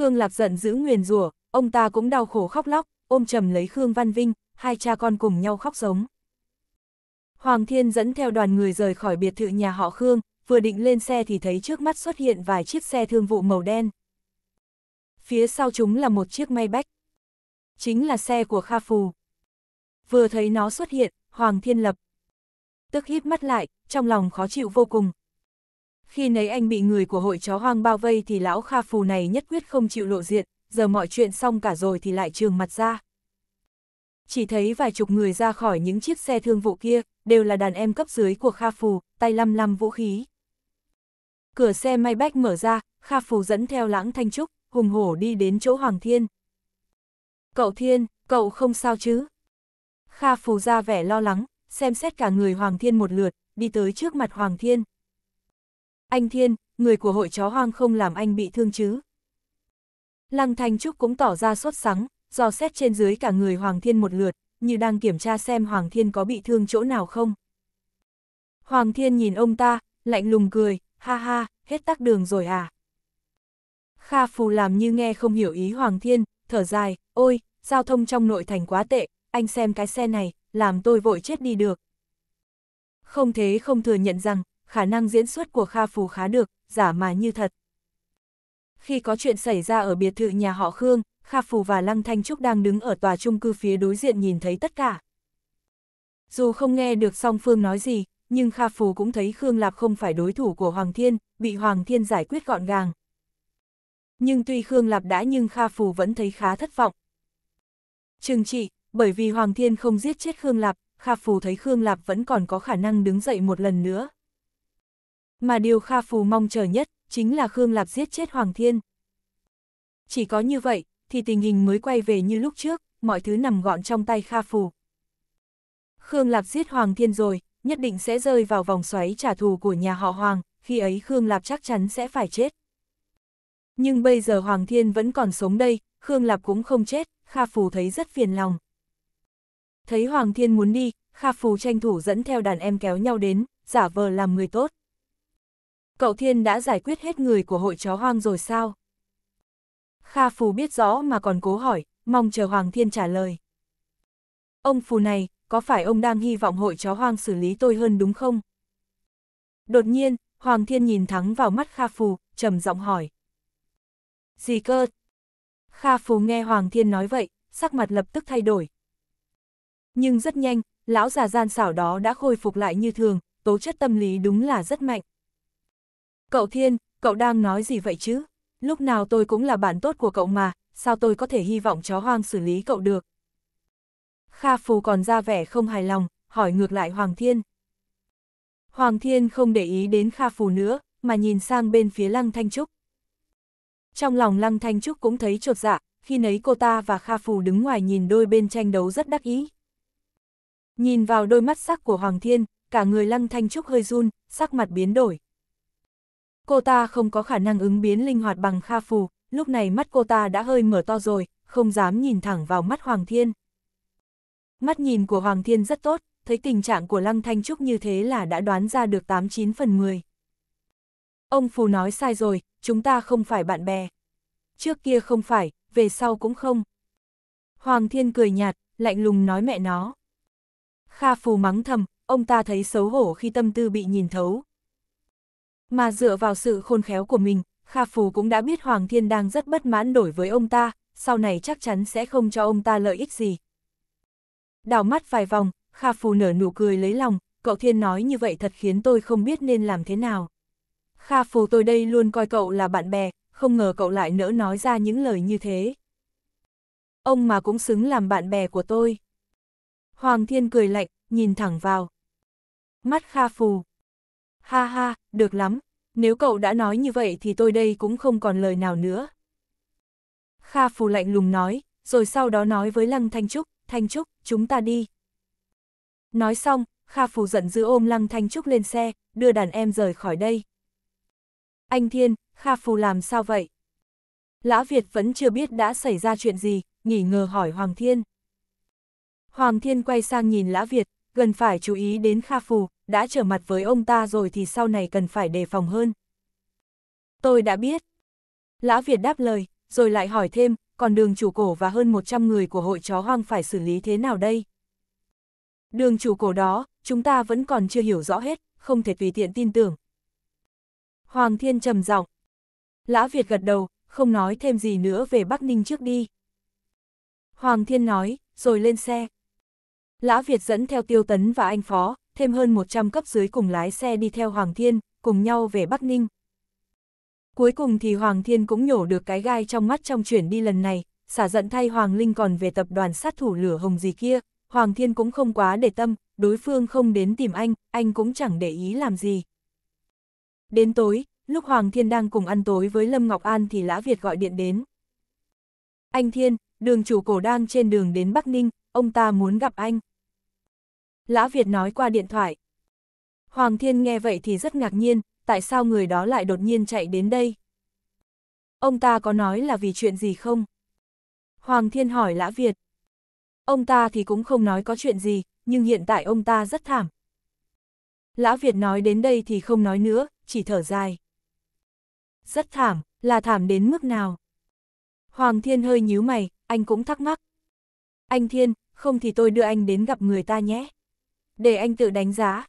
Khương Lạp giận giữ nguyền rủa, ông ta cũng đau khổ khóc lóc, ôm chầm lấy Khương Văn Vinh, hai cha con cùng nhau khóc giống. Hoàng Thiên dẫn theo đoàn người rời khỏi biệt thự nhà họ Khương, vừa định lên xe thì thấy trước mắt xuất hiện vài chiếc xe thương vụ màu đen. Phía sau chúng là một chiếc Maybach. Chính là xe của Kha Phù. Vừa thấy nó xuất hiện, Hoàng Thiên lập. Tức hít mắt lại, trong lòng khó chịu vô cùng, khi nấy anh bị người của hội chó hoang bao vây thì lão Kha Phù này nhất quyết không chịu lộ diện, giờ mọi chuyện xong cả rồi thì lại trường mặt ra. Chỉ thấy vài chục người ra khỏi những chiếc xe thương vụ kia, đều là đàn em cấp dưới của Kha Phù, tay lăm lăm vũ khí. Cửa xe may bách mở ra, Kha Phù dẫn theo lãng thanh trúc, hùng hổ đi đến chỗ Hoàng Thiên. Cậu Thiên, cậu không sao chứ? Kha Phù ra vẻ lo lắng, xem xét cả người Hoàng Thiên một lượt, đi tới trước mặt Hoàng Thiên anh Thiên, người của hội chó hoang không làm anh bị thương chứ. Lăng Thanh Trúc cũng tỏ ra sốt sắng, dò xét trên dưới cả người Hoàng Thiên một lượt, như đang kiểm tra xem Hoàng Thiên có bị thương chỗ nào không. Hoàng Thiên nhìn ông ta, lạnh lùng cười, ha ha, hết tắc đường rồi à. Kha Phù làm như nghe không hiểu ý Hoàng Thiên, thở dài, ôi, giao thông trong nội thành quá tệ, anh xem cái xe này, làm tôi vội chết đi được. Không thế không thừa nhận rằng, khả năng diễn xuất của Kha Phù khá được, giả mà như thật. Khi có chuyện xảy ra ở biệt thự nhà họ Khương, Kha Phù và Lăng Thanh Trúc đang đứng ở tòa chung cư phía đối diện nhìn thấy tất cả. Dù không nghe được song phương nói gì, nhưng Kha Phù cũng thấy Khương Lạp không phải đối thủ của Hoàng Thiên, bị Hoàng Thiên giải quyết gọn gàng. Nhưng tuy Khương Lạp đã nhưng Kha Phù vẫn thấy khá thất vọng. Trừng trị, bởi vì Hoàng Thiên không giết chết Khương Lạp, Kha Phù thấy Khương Lạp vẫn còn có khả năng đứng dậy một lần nữa. Mà điều Kha Phù mong chờ nhất, chính là Khương Lạp giết chết Hoàng Thiên. Chỉ có như vậy, thì tình hình mới quay về như lúc trước, mọi thứ nằm gọn trong tay Kha Phù. Khương Lạp giết Hoàng Thiên rồi, nhất định sẽ rơi vào vòng xoáy trả thù của nhà họ Hoàng, khi ấy Khương Lạp chắc chắn sẽ phải chết. Nhưng bây giờ Hoàng Thiên vẫn còn sống đây, Khương Lạp cũng không chết, Kha Phù thấy rất phiền lòng. Thấy Hoàng Thiên muốn đi, Kha Phù tranh thủ dẫn theo đàn em kéo nhau đến, giả vờ làm người tốt cậu thiên đã giải quyết hết người của hội chó hoang rồi sao? Kha Phù biết rõ mà còn cố hỏi, mong chờ Hoàng Thiên trả lời. Ông Phù này, có phải ông đang hy vọng hội chó hoang xử lý tôi hơn đúng không? Đột nhiên, Hoàng Thiên nhìn thẳng vào mắt Kha Phù, trầm giọng hỏi. Gì cơ? Kha Phù nghe Hoàng Thiên nói vậy, sắc mặt lập tức thay đổi. Nhưng rất nhanh, lão già gian xảo đó đã khôi phục lại như thường, tố chất tâm lý đúng là rất mạnh. Cậu Thiên, cậu đang nói gì vậy chứ? Lúc nào tôi cũng là bạn tốt của cậu mà, sao tôi có thể hy vọng chó hoang xử lý cậu được? Kha Phù còn ra vẻ không hài lòng, hỏi ngược lại Hoàng Thiên. Hoàng Thiên không để ý đến Kha Phù nữa, mà nhìn sang bên phía Lăng Thanh Trúc. Trong lòng Lăng Thanh Trúc cũng thấy chột dạ, khi nấy cô ta và Kha Phù đứng ngoài nhìn đôi bên tranh đấu rất đắc ý. Nhìn vào đôi mắt sắc của Hoàng Thiên, cả người Lăng Thanh Trúc hơi run, sắc mặt biến đổi. Cô ta không có khả năng ứng biến linh hoạt bằng Kha Phù, lúc này mắt cô ta đã hơi mở to rồi, không dám nhìn thẳng vào mắt Hoàng Thiên. Mắt nhìn của Hoàng Thiên rất tốt, thấy tình trạng của Lăng Thanh Trúc như thế là đã đoán ra được 89 phần 10. Ông Phù nói sai rồi, chúng ta không phải bạn bè. Trước kia không phải, về sau cũng không. Hoàng Thiên cười nhạt, lạnh lùng nói mẹ nó. Kha Phù mắng thầm, ông ta thấy xấu hổ khi tâm tư bị nhìn thấu, mà dựa vào sự khôn khéo của mình, Kha Phù cũng đã biết Hoàng Thiên đang rất bất mãn đổi với ông ta, sau này chắc chắn sẽ không cho ông ta lợi ích gì. Đào mắt vài vòng, Kha Phù nở nụ cười lấy lòng, cậu Thiên nói như vậy thật khiến tôi không biết nên làm thế nào. Kha Phù tôi đây luôn coi cậu là bạn bè, không ngờ cậu lại nỡ nói ra những lời như thế. Ông mà cũng xứng làm bạn bè của tôi. Hoàng Thiên cười lạnh, nhìn thẳng vào. Mắt Kha Phù. Ha ha, được lắm, nếu cậu đã nói như vậy thì tôi đây cũng không còn lời nào nữa. Kha Phù lạnh lùng nói, rồi sau đó nói với Lăng Thanh Trúc, Thanh Trúc, chúng ta đi. Nói xong, Kha Phù giận dữ ôm Lăng Thanh Trúc lên xe, đưa đàn em rời khỏi đây. Anh Thiên, Kha Phù làm sao vậy? Lã Việt vẫn chưa biết đã xảy ra chuyện gì, nghỉ ngờ hỏi Hoàng Thiên. Hoàng Thiên quay sang nhìn Lã Việt, gần phải chú ý đến Kha Phù, đã trở mặt với ông ta rồi thì sau này cần phải đề phòng hơn. Tôi đã biết. Lã Việt đáp lời, rồi lại hỏi thêm, còn đường chủ cổ và hơn 100 người của hội chó hoang phải xử lý thế nào đây? Đường chủ cổ đó, chúng ta vẫn còn chưa hiểu rõ hết, không thể tùy tiện tin tưởng. Hoàng Thiên trầm giọng. Lã Việt gật đầu, không nói thêm gì nữa về Bắc Ninh trước đi. Hoàng Thiên nói, rồi lên xe, Lã Việt dẫn theo Tiêu Tấn và anh Phó, thêm hơn 100 cấp dưới cùng lái xe đi theo Hoàng Thiên, cùng nhau về Bắc Ninh. Cuối cùng thì Hoàng Thiên cũng nhổ được cái gai trong mắt trong chuyển đi lần này, xả giận thay Hoàng Linh còn về tập đoàn sát thủ lửa hồng gì kia, Hoàng Thiên cũng không quá để tâm, đối phương không đến tìm anh, anh cũng chẳng để ý làm gì. Đến tối, lúc Hoàng Thiên đang cùng ăn tối với Lâm Ngọc An thì Lã Việt gọi điện đến. Anh Thiên, đường chủ cổ đang trên đường đến Bắc Ninh, ông ta muốn gặp anh. Lã Việt nói qua điện thoại. Hoàng Thiên nghe vậy thì rất ngạc nhiên, tại sao người đó lại đột nhiên chạy đến đây? Ông ta có nói là vì chuyện gì không? Hoàng Thiên hỏi Lã Việt. Ông ta thì cũng không nói có chuyện gì, nhưng hiện tại ông ta rất thảm. Lã Việt nói đến đây thì không nói nữa, chỉ thở dài. Rất thảm, là thảm đến mức nào? Hoàng Thiên hơi nhíu mày, anh cũng thắc mắc. Anh Thiên, không thì tôi đưa anh đến gặp người ta nhé để anh tự đánh giá.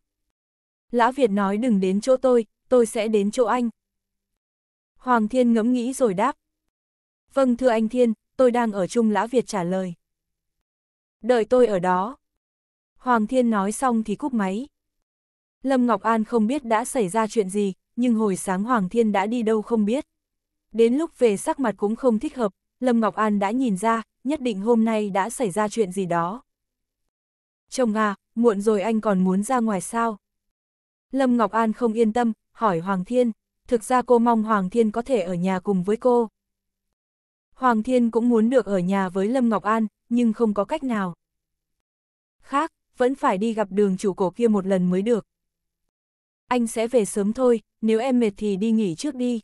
Lã Việt nói đừng đến chỗ tôi, tôi sẽ đến chỗ anh. Hoàng Thiên ngẫm nghĩ rồi đáp. Vâng thưa anh Thiên, tôi đang ở chung Lã Việt trả lời. Đợi tôi ở đó. Hoàng Thiên nói xong thì cúp máy. Lâm Ngọc An không biết đã xảy ra chuyện gì, nhưng hồi sáng Hoàng Thiên đã đi đâu không biết. Đến lúc về sắc mặt cũng không thích hợp, Lâm Ngọc An đã nhìn ra, nhất định hôm nay đã xảy ra chuyện gì đó. Chồng à, muộn rồi anh còn muốn ra ngoài sao? Lâm Ngọc An không yên tâm, hỏi Hoàng Thiên, thực ra cô mong Hoàng Thiên có thể ở nhà cùng với cô. Hoàng Thiên cũng muốn được ở nhà với Lâm Ngọc An, nhưng không có cách nào. Khác, vẫn phải đi gặp đường chủ cổ kia một lần mới được. Anh sẽ về sớm thôi, nếu em mệt thì đi nghỉ trước đi.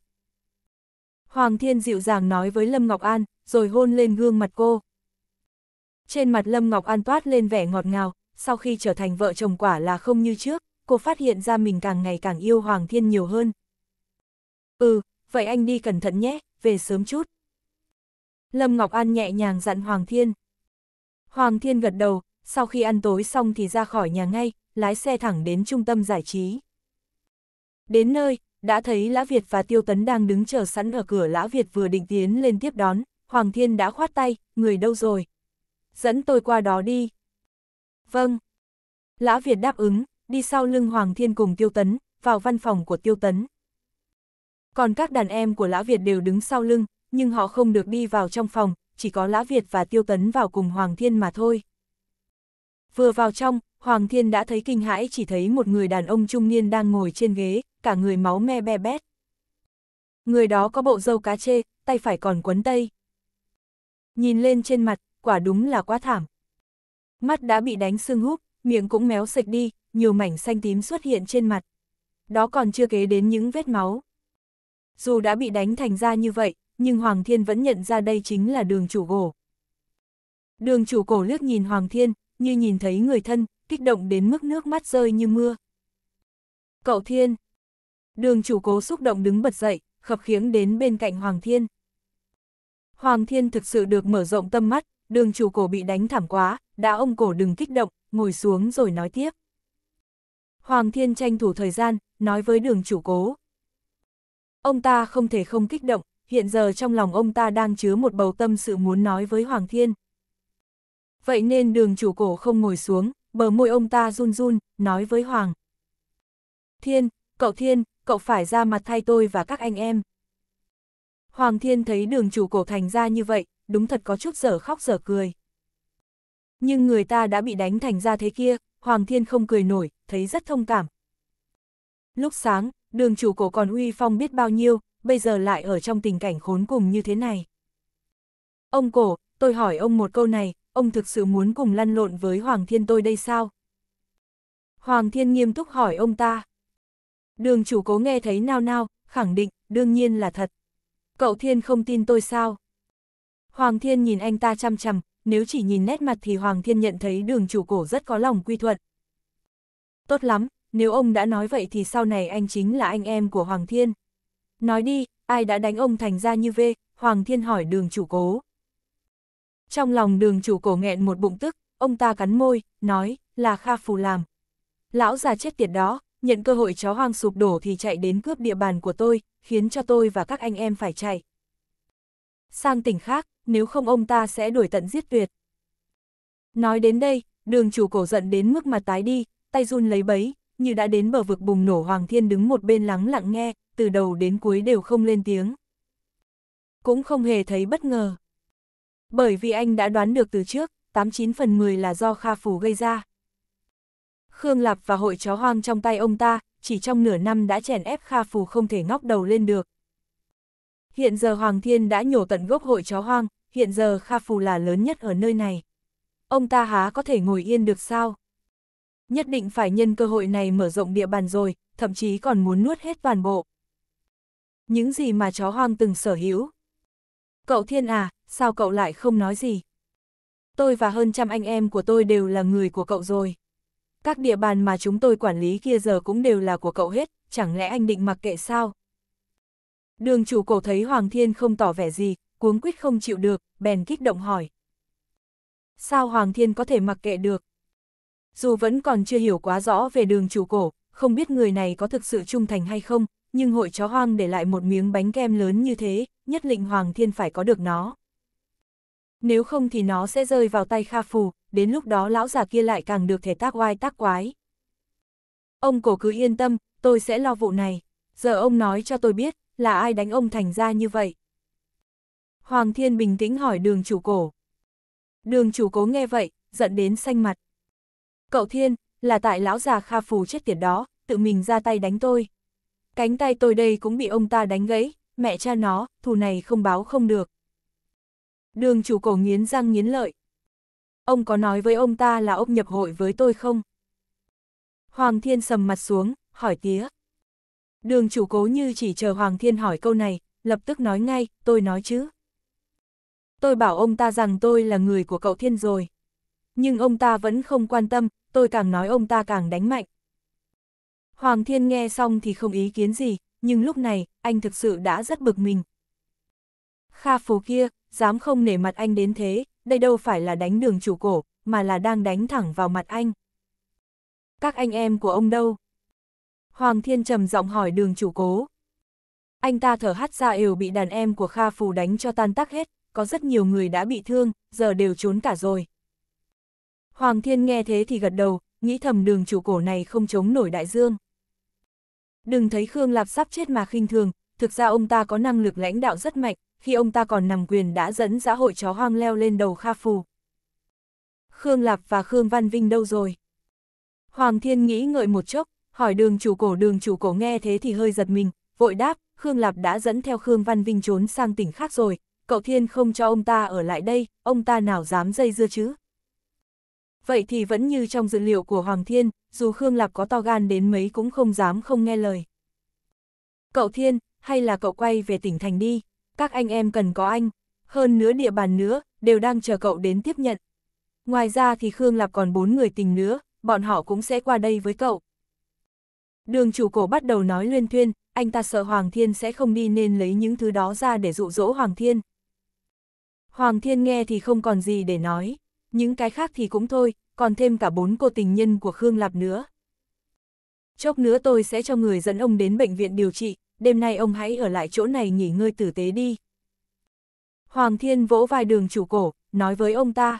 Hoàng Thiên dịu dàng nói với Lâm Ngọc An, rồi hôn lên gương mặt cô. Trên mặt Lâm Ngọc An toát lên vẻ ngọt ngào, sau khi trở thành vợ chồng quả là không như trước, cô phát hiện ra mình càng ngày càng yêu Hoàng Thiên nhiều hơn. Ừ, vậy anh đi cẩn thận nhé, về sớm chút. Lâm Ngọc An nhẹ nhàng dặn Hoàng Thiên. Hoàng Thiên gật đầu, sau khi ăn tối xong thì ra khỏi nhà ngay, lái xe thẳng đến trung tâm giải trí. Đến nơi, đã thấy Lã Việt và Tiêu Tấn đang đứng chờ sẵn ở cửa Lã Việt vừa định tiến lên tiếp đón, Hoàng Thiên đã khoát tay, người đâu rồi? Dẫn tôi qua đó đi. Vâng. Lã Việt đáp ứng, đi sau lưng Hoàng Thiên cùng Tiêu Tấn, vào văn phòng của Tiêu Tấn. Còn các đàn em của Lã Việt đều đứng sau lưng, nhưng họ không được đi vào trong phòng, chỉ có Lã Việt và Tiêu Tấn vào cùng Hoàng Thiên mà thôi. Vừa vào trong, Hoàng Thiên đã thấy kinh hãi chỉ thấy một người đàn ông trung niên đang ngồi trên ghế, cả người máu me be bét. Người đó có bộ râu cá chê, tay phải còn quấn tay Nhìn lên trên mặt, quả đúng là quá thảm. Mắt đã bị đánh sưng húp, miệng cũng méo sạch đi, nhiều mảnh xanh tím xuất hiện trên mặt. Đó còn chưa kế đến những vết máu. Dù đã bị đánh thành ra như vậy, nhưng Hoàng Thiên vẫn nhận ra đây chính là đường chủ gỗ. Đường chủ cổ liếc nhìn Hoàng Thiên, như nhìn thấy người thân, kích động đến mức nước mắt rơi như mưa. Cậu Thiên! Đường chủ cố xúc động đứng bật dậy, khập khiếng đến bên cạnh Hoàng Thiên. Hoàng Thiên thực sự được mở rộng tâm mắt, đường chủ cổ bị đánh thảm quá, đã ông cổ đừng kích động, ngồi xuống rồi nói tiếp. Hoàng Thiên tranh thủ thời gian, nói với đường chủ cố. Ông ta không thể không kích động, hiện giờ trong lòng ông ta đang chứa một bầu tâm sự muốn nói với Hoàng Thiên. Vậy nên đường chủ cổ không ngồi xuống, bờ môi ông ta run run, nói với Hoàng. Thiên, cậu Thiên, cậu phải ra mặt thay tôi và các anh em. Hoàng Thiên thấy đường chủ cổ thành ra như vậy, đúng thật có chút dở khóc dở cười. Nhưng người ta đã bị đánh thành ra thế kia, Hoàng Thiên không cười nổi, thấy rất thông cảm. Lúc sáng, đường chủ cổ còn uy phong biết bao nhiêu, bây giờ lại ở trong tình cảnh khốn cùng như thế này. Ông cổ, tôi hỏi ông một câu này, ông thực sự muốn cùng lăn lộn với Hoàng Thiên tôi đây sao? Hoàng Thiên nghiêm túc hỏi ông ta. Đường chủ cố nghe thấy nao nao, khẳng định, đương nhiên là thật. Cậu Thiên không tin tôi sao? Hoàng Thiên nhìn anh ta chăm chằm, nếu chỉ nhìn nét mặt thì Hoàng Thiên nhận thấy đường chủ cổ rất có lòng quy thuận. Tốt lắm, nếu ông đã nói vậy thì sau này anh chính là anh em của Hoàng Thiên. Nói đi, ai đã đánh ông thành ra như vê, Hoàng Thiên hỏi đường chủ cố. Trong lòng đường chủ cổ nghẹn một bụng tức, ông ta cắn môi, nói, là Kha Phù làm. Lão già chết tiệt đó, nhận cơ hội chó hoang sụp đổ thì chạy đến cướp địa bàn của tôi, khiến cho tôi và các anh em phải chạy. Sang tỉnh khác, nếu không ông ta sẽ đuổi tận giết tuyệt. Nói đến đây, đường chủ cổ giận đến mức mặt tái đi, tay run lấy bấy, như đã đến bờ vực bùng nổ Hoàng Thiên đứng một bên lắng lặng nghe, từ đầu đến cuối đều không lên tiếng. Cũng không hề thấy bất ngờ. Bởi vì anh đã đoán được từ trước, 89 phần 10 là do Kha Phù gây ra. Khương Lạp và hội chó hoang trong tay ông ta, chỉ trong nửa năm đã chèn ép Kha Phù không thể ngóc đầu lên được. Hiện giờ Hoàng Thiên đã nhổ tận gốc hội chó hoang, hiện giờ Kha Phù là lớn nhất ở nơi này. Ông ta há có thể ngồi yên được sao? Nhất định phải nhân cơ hội này mở rộng địa bàn rồi, thậm chí còn muốn nuốt hết toàn bộ. Những gì mà chó hoang từng sở hữu. Cậu Thiên à, sao cậu lại không nói gì? Tôi và hơn trăm anh em của tôi đều là người của cậu rồi. Các địa bàn mà chúng tôi quản lý kia giờ cũng đều là của cậu hết, chẳng lẽ anh định mặc kệ sao? Đường chủ cổ thấy Hoàng Thiên không tỏ vẻ gì, cuống quýt không chịu được, bèn kích động hỏi. Sao Hoàng Thiên có thể mặc kệ được? Dù vẫn còn chưa hiểu quá rõ về đường chủ cổ, không biết người này có thực sự trung thành hay không, nhưng hội chó hoang để lại một miếng bánh kem lớn như thế, nhất định Hoàng Thiên phải có được nó. Nếu không thì nó sẽ rơi vào tay Kha Phù, đến lúc đó lão già kia lại càng được thể tác oai tác quái. Ông cổ cứ yên tâm, tôi sẽ lo vụ này. Giờ ông nói cho tôi biết, là ai đánh ông thành ra như vậy. Hoàng Thiên bình tĩnh hỏi đường chủ cổ. Đường chủ cố nghe vậy, giận đến xanh mặt. Cậu Thiên, là tại lão già Kha Phù chết tiệt đó, tự mình ra tay đánh tôi. Cánh tay tôi đây cũng bị ông ta đánh gãy, mẹ cha nó, thù này không báo không được. Đường chủ cổ nghiến răng nghiến lợi. Ông có nói với ông ta là ông nhập hội với tôi không? Hoàng Thiên sầm mặt xuống, hỏi tía. Đường chủ cố như chỉ chờ Hoàng Thiên hỏi câu này, lập tức nói ngay, tôi nói chứ. Tôi bảo ông ta rằng tôi là người của cậu thiên rồi. Nhưng ông ta vẫn không quan tâm, tôi càng nói ông ta càng đánh mạnh. Hoàng thiên nghe xong thì không ý kiến gì, nhưng lúc này, anh thực sự đã rất bực mình. Kha phù kia, dám không nể mặt anh đến thế, đây đâu phải là đánh đường chủ cổ, mà là đang đánh thẳng vào mặt anh. Các anh em của ông đâu? Hoàng Thiên trầm giọng hỏi đường chủ cố. Anh ta thở hắt ra đều bị đàn em của Kha Phù đánh cho tan tác hết, có rất nhiều người đã bị thương, giờ đều trốn cả rồi. Hoàng thiên nghe thế thì gật đầu, nghĩ thầm đường chủ cổ này không chống nổi đại dương. Đừng thấy Khương Lạp sắp chết mà khinh thường, thực ra ông ta có năng lực lãnh đạo rất mạnh, khi ông ta còn nằm quyền đã dẫn xã hội chó hoang leo lên đầu Kha Phù. Khương Lạp và Khương Văn Vinh đâu rồi? Hoàng Thiên nghĩ ngợi một chốc, hỏi đường chủ cổ đường chủ cổ nghe thế thì hơi giật mình, vội đáp, Khương Lạp đã dẫn theo Khương Văn Vinh trốn sang tỉnh khác rồi, cậu thiên không cho ông ta ở lại đây, ông ta nào dám dây dưa chứ? Vậy thì vẫn như trong dự liệu của Hoàng Thiên, dù Khương Lạp có to gan đến mấy cũng không dám không nghe lời. Cậu Thiên, hay là cậu quay về tỉnh thành đi, các anh em cần có anh, hơn nữa địa bàn nữa, đều đang chờ cậu đến tiếp nhận. Ngoài ra thì Khương Lạp còn bốn người tình nữa, bọn họ cũng sẽ qua đây với cậu. Đường chủ cổ bắt đầu nói luyên thuyên, anh ta sợ Hoàng Thiên sẽ không đi nên lấy những thứ đó ra để dụ dỗ Hoàng Thiên. Hoàng Thiên nghe thì không còn gì để nói, những cái khác thì cũng thôi, còn thêm cả bốn cô tình nhân của Khương Lạp nữa. Chốc nữa tôi sẽ cho người dẫn ông đến bệnh viện điều trị, đêm nay ông hãy ở lại chỗ này nghỉ ngơi tử tế đi. Hoàng Thiên vỗ vai đường chủ cổ, nói với ông ta.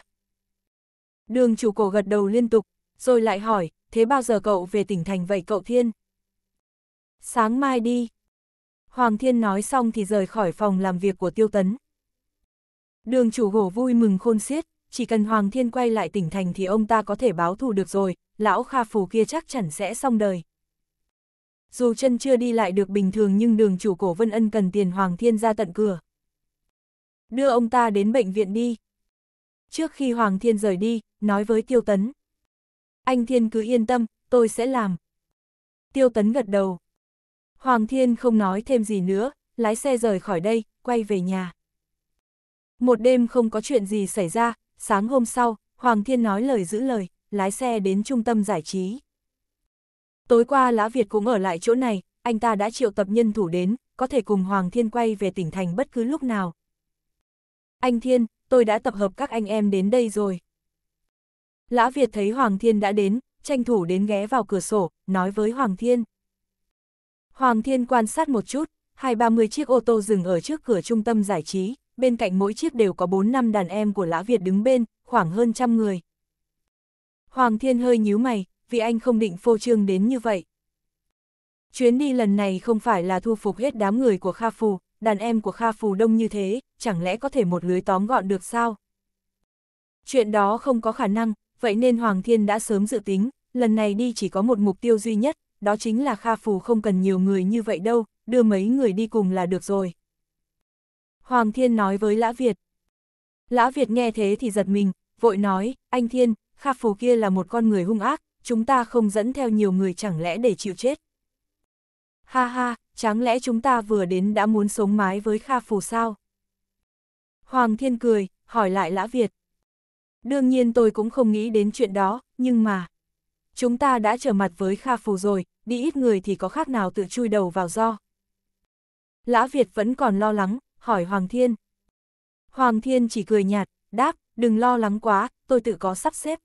Đường chủ cổ gật đầu liên tục, rồi lại hỏi, thế bao giờ cậu về tỉnh thành vậy cậu Thiên? Sáng mai đi. Hoàng Thiên nói xong thì rời khỏi phòng làm việc của Tiêu Tấn. Đường chủ gỗ vui mừng khôn xiết, chỉ cần Hoàng Thiên quay lại tỉnh thành thì ông ta có thể báo thù được rồi, lão Kha Phù kia chắc chắn sẽ xong đời. Dù chân chưa đi lại được bình thường nhưng đường chủ cổ Vân Ân cần tiền Hoàng Thiên ra tận cửa. Đưa ông ta đến bệnh viện đi. Trước khi Hoàng Thiên rời đi, nói với Tiêu Tấn. Anh Thiên cứ yên tâm, tôi sẽ làm. Tiêu Tấn gật đầu. Hoàng Thiên không nói thêm gì nữa, lái xe rời khỏi đây, quay về nhà. Một đêm không có chuyện gì xảy ra, sáng hôm sau, Hoàng Thiên nói lời giữ lời, lái xe đến trung tâm giải trí. Tối qua Lã Việt cũng ở lại chỗ này, anh ta đã triệu tập nhân thủ đến, có thể cùng Hoàng Thiên quay về tỉnh thành bất cứ lúc nào. Anh Thiên, tôi đã tập hợp các anh em đến đây rồi. Lã Việt thấy Hoàng Thiên đã đến, tranh thủ đến ghé vào cửa sổ, nói với Hoàng Thiên. Hoàng Thiên quan sát một chút, hai ba mươi chiếc ô tô dừng ở trước cửa trung tâm giải trí, bên cạnh mỗi chiếc đều có 4 năm đàn em của Lã Việt đứng bên, khoảng hơn trăm người. Hoàng Thiên hơi nhíu mày, vì anh không định phô trương đến như vậy. Chuyến đi lần này không phải là thu phục hết đám người của Kha Phù, đàn em của Kha Phù đông như thế, chẳng lẽ có thể một lưới tóm gọn được sao? Chuyện đó không có khả năng, vậy nên Hoàng Thiên đã sớm dự tính, lần này đi chỉ có một mục tiêu duy nhất, đó chính là Kha Phù không cần nhiều người như vậy đâu, đưa mấy người đi cùng là được rồi. Hoàng Thiên nói với Lã Việt. Lã Việt nghe thế thì giật mình, vội nói, anh Thiên, Kha Phù kia là một con người hung ác, chúng ta không dẫn theo nhiều người chẳng lẽ để chịu chết. Ha ha, chẳng lẽ chúng ta vừa đến đã muốn sống mái với Kha Phù sao? Hoàng Thiên cười, hỏi lại Lã Việt. Đương nhiên tôi cũng không nghĩ đến chuyện đó, nhưng mà... Chúng ta đã trở mặt với Kha Phù rồi, đi ít người thì có khác nào tự chui đầu vào do. Lã Việt vẫn còn lo lắng, hỏi Hoàng Thiên. Hoàng Thiên chỉ cười nhạt, đáp, đừng lo lắng quá, tôi tự có sắp xếp.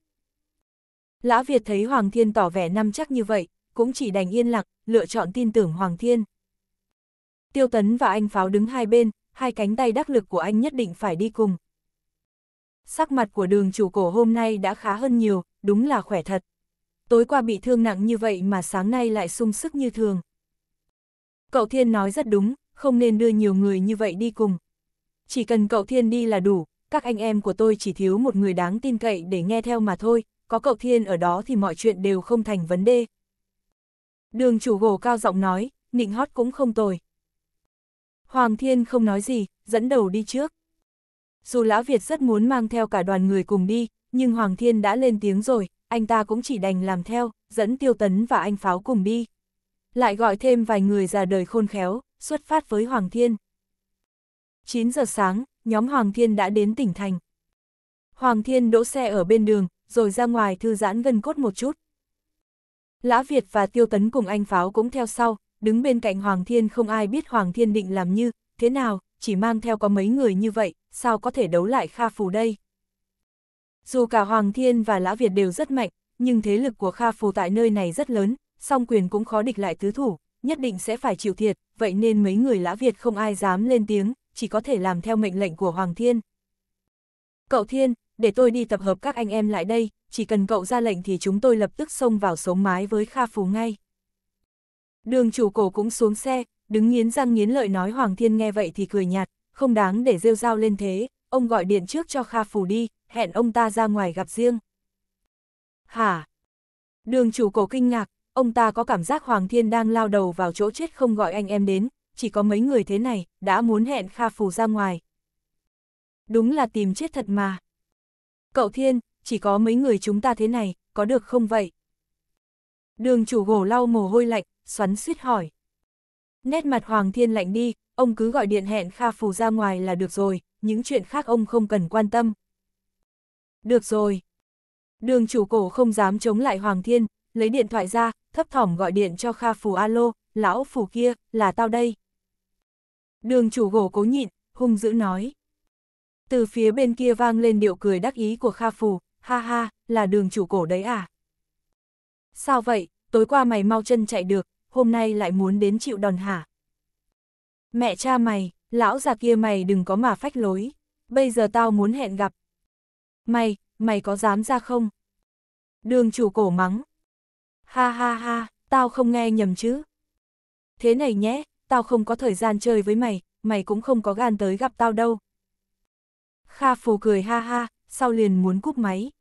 Lã Việt thấy Hoàng Thiên tỏ vẻ năm chắc như vậy, cũng chỉ đành yên lặng, lựa chọn tin tưởng Hoàng Thiên. Tiêu Tấn và anh Pháo đứng hai bên, hai cánh tay đắc lực của anh nhất định phải đi cùng. Sắc mặt của đường chủ cổ hôm nay đã khá hơn nhiều, đúng là khỏe thật. Tối qua bị thương nặng như vậy mà sáng nay lại sung sức như thường. Cậu Thiên nói rất đúng, không nên đưa nhiều người như vậy đi cùng. Chỉ cần cậu Thiên đi là đủ, các anh em của tôi chỉ thiếu một người đáng tin cậy để nghe theo mà thôi, có cậu Thiên ở đó thì mọi chuyện đều không thành vấn đề. Đường chủ gồ cao giọng nói, nịnh hót cũng không tồi. Hoàng Thiên không nói gì, dẫn đầu đi trước. Dù Lão Việt rất muốn mang theo cả đoàn người cùng đi, nhưng Hoàng Thiên đã lên tiếng rồi, anh ta cũng chỉ đành làm theo, dẫn Tiêu Tấn và anh Pháo cùng đi. Lại gọi thêm vài người già đời khôn khéo, xuất phát với Hoàng Thiên. 9 giờ sáng, nhóm Hoàng Thiên đã đến tỉnh thành. Hoàng Thiên đỗ xe ở bên đường, rồi ra ngoài thư giãn gần cốt một chút. Lã Việt và Tiêu Tấn cùng anh Pháo cũng theo sau, đứng bên cạnh Hoàng Thiên không ai biết Hoàng Thiên định làm như, thế nào, chỉ mang theo có mấy người như vậy, sao có thể đấu lại Kha Phù đây. Dù cả Hoàng Thiên và Lã Việt đều rất mạnh, nhưng thế lực của Kha Phù tại nơi này rất lớn, song quyền cũng khó địch lại tứ thủ nhất định sẽ phải chịu thiệt, vậy nên mấy người lã Việt không ai dám lên tiếng, chỉ có thể làm theo mệnh lệnh của Hoàng Thiên. Cậu Thiên, để tôi đi tập hợp các anh em lại đây, chỉ cần cậu ra lệnh thì chúng tôi lập tức xông vào sống mái với Kha Phú ngay. Đường chủ cổ cũng xuống xe, đứng nghiến răng nghiến lợi nói Hoàng Thiên nghe vậy thì cười nhạt, không đáng để rêu rao lên thế, ông gọi điện trước cho Kha Phù đi, hẹn ông ta ra ngoài gặp riêng. Hả? Đường chủ cổ kinh ngạc, ông ta có cảm giác Hoàng Thiên đang lao đầu vào chỗ chết không gọi anh em đến, chỉ có mấy người thế này, đã muốn hẹn Kha Phù ra ngoài. Đúng là tìm chết thật mà. Cậu Thiên, chỉ có mấy người chúng ta thế này, có được không vậy? Đường chủ gỗ lau mồ hôi lạnh, xoắn suýt hỏi. Nét mặt Hoàng Thiên lạnh đi, ông cứ gọi điện hẹn Kha Phù ra ngoài là được rồi, những chuyện khác ông không cần quan tâm. Được rồi. Đường chủ cổ không dám chống lại Hoàng Thiên, lấy điện thoại ra, thấp thỏm gọi điện cho Kha Phù alo, lão phù kia, là tao đây. Đường chủ gỗ cố nhịn, hung dữ nói. Từ phía bên kia vang lên điệu cười đắc ý của Kha Phù, ha ha, là đường chủ cổ đấy à? Sao vậy, tối qua mày mau chân chạy được, hôm nay lại muốn đến chịu đòn hả? Mẹ cha mày, lão già kia mày đừng có mà phách lối, bây giờ tao muốn hẹn gặp. Mày, mày có dám ra không? Đường chủ cổ mắng, Ha ha ha, tao không nghe nhầm chứ. Thế này nhé, tao không có thời gian chơi với mày, mày cũng không có gan tới gặp tao đâu. Kha phù cười ha ha, sau liền muốn cúp máy.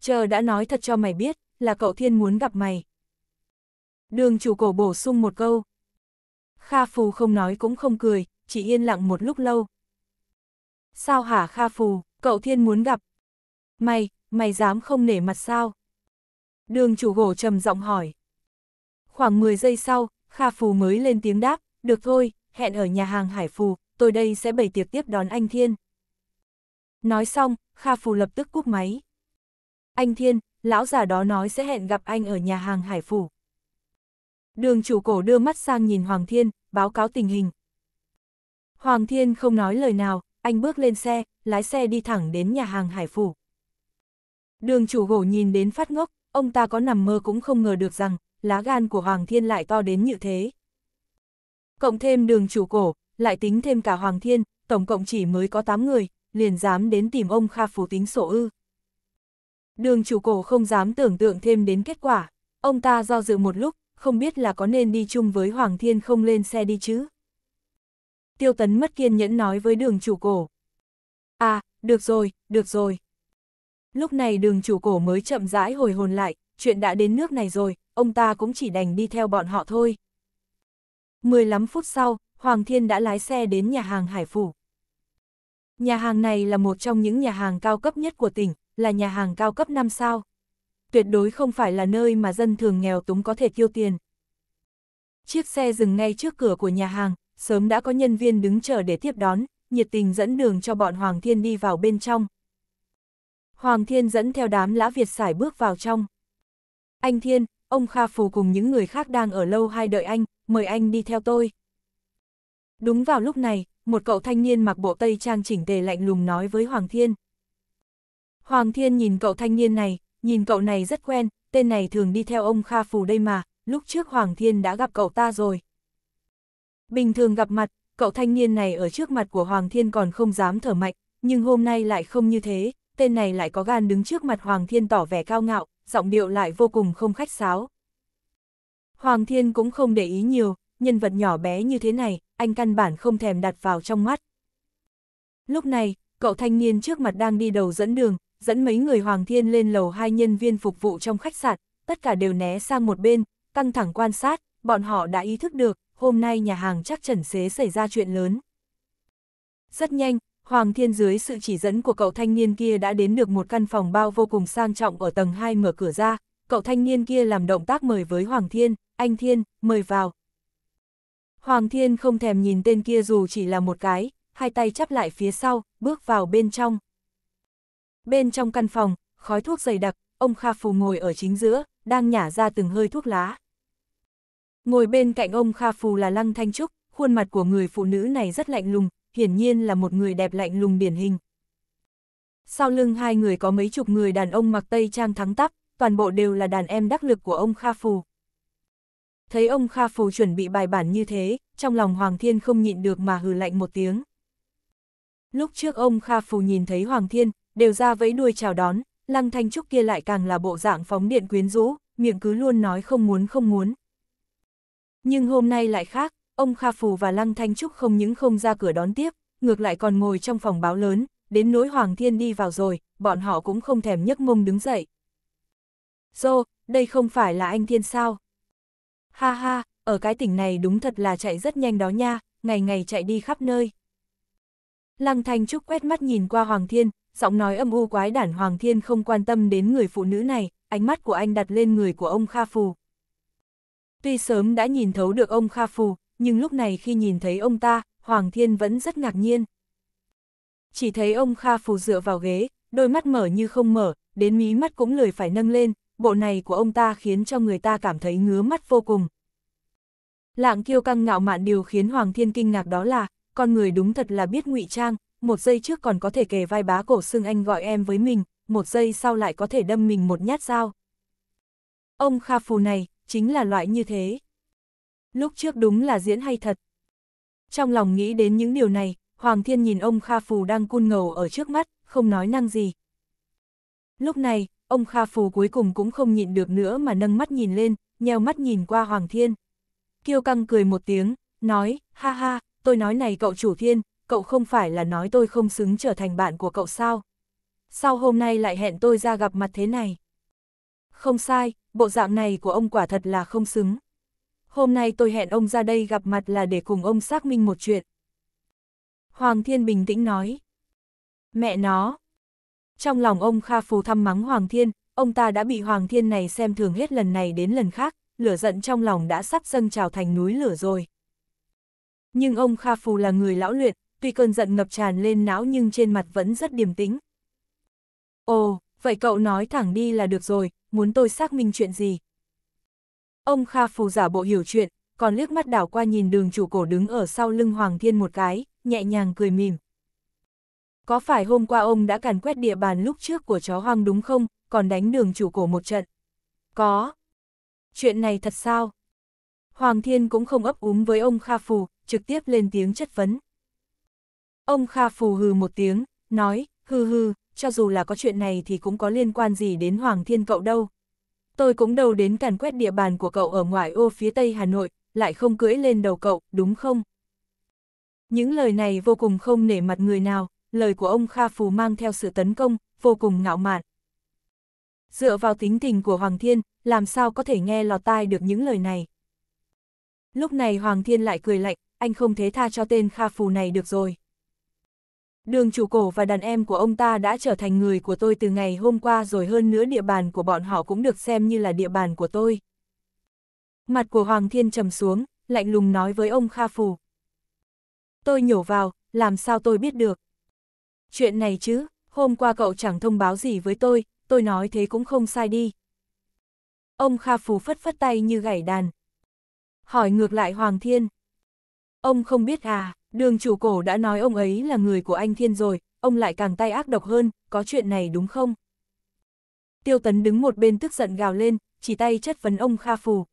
Chờ đã nói thật cho mày biết, là cậu thiên muốn gặp mày. Đường chủ cổ bổ sung một câu. Kha phù không nói cũng không cười, chỉ yên lặng một lúc lâu. Sao hả Kha phù, cậu thiên muốn gặp. Mày, mày dám không nể mặt sao? Đường chủ gỗ trầm giọng hỏi. Khoảng 10 giây sau, Kha Phù mới lên tiếng đáp, được thôi, hẹn ở nhà hàng Hải Phù, tôi đây sẽ bày tiệc tiếp đón anh Thiên. Nói xong, Kha Phù lập tức cúp máy. Anh Thiên, lão già đó nói sẽ hẹn gặp anh ở nhà hàng Hải phù Đường chủ cổ đưa mắt sang nhìn Hoàng Thiên, báo cáo tình hình. Hoàng Thiên không nói lời nào, anh bước lên xe, lái xe đi thẳng đến nhà hàng Hải Phủ. Đường chủ gỗ nhìn đến phát ngốc, ông ta có nằm mơ cũng không ngờ được rằng, lá gan của Hoàng Thiên lại to đến như thế. Cộng thêm đường chủ cổ, lại tính thêm cả Hoàng Thiên, tổng cộng chỉ mới có 8 người, liền dám đến tìm ông Kha Phú tính sổ ư. Đường chủ cổ không dám tưởng tượng thêm đến kết quả, ông ta do dự một lúc, không biết là có nên đi chung với Hoàng Thiên không lên xe đi chứ. Tiêu Tấn mất kiên nhẫn nói với đường chủ cổ. À, được rồi, được rồi, Lúc này đường chủ cổ mới chậm rãi hồi hồn lại, chuyện đã đến nước này rồi, ông ta cũng chỉ đành đi theo bọn họ thôi. Mười lắm phút sau, Hoàng Thiên đã lái xe đến nhà hàng Hải Phủ. Nhà hàng này là một trong những nhà hàng cao cấp nhất của tỉnh, là nhà hàng cao cấp 5 sao. Tuyệt đối không phải là nơi mà dân thường nghèo túng có thể tiêu tiền. Chiếc xe dừng ngay trước cửa của nhà hàng, sớm đã có nhân viên đứng chờ để tiếp đón, nhiệt tình dẫn đường cho bọn Hoàng Thiên đi vào bên trong, Hoàng Thiên dẫn theo đám lã Việt xài bước vào trong. Anh Thiên, ông Kha Phù cùng những người khác đang ở lâu hai đợi anh, mời anh đi theo tôi. Đúng vào lúc này, một cậu thanh niên mặc bộ tây trang chỉnh tề lạnh lùng nói với Hoàng Thiên. Hoàng Thiên nhìn cậu thanh niên này, nhìn cậu này rất quen, tên này thường đi theo ông Kha Phù đây mà, lúc trước Hoàng Thiên đã gặp cậu ta rồi. Bình thường gặp mặt, cậu thanh niên này ở trước mặt của Hoàng Thiên còn không dám thở mạnh, nhưng hôm nay lại không như thế, tên này lại có gan đứng trước mặt Hoàng Thiên tỏ vẻ cao ngạo, giọng điệu lại vô cùng không khách sáo. Hoàng Thiên cũng không để ý nhiều, nhân vật nhỏ bé như thế này, anh căn bản không thèm đặt vào trong mắt. Lúc này, cậu thanh niên trước mặt đang đi đầu dẫn đường, dẫn mấy người Hoàng Thiên lên lầu hai nhân viên phục vụ trong khách sạn, tất cả đều né sang một bên, căng thẳng quan sát, bọn họ đã ý thức được, hôm nay nhà hàng chắc chẩn xế xảy ra chuyện lớn. Rất nhanh, Hoàng Thiên dưới sự chỉ dẫn của cậu thanh niên kia đã đến được một căn phòng bao vô cùng sang trọng ở tầng 2 mở cửa ra, cậu thanh niên kia làm động tác mời với Hoàng Thiên, anh Thiên, mời vào. Hoàng Thiên không thèm nhìn tên kia dù chỉ là một cái, hai tay chắp lại phía sau, bước vào bên trong. Bên trong căn phòng, khói thuốc dày đặc, ông Kha Phù ngồi ở chính giữa, đang nhả ra từng hơi thuốc lá. Ngồi bên cạnh ông Kha Phù là Lăng Thanh Trúc, khuôn mặt của người phụ nữ này rất lạnh lùng, hiển nhiên là một người đẹp lạnh lùng điển hình. Sau lưng hai người có mấy chục người đàn ông mặc tây trang thắng tắp, toàn bộ đều là đàn em đắc lực của ông Kha Phù. Thấy ông Kha Phù chuẩn bị bài bản như thế, trong lòng Hoàng Thiên không nhịn được mà hừ lạnh một tiếng. Lúc trước ông Kha Phù nhìn thấy Hoàng Thiên, đều ra vẫy đuôi chào đón, Lăng Thanh Trúc kia lại càng là bộ dạng phóng điện quyến rũ, miệng cứ luôn nói không muốn không muốn. Nhưng hôm nay lại khác, ông Kha Phù và Lăng Thanh Trúc không những không ra cửa đón tiếp, ngược lại còn ngồi trong phòng báo lớn, đến nỗi Hoàng Thiên đi vào rồi, bọn họ cũng không thèm nhấc mông đứng dậy. Dô, đây không phải là anh Thiên sao? Ha ha, ở cái tỉnh này đúng thật là chạy rất nhanh đó nha, ngày ngày chạy đi khắp nơi. Lăng Thanh Trúc quét mắt nhìn qua Hoàng Thiên, giọng nói âm u quái đản Hoàng Thiên không quan tâm đến người phụ nữ này, ánh mắt của anh đặt lên người của ông Kha Phù. Tuy sớm đã nhìn thấu được ông Kha Phù, nhưng lúc này khi nhìn thấy ông ta, Hoàng Thiên vẫn rất ngạc nhiên. Chỉ thấy ông Kha Phù dựa vào ghế, đôi mắt mở như không mở, đến mí mắt cũng lười phải nâng lên, bộ này của ông ta khiến cho người ta cảm thấy ngứa mắt vô cùng. Lạng kiêu căng ngạo mạn điều khiến Hoàng Thiên kinh ngạc đó là, con người đúng thật là biết ngụy trang, một giây trước còn có thể kề vai bá cổ xương anh gọi em với mình, một giây sau lại có thể đâm mình một nhát dao. Ông Kha Phù này, chính là loại như thế lúc trước đúng là diễn hay thật. Trong lòng nghĩ đến những điều này, Hoàng Thiên nhìn ông Kha Phù đang cun ngầu ở trước mắt, không nói năng gì. Lúc này, ông Kha Phù cuối cùng cũng không nhịn được nữa mà nâng mắt nhìn lên, nheo mắt nhìn qua Hoàng Thiên. Kiêu căng cười một tiếng, nói, ha ha, tôi nói này cậu chủ thiên, cậu không phải là nói tôi không xứng trở thành bạn của cậu sao? Sao hôm nay lại hẹn tôi ra gặp mặt thế này? Không sai, bộ dạng này của ông quả thật là không xứng hôm nay tôi hẹn ông ra đây gặp mặt là để cùng ông xác minh một chuyện. Hoàng Thiên bình tĩnh nói. Mẹ nó! Trong lòng ông Kha Phù thăm mắng Hoàng Thiên, ông ta đã bị Hoàng Thiên này xem thường hết lần này đến lần khác, lửa giận trong lòng đã sắp dâng trào thành núi lửa rồi. Nhưng ông Kha Phù là người lão luyện, tuy cơn giận ngập tràn lên não nhưng trên mặt vẫn rất điềm tĩnh. Ồ, vậy cậu nói thẳng đi là được rồi, muốn tôi xác minh chuyện gì? Ông Kha Phù giả bộ hiểu chuyện, còn liếc mắt đảo qua nhìn đường chủ cổ đứng ở sau lưng Hoàng Thiên một cái, nhẹ nhàng cười mỉm. Có phải hôm qua ông đã càn quét địa bàn lúc trước của chó hoang đúng không, còn đánh đường chủ cổ một trận? Có. Chuyện này thật sao? Hoàng Thiên cũng không ấp úng với ông Kha Phù, trực tiếp lên tiếng chất vấn. Ông Kha Phù hừ một tiếng, nói, hừ hừ, cho dù là có chuyện này thì cũng có liên quan gì đến Hoàng Thiên cậu đâu, Tôi cũng đâu đến càn quét địa bàn của cậu ở ngoại ô phía tây Hà Nội, lại không cưỡi lên đầu cậu, đúng không? Những lời này vô cùng không nể mặt người nào, lời của ông Kha Phù mang theo sự tấn công, vô cùng ngạo mạn. Dựa vào tính tình của Hoàng Thiên, làm sao có thể nghe lọt tai được những lời này? Lúc này Hoàng Thiên lại cười lạnh, anh không thế tha cho tên Kha Phù này được rồi. Đường chủ cổ và đàn em của ông ta đã trở thành người của tôi từ ngày hôm qua rồi hơn nữa địa bàn của bọn họ cũng được xem như là địa bàn của tôi. Mặt của Hoàng Thiên trầm xuống, lạnh lùng nói với ông Kha Phù. Tôi nhổ vào, làm sao tôi biết được? Chuyện này chứ, hôm qua cậu chẳng thông báo gì với tôi, tôi nói thế cũng không sai đi. Ông Kha Phù phất phất tay như gảy đàn. Hỏi ngược lại Hoàng Thiên. Ông không biết à, đường chủ cổ đã nói ông ấy là người của anh thiên rồi, ông lại càng tay ác độc hơn, có chuyện này đúng không? Tiêu tấn đứng một bên tức giận gào lên, chỉ tay chất vấn ông Kha Phù.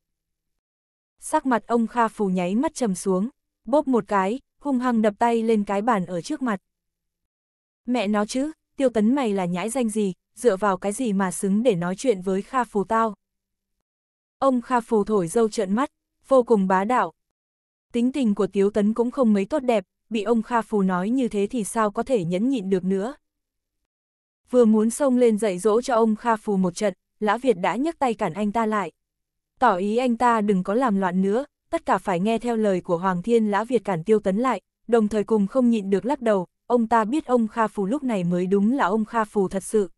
Sắc mặt ông Kha Phù nháy mắt trầm xuống, bóp một cái, hung hăng đập tay lên cái bàn ở trước mặt. Mẹ nó chứ, tiêu tấn mày là nhãi danh gì, dựa vào cái gì mà xứng để nói chuyện với Kha Phù tao. Ông Kha Phù thổi dâu trợn mắt, vô cùng bá đạo, Tính tình của Tiếu Tấn cũng không mấy tốt đẹp, bị ông Kha Phù nói như thế thì sao có thể nhẫn nhịn được nữa. Vừa muốn xông lên dạy dỗ cho ông Kha Phù một trận, Lã Việt đã nhấc tay cản anh ta lại. Tỏ ý anh ta đừng có làm loạn nữa, tất cả phải nghe theo lời của Hoàng Thiên Lã Việt cản Tiêu Tấn lại, đồng thời cùng không nhịn được lắc đầu, ông ta biết ông Kha Phù lúc này mới đúng là ông Kha Phù thật sự.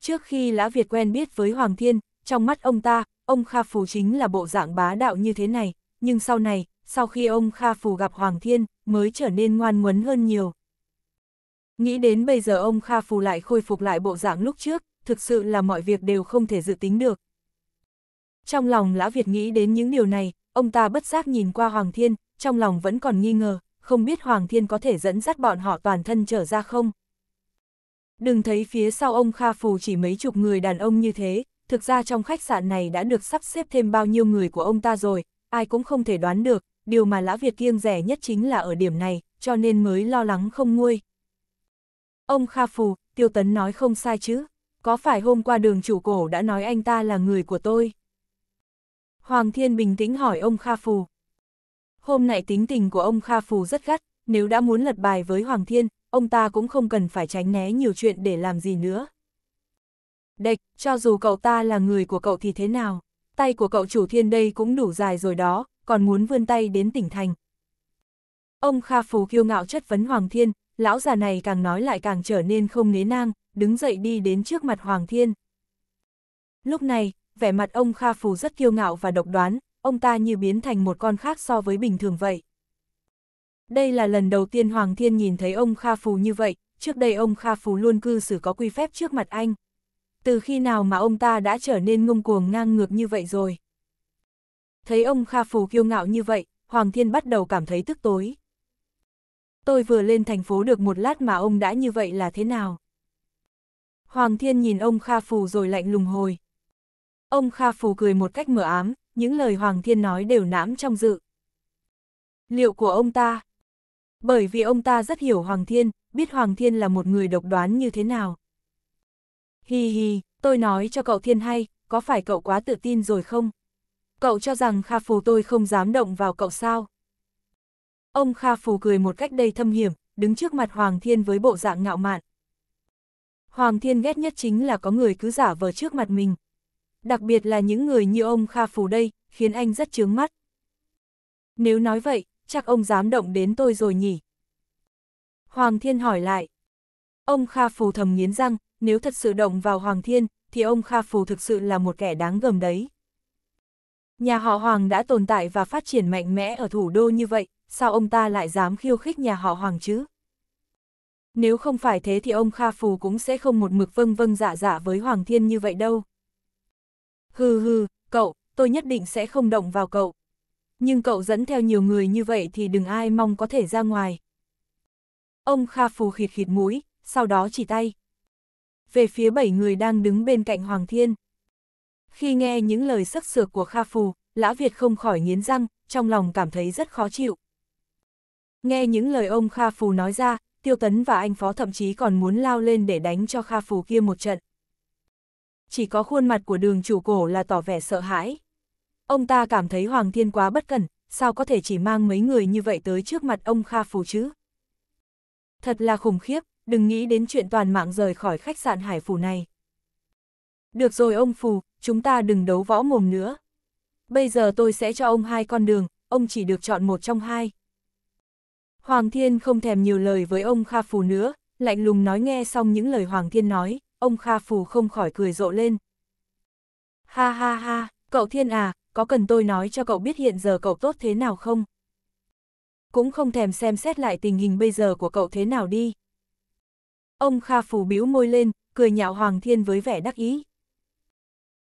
Trước khi Lã Việt quen biết với Hoàng Thiên, trong mắt ông ta, ông Kha Phù chính là bộ dạng bá đạo như thế này, nhưng sau này, sau khi ông Kha Phù gặp Hoàng Thiên, mới trở nên ngoan nguấn hơn nhiều. Nghĩ đến bây giờ ông Kha Phù lại khôi phục lại bộ dạng lúc trước, thực sự là mọi việc đều không thể dự tính được. Trong lòng Lã Việt nghĩ đến những điều này, ông ta bất giác nhìn qua Hoàng Thiên, trong lòng vẫn còn nghi ngờ, không biết Hoàng Thiên có thể dẫn dắt bọn họ toàn thân trở ra không. Đừng thấy phía sau ông Kha Phù chỉ mấy chục người đàn ông như thế, thực ra trong khách sạn này đã được sắp xếp thêm bao nhiêu người của ông ta rồi, ai cũng không thể đoán được, điều mà Lã Việt kiêng rẻ nhất chính là ở điểm này, cho nên mới lo lắng không nguôi. Ông Kha Phù, Tiêu Tấn nói không sai chứ, có phải hôm qua đường chủ cổ đã nói anh ta là người của tôi? Hoàng Thiên bình tĩnh hỏi ông Kha Phù. Hôm nay tính tình của ông Kha Phù rất gắt, nếu đã muốn lật bài với Hoàng Thiên, ông ta cũng không cần phải tránh né nhiều chuyện để làm gì nữa. Địch, cho dù cậu ta là người của cậu thì thế nào? tay của cậu chủ thiên đây cũng đủ dài rồi đó, còn muốn vươn tay đến tỉnh thành. Ông Kha Phù kiêu ngạo chất vấn Hoàng Thiên, lão già này càng nói lại càng trở nên không nế nang, đứng dậy đi đến trước mặt Hoàng Thiên. Lúc này, vẻ mặt ông Kha Phù rất kiêu ngạo và độc đoán, ông ta như biến thành một con khác so với bình thường vậy. Đây là lần đầu tiên Hoàng Thiên nhìn thấy ông Kha Phù như vậy, trước đây ông Kha Phù luôn cư xử có quy phép trước mặt anh từ khi nào mà ông ta đã trở nên ngông cuồng ngang ngược như vậy rồi. Thấy ông Kha Phù kiêu ngạo như vậy, Hoàng Thiên bắt đầu cảm thấy tức tối. Tôi vừa lên thành phố được một lát mà ông đã như vậy là thế nào? Hoàng Thiên nhìn ông Kha Phù rồi lạnh lùng hồi. Ông Kha Phù cười một cách mờ ám, những lời Hoàng Thiên nói đều nãm trong dự. Liệu của ông ta? Bởi vì ông ta rất hiểu Hoàng Thiên, biết Hoàng Thiên là một người độc đoán như thế nào. Hi hi, tôi nói cho cậu thiên hay, có phải cậu quá tự tin rồi không? Cậu cho rằng Kha Phù tôi không dám động vào cậu sao? Ông Kha Phù cười một cách đầy thâm hiểm, đứng trước mặt Hoàng Thiên với bộ dạng ngạo mạn. Hoàng Thiên ghét nhất chính là có người cứ giả vờ trước mặt mình. Đặc biệt là những người như ông Kha Phù đây, khiến anh rất chướng mắt. Nếu nói vậy, chắc ông dám động đến tôi rồi nhỉ? Hoàng Thiên hỏi lại. Ông Kha Phù thầm nghiến răng, nếu thật sự động vào Hoàng Thiên, thì ông Kha Phù thực sự là một kẻ đáng gờm đấy. Nhà họ Hoàng đã tồn tại và phát triển mạnh mẽ ở thủ đô như vậy, sao ông ta lại dám khiêu khích nhà họ Hoàng chứ? Nếu không phải thế thì ông Kha Phù cũng sẽ không một mực vâng vâng dạ dạ với Hoàng Thiên như vậy đâu. Hừ hừ, cậu, tôi nhất định sẽ không động vào cậu. Nhưng cậu dẫn theo nhiều người như vậy thì đừng ai mong có thể ra ngoài. Ông Kha Phù khịt khịt mũi, sau đó chỉ tay về phía bảy người đang đứng bên cạnh Hoàng Thiên. Khi nghe những lời sắc sược của Kha Phù, Lã Việt không khỏi nghiến răng, trong lòng cảm thấy rất khó chịu. Nghe những lời ông Kha Phù nói ra, Tiêu Tấn và anh Phó thậm chí còn muốn lao lên để đánh cho Kha Phù kia một trận. Chỉ có khuôn mặt của đường chủ cổ là tỏ vẻ sợ hãi. Ông ta cảm thấy Hoàng Thiên quá bất cẩn, sao có thể chỉ mang mấy người như vậy tới trước mặt ông Kha Phù chứ? Thật là khủng khiếp, đừng nghĩ đến chuyện toàn mạng rời khỏi khách sạn Hải Phủ này. Được rồi ông Phù, chúng ta đừng đấu võ mồm nữa. Bây giờ tôi sẽ cho ông hai con đường, ông chỉ được chọn một trong hai. Hoàng Thiên không thèm nhiều lời với ông Kha Phù nữa, lạnh lùng nói nghe xong những lời Hoàng Thiên nói, ông Kha Phù không khỏi cười rộ lên. Ha ha ha, cậu Thiên à, có cần tôi nói cho cậu biết hiện giờ cậu tốt thế nào không? Cũng không thèm xem xét lại tình hình bây giờ của cậu thế nào đi. Ông Kha Phù bĩu môi lên, cười nhạo Hoàng Thiên với vẻ đắc ý.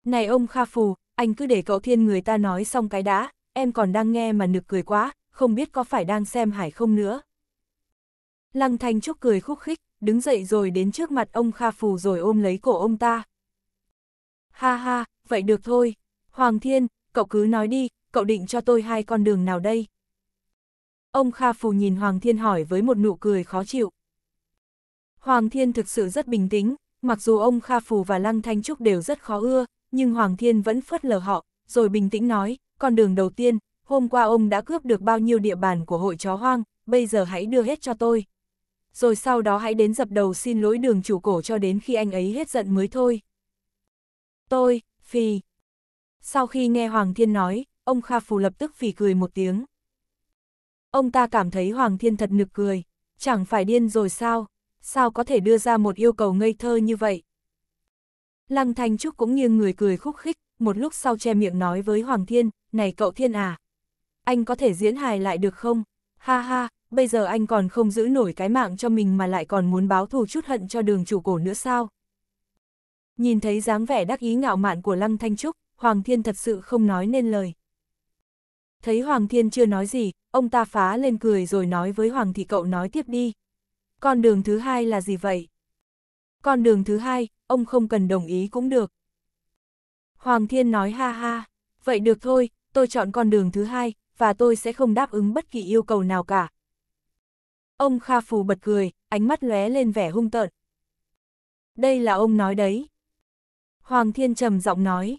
Này ông Kha Phù, anh cứ để cậu Thiên người ta nói xong cái đã, em còn đang nghe mà nực cười quá, không biết có phải đang xem hải không nữa. Lăng Thanh Trúc cười khúc khích, đứng dậy rồi đến trước mặt ông Kha Phù rồi ôm lấy cổ ông ta. Ha ha, vậy được thôi. Hoàng Thiên, cậu cứ nói đi, cậu định cho tôi hai con đường nào đây? Ông Kha Phù nhìn Hoàng Thiên hỏi với một nụ cười khó chịu. Hoàng Thiên thực sự rất bình tĩnh, mặc dù ông Kha Phù và Lăng Thanh Trúc đều rất khó ưa, nhưng Hoàng Thiên vẫn phớt lờ họ, rồi bình tĩnh nói, con đường đầu tiên, hôm qua ông đã cướp được bao nhiêu địa bàn của hội chó hoang, bây giờ hãy đưa hết cho tôi. Rồi sau đó hãy đến dập đầu xin lỗi đường chủ cổ cho đến khi anh ấy hết giận mới thôi. Tôi, phì. Sau khi nghe Hoàng Thiên nói, ông Kha Phù lập tức phì cười một tiếng. Ông ta cảm thấy Hoàng Thiên thật nực cười, chẳng phải điên rồi sao? sao có thể đưa ra một yêu cầu ngây thơ như vậy. Lăng Thanh Trúc cũng nghiêng người cười khúc khích, một lúc sau che miệng nói với Hoàng Thiên, này cậu Thiên à, anh có thể diễn hài lại được không? Ha ha, bây giờ anh còn không giữ nổi cái mạng cho mình mà lại còn muốn báo thù chút hận cho đường chủ cổ nữa sao? Nhìn thấy dáng vẻ đắc ý ngạo mạn của Lăng Thanh Trúc, Hoàng Thiên thật sự không nói nên lời. Thấy Hoàng Thiên chưa nói gì, ông ta phá lên cười rồi nói với Hoàng thị cậu nói tiếp đi. Con đường thứ hai là gì vậy? Con đường thứ hai, ông không cần đồng ý cũng được. Hoàng Thiên nói ha ha, vậy được thôi, tôi chọn con đường thứ hai, và tôi sẽ không đáp ứng bất kỳ yêu cầu nào cả. Ông Kha Phù bật cười, ánh mắt lóe lên vẻ hung tợn. Đây là ông nói đấy. Hoàng Thiên trầm giọng nói.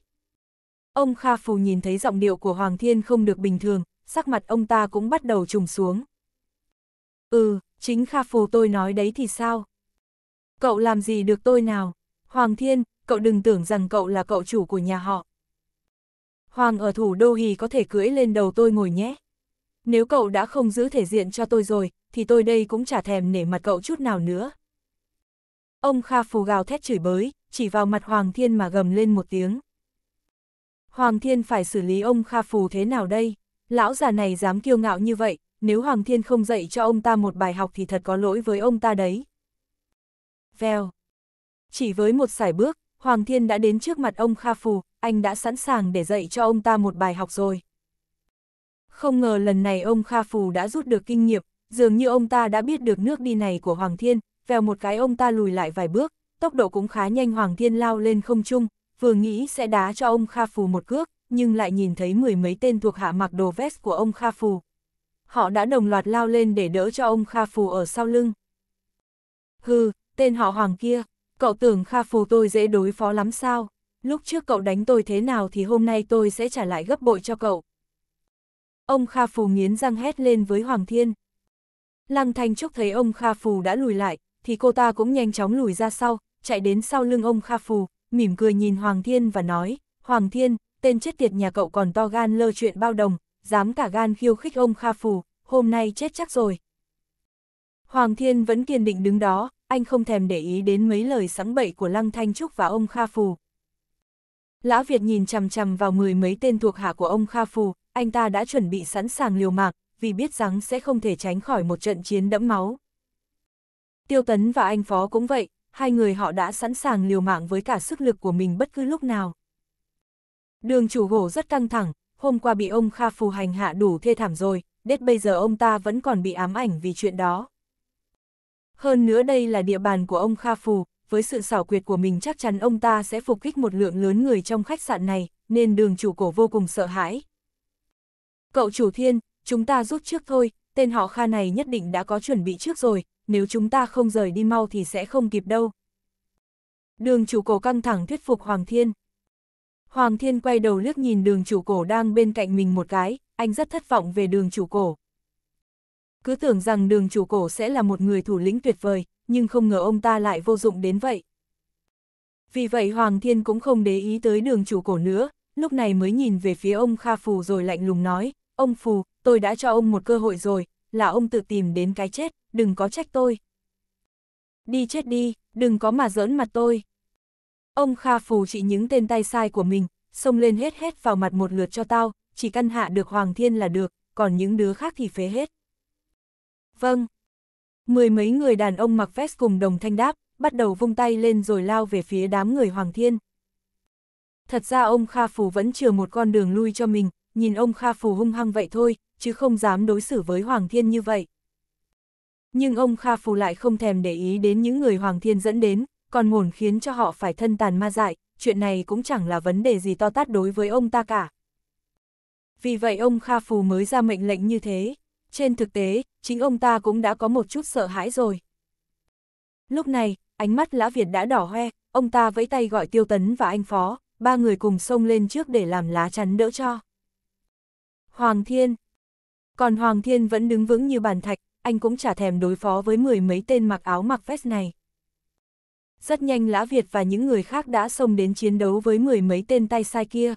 Ông Kha Phù nhìn thấy giọng điệu của Hoàng Thiên không được bình thường, sắc mặt ông ta cũng bắt đầu trùng xuống. Ừ, chính Kha Phù tôi nói đấy thì sao? Cậu làm gì được tôi nào? Hoàng Thiên, cậu đừng tưởng rằng cậu là cậu chủ của nhà họ. Hoàng ở thủ đô hì có thể cưỡi lên đầu tôi ngồi nhé. Nếu cậu đã không giữ thể diện cho tôi rồi, thì tôi đây cũng chả thèm nể mặt cậu chút nào nữa. Ông Kha Phù gào thét chửi bới, chỉ vào mặt Hoàng Thiên mà gầm lên một tiếng. Hoàng Thiên phải xử lý ông Kha Phù thế nào đây? Lão già này dám kiêu ngạo như vậy, nếu Hoàng Thiên không dạy cho ông ta một bài học thì thật có lỗi với ông ta đấy. Vèo. Chỉ với một sải bước, Hoàng Thiên đã đến trước mặt ông Kha Phù, anh đã sẵn sàng để dạy cho ông ta một bài học rồi. Không ngờ lần này ông Kha Phù đã rút được kinh nghiệm, dường như ông ta đã biết được nước đi này của Hoàng Thiên, vèo một cái ông ta lùi lại vài bước, tốc độ cũng khá nhanh Hoàng Thiên lao lên không trung, vừa nghĩ sẽ đá cho ông Kha Phù một cước, nhưng lại nhìn thấy mười mấy tên thuộc hạ mặc đồ vest của ông Kha Phù, họ đã đồng loạt lao lên để đỡ cho ông Kha Phù ở sau lưng. Hừ, tên họ Hoàng kia, cậu tưởng Kha Phù tôi dễ đối phó lắm sao? Lúc trước cậu đánh tôi thế nào thì hôm nay tôi sẽ trả lại gấp bội cho cậu. Ông Kha Phù nghiến răng hét lên với Hoàng Thiên. Lăng Thanh Trúc thấy ông Kha Phù đã lùi lại, thì cô ta cũng nhanh chóng lùi ra sau, chạy đến sau lưng ông Kha Phù, mỉm cười nhìn Hoàng Thiên và nói, Hoàng Thiên, tên chết tiệt nhà cậu còn to gan lơ chuyện bao đồng, dám cả gan khiêu khích ông Kha Phù, hôm nay chết chắc rồi. Hoàng Thiên vẫn kiên định đứng đó, anh không thèm để ý đến mấy lời sẵn bậy của Lăng Thanh Trúc và ông Kha Phù. Lã Việt nhìn chằm chằm vào mười mấy tên thuộc hạ của ông Kha Phù, anh ta đã chuẩn bị sẵn sàng liều mạng, vì biết rằng sẽ không thể tránh khỏi một trận chiến đẫm máu. Tiêu Tấn và anh Phó cũng vậy, hai người họ đã sẵn sàng liều mạng với cả sức lực của mình bất cứ lúc nào. Đường chủ gỗ rất căng thẳng, hôm qua bị ông Kha Phù hành hạ đủ thê thảm rồi, đến bây giờ ông ta vẫn còn bị ám ảnh vì chuyện đó. Hơn nữa đây là địa bàn của ông Kha Phù, với sự xảo quyệt của mình chắc chắn ông ta sẽ phục kích một lượng lớn người trong khách sạn này, nên đường chủ cổ vô cùng sợ hãi. Cậu chủ thiên, chúng ta rút trước thôi, tên họ Kha này nhất định đã có chuẩn bị trước rồi, nếu chúng ta không rời đi mau thì sẽ không kịp đâu. Đường chủ cổ căng thẳng thuyết phục Hoàng Thiên. Hoàng Thiên quay đầu liếc nhìn đường chủ cổ đang bên cạnh mình một cái, anh rất thất vọng về đường chủ cổ. Cứ tưởng rằng đường chủ cổ sẽ là một người thủ lĩnh tuyệt vời, nhưng không ngờ ông ta lại vô dụng đến vậy. Vì vậy Hoàng Thiên cũng không để ý tới đường chủ cổ nữa, lúc này mới nhìn về phía ông Kha Phù rồi lạnh lùng nói, ông Phù, tôi đã cho ông một cơ hội rồi, là ông tự tìm đến cái chết, đừng có trách tôi. Đi chết đi, đừng có mà giỡn mặt tôi. Ông Kha phù trị những tên tay sai của mình, xông lên hết hết vào mặt một lượt cho tao, chỉ căn hạ được Hoàng Thiên là được, còn những đứa khác thì phế hết. Vâng. Mười mấy người đàn ông mặc vest cùng đồng thanh đáp, bắt đầu vung tay lên rồi lao về phía đám người Hoàng Thiên. Thật ra ông Kha Phù vẫn chừa một con đường lui cho mình, nhìn ông Kha Phù hung hăng vậy thôi, chứ không dám đối xử với Hoàng Thiên như vậy. Nhưng ông Kha Phù lại không thèm để ý đến những người Hoàng Thiên dẫn đến, còn ngổn khiến cho họ phải thân tàn ma dại, chuyện này cũng chẳng là vấn đề gì to tát đối với ông ta cả. Vì vậy ông Kha Phù mới ra mệnh lệnh như thế, trên thực tế, chính ông ta cũng đã có một chút sợ hãi rồi. Lúc này, ánh mắt Lã Việt đã đỏ hoe, ông ta vẫy tay gọi Tiêu Tấn và anh Phó, ba người cùng xông lên trước để làm lá chắn đỡ cho. Hoàng Thiên Còn Hoàng Thiên vẫn đứng vững như bàn thạch, anh cũng chả thèm đối phó với mười mấy tên mặc áo mặc vest này rất nhanh Lã Việt và những người khác đã xông đến chiến đấu với mười mấy tên tay sai kia.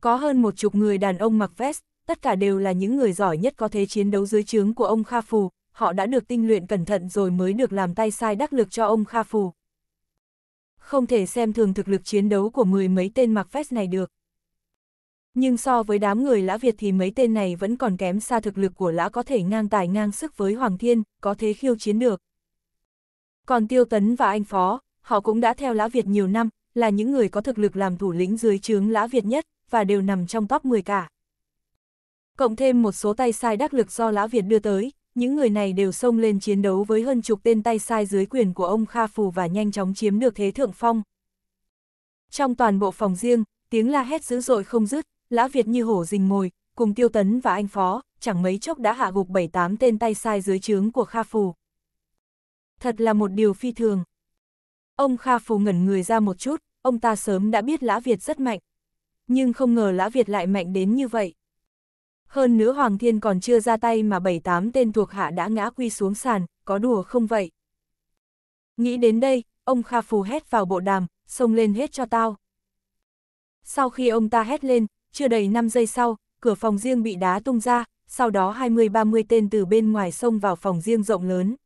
Có hơn một chục người đàn ông mặc vest, tất cả đều là những người giỏi nhất có thế chiến đấu dưới trướng của ông Kha Phù, họ đã được tinh luyện cẩn thận rồi mới được làm tay sai đắc lực cho ông Kha Phù. Không thể xem thường thực lực chiến đấu của mười mấy tên mặc vest này được. Nhưng so với đám người Lã Việt thì mấy tên này vẫn còn kém xa thực lực của Lã có thể ngang tài ngang sức với Hoàng Thiên, có thế khiêu chiến được. Còn Tiêu Tấn và anh Phó, họ cũng đã theo Lã Việt nhiều năm, là những người có thực lực làm thủ lĩnh dưới trướng Lã Việt nhất, và đều nằm trong top 10 cả. Cộng thêm một số tay sai đắc lực do Lã Việt đưa tới, những người này đều xông lên chiến đấu với hơn chục tên tay sai dưới quyền của ông Kha Phù và nhanh chóng chiếm được thế thượng phong. Trong toàn bộ phòng riêng, tiếng la hét dữ dội không dứt, Lã Việt như hổ rình mồi, cùng Tiêu Tấn và anh Phó, chẳng mấy chốc đã hạ gục 7-8 tên tay sai dưới trướng của Kha Phù thật là một điều phi thường. Ông Kha Phù ngẩn người ra một chút, ông ta sớm đã biết Lã Việt rất mạnh. Nhưng không ngờ Lã Việt lại mạnh đến như vậy. Hơn nữa Hoàng Thiên còn chưa ra tay mà bảy tám tên thuộc hạ đã ngã quy xuống sàn, có đùa không vậy? Nghĩ đến đây, ông Kha Phù hét vào bộ đàm, xông lên hết cho tao. Sau khi ông ta hét lên, chưa đầy 5 giây sau, cửa phòng riêng bị đá tung ra, sau đó 20-30 tên từ bên ngoài xông vào phòng riêng rộng lớn.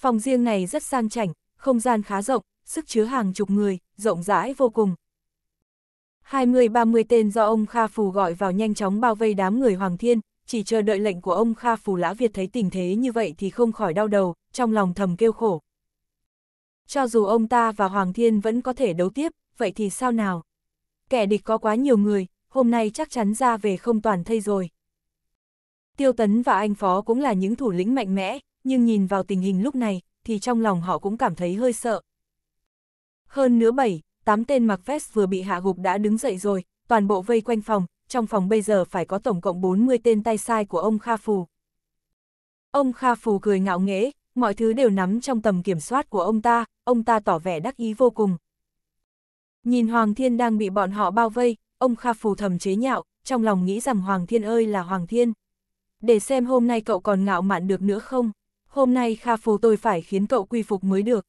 Phòng riêng này rất sang chảnh, không gian khá rộng, sức chứa hàng chục người, rộng rãi vô cùng. 20-30 tên do ông Kha Phù gọi vào nhanh chóng bao vây đám người Hoàng Thiên, chỉ chờ đợi lệnh của ông Kha Phù Lã Việt thấy tình thế như vậy thì không khỏi đau đầu, trong lòng thầm kêu khổ. Cho dù ông ta và Hoàng Thiên vẫn có thể đấu tiếp, vậy thì sao nào? Kẻ địch có quá nhiều người, hôm nay chắc chắn ra về không toàn thây rồi. Tiêu Tấn và anh Phó cũng là những thủ lĩnh mạnh mẽ, nhưng nhìn vào tình hình lúc này, thì trong lòng họ cũng cảm thấy hơi sợ. Hơn nữa bảy, tám tên mặc vest vừa bị hạ gục đã đứng dậy rồi, toàn bộ vây quanh phòng, trong phòng bây giờ phải có tổng cộng 40 tên tay sai của ông Kha Phù. Ông Kha Phù cười ngạo nghễ, mọi thứ đều nắm trong tầm kiểm soát của ông ta, ông ta tỏ vẻ đắc ý vô cùng. Nhìn Hoàng Thiên đang bị bọn họ bao vây, ông Kha Phù thầm chế nhạo, trong lòng nghĩ rằng Hoàng Thiên ơi là Hoàng Thiên. Để xem hôm nay cậu còn ngạo mạn được nữa không? hôm nay Kha Phù tôi phải khiến cậu quy phục mới được.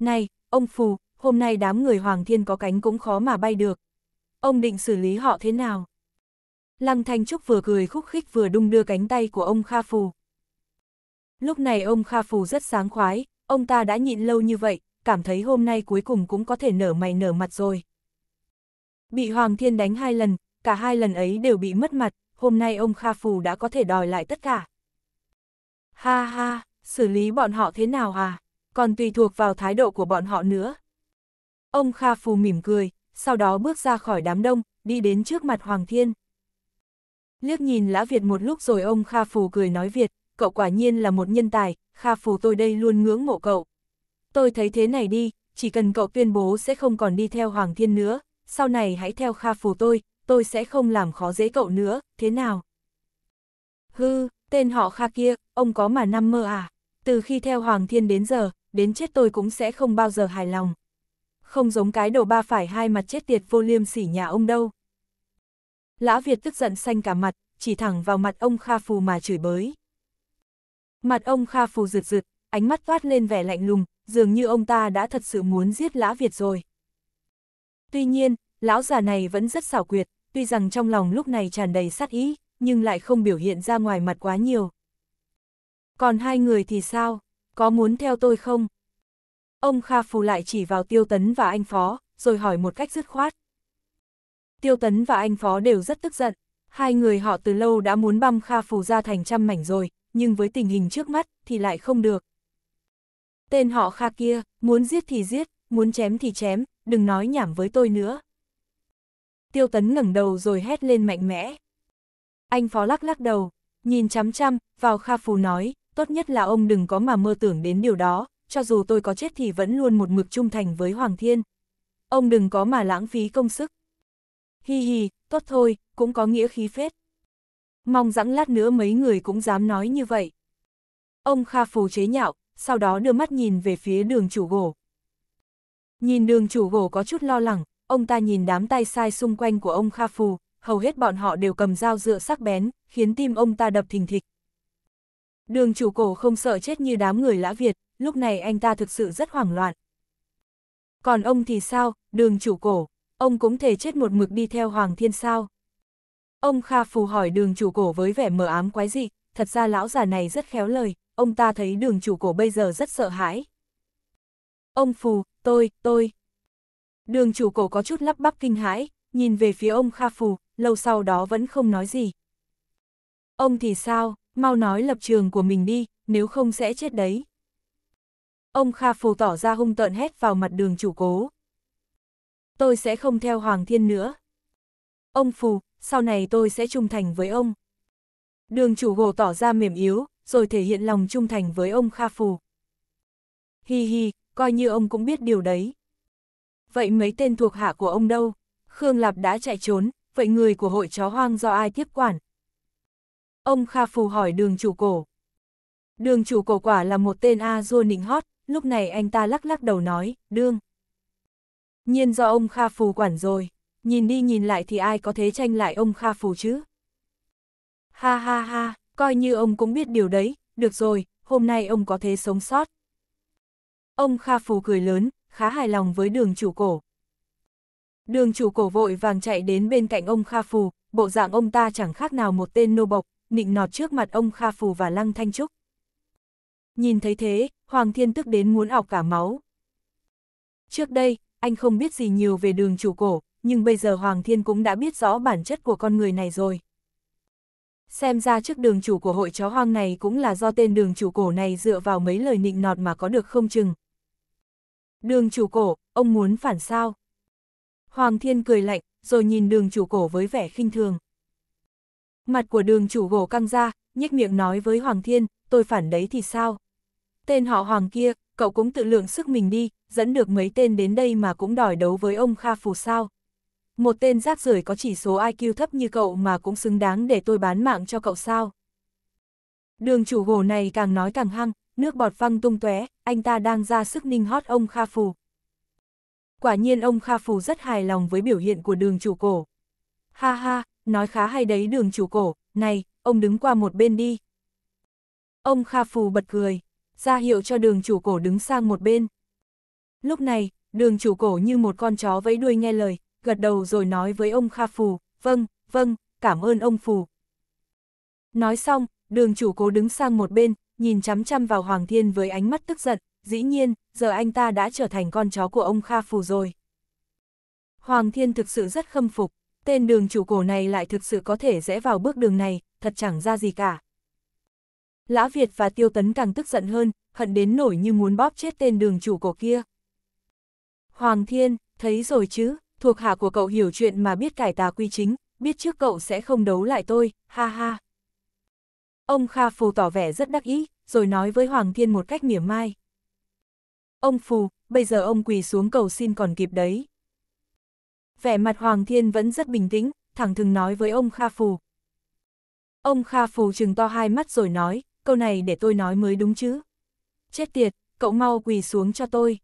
Này, ông Phù, hôm nay đám người Hoàng Thiên có cánh cũng khó mà bay được. Ông định xử lý họ thế nào? Lăng Thanh Trúc vừa cười khúc khích vừa đung đưa cánh tay của ông Kha Phù. Lúc này ông Kha Phù rất sáng khoái, ông ta đã nhịn lâu như vậy, cảm thấy hôm nay cuối cùng cũng có thể nở mày nở mặt rồi. Bị Hoàng Thiên đánh hai lần, cả hai lần ấy đều bị mất mặt, hôm nay ông Kha Phù đã có thể đòi lại tất cả. Ha ha, xử lý bọn họ thế nào à? Còn tùy thuộc vào thái độ của bọn họ nữa. Ông Kha Phù mỉm cười, sau đó bước ra khỏi đám đông, đi đến trước mặt Hoàng Thiên. Liếc nhìn Lã Việt một lúc rồi ông Kha Phù cười nói Việt, cậu quả nhiên là một nhân tài, Kha Phù tôi đây luôn ngưỡng mộ cậu. Tôi thấy thế này đi, chỉ cần cậu tuyên bố sẽ không còn đi theo Hoàng Thiên nữa, sau này hãy theo Kha Phù tôi, tôi sẽ không làm khó dễ cậu nữa, thế nào? Hư, Tên họ Kha kia, ông có mà năm mơ à? Từ khi theo Hoàng Thiên đến giờ, đến chết tôi cũng sẽ không bao giờ hài lòng. Không giống cái đồ ba phải hai mặt chết tiệt vô liêm sỉ nhà ông đâu. Lã Việt tức giận xanh cả mặt, chỉ thẳng vào mặt ông Kha Phù mà chửi bới. Mặt ông Kha Phù rượt rượt, ánh mắt toát lên vẻ lạnh lùng, dường như ông ta đã thật sự muốn giết Lã Việt rồi. Tuy nhiên, lão già này vẫn rất xảo quyệt, tuy rằng trong lòng lúc này tràn đầy sát ý, nhưng lại không biểu hiện ra ngoài mặt quá nhiều. Còn hai người thì sao? Có muốn theo tôi không? Ông Kha Phù lại chỉ vào Tiêu Tấn và anh Phó, rồi hỏi một cách dứt khoát. Tiêu Tấn và anh Phó đều rất tức giận. Hai người họ từ lâu đã muốn băm Kha Phù ra thành trăm mảnh rồi, nhưng với tình hình trước mắt thì lại không được. Tên họ Kha kia, muốn giết thì giết, muốn chém thì chém, đừng nói nhảm với tôi nữa. Tiêu Tấn ngẩng đầu rồi hét lên mạnh mẽ. Anh phó lắc lắc đầu, nhìn chăm chăm, vào Kha phù nói, tốt nhất là ông đừng có mà mơ tưởng đến điều đó, cho dù tôi có chết thì vẫn luôn một mực trung thành với Hoàng Thiên. Ông đừng có mà lãng phí công sức. Hi hi, tốt thôi, cũng có nghĩa khí phết. Mong rãng lát nữa mấy người cũng dám nói như vậy. Ông Kha Phù chế nhạo, sau đó đưa mắt nhìn về phía đường chủ gỗ. Nhìn đường chủ gỗ có chút lo lắng, ông ta nhìn đám tay sai xung quanh của ông Kha Phù, hầu hết bọn họ đều cầm dao dựa sắc bén, khiến tim ông ta đập thình thịch. Đường chủ cổ không sợ chết như đám người lã Việt, lúc này anh ta thực sự rất hoảng loạn. Còn ông thì sao, đường chủ cổ, ông cũng thể chết một mực đi theo Hoàng Thiên sao? Ông Kha Phù hỏi đường chủ cổ với vẻ mờ ám quái dị, thật ra lão già này rất khéo lời, ông ta thấy đường chủ cổ bây giờ rất sợ hãi. Ông Phù, tôi, tôi. Đường chủ cổ có chút lắp bắp kinh hãi, nhìn về phía ông Kha Phù, lâu sau đó vẫn không nói gì. Ông thì sao, mau nói lập trường của mình đi, nếu không sẽ chết đấy. Ông Kha Phù tỏ ra hung tợn hét vào mặt đường chủ cố. Tôi sẽ không theo Hoàng Thiên nữa. Ông Phù, sau này tôi sẽ trung thành với ông. Đường chủ gồ tỏ ra mềm yếu, rồi thể hiện lòng trung thành với ông Kha Phù. Hi hi, coi như ông cũng biết điều đấy. Vậy mấy tên thuộc hạ của ông đâu? Khương Lạp đã chạy trốn, vậy người của hội chó hoang do ai tiếp quản? Ông Kha Phù hỏi đường chủ cổ. Đường chủ cổ quả là một tên A dua nịnh hót, lúc này anh ta lắc lắc đầu nói, đương. Nhiên do ông Kha Phù quản rồi, nhìn đi nhìn lại thì ai có thế tranh lại ông Kha Phù chứ? Ha ha ha, coi như ông cũng biết điều đấy, được rồi, hôm nay ông có thế sống sót. Ông Kha Phù cười lớn, khá hài lòng với đường chủ cổ. Đường chủ cổ vội vàng chạy đến bên cạnh ông Kha Phù, bộ dạng ông ta chẳng khác nào một tên nô bộc, nịnh nọt trước mặt ông Kha Phù và Lăng Thanh Trúc. Nhìn thấy thế, Hoàng Thiên tức đến muốn ọc cả máu. Trước đây, anh không biết gì nhiều về đường chủ cổ, nhưng bây giờ Hoàng Thiên cũng đã biết rõ bản chất của con người này rồi. Xem ra trước đường chủ của hội chó hoang này cũng là do tên đường chủ cổ này dựa vào mấy lời nịnh nọt mà có được không chừng. Đường chủ cổ, ông muốn phản sao? Hoàng Thiên cười lạnh, rồi nhìn đường chủ cổ với vẻ khinh thường. Mặt của đường chủ gỗ căng ra, nhếch miệng nói với Hoàng Thiên, tôi phản đấy thì sao? Tên họ Hoàng kia, cậu cũng tự lượng sức mình đi, dẫn được mấy tên đến đây mà cũng đòi đấu với ông Kha Phù sao? Một tên rác rưởi có chỉ số IQ thấp như cậu mà cũng xứng đáng để tôi bán mạng cho cậu sao? Đường chủ gỗ này càng nói càng hăng, nước bọt văng tung tóe, anh ta đang ra sức ninh hót ông Kha Phù. Quả nhiên ông Kha Phù rất hài lòng với biểu hiện của đường chủ cổ. Ha ha, nói khá hay đấy đường chủ cổ, này, ông đứng qua một bên đi. Ông Kha Phù bật cười, ra hiệu cho đường chủ cổ đứng sang một bên. Lúc này, đường chủ cổ như một con chó vẫy đuôi nghe lời, gật đầu rồi nói với ông Kha Phù, vâng, vâng, cảm ơn ông Phù. Nói xong, đường chủ cố đứng sang một bên, nhìn chằm chằm vào Hoàng Thiên với ánh mắt tức giận dĩ nhiên, giờ anh ta đã trở thành con chó của ông Kha Phù rồi. Hoàng Thiên thực sự rất khâm phục, tên đường chủ cổ này lại thực sự có thể rẽ vào bước đường này, thật chẳng ra gì cả. Lã Việt và Tiêu Tấn càng tức giận hơn, hận đến nổi như muốn bóp chết tên đường chủ cổ kia. Hoàng Thiên, thấy rồi chứ, thuộc hạ của cậu hiểu chuyện mà biết cải tà quy chính, biết trước cậu sẽ không đấu lại tôi, ha ha. Ông Kha Phù tỏ vẻ rất đắc ý, rồi nói với Hoàng Thiên một cách mỉa mai. Ông Phù, bây giờ ông quỳ xuống cầu xin còn kịp đấy. Vẻ mặt Hoàng Thiên vẫn rất bình tĩnh, thẳng thừng nói với ông Kha Phù. Ông Kha Phù trừng to hai mắt rồi nói, câu này để tôi nói mới đúng chứ. Chết tiệt, cậu mau quỳ xuống cho tôi.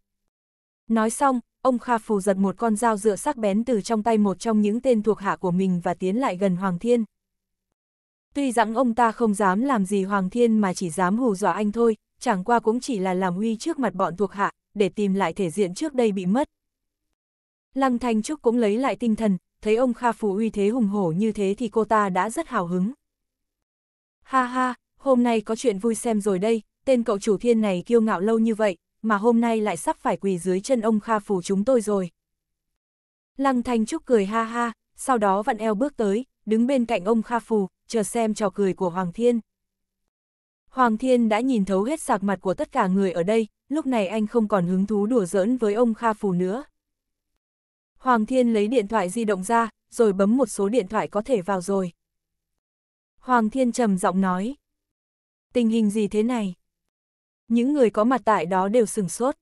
Nói xong, ông Kha Phù giật một con dao dựa sắc bén từ trong tay một trong những tên thuộc hạ của mình và tiến lại gần Hoàng Thiên. Tuy rằng ông ta không dám làm gì Hoàng Thiên mà chỉ dám hù dọa anh thôi, chẳng qua cũng chỉ là làm uy trước mặt bọn thuộc hạ, để tìm lại thể diện trước đây bị mất. Lăng Thanh Trúc cũng lấy lại tinh thần, thấy ông Kha Phú uy thế hùng hổ như thế thì cô ta đã rất hào hứng. Ha ha, hôm nay có chuyện vui xem rồi đây, tên cậu chủ thiên này kiêu ngạo lâu như vậy, mà hôm nay lại sắp phải quỳ dưới chân ông Kha Phù chúng tôi rồi. Lăng Thanh Trúc cười ha ha, sau đó vặn eo bước tới, đứng bên cạnh ông Kha Phù, chờ xem trò cười của Hoàng Thiên. Hoàng Thiên đã nhìn thấu hết sạc mặt của tất cả người ở đây, lúc này anh không còn hứng thú đùa giỡn với ông Kha Phù nữa. Hoàng Thiên lấy điện thoại di động ra, rồi bấm một số điện thoại có thể vào rồi. Hoàng Thiên trầm giọng nói. Tình hình gì thế này? Những người có mặt tại đó đều sửng sốt.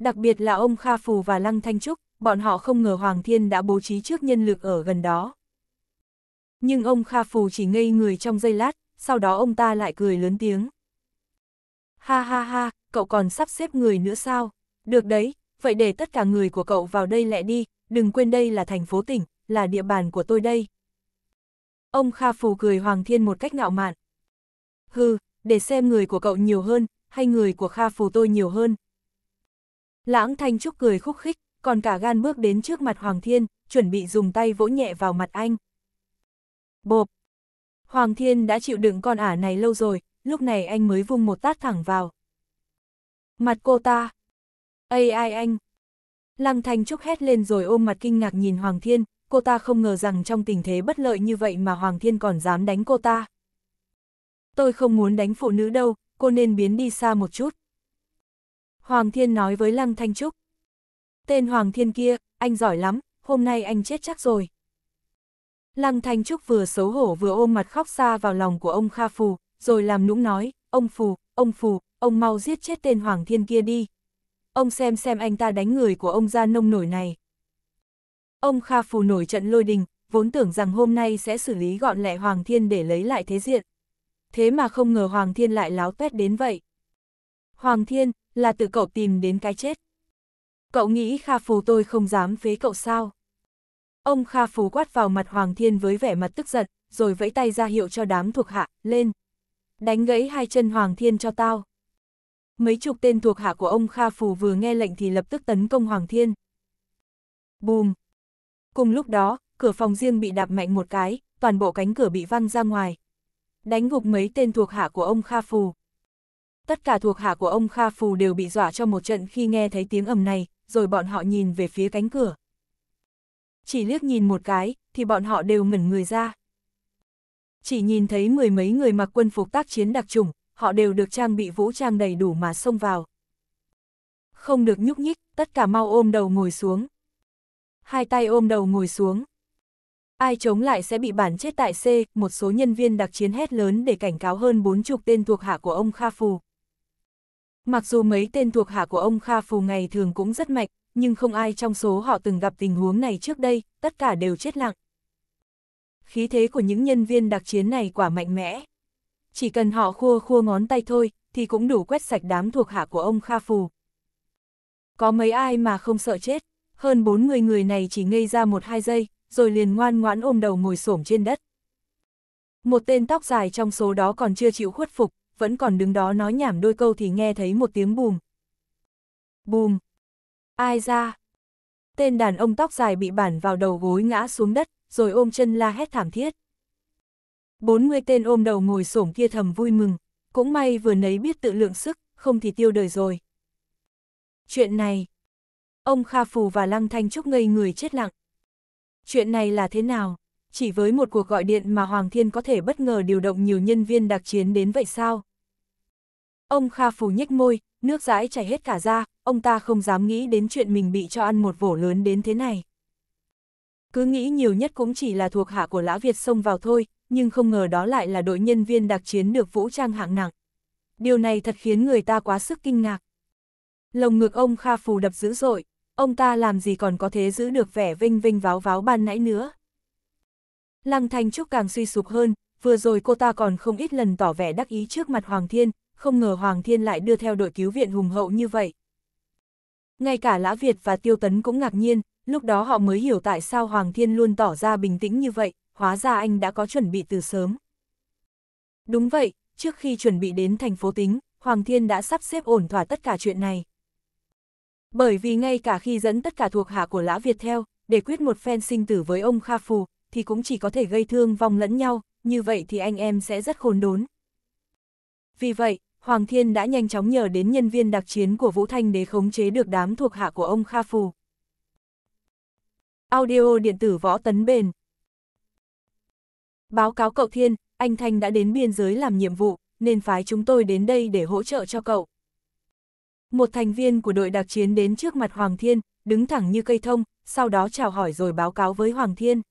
Đặc biệt là ông Kha Phù và Lăng Thanh Trúc, bọn họ không ngờ Hoàng Thiên đã bố trí trước nhân lực ở gần đó. Nhưng ông Kha Phù chỉ ngây người trong giây lát, sau đó ông ta lại cười lớn tiếng. Ha ha ha, cậu còn sắp xếp người nữa sao? Được đấy, vậy để tất cả người của cậu vào đây lẹ đi, đừng quên đây là thành phố tỉnh, là địa bàn của tôi đây. Ông Kha Phù cười Hoàng Thiên một cách ngạo mạn. Hừ, để xem người của cậu nhiều hơn, hay người của Kha Phù tôi nhiều hơn. Lãng Thanh Trúc cười khúc khích, còn cả gan bước đến trước mặt Hoàng Thiên, chuẩn bị dùng tay vỗ nhẹ vào mặt anh. Bộp, Hoàng Thiên đã chịu đựng con ả này lâu rồi, lúc này anh mới vung một tát thẳng vào. Mặt cô ta. Ây ai anh. Lăng Thanh Trúc hét lên rồi ôm mặt kinh ngạc nhìn Hoàng Thiên, cô ta không ngờ rằng trong tình thế bất lợi như vậy mà Hoàng Thiên còn dám đánh cô ta. Tôi không muốn đánh phụ nữ đâu, cô nên biến đi xa một chút. Hoàng Thiên nói với Lăng Thanh Trúc. Tên Hoàng Thiên kia, anh giỏi lắm, hôm nay anh chết chắc rồi. Lăng Thanh Trúc vừa xấu hổ vừa ôm mặt khóc xa vào lòng của ông Kha Phù, rồi làm nũng nói, ông Phù, ông Phù, ông mau giết chết tên Hoàng Thiên kia đi. Ông xem xem anh ta đánh người của ông ra nông nổi này. Ông Kha Phù nổi trận lôi đình, vốn tưởng rằng hôm nay sẽ xử lý gọn lẹ Hoàng Thiên để lấy lại thế diện. Thế mà không ngờ Hoàng Thiên lại láo tét đến vậy. Hoàng Thiên, là tự cậu tìm đến cái chết. Cậu nghĩ Kha Phù tôi không dám phế cậu sao? Ông Kha Phú quát vào mặt Hoàng Thiên với vẻ mặt tức giận, rồi vẫy tay ra hiệu cho đám thuộc hạ, lên. Đánh gãy hai chân Hoàng Thiên cho tao. Mấy chục tên thuộc hạ của ông Kha Phù vừa nghe lệnh thì lập tức tấn công Hoàng Thiên. Bùm! Cùng lúc đó, cửa phòng riêng bị đạp mạnh một cái, toàn bộ cánh cửa bị văng ra ngoài. Đánh gục mấy tên thuộc hạ của ông Kha Phù. Tất cả thuộc hạ của ông Kha Phù đều bị dọa cho một trận khi nghe thấy tiếng ầm này, rồi bọn họ nhìn về phía cánh cửa chỉ liếc nhìn một cái, thì bọn họ đều ngẩn người ra. Chỉ nhìn thấy mười mấy người mặc quân phục tác chiến đặc trùng họ đều được trang bị vũ trang đầy đủ mà xông vào. Không được nhúc nhích, tất cả mau ôm đầu ngồi xuống. Hai tay ôm đầu ngồi xuống. Ai chống lại sẽ bị bản chết tại C, một số nhân viên đặc chiến hét lớn để cảnh cáo hơn bốn chục tên thuộc hạ của ông Kha Phù. Mặc dù mấy tên thuộc hạ của ông Kha Phù ngày thường cũng rất mạnh, nhưng không ai trong số họ từng gặp tình huống này trước đây, tất cả đều chết lặng. Khí thế của những nhân viên đặc chiến này quả mạnh mẽ. Chỉ cần họ khua khua ngón tay thôi, thì cũng đủ quét sạch đám thuộc hạ của ông Kha Phù. Có mấy ai mà không sợ chết, hơn bốn người người này chỉ ngây ra một hai giây, rồi liền ngoan ngoãn ôm đầu ngồi xổm trên đất. Một tên tóc dài trong số đó còn chưa chịu khuất phục, vẫn còn đứng đó nói nhảm đôi câu thì nghe thấy một tiếng bùm. Bùm, Ai ra? Tên đàn ông tóc dài bị bản vào đầu gối ngã xuống đất, rồi ôm chân la hét thảm thiết. 40 tên ôm đầu ngồi xổm kia thầm vui mừng, cũng may vừa nấy biết tự lượng sức, không thì tiêu đời rồi. Chuyện này, ông Kha Phù và Lăng Thanh Trúc ngây người chết lặng. Chuyện này là thế nào? Chỉ với một cuộc gọi điện mà Hoàng Thiên có thể bất ngờ điều động nhiều nhân viên đặc chiến đến vậy sao? Ông Kha Phù nhếch môi, nước dãi chảy hết cả ra, ông ta không dám nghĩ đến chuyện mình bị cho ăn một vổ lớn đến thế này. Cứ nghĩ nhiều nhất cũng chỉ là thuộc hạ của Lã Việt xông vào thôi, nhưng không ngờ đó lại là đội nhân viên đặc chiến được vũ trang hạng nặng. Điều này thật khiến người ta quá sức kinh ngạc. Lồng ngực ông Kha Phù đập dữ dội, ông ta làm gì còn có thế giữ được vẻ vinh vinh váo váo ban nãy nữa. Lăng Thanh Trúc càng suy sụp hơn, vừa rồi cô ta còn không ít lần tỏ vẻ đắc ý trước mặt Hoàng Thiên, không ngờ Hoàng Thiên lại đưa theo đội cứu viện hùng hậu như vậy. Ngay cả Lã Việt và Tiêu Tấn cũng ngạc nhiên, lúc đó họ mới hiểu tại sao Hoàng Thiên luôn tỏ ra bình tĩnh như vậy, hóa ra anh đã có chuẩn bị từ sớm. Đúng vậy, trước khi chuẩn bị đến thành phố tính, Hoàng Thiên đã sắp xếp ổn thỏa tất cả chuyện này. Bởi vì ngay cả khi dẫn tất cả thuộc hạ của Lã Việt theo, để quyết một phen sinh tử với ông Kha Phù, thì cũng chỉ có thể gây thương vong lẫn nhau, như vậy thì anh em sẽ rất khôn đốn. Vì vậy, Hoàng Thiên đã nhanh chóng nhờ đến nhân viên đặc chiến của Vũ Thanh để khống chế được đám thuộc hạ của ông Kha Phù. Audio điện tử võ tấn bền. Báo cáo cậu Thiên, anh Thanh đã đến biên giới làm nhiệm vụ, nên phái chúng tôi đến đây để hỗ trợ cho cậu. Một thành viên của đội đặc chiến đến trước mặt Hoàng Thiên, đứng thẳng như cây thông, sau đó chào hỏi rồi báo cáo với Hoàng Thiên.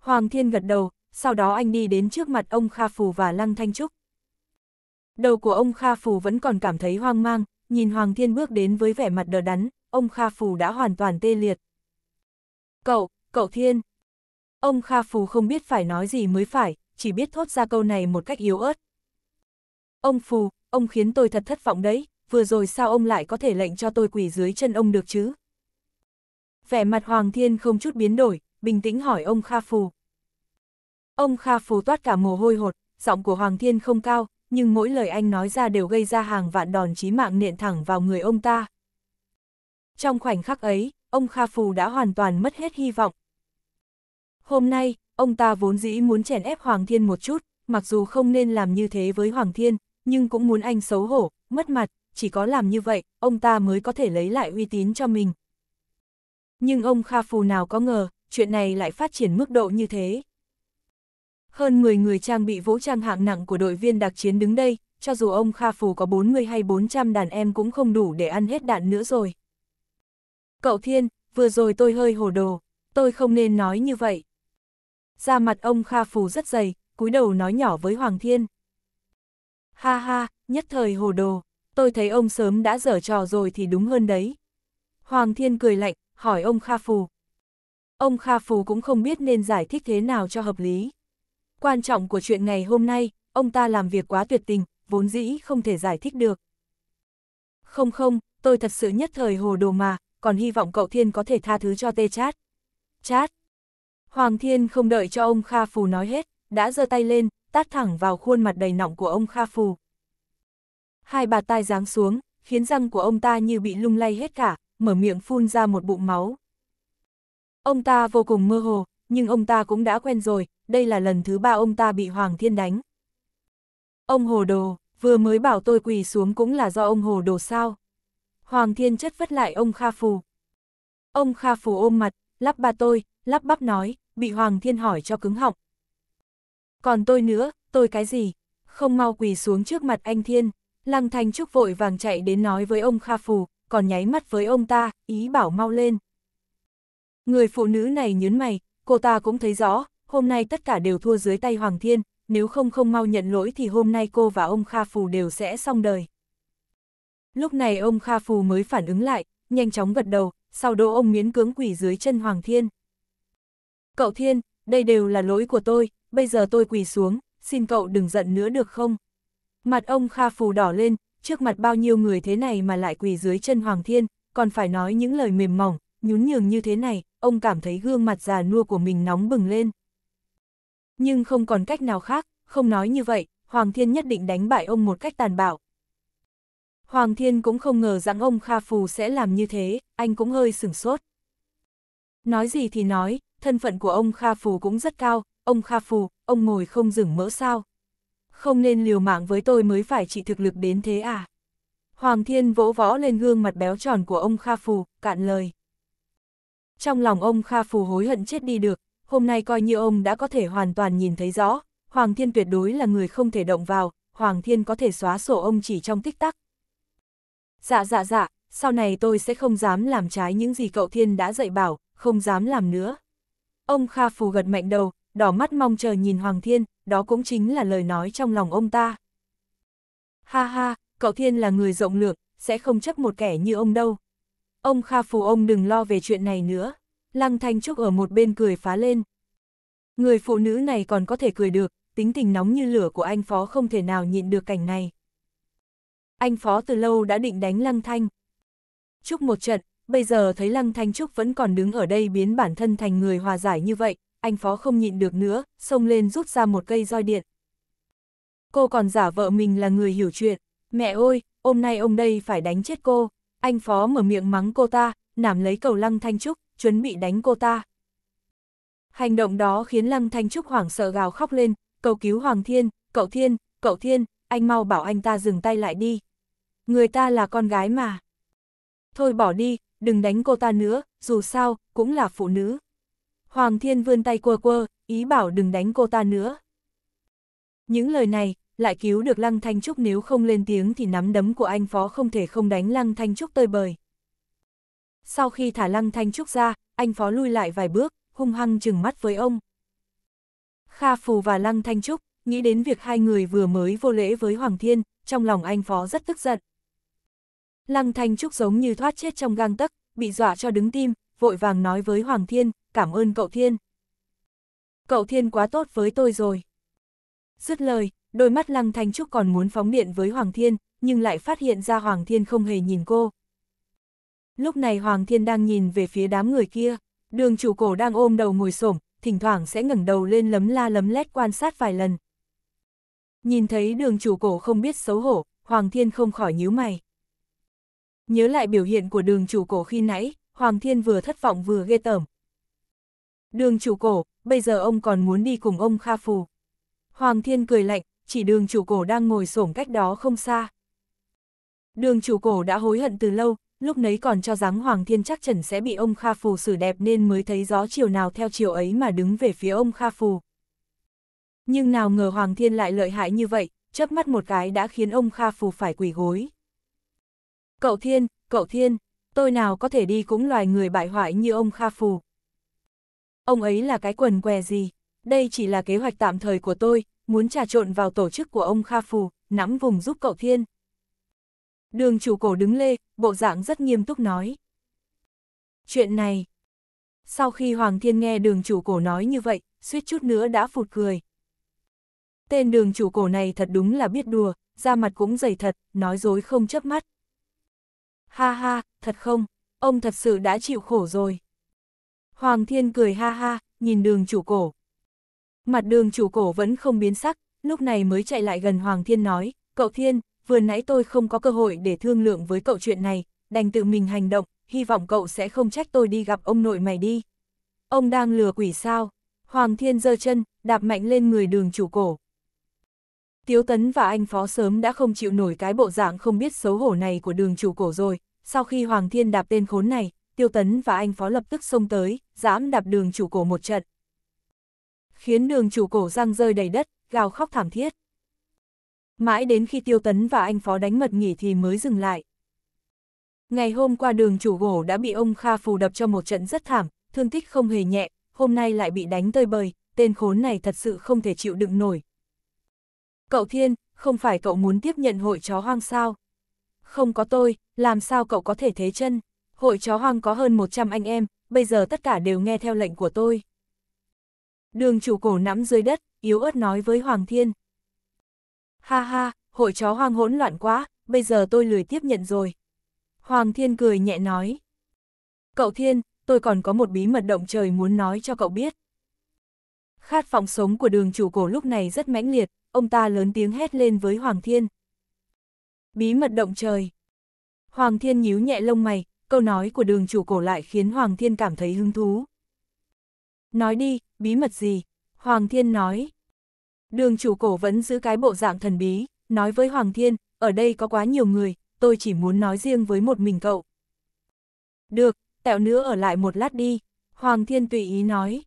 Hoàng Thiên gật đầu, sau đó anh đi đến trước mặt ông Kha Phù và Lăng Thanh Trúc. Đầu của ông Kha Phù vẫn còn cảm thấy hoang mang, nhìn Hoàng Thiên bước đến với vẻ mặt đờ đắn, ông Kha Phù đã hoàn toàn tê liệt. Cậu, cậu Thiên. Ông Kha Phù không biết phải nói gì mới phải, chỉ biết thốt ra câu này một cách yếu ớt. Ông Phù, ông khiến tôi thật thất vọng đấy, vừa rồi sao ông lại có thể lệnh cho tôi quỳ dưới chân ông được chứ? Vẻ mặt Hoàng Thiên không chút biến đổi, bình tĩnh hỏi ông Kha Phù. Ông Kha Phù toát cả mồ hôi hột, giọng của Hoàng Thiên không cao, nhưng mỗi lời anh nói ra đều gây ra hàng vạn đòn chí mạng nện thẳng vào người ông ta. Trong khoảnh khắc ấy, ông Kha Phù đã hoàn toàn mất hết hy vọng. Hôm nay, ông ta vốn dĩ muốn chèn ép Hoàng Thiên một chút, mặc dù không nên làm như thế với Hoàng Thiên, nhưng cũng muốn anh xấu hổ, mất mặt, chỉ có làm như vậy, ông ta mới có thể lấy lại uy tín cho mình. Nhưng ông Kha Phù nào có ngờ, chuyện này lại phát triển mức độ như thế. Hơn 10 người trang bị vũ trang hạng nặng của đội viên đặc chiến đứng đây, cho dù ông Kha Phù có 40 hay 400 đàn em cũng không đủ để ăn hết đạn nữa rồi. Cậu Thiên, vừa rồi tôi hơi hồ đồ, tôi không nên nói như vậy. Da mặt ông Kha Phù rất dày, cúi đầu nói nhỏ với Hoàng Thiên. Ha ha, nhất thời hồ đồ, tôi thấy ông sớm đã dở trò rồi thì đúng hơn đấy. Hoàng Thiên cười lạnh, hỏi ông Kha Phù. Ông Kha Phù cũng không biết nên giải thích thế nào cho hợp lý. Quan trọng của chuyện ngày hôm nay, ông ta làm việc quá tuyệt tình, vốn dĩ không thể giải thích được. Không không, tôi thật sự nhất thời hồ đồ mà, còn hy vọng cậu Thiên có thể tha thứ cho tê chát. Chát. Hoàng Thiên không đợi cho ông Kha Phù nói hết, đã giơ tay lên, tát thẳng vào khuôn mặt đầy nọng của ông Kha Phù. Hai bà tai giáng xuống, khiến răng của ông ta như bị lung lay hết cả, mở miệng phun ra một bụng máu. Ông ta vô cùng mơ hồ, nhưng ông ta cũng đã quen rồi, đây là lần thứ ba ông ta bị Hoàng Thiên đánh. Ông hồ đồ, vừa mới bảo tôi quỳ xuống cũng là do ông hồ đồ sao. Hoàng Thiên chất vất lại ông Kha Phù. Ông Kha Phù ôm mặt, lắp ba tôi, lắp bắp nói, bị Hoàng Thiên hỏi cho cứng họng. Còn tôi nữa, tôi cái gì? Không mau quỳ xuống trước mặt anh Thiên. Lăng Thanh Trúc vội vàng chạy đến nói với ông Kha Phù, còn nháy mắt với ông ta, ý bảo mau lên. Người phụ nữ này nhớn mày, cô ta cũng thấy rõ, hôm nay tất cả đều thua dưới tay Hoàng Thiên, nếu không không mau nhận lỗi thì hôm nay cô và ông Kha Phù đều sẽ xong đời. Lúc này ông Kha Phù mới phản ứng lại, nhanh chóng gật đầu, sau đó ông miến cưỡng quỷ dưới chân Hoàng Thiên. Cậu Thiên, đây đều là lỗi của tôi, bây giờ tôi quỳ xuống, xin cậu đừng giận nữa được không? Mặt ông Kha Phù đỏ lên, trước mặt bao nhiêu người thế này mà lại quỳ dưới chân Hoàng Thiên, còn phải nói những lời mềm mỏng, nhún nhường như thế này, ông cảm thấy gương mặt già nua của mình nóng bừng lên. Nhưng không còn cách nào khác, không nói như vậy, Hoàng Thiên nhất định đánh bại ông một cách tàn bạo. Hoàng Thiên cũng không ngờ rằng ông Kha Phù sẽ làm như thế, anh cũng hơi sửng sốt. Nói gì thì nói, thân phận của ông Kha Phù cũng rất cao, ông Kha Phù, ông ngồi không dừng mỡ sao. Không nên liều mạng với tôi mới phải trị thực lực đến thế à. Hoàng Thiên vỗ võ lên gương mặt béo tròn của ông Kha Phù, cạn lời. Trong lòng ông Kha Phù hối hận chết đi được, hôm nay coi như ông đã có thể hoàn toàn nhìn thấy rõ, Hoàng Thiên tuyệt đối là người không thể động vào, Hoàng Thiên có thể xóa sổ ông chỉ trong tích tắc. Dạ dạ dạ, sau này tôi sẽ không dám làm trái những gì cậu Thiên đã dạy bảo, không dám làm nữa. Ông Kha Phù gật mạnh đầu, đỏ mắt mong chờ nhìn Hoàng Thiên, đó cũng chính là lời nói trong lòng ông ta. Ha ha, cậu Thiên là người rộng lượng, sẽ không chấp một kẻ như ông đâu. Ông Kha Phù ông đừng lo về chuyện này nữa. Lăng Thanh Trúc ở một bên cười phá lên. Người phụ nữ này còn có thể cười được, tính tình nóng như lửa của anh Phó không thể nào nhịn được cảnh này. Anh Phó từ lâu đã định đánh Lăng Thanh. Trúc một trận, bây giờ thấy Lăng Thanh Trúc vẫn còn đứng ở đây biến bản thân thành người hòa giải như vậy, anh Phó không nhịn được nữa, xông lên rút ra một cây roi điện. Cô còn giả vợ mình là người hiểu chuyện, mẹ ơi, hôm nay ông đây phải đánh chết cô, anh Phó mở miệng mắng cô ta, nảm lấy cầu Lăng Thanh Trúc, chuẩn bị đánh cô ta. Hành động đó khiến Lăng Thanh Trúc hoảng sợ gào khóc lên, cầu cứu Hoàng Thiên, cậu Thiên, cậu Thiên, anh mau bảo anh ta dừng tay lại đi. Người ta là con gái mà. Thôi bỏ đi, đừng đánh cô ta nữa, dù sao, cũng là phụ nữ. Hoàng Thiên vươn tay quơ quơ, ý bảo đừng đánh cô ta nữa. Những lời này, lại cứu được Lăng Thanh Trúc nếu không lên tiếng thì nắm đấm của anh phó không thể không đánh Lăng Thanh Trúc tơi bời. Sau khi thả Lăng Thanh Trúc ra, anh phó lui lại vài bước, hung hăng chừng mắt với ông. Kha Phù và Lăng Thanh Trúc, nghĩ đến việc hai người vừa mới vô lễ với Hoàng Thiên, trong lòng anh phó rất tức giận. Lăng Thanh Trúc giống như thoát chết trong gang tấc, bị dọa cho đứng tim, vội vàng nói với Hoàng Thiên, cảm ơn cậu Thiên. Cậu Thiên quá tốt với tôi rồi. Dứt lời, đôi mắt Lăng Thanh Trúc còn muốn phóng điện với Hoàng Thiên, nhưng lại phát hiện ra Hoàng Thiên không hề nhìn cô, Lúc này Hoàng Thiên đang nhìn về phía đám người kia, đường chủ cổ đang ôm đầu ngồi xổm, thỉnh thoảng sẽ ngẩng đầu lên lấm la lấm lét quan sát vài lần. Nhìn thấy đường chủ cổ không biết xấu hổ, Hoàng Thiên không khỏi nhíu mày. Nhớ lại biểu hiện của đường chủ cổ khi nãy, Hoàng Thiên vừa thất vọng vừa ghê tởm. Đường chủ cổ, bây giờ ông còn muốn đi cùng ông Kha Phù. Hoàng Thiên cười lạnh, chỉ đường chủ cổ đang ngồi xổm cách đó không xa. Đường chủ cổ đã hối hận từ lâu, lúc nấy còn cho rằng Hoàng Thiên chắc chắn sẽ bị ông Kha Phù xử đẹp nên mới thấy gió chiều nào theo chiều ấy mà đứng về phía ông Kha Phù. Nhưng nào ngờ Hoàng Thiên lại lợi hại như vậy, chớp mắt một cái đã khiến ông Kha Phù phải quỳ gối. Cậu Thiên, cậu Thiên, tôi nào có thể đi cũng loài người bại hoại như ông Kha Phù. Ông ấy là cái quần què gì? Đây chỉ là kế hoạch tạm thời của tôi, muốn trà trộn vào tổ chức của ông Kha Phù, nắm vùng giúp cậu Thiên. Đường chủ cổ đứng lê, bộ dạng rất nghiêm túc nói. Chuyện này. Sau khi Hoàng Thiên nghe đường chủ cổ nói như vậy, suýt chút nữa đã phụt cười. Tên đường chủ cổ này thật đúng là biết đùa, da mặt cũng dày thật, nói dối không chớp mắt. Ha ha, thật không, ông thật sự đã chịu khổ rồi. Hoàng Thiên cười ha ha, nhìn đường chủ cổ. Mặt đường chủ cổ vẫn không biến sắc, lúc này mới chạy lại gần Hoàng Thiên nói, cậu Thiên, vừa nãy tôi không có cơ hội để thương lượng với cậu chuyện này, đành tự mình hành động, hy vọng cậu sẽ không trách tôi đi gặp ông nội mày đi. Ông đang lừa quỷ sao? Hoàng Thiên giơ chân, đạp mạnh lên người đường chủ cổ. Tiếu Tấn và anh Phó sớm đã không chịu nổi cái bộ dạng không biết xấu hổ này của đường chủ cổ rồi, sau khi Hoàng Thiên đạp tên khốn này, Tiêu Tấn và anh Phó lập tức xông tới, dám đạp đường chủ cổ một trận. Khiến đường chủ cổ răng rơi đầy đất, gào khóc thảm thiết mãi đến khi Tiêu Tấn và anh phó đánh mật nghỉ thì mới dừng lại. Ngày hôm qua đường chủ gỗ đã bị ông Kha Phù đập cho một trận rất thảm, thương tích không hề nhẹ, hôm nay lại bị đánh tơi bời, tên khốn này thật sự không thể chịu đựng nổi. Cậu Thiên, không phải cậu muốn tiếp nhận hội chó hoang sao? Không có tôi, làm sao cậu có thể thế chân? Hội chó hoang có hơn 100 anh em, bây giờ tất cả đều nghe theo lệnh của tôi. Đường chủ cổ nắm dưới đất, yếu ớt nói với Hoàng Thiên. Ha ha, hội chó hoang hỗn loạn quá, bây giờ tôi lười tiếp nhận rồi. Hoàng Thiên cười nhẹ nói. Cậu Thiên, tôi còn có một bí mật động trời muốn nói cho cậu biết. Khát vọng sống của đường chủ cổ lúc này rất mãnh liệt, ông ta lớn tiếng hét lên với Hoàng Thiên. Bí mật động trời. Hoàng Thiên nhíu nhẹ lông mày, câu nói của đường chủ cổ lại khiến Hoàng Thiên cảm thấy hứng thú. Nói đi, bí mật gì? Hoàng Thiên nói. Đường chủ cổ vẫn giữ cái bộ dạng thần bí, nói với Hoàng Thiên, ở đây có quá nhiều người, tôi chỉ muốn nói riêng với một mình cậu. Được, tẹo nữa ở lại một lát đi, Hoàng Thiên tùy ý nói.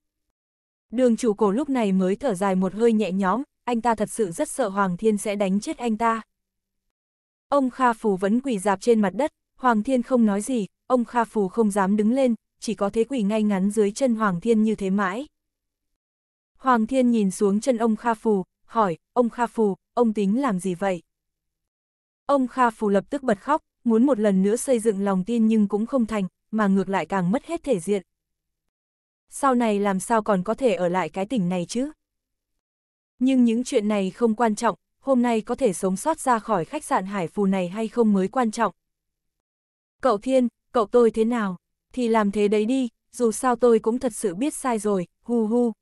Đường chủ cổ lúc này mới thở dài một hơi nhẹ nhõm, anh ta thật sự rất sợ Hoàng Thiên sẽ đánh chết anh ta. Ông Kha Phù vẫn quỳ dạp trên mặt đất, Hoàng Thiên không nói gì, ông Kha Phù không dám đứng lên, chỉ có thế quỳ ngay ngắn dưới chân Hoàng Thiên như thế mãi. Hoàng Thiên nhìn xuống chân ông Kha Phù, hỏi, ông Kha Phù, ông tính làm gì vậy? Ông Kha Phù lập tức bật khóc, muốn một lần nữa xây dựng lòng tin nhưng cũng không thành, mà ngược lại càng mất hết thể diện. Sau này làm sao còn có thể ở lại cái tỉnh này chứ? Nhưng những chuyện này không quan trọng, hôm nay có thể sống sót ra khỏi khách sạn Hải Phù này hay không mới quan trọng. Cậu Thiên, cậu tôi thế nào? Thì làm thế đấy đi, dù sao tôi cũng thật sự biết sai rồi, hu hu.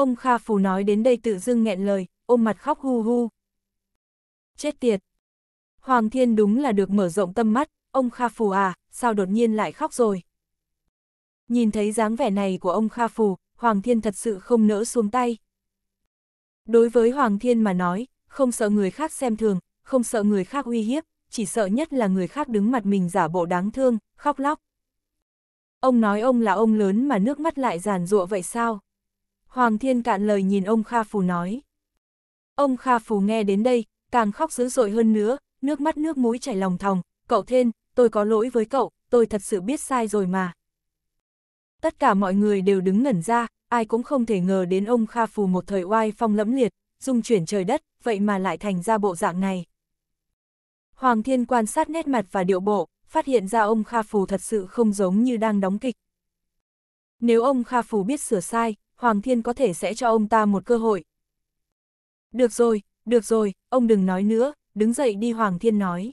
Ông Kha Phù nói đến đây tự dưng nghẹn lời, ôm mặt khóc hu hu. Chết tiệt! Hoàng Thiên đúng là được mở rộng tâm mắt, ông Kha Phù à, sao đột nhiên lại khóc rồi? Nhìn thấy dáng vẻ này của ông Kha Phù, Hoàng Thiên thật sự không nỡ xuống tay. Đối với Hoàng Thiên mà nói, không sợ người khác xem thường, không sợ người khác uy hiếp, chỉ sợ nhất là người khác đứng mặt mình giả bộ đáng thương, khóc lóc. Ông nói ông là ông lớn mà nước mắt lại giàn giụa vậy sao? Hoàng Thiên cạn lời nhìn ông Kha Phù nói. Ông Kha Phù nghe đến đây, càng khóc dữ dội hơn nữa, nước mắt nước mũi chảy lòng thòng, cậu Thiên, tôi có lỗi với cậu, tôi thật sự biết sai rồi mà. Tất cả mọi người đều đứng ngẩn ra, ai cũng không thể ngờ đến ông Kha Phù một thời oai phong lẫm liệt, dung chuyển trời đất, vậy mà lại thành ra bộ dạng này. Hoàng Thiên quan sát nét mặt và điệu bộ, phát hiện ra ông Kha Phù thật sự không giống như đang đóng kịch. Nếu ông Kha Phù biết sửa sai, Hoàng Thiên có thể sẽ cho ông ta một cơ hội. Được rồi, được rồi, ông đừng nói nữa, đứng dậy đi Hoàng Thiên nói.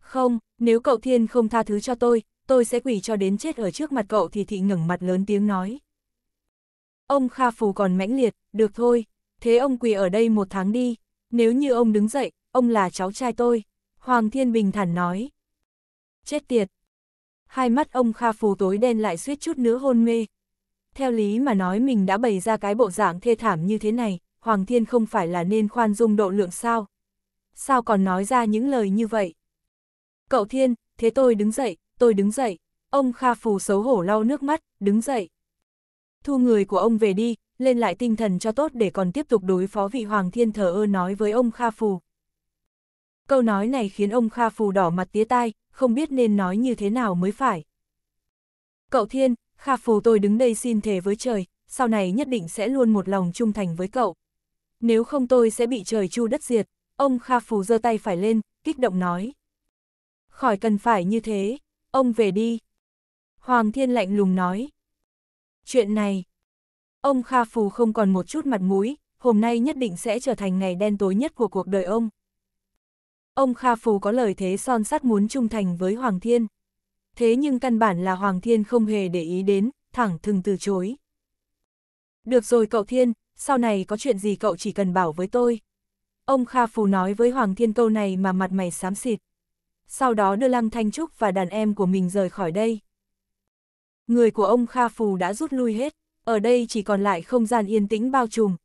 Không, nếu cậu Thiên không tha thứ cho tôi, tôi sẽ quỷ cho đến chết ở trước mặt cậu thì thị ngẩng mặt lớn tiếng nói. Ông Kha Phù còn mãnh liệt, được thôi, thế ông quỳ ở đây một tháng đi, nếu như ông đứng dậy, ông là cháu trai tôi, Hoàng Thiên Bình thản nói. Chết tiệt! Hai mắt ông Kha Phù tối đen lại suýt chút nữa hôn mê, theo lý mà nói mình đã bày ra cái bộ dạng thê thảm như thế này, Hoàng Thiên không phải là nên khoan dung độ lượng sao? Sao còn nói ra những lời như vậy? Cậu Thiên, thế tôi đứng dậy, tôi đứng dậy. Ông Kha Phù xấu hổ lau nước mắt, đứng dậy. Thu người của ông về đi, lên lại tinh thần cho tốt để còn tiếp tục đối phó vị Hoàng Thiên thờ ơ nói với ông Kha Phù. Câu nói này khiến ông Kha Phù đỏ mặt tía tai, không biết nên nói như thế nào mới phải. Cậu Thiên, Kha Phù tôi đứng đây xin thề với trời, sau này nhất định sẽ luôn một lòng trung thành với cậu. Nếu không tôi sẽ bị trời chu đất diệt, ông Kha Phù giơ tay phải lên, kích động nói. Khỏi cần phải như thế, ông về đi. Hoàng Thiên lạnh lùng nói. Chuyện này, ông Kha Phù không còn một chút mặt mũi, hôm nay nhất định sẽ trở thành ngày đen tối nhất của cuộc đời ông. Ông Kha Phù có lời thế son sắt muốn trung thành với Hoàng Thiên thế nhưng căn bản là Hoàng Thiên không hề để ý đến, thẳng thừng từ chối. Được rồi cậu Thiên, sau này có chuyện gì cậu chỉ cần bảo với tôi. Ông Kha Phù nói với Hoàng Thiên câu này mà mặt mày xám xịt. Sau đó đưa Lăng Thanh Trúc và đàn em của mình rời khỏi đây. Người của ông Kha Phù đã rút lui hết, ở đây chỉ còn lại không gian yên tĩnh bao trùm.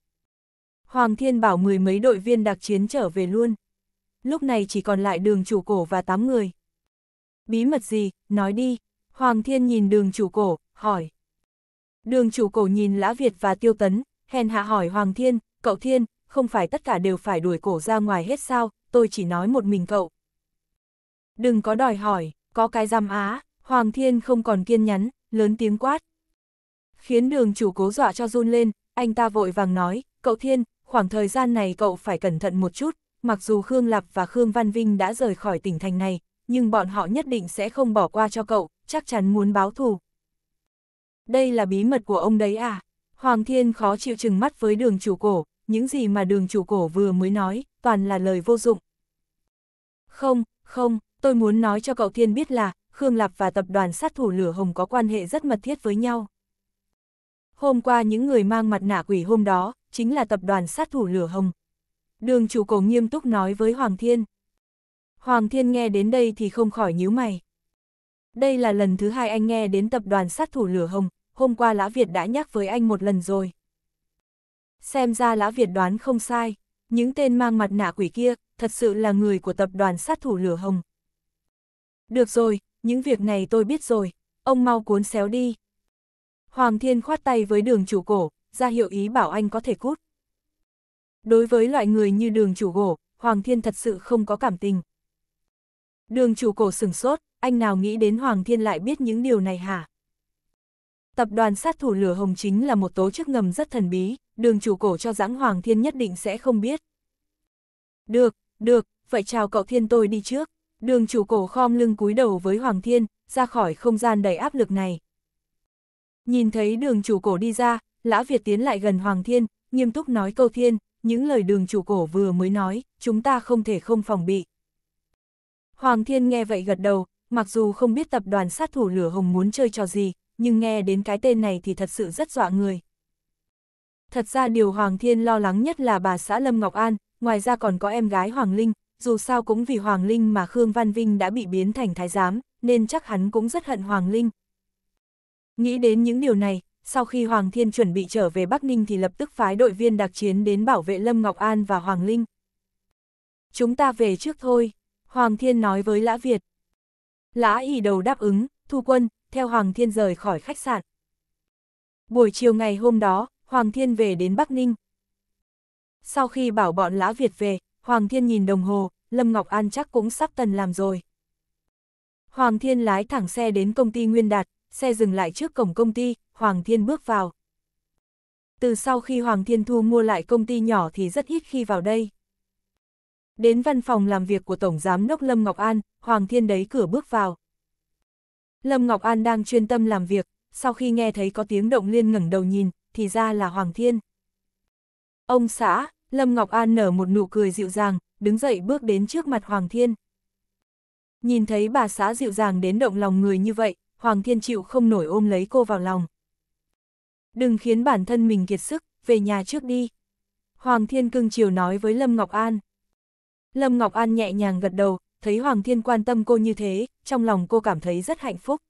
Hoàng Thiên bảo mười mấy đội viên đặc chiến trở về luôn. Lúc này chỉ còn lại đường chủ cổ và tám người. Bí mật gì, nói đi. Hoàng thiên nhìn đường chủ cổ, hỏi. Đường chủ cổ nhìn Lã Việt và Tiêu Tấn, hèn hạ hỏi Hoàng thiên, cậu thiên, không phải tất cả đều phải đuổi cổ ra ngoài hết sao, tôi chỉ nói một mình cậu. Đừng có đòi hỏi, có cái giam á, Hoàng thiên không còn kiên nhắn, lớn tiếng quát. Khiến đường chủ cố dọa cho run lên, anh ta vội vàng nói, cậu thiên, khoảng thời gian này cậu phải cẩn thận một chút, mặc dù Khương Lạp và Khương Văn Vinh đã rời khỏi tỉnh thành này, nhưng bọn họ nhất định sẽ không bỏ qua cho cậu, chắc chắn muốn báo thù. Đây là bí mật của ông đấy à? Hoàng Thiên khó chịu chừng mắt với đường chủ cổ, những gì mà đường chủ cổ vừa mới nói, toàn là lời vô dụng. Không, không, tôi muốn nói cho cậu Thiên biết là, Khương Lạp và tập đoàn sát thủ lửa hồng có quan hệ rất mật thiết với nhau. Hôm qua những người mang mặt nạ quỷ hôm đó, chính là tập đoàn sát thủ lửa hồng. Đường chủ cổ nghiêm túc nói với Hoàng Thiên. Hoàng Thiên nghe đến đây thì không khỏi nhíu mày. Đây là lần thứ hai anh nghe đến tập đoàn sát thủ Lửa Hồng, hôm qua Lã Việt đã nhắc với anh một lần rồi. Xem ra Lã Việt đoán không sai, những tên mang mặt nạ quỷ kia, thật sự là người của tập đoàn sát thủ Lửa Hồng. Được rồi, những việc này tôi biết rồi, ông mau cuốn xéo đi. Hoàng Thiên khoát tay với đường chủ cổ, ra hiệu ý bảo anh có thể cút. Đối với loại người như đường chủ gỗ, Hoàng Thiên thật sự không có cảm tình, Đường chủ cổ sừng sốt, anh nào nghĩ đến Hoàng Thiên lại biết những điều này hả? Tập đoàn sát thủ lửa hồng chính là một tố chức ngầm rất thần bí, đường chủ cổ cho rằng Hoàng Thiên nhất định sẽ không biết. Được, được, vậy chào cậu Thiên tôi đi trước. Đường chủ cổ khom lưng cúi đầu với Hoàng Thiên, ra khỏi không gian đầy áp lực này. Nhìn thấy đường chủ cổ đi ra, Lã Việt tiến lại gần Hoàng Thiên, nghiêm túc nói câu Thiên, những lời đường chủ cổ vừa mới nói, chúng ta không thể không phòng bị. Hoàng Thiên nghe vậy gật đầu, mặc dù không biết tập đoàn sát thủ lửa hồng muốn chơi trò gì, nhưng nghe đến cái tên này thì thật sự rất dọa người. Thật ra điều Hoàng Thiên lo lắng nhất là bà xã Lâm Ngọc An, ngoài ra còn có em gái Hoàng Linh, dù sao cũng vì Hoàng Linh mà Khương Văn Vinh đã bị biến thành thái giám, nên chắc hắn cũng rất hận Hoàng Linh. Nghĩ đến những điều này, sau khi Hoàng Thiên chuẩn bị trở về Bắc Ninh thì lập tức phái đội viên đặc chiến đến bảo vệ Lâm Ngọc An và Hoàng Linh. Chúng ta về trước thôi. Hoàng thiên nói với Lã Việt. Lã ỉ đầu đáp ứng, thu quân, theo Hoàng thiên rời khỏi khách sạn. Buổi chiều ngày hôm đó, Hoàng thiên về đến Bắc Ninh. Sau khi bảo bọn Lã Việt về, Hoàng thiên nhìn đồng hồ, Lâm Ngọc An chắc cũng sắp tần làm rồi. Hoàng thiên lái thẳng xe đến công ty Nguyên Đạt, xe dừng lại trước cổng công ty, Hoàng thiên bước vào. Từ sau khi Hoàng thiên thu mua lại công ty nhỏ thì rất ít khi vào đây. Đến văn phòng làm việc của Tổng Giám đốc Lâm Ngọc An, Hoàng Thiên đấy cửa bước vào. Lâm Ngọc An đang chuyên tâm làm việc, sau khi nghe thấy có tiếng động liên ngẩng đầu nhìn, thì ra là Hoàng Thiên. Ông xã, Lâm Ngọc An nở một nụ cười dịu dàng, đứng dậy bước đến trước mặt Hoàng Thiên. Nhìn thấy bà xã dịu dàng đến động lòng người như vậy, Hoàng Thiên chịu không nổi ôm lấy cô vào lòng. Đừng khiến bản thân mình kiệt sức, về nhà trước đi. Hoàng Thiên cưng chiều nói với Lâm Ngọc An. Lâm Ngọc An nhẹ nhàng gật đầu, thấy Hoàng Thiên quan tâm cô như thế, trong lòng cô cảm thấy rất hạnh phúc.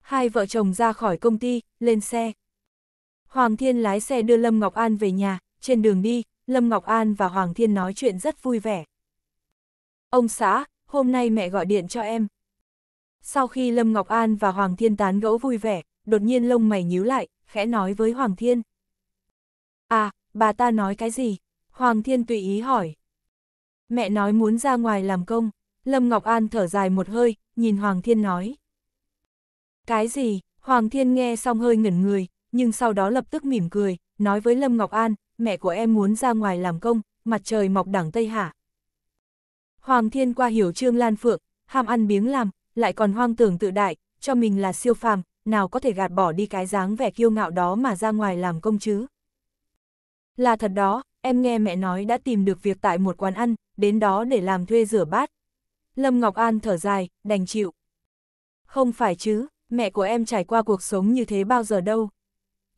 Hai vợ chồng ra khỏi công ty, lên xe. Hoàng Thiên lái xe đưa Lâm Ngọc An về nhà, trên đường đi, Lâm Ngọc An và Hoàng Thiên nói chuyện rất vui vẻ. Ông xã, hôm nay mẹ gọi điện cho em. Sau khi Lâm Ngọc An và Hoàng Thiên tán gẫu vui vẻ, đột nhiên lông mày nhíu lại, khẽ nói với Hoàng Thiên. À, bà ta nói cái gì? Hoàng Thiên tùy ý hỏi mẹ nói muốn ra ngoài làm công. Lâm Ngọc An thở dài một hơi, nhìn Hoàng Thiên nói. Cái gì? Hoàng Thiên nghe xong hơi ngẩn người, nhưng sau đó lập tức mỉm cười, nói với Lâm Ngọc An, mẹ của em muốn ra ngoài làm công, mặt trời mọc đẳng Tây Hạ. Hoàng Thiên qua hiểu Trương Lan Phượng, ham ăn biếng làm, lại còn hoang tưởng tự đại, cho mình là siêu phàm, nào có thể gạt bỏ đi cái dáng vẻ kiêu ngạo đó mà ra ngoài làm công chứ. Là thật đó, em nghe mẹ nói đã tìm được việc tại một quán ăn, đến đó để làm thuê rửa bát. Lâm Ngọc An thở dài, đành chịu. Không phải chứ, mẹ của em trải qua cuộc sống như thế bao giờ đâu.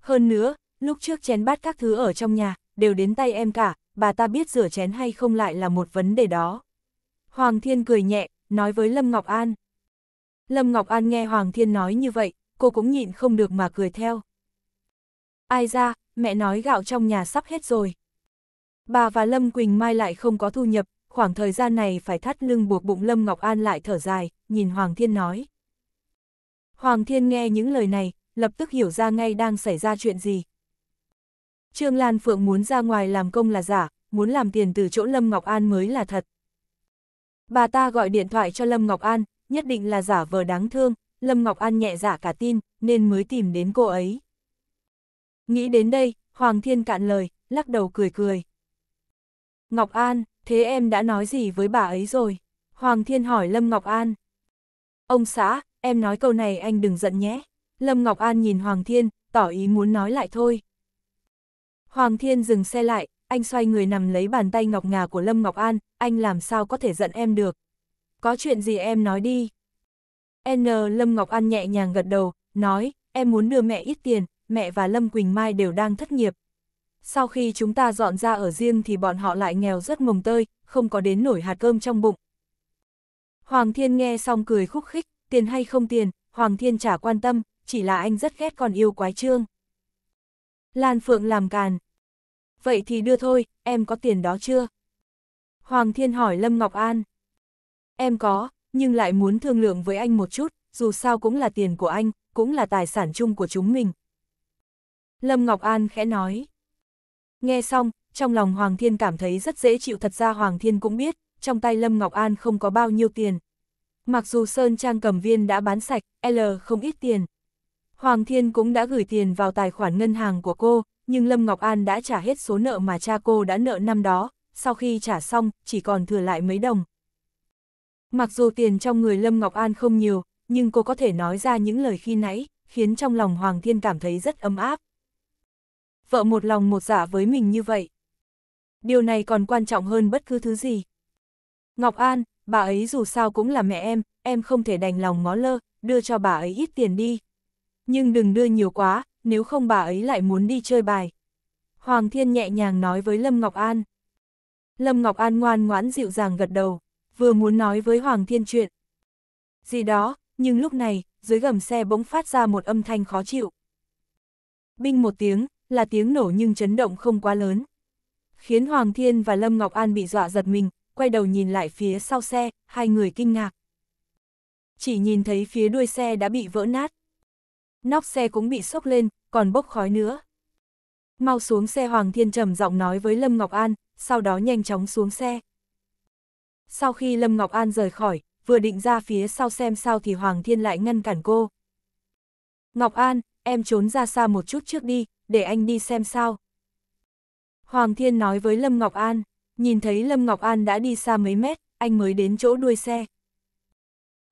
Hơn nữa, lúc trước chén bát các thứ ở trong nhà, đều đến tay em cả, bà ta biết rửa chén hay không lại là một vấn đề đó. Hoàng Thiên cười nhẹ, nói với Lâm Ngọc An. Lâm Ngọc An nghe Hoàng Thiên nói như vậy, cô cũng nhịn không được mà cười theo. Ai ra, mẹ nói gạo trong nhà sắp hết rồi. Bà và Lâm Quỳnh Mai lại không có thu nhập, khoảng thời gian này phải thắt lưng buộc bụng Lâm Ngọc An lại thở dài, nhìn Hoàng Thiên nói. Hoàng Thiên nghe những lời này, lập tức hiểu ra ngay đang xảy ra chuyện gì. Trương Lan Phượng muốn ra ngoài làm công là giả, muốn làm tiền từ chỗ Lâm Ngọc An mới là thật. Bà ta gọi điện thoại cho Lâm Ngọc An, nhất định là giả vờ đáng thương, Lâm Ngọc An nhẹ giả dạ cả tin, nên mới tìm đến cô ấy. Nghĩ đến đây, Hoàng Thiên cạn lời, lắc đầu cười cười. Ngọc An, thế em đã nói gì với bà ấy rồi? Hoàng Thiên hỏi Lâm Ngọc An. Ông xã, em nói câu này anh đừng giận nhé. Lâm Ngọc An nhìn Hoàng Thiên, tỏ ý muốn nói lại thôi. Hoàng Thiên dừng xe lại, anh xoay người nằm lấy bàn tay ngọc ngà của Lâm Ngọc An, anh làm sao có thể giận em được. Có chuyện gì em nói đi. N. Lâm Ngọc An nhẹ nhàng gật đầu, nói, em muốn đưa mẹ ít tiền, mẹ và Lâm Quỳnh Mai đều đang thất nghiệp, sau khi chúng ta dọn ra ở riêng thì bọn họ lại nghèo rất mồng tơi, không có đến nổi hạt cơm trong bụng. Hoàng Thiên nghe xong cười khúc khích, tiền hay không tiền, Hoàng Thiên chả quan tâm, chỉ là anh rất ghét con yêu quái trương. Lan Phượng làm càn. Vậy thì đưa thôi, em có tiền đó chưa? Hoàng Thiên hỏi Lâm Ngọc An. Em có, nhưng lại muốn thương lượng với anh một chút, dù sao cũng là tiền của anh, cũng là tài sản chung của chúng mình. Lâm Ngọc An khẽ nói. Nghe xong, trong lòng Hoàng Thiên cảm thấy rất dễ chịu thật ra Hoàng Thiên cũng biết, trong tay Lâm Ngọc An không có bao nhiêu tiền. Mặc dù Sơn Trang cầm viên đã bán sạch, L không ít tiền. Hoàng Thiên cũng đã gửi tiền vào tài khoản ngân hàng của cô, nhưng Lâm Ngọc An đã trả hết số nợ mà cha cô đã nợ năm đó, sau khi trả xong, chỉ còn thừa lại mấy đồng. Mặc dù tiền trong người Lâm Ngọc An không nhiều, nhưng cô có thể nói ra những lời khi nãy, khiến trong lòng Hoàng Thiên cảm thấy rất ấm áp vợ một lòng một giả dạ với mình như vậy. Điều này còn quan trọng hơn bất cứ thứ gì. Ngọc An, bà ấy dù sao cũng là mẹ em, em không thể đành lòng ngó lơ, đưa cho bà ấy ít tiền đi. Nhưng đừng đưa nhiều quá, nếu không bà ấy lại muốn đi chơi bài. Hoàng Thiên nhẹ nhàng nói với Lâm Ngọc An. Lâm Ngọc An ngoan ngoãn dịu dàng gật đầu, vừa muốn nói với Hoàng Thiên chuyện. Gì đó, nhưng lúc này, dưới gầm xe bỗng phát ra một âm thanh khó chịu. Binh một tiếng, là tiếng nổ nhưng chấn động không quá lớn. Khiến Hoàng Thiên và Lâm Ngọc An bị dọa giật mình, quay đầu nhìn lại phía sau xe, hai người kinh ngạc. Chỉ nhìn thấy phía đuôi xe đã bị vỡ nát. Nóc xe cũng bị sốc lên, còn bốc khói nữa. Mau xuống xe Hoàng Thiên trầm giọng nói với Lâm Ngọc An, sau đó nhanh chóng xuống xe. Sau khi Lâm Ngọc An rời khỏi, vừa định ra phía sau xem sao thì Hoàng Thiên lại ngăn cản cô. Ngọc An, em trốn ra xa một chút trước đi, để anh đi xem sao. Hoàng Thiên nói với Lâm Ngọc An, nhìn thấy Lâm Ngọc An đã đi xa mấy mét, anh mới đến chỗ đuôi xe.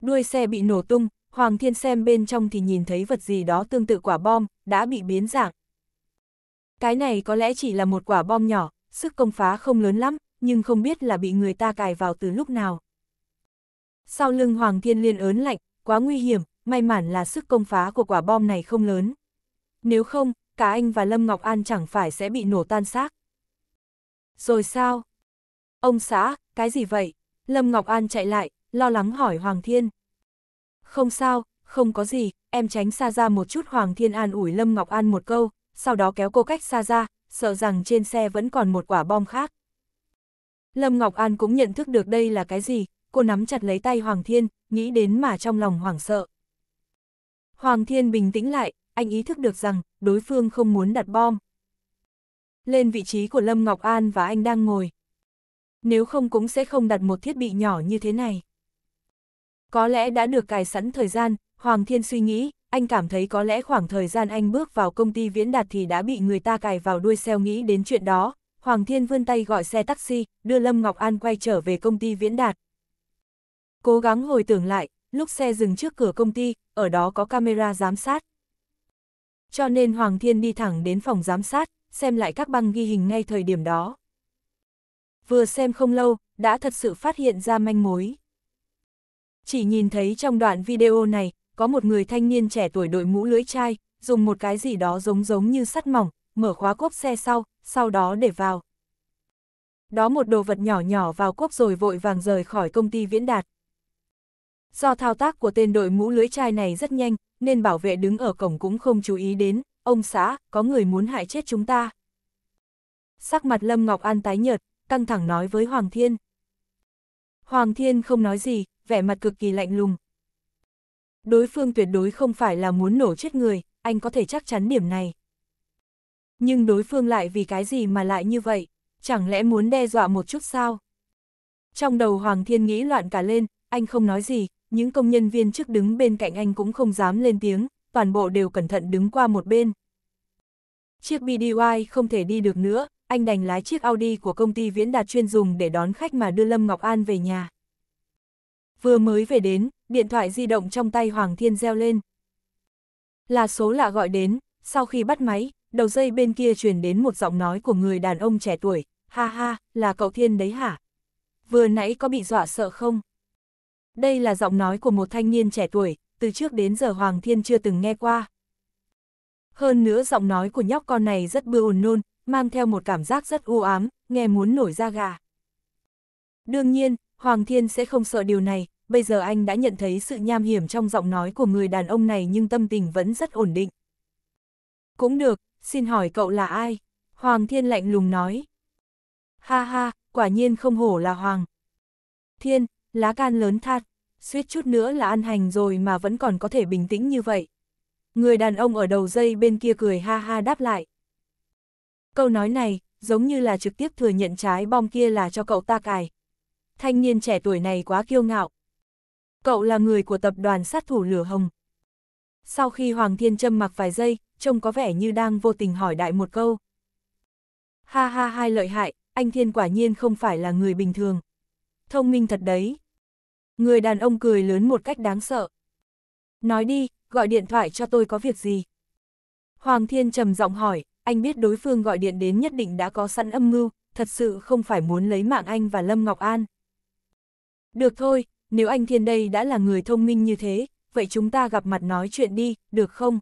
Đuôi xe bị nổ tung, Hoàng Thiên xem bên trong thì nhìn thấy vật gì đó tương tự quả bom, đã bị biến dạng. Cái này có lẽ chỉ là một quả bom nhỏ, sức công phá không lớn lắm, nhưng không biết là bị người ta cài vào từ lúc nào. Sau lưng Hoàng Thiên Liên ớn lạnh, quá nguy hiểm, may mắn là sức công phá của quả bom này không lớn. Nếu không, cả anh và Lâm Ngọc An chẳng phải sẽ bị nổ tan xác. Rồi sao? Ông xã, cái gì vậy? Lâm Ngọc An chạy lại, lo lắng hỏi Hoàng Thiên. Không sao, không có gì, em tránh xa ra một chút Hoàng Thiên An ủi Lâm Ngọc An một câu, sau đó kéo cô cách xa ra, sợ rằng trên xe vẫn còn một quả bom khác. Lâm Ngọc An cũng nhận thức được đây là cái gì, cô nắm chặt lấy tay Hoàng Thiên, nghĩ đến mà trong lòng hoảng sợ. Hoàng Thiên bình tĩnh lại, anh ý thức được rằng đối phương không muốn đặt bom. Lên vị trí của Lâm Ngọc An và anh đang ngồi. Nếu không cũng sẽ không đặt một thiết bị nhỏ như thế này. Có lẽ đã được cài sẵn thời gian, Hoàng Thiên suy nghĩ, anh cảm thấy có lẽ khoảng thời gian anh bước vào công ty viễn đạt thì đã bị người ta cài vào đuôi xeo nghĩ đến chuyện đó. Hoàng Thiên vươn tay gọi xe taxi, đưa Lâm Ngọc An quay trở về công ty viễn đạt. Cố gắng hồi tưởng lại, lúc xe dừng trước cửa công ty, ở đó có camera giám sát cho nên Hoàng Thiên đi thẳng đến phòng giám sát, xem lại các băng ghi hình ngay thời điểm đó. Vừa xem không lâu, đã thật sự phát hiện ra manh mối. Chỉ nhìn thấy trong đoạn video này, có một người thanh niên trẻ tuổi đội mũ lưỡi chai, dùng một cái gì đó giống giống như sắt mỏng, mở khóa cốp xe sau, sau đó để vào. Đó một đồ vật nhỏ nhỏ vào cốp rồi vội vàng rời khỏi công ty viễn đạt. Do thao tác của tên đội mũ lưới chai này rất nhanh, nên bảo vệ đứng ở cổng cũng không chú ý đến, ông xã, có người muốn hại chết chúng ta. Sắc mặt Lâm Ngọc An tái nhợt, căng thẳng nói với Hoàng Thiên. Hoàng Thiên không nói gì, vẻ mặt cực kỳ lạnh lùng. Đối phương tuyệt đối không phải là muốn nổ chết người, anh có thể chắc chắn điểm này. Nhưng đối phương lại vì cái gì mà lại như vậy, chẳng lẽ muốn đe dọa một chút sao? Trong đầu Hoàng Thiên nghĩ loạn cả lên, anh không nói gì, những công nhân viên trước đứng bên cạnh anh cũng không dám lên tiếng, toàn bộ đều cẩn thận đứng qua một bên. Chiếc BDY không thể đi được nữa, anh đành lái chiếc Audi của công ty Viễn Đạt chuyên dùng để đón khách mà đưa Lâm Ngọc An về nhà. Vừa mới về đến, điện thoại di động trong tay Hoàng Thiên reo lên. Là số lạ gọi đến, sau khi bắt máy, đầu dây bên kia truyền đến một giọng nói của người đàn ông trẻ tuổi, ha ha, là cậu Thiên đấy hả? Vừa nãy có bị dọa sợ không? Đây là giọng nói của một thanh niên trẻ tuổi, từ trước đến giờ Hoàng Thiên chưa từng nghe qua. Hơn nữa giọng nói của nhóc con này rất bưa nôn, mang theo một cảm giác rất u ám, nghe muốn nổi da gà. Đương nhiên, Hoàng Thiên sẽ không sợ điều này, bây giờ anh đã nhận thấy sự nham hiểm trong giọng nói của người đàn ông này nhưng tâm tình vẫn rất ổn định. Cũng được, xin hỏi cậu là ai? Hoàng Thiên lạnh lùng nói. Ha ha, quả nhiên không hổ là Hoàng. Thiên, lá gan lớn thật, suýt chút nữa là ăn hành rồi mà vẫn còn có thể bình tĩnh như vậy. Người đàn ông ở đầu dây bên kia cười ha ha đáp lại. Câu nói này, giống như là trực tiếp thừa nhận trái bom kia là cho cậu ta cài. Thanh niên trẻ tuổi này quá kiêu ngạo. Cậu là người của tập đoàn sát thủ lửa hồng. Sau khi Hoàng Thiên Trâm mặc vài giây, trông có vẻ như đang vô tình hỏi đại một câu. Ha ha hai lợi hại, anh Thiên quả nhiên không phải là người bình thường thông minh thật đấy. Người đàn ông cười lớn một cách đáng sợ. Nói đi, gọi điện thoại cho tôi có việc gì? Hoàng Thiên trầm giọng hỏi, anh biết đối phương gọi điện đến nhất định đã có sẵn âm mưu, thật sự không phải muốn lấy mạng anh và Lâm Ngọc An. Được thôi, nếu anh Thiên đây đã là người thông minh như thế, vậy chúng ta gặp mặt nói chuyện đi, được không?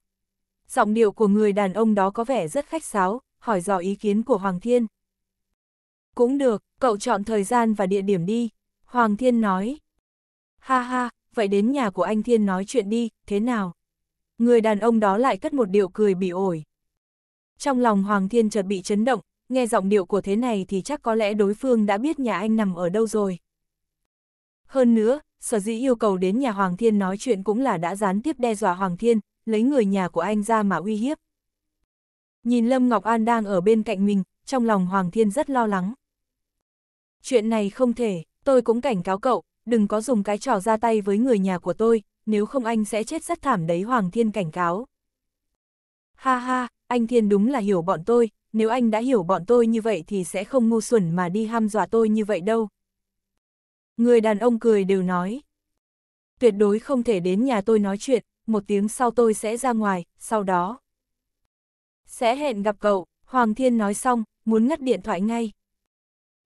Giọng điệu của người đàn ông đó có vẻ rất khách sáo, hỏi dò ý kiến của Hoàng Thiên. Cũng được, cậu chọn thời gian và địa điểm đi. Hoàng Thiên nói. Ha ha, vậy đến nhà của anh Thiên nói chuyện đi, thế nào? Người đàn ông đó lại cất một điệu cười bị ổi. Trong lòng Hoàng Thiên chợt bị chấn động, nghe giọng điệu của thế này thì chắc có lẽ đối phương đã biết nhà anh nằm ở đâu rồi. Hơn nữa, sở dĩ yêu cầu đến nhà Hoàng Thiên nói chuyện cũng là đã gián tiếp đe dọa Hoàng Thiên, lấy người nhà của anh ra mà uy hiếp. Nhìn Lâm Ngọc An đang ở bên cạnh mình, trong lòng Hoàng Thiên rất lo lắng. Chuyện này không thể tôi cũng cảnh cáo cậu, đừng có dùng cái trò ra tay với người nhà của tôi, nếu không anh sẽ chết rất thảm đấy Hoàng Thiên cảnh cáo. Ha ha, anh Thiên đúng là hiểu bọn tôi, nếu anh đã hiểu bọn tôi như vậy thì sẽ không ngu xuẩn mà đi ham dọa tôi như vậy đâu. Người đàn ông cười đều nói. Tuyệt đối không thể đến nhà tôi nói chuyện, một tiếng sau tôi sẽ ra ngoài, sau đó. Sẽ hẹn gặp cậu, Hoàng Thiên nói xong, muốn ngắt điện thoại ngay.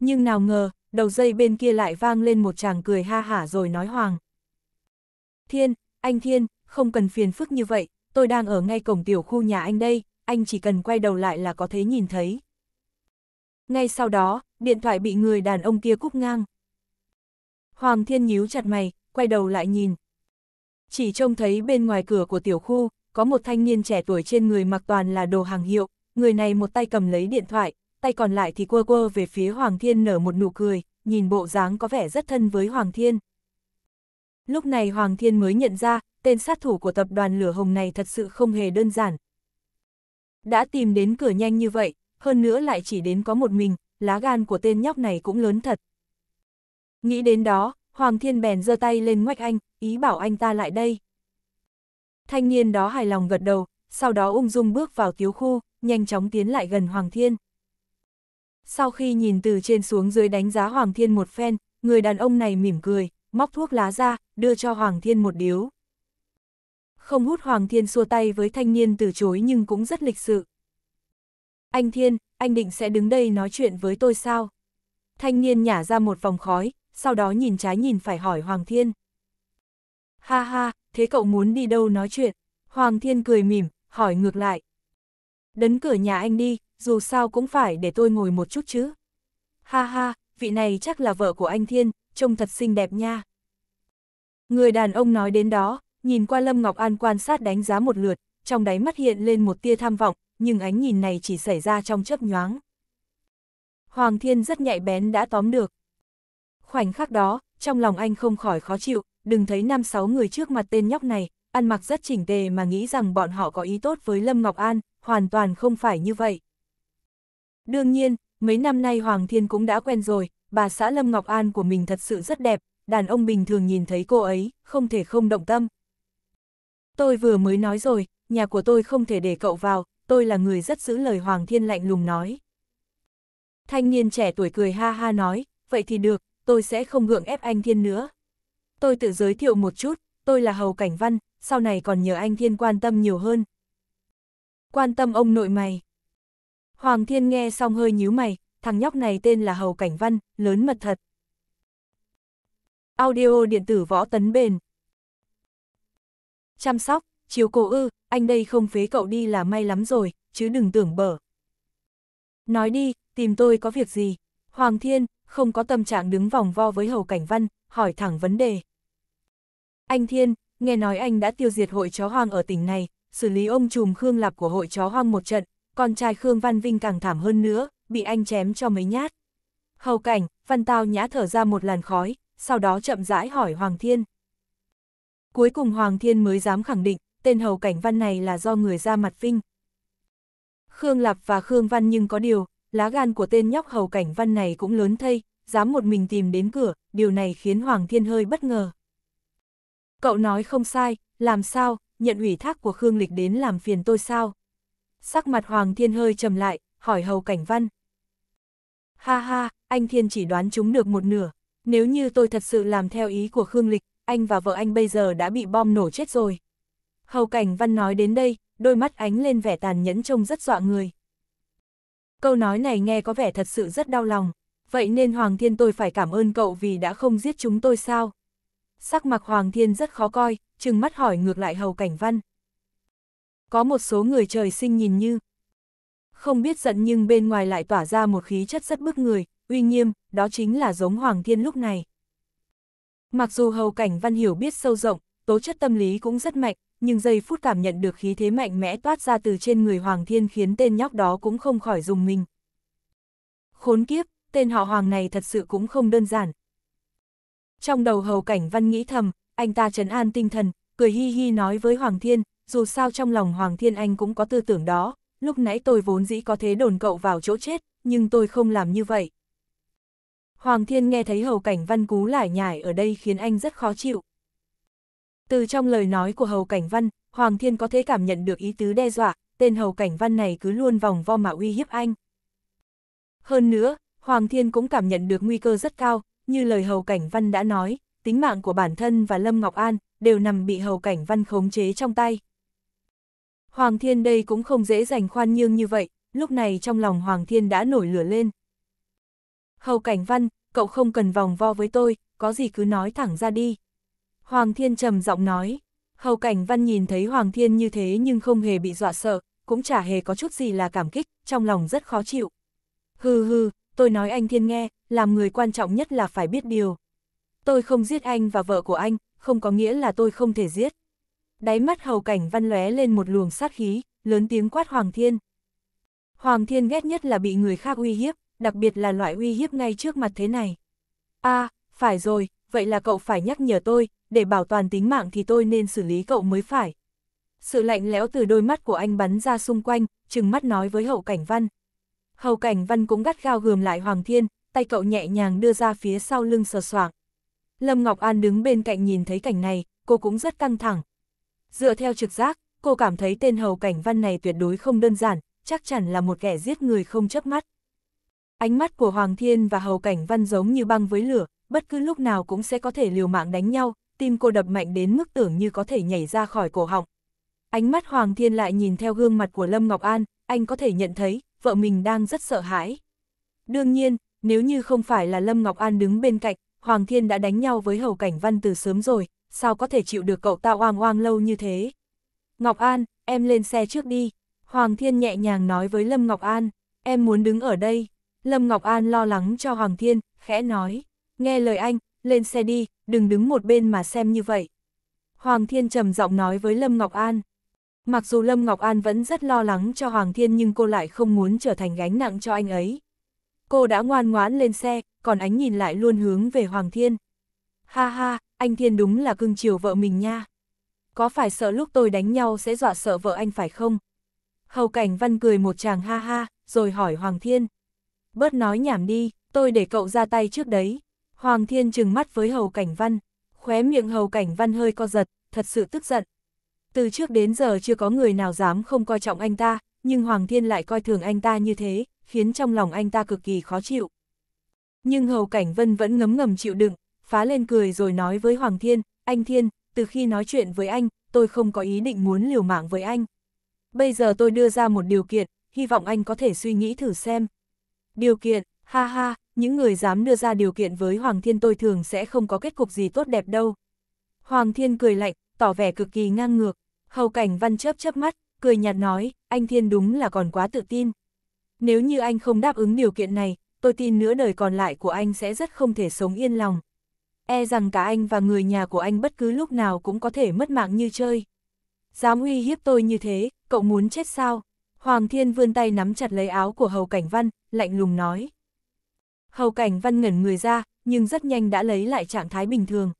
Nhưng nào ngờ, đầu dây bên kia lại vang lên một chàng cười ha hả rồi nói Hoàng. Thiên, anh Thiên, không cần phiền phức như vậy, tôi đang ở ngay cổng tiểu khu nhà anh đây, anh chỉ cần quay đầu lại là có thể nhìn thấy. Ngay sau đó, điện thoại bị người đàn ông kia cúp ngang. Hoàng Thiên nhíu chặt mày, quay đầu lại nhìn. Chỉ trông thấy bên ngoài cửa của tiểu khu, có một thanh niên trẻ tuổi trên người mặc toàn là đồ hàng hiệu, người này một tay cầm lấy điện thoại, tay còn lại thì quơ quơ về phía Hoàng Thiên nở một nụ cười, nhìn bộ dáng có vẻ rất thân với Hoàng Thiên. Lúc này Hoàng Thiên mới nhận ra, tên sát thủ của tập đoàn Lửa Hồng này thật sự không hề đơn giản. Đã tìm đến cửa nhanh như vậy, hơn nữa lại chỉ đến có một mình, lá gan của tên nhóc này cũng lớn thật. Nghĩ đến đó, Hoàng Thiên bèn giơ tay lên ngoách anh, ý bảo anh ta lại đây. Thanh niên đó hài lòng gật đầu, sau đó ung dung bước vào tiếu khu, nhanh chóng tiến lại gần Hoàng Thiên. Sau khi nhìn từ trên xuống dưới đánh giá Hoàng Thiên một phen, người đàn ông này mỉm cười, móc thuốc lá ra, đưa cho Hoàng Thiên một điếu. Không hút Hoàng Thiên xua tay với thanh niên từ chối nhưng cũng rất lịch sự. Anh Thiên, anh định sẽ đứng đây nói chuyện với tôi sao? Thanh niên nhả ra một vòng khói, sau đó nhìn trái nhìn phải hỏi Hoàng Thiên. Ha ha, thế cậu muốn đi đâu nói chuyện? Hoàng Thiên cười mỉm, hỏi ngược lại. Đấn cửa nhà anh đi, dù sao cũng phải để tôi ngồi một chút chứ. Ha ha, vị này chắc là vợ của anh Thiên, trông thật xinh đẹp nha. Người đàn ông nói đến đó, nhìn qua Lâm Ngọc An quan sát đánh giá một lượt, trong đáy mắt hiện lên một tia tham vọng, nhưng ánh nhìn này chỉ xảy ra trong chớp nhoáng. Hoàng Thiên rất nhạy bén đã tóm được. Khoảnh khắc đó, trong lòng anh không khỏi khó chịu, đừng thấy năm sáu người trước mặt tên nhóc này, ăn mặc rất chỉnh tề mà nghĩ rằng bọn họ có ý tốt với Lâm Ngọc An, hoàn toàn không phải như vậy. Đương nhiên, mấy năm nay Hoàng Thiên cũng đã quen rồi, bà xã Lâm Ngọc An của mình thật sự rất đẹp, đàn ông bình thường nhìn thấy cô ấy, không thể không động tâm. Tôi vừa mới nói rồi, nhà của tôi không thể để cậu vào, tôi là người rất giữ lời Hoàng Thiên lạnh lùng nói. Thanh niên trẻ tuổi cười ha ha nói, vậy thì được, tôi sẽ không gượng ép anh Thiên nữa. Tôi tự giới thiệu một chút, tôi là Hầu Cảnh Văn, sau này còn nhờ anh Thiên quan tâm nhiều hơn. Quan tâm ông nội mày. Hoàng Thiên nghe xong hơi nhíu mày, thằng nhóc này tên là Hầu Cảnh Văn, lớn mật thật. Audio điện tử võ tấn bền. Chăm sóc, chiếu cổ ư, anh đây không phế cậu đi là may lắm rồi, chứ đừng tưởng bở. Nói đi, tìm tôi có việc gì? Hoàng Thiên, không có tâm trạng đứng vòng vo với Hầu Cảnh Văn, hỏi thẳng vấn đề. Anh Thiên, nghe nói anh đã tiêu diệt hội chó hoang ở tỉnh này, xử lý ông trùm Khương Lạp của hội chó hoang một trận, con trai Khương Văn Vinh càng thảm hơn nữa, bị anh chém cho mấy nhát. Hầu cảnh, Văn Tao nhã thở ra một làn khói, sau đó chậm rãi hỏi Hoàng Thiên. Cuối cùng Hoàng Thiên mới dám khẳng định, tên hầu cảnh văn này là do người ra mặt Vinh. Khương Lạp và Khương Văn nhưng có điều, lá gan của tên nhóc hầu cảnh văn này cũng lớn thây, dám một mình tìm đến cửa, điều này khiến Hoàng Thiên hơi bất ngờ. Cậu nói không sai, làm sao, nhận ủy thác của Khương Lịch đến làm phiền tôi sao? sắc mặt Hoàng Thiên hơi trầm lại, hỏi Hầu Cảnh Văn. Ha ha, anh Thiên chỉ đoán chúng được một nửa, nếu như tôi thật sự làm theo ý của Khương Lịch, anh và vợ anh bây giờ đã bị bom nổ chết rồi. Hầu Cảnh Văn nói đến đây, đôi mắt ánh lên vẻ tàn nhẫn trông rất dọa người. Câu nói này nghe có vẻ thật sự rất đau lòng, vậy nên Hoàng Thiên tôi phải cảm ơn cậu vì đã không giết chúng tôi sao? Sắc mặt Hoàng Thiên rất khó coi, trừng mắt hỏi ngược lại Hầu Cảnh Văn có một số người trời sinh nhìn như không biết giận nhưng bên ngoài lại tỏa ra một khí chất rất bức người, uy nghiêm, đó chính là giống Hoàng Thiên lúc này. Mặc dù hầu cảnh văn hiểu biết sâu rộng, tố chất tâm lý cũng rất mạnh, nhưng giây phút cảm nhận được khí thế mạnh mẽ toát ra từ trên người Hoàng Thiên khiến tên nhóc đó cũng không khỏi dùng mình. Khốn kiếp, tên họ Hoàng này thật sự cũng không đơn giản. Trong đầu hầu cảnh văn nghĩ thầm, anh ta trấn an tinh thần, cười hi hi nói với Hoàng Thiên, dù sao trong lòng Hoàng Thiên Anh cũng có tư tưởng đó, lúc nãy tôi vốn dĩ có thế đồn cậu vào chỗ chết, nhưng tôi không làm như vậy. Hoàng Thiên nghe thấy Hầu Cảnh Văn cú lải nhải ở đây khiến anh rất khó chịu. Từ trong lời nói của Hầu Cảnh Văn, Hoàng Thiên có thể cảm nhận được ý tứ đe dọa, tên Hầu Cảnh Văn này cứ luôn vòng vo mà uy hiếp anh. Hơn nữa, Hoàng Thiên cũng cảm nhận được nguy cơ rất cao, như lời Hầu Cảnh Văn đã nói, tính mạng của bản thân và Lâm Ngọc An đều nằm bị Hầu Cảnh Văn khống chế trong tay. Hoàng Thiên đây cũng không dễ dành khoan nhương như vậy, lúc này trong lòng Hoàng Thiên đã nổi lửa lên. Hầu Cảnh Văn, cậu không cần vòng vo với tôi, có gì cứ nói thẳng ra đi. Hoàng Thiên trầm giọng nói, Hầu Cảnh Văn nhìn thấy Hoàng Thiên như thế nhưng không hề bị dọa sợ, cũng chả hề có chút gì là cảm kích, trong lòng rất khó chịu. Hừ hừ, tôi nói anh Thiên nghe, làm người quan trọng nhất là phải biết điều. Tôi không giết anh và vợ của anh, không có nghĩa là tôi không thể giết đáy mắt hầu cảnh văn lóe lên một luồng sát khí, lớn tiếng quát Hoàng Thiên. Hoàng Thiên ghét nhất là bị người khác uy hiếp, đặc biệt là loại uy hiếp ngay trước mặt thế này. a à, phải rồi, vậy là cậu phải nhắc nhở tôi, để bảo toàn tính mạng thì tôi nên xử lý cậu mới phải. Sự lạnh lẽo từ đôi mắt của anh bắn ra xung quanh, chừng mắt nói với hậu cảnh văn. Hậu cảnh văn cũng gắt gao gườm lại Hoàng Thiên, tay cậu nhẹ nhàng đưa ra phía sau lưng sờ soạng. Lâm Ngọc An đứng bên cạnh nhìn thấy cảnh này, cô cũng rất căng thẳng, Dựa theo trực giác, cô cảm thấy tên hầu cảnh văn này tuyệt đối không đơn giản, chắc chắn là một kẻ giết người không chớp mắt. Ánh mắt của Hoàng Thiên và hầu cảnh văn giống như băng với lửa, bất cứ lúc nào cũng sẽ có thể liều mạng đánh nhau, tim cô đập mạnh đến mức tưởng như có thể nhảy ra khỏi cổ họng. Ánh mắt Hoàng Thiên lại nhìn theo gương mặt của Lâm Ngọc An, anh có thể nhận thấy, vợ mình đang rất sợ hãi. Đương nhiên, nếu như không phải là Lâm Ngọc An đứng bên cạnh, Hoàng Thiên đã đánh nhau với Hầu Cảnh Văn từ sớm rồi, sao có thể chịu được cậu ta oang oang lâu như thế. Ngọc An, em lên xe trước đi. Hoàng Thiên nhẹ nhàng nói với Lâm Ngọc An, em muốn đứng ở đây. Lâm Ngọc An lo lắng cho Hoàng Thiên, khẽ nói, nghe lời anh, lên xe đi, đừng đứng một bên mà xem như vậy. Hoàng Thiên trầm giọng nói với Lâm Ngọc An. Mặc dù Lâm Ngọc An vẫn rất lo lắng cho Hoàng Thiên nhưng cô lại không muốn trở thành gánh nặng cho anh ấy. Cô đã ngoan ngoãn lên xe, còn ánh nhìn lại luôn hướng về Hoàng Thiên. Ha ha, anh Thiên đúng là cưng chiều vợ mình nha. Có phải sợ lúc tôi đánh nhau sẽ dọa sợ vợ anh phải không? Hầu cảnh văn cười một tràng ha ha, rồi hỏi Hoàng Thiên. Bớt nói nhảm đi, tôi để cậu ra tay trước đấy. Hoàng Thiên trừng mắt với Hầu Cảnh Văn, khóe miệng Hầu Cảnh Văn hơi co giật, thật sự tức giận. Từ trước đến giờ chưa có người nào dám không coi trọng anh ta, nhưng Hoàng Thiên lại coi thường anh ta như thế, khiến trong lòng anh ta cực kỳ khó chịu. Nhưng Hầu Cảnh Vân vẫn ngấm ngầm chịu đựng, phá lên cười rồi nói với Hoàng Thiên, anh Thiên, từ khi nói chuyện với anh, tôi không có ý định muốn liều mạng với anh. Bây giờ tôi đưa ra một điều kiện, hy vọng anh có thể suy nghĩ thử xem. Điều kiện, ha ha, những người dám đưa ra điều kiện với Hoàng Thiên tôi thường sẽ không có kết cục gì tốt đẹp đâu. Hoàng Thiên cười lạnh, tỏ vẻ cực kỳ ngang ngược, hầu cảnh văn chớp chớp mắt, cười nhạt nói, anh Thiên đúng là còn quá tự tin. Nếu như anh không đáp ứng điều kiện này, tôi tin nửa đời còn lại của anh sẽ rất không thể sống yên lòng e rằng cả anh và người nhà của anh bất cứ lúc nào cũng có thể mất mạng như chơi. Dám uy hiếp tôi như thế, cậu muốn chết sao? Hoàng Thiên vươn tay nắm chặt lấy áo của Hầu Cảnh Văn, lạnh lùng nói. Hầu Cảnh Văn ngẩn người ra, nhưng rất nhanh đã lấy lại trạng thái bình thường.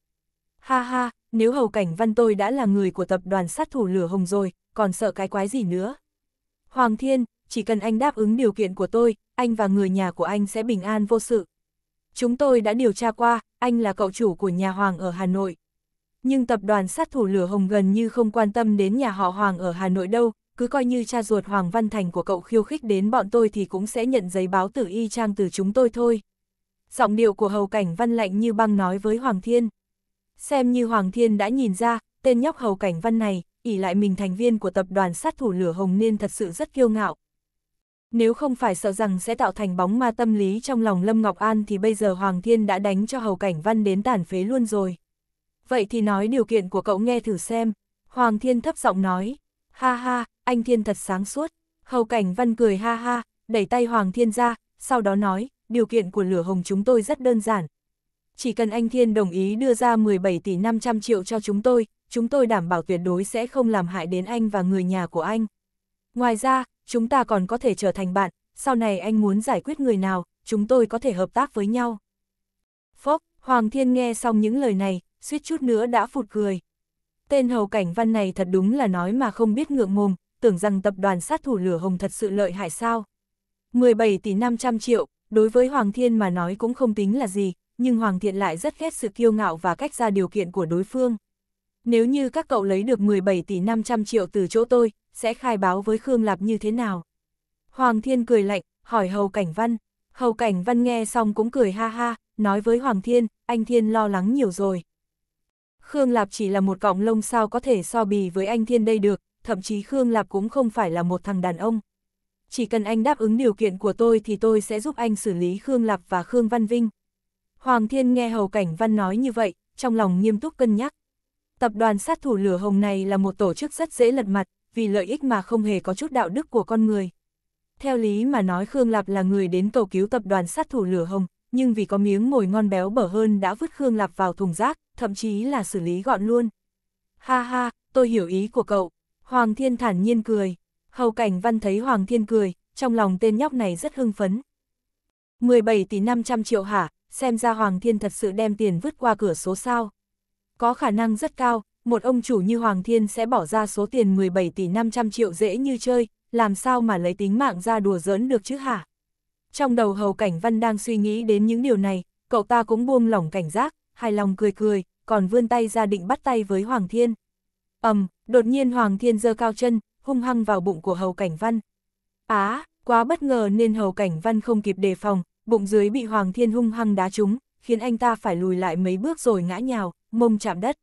Ha ha, nếu Hầu Cảnh Văn tôi đã là người của tập đoàn sát thủ lửa hồng rồi, còn sợ cái quái gì nữa? Hoàng Thiên, chỉ cần anh đáp ứng điều kiện của tôi, anh và người nhà của anh sẽ bình an vô sự chúng tôi đã điều tra qua, anh là cậu chủ của nhà Hoàng ở Hà Nội. Nhưng tập đoàn sát thủ lửa hồng gần như không quan tâm đến nhà họ Hoàng ở Hà Nội đâu, cứ coi như cha ruột Hoàng Văn Thành của cậu khiêu khích đến bọn tôi thì cũng sẽ nhận giấy báo tử y trang từ chúng tôi thôi. Giọng điệu của Hầu Cảnh Văn lạnh như băng nói với Hoàng Thiên. Xem như Hoàng Thiên đã nhìn ra, tên nhóc Hầu Cảnh Văn này, ỉ lại mình thành viên của tập đoàn sát thủ lửa hồng nên thật sự rất kiêu ngạo, nếu không phải sợ rằng sẽ tạo thành bóng ma tâm lý trong lòng Lâm Ngọc An thì bây giờ Hoàng Thiên đã đánh cho Hầu Cảnh Văn đến tàn phế luôn rồi. Vậy thì nói điều kiện của cậu nghe thử xem. Hoàng Thiên thấp giọng nói, ha ha, anh Thiên thật sáng suốt. Hầu Cảnh Văn cười ha ha, đẩy tay Hoàng Thiên ra, sau đó nói, điều kiện của lửa hồng chúng tôi rất đơn giản. Chỉ cần anh Thiên đồng ý đưa ra 17 tỷ 500 triệu cho chúng tôi, chúng tôi đảm bảo tuyệt đối sẽ không làm hại đến anh và người nhà của anh. Ngoài ra, chúng ta còn có thể trở thành bạn, sau này anh muốn giải quyết người nào, chúng tôi có thể hợp tác với nhau. Phốc, Hoàng Thiên nghe xong những lời này, suýt chút nữa đã phụt cười. Tên hầu cảnh văn này thật đúng là nói mà không biết ngượng mồm, tưởng rằng tập đoàn sát thủ lửa hồng thật sự lợi hại sao. 17 tỷ 500 triệu, đối với Hoàng Thiên mà nói cũng không tính là gì, nhưng Hoàng Thiện lại rất ghét sự kiêu ngạo và cách ra điều kiện của đối phương. Nếu như các cậu lấy được 17 tỷ 500 triệu từ chỗ tôi, sẽ khai báo với Khương Lạp như thế nào. Hoàng Thiên cười lạnh, hỏi Hầu Cảnh Văn. Hầu Cảnh Văn nghe xong cũng cười ha ha, nói với Hoàng Thiên, anh Thiên lo lắng nhiều rồi. Khương Lạp chỉ là một cọng lông sao có thể so bì với anh Thiên đây được, thậm chí Khương Lạp cũng không phải là một thằng đàn ông. Chỉ cần anh đáp ứng điều kiện của tôi thì tôi sẽ giúp anh xử lý Khương Lạp và Khương Văn Vinh. Hoàng Thiên nghe Hầu Cảnh Văn nói như vậy, trong lòng nghiêm túc cân nhắc. Tập đoàn sát thủ lửa hồng này là một tổ chức rất dễ lật mặt, vì lợi ích mà không hề có chút đạo đức của con người. Theo lý mà nói Khương Lạp là người đến cầu cứu tập đoàn sát thủ lửa hồng, nhưng vì có miếng mồi ngon béo bở hơn đã vứt Khương Lạp vào thùng rác, thậm chí là xử lý gọn luôn. Ha ha, tôi hiểu ý của cậu. Hoàng Thiên thản nhiên cười. Hầu cảnh văn thấy Hoàng Thiên cười, trong lòng tên nhóc này rất hưng phấn. 17 tỷ 500 triệu hả, xem ra Hoàng Thiên thật sự đem tiền vứt qua cửa số sao. Có khả năng rất cao, một ông chủ như Hoàng Thiên sẽ bỏ ra số tiền 17 tỷ 500 triệu dễ như chơi, làm sao mà lấy tính mạng ra đùa giỡn được chứ hả? Trong đầu Hầu Cảnh Văn đang suy nghĩ đến những điều này, cậu ta cũng buông lỏng cảnh giác, hài lòng cười cười, còn vươn tay ra định bắt tay với Hoàng Thiên. ầm, đột nhiên Hoàng Thiên giơ cao chân, hung hăng vào bụng của Hầu Cảnh Văn. Á, à, quá bất ngờ nên Hầu Cảnh Văn không kịp đề phòng, bụng dưới bị Hoàng Thiên hung hăng đá trúng, khiến anh ta phải lùi lại mấy bước rồi ngã nhào, mông chạm đất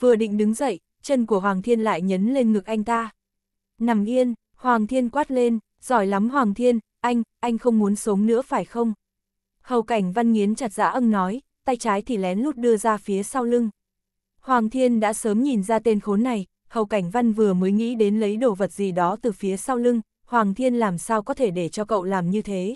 vừa định đứng dậy, chân của Hoàng Thiên lại nhấn lên ngực anh ta. Nằm yên, Hoàng Thiên quát lên, giỏi lắm Hoàng Thiên, anh, anh không muốn sống nữa phải không? Hầu cảnh văn nghiến chặt dã dạ ưng nói, tay trái thì lén lút đưa ra phía sau lưng. Hoàng Thiên đã sớm nhìn ra tên khốn này, hầu cảnh văn vừa mới nghĩ đến lấy đồ vật gì đó từ phía sau lưng, Hoàng Thiên làm sao có thể để cho cậu làm như thế?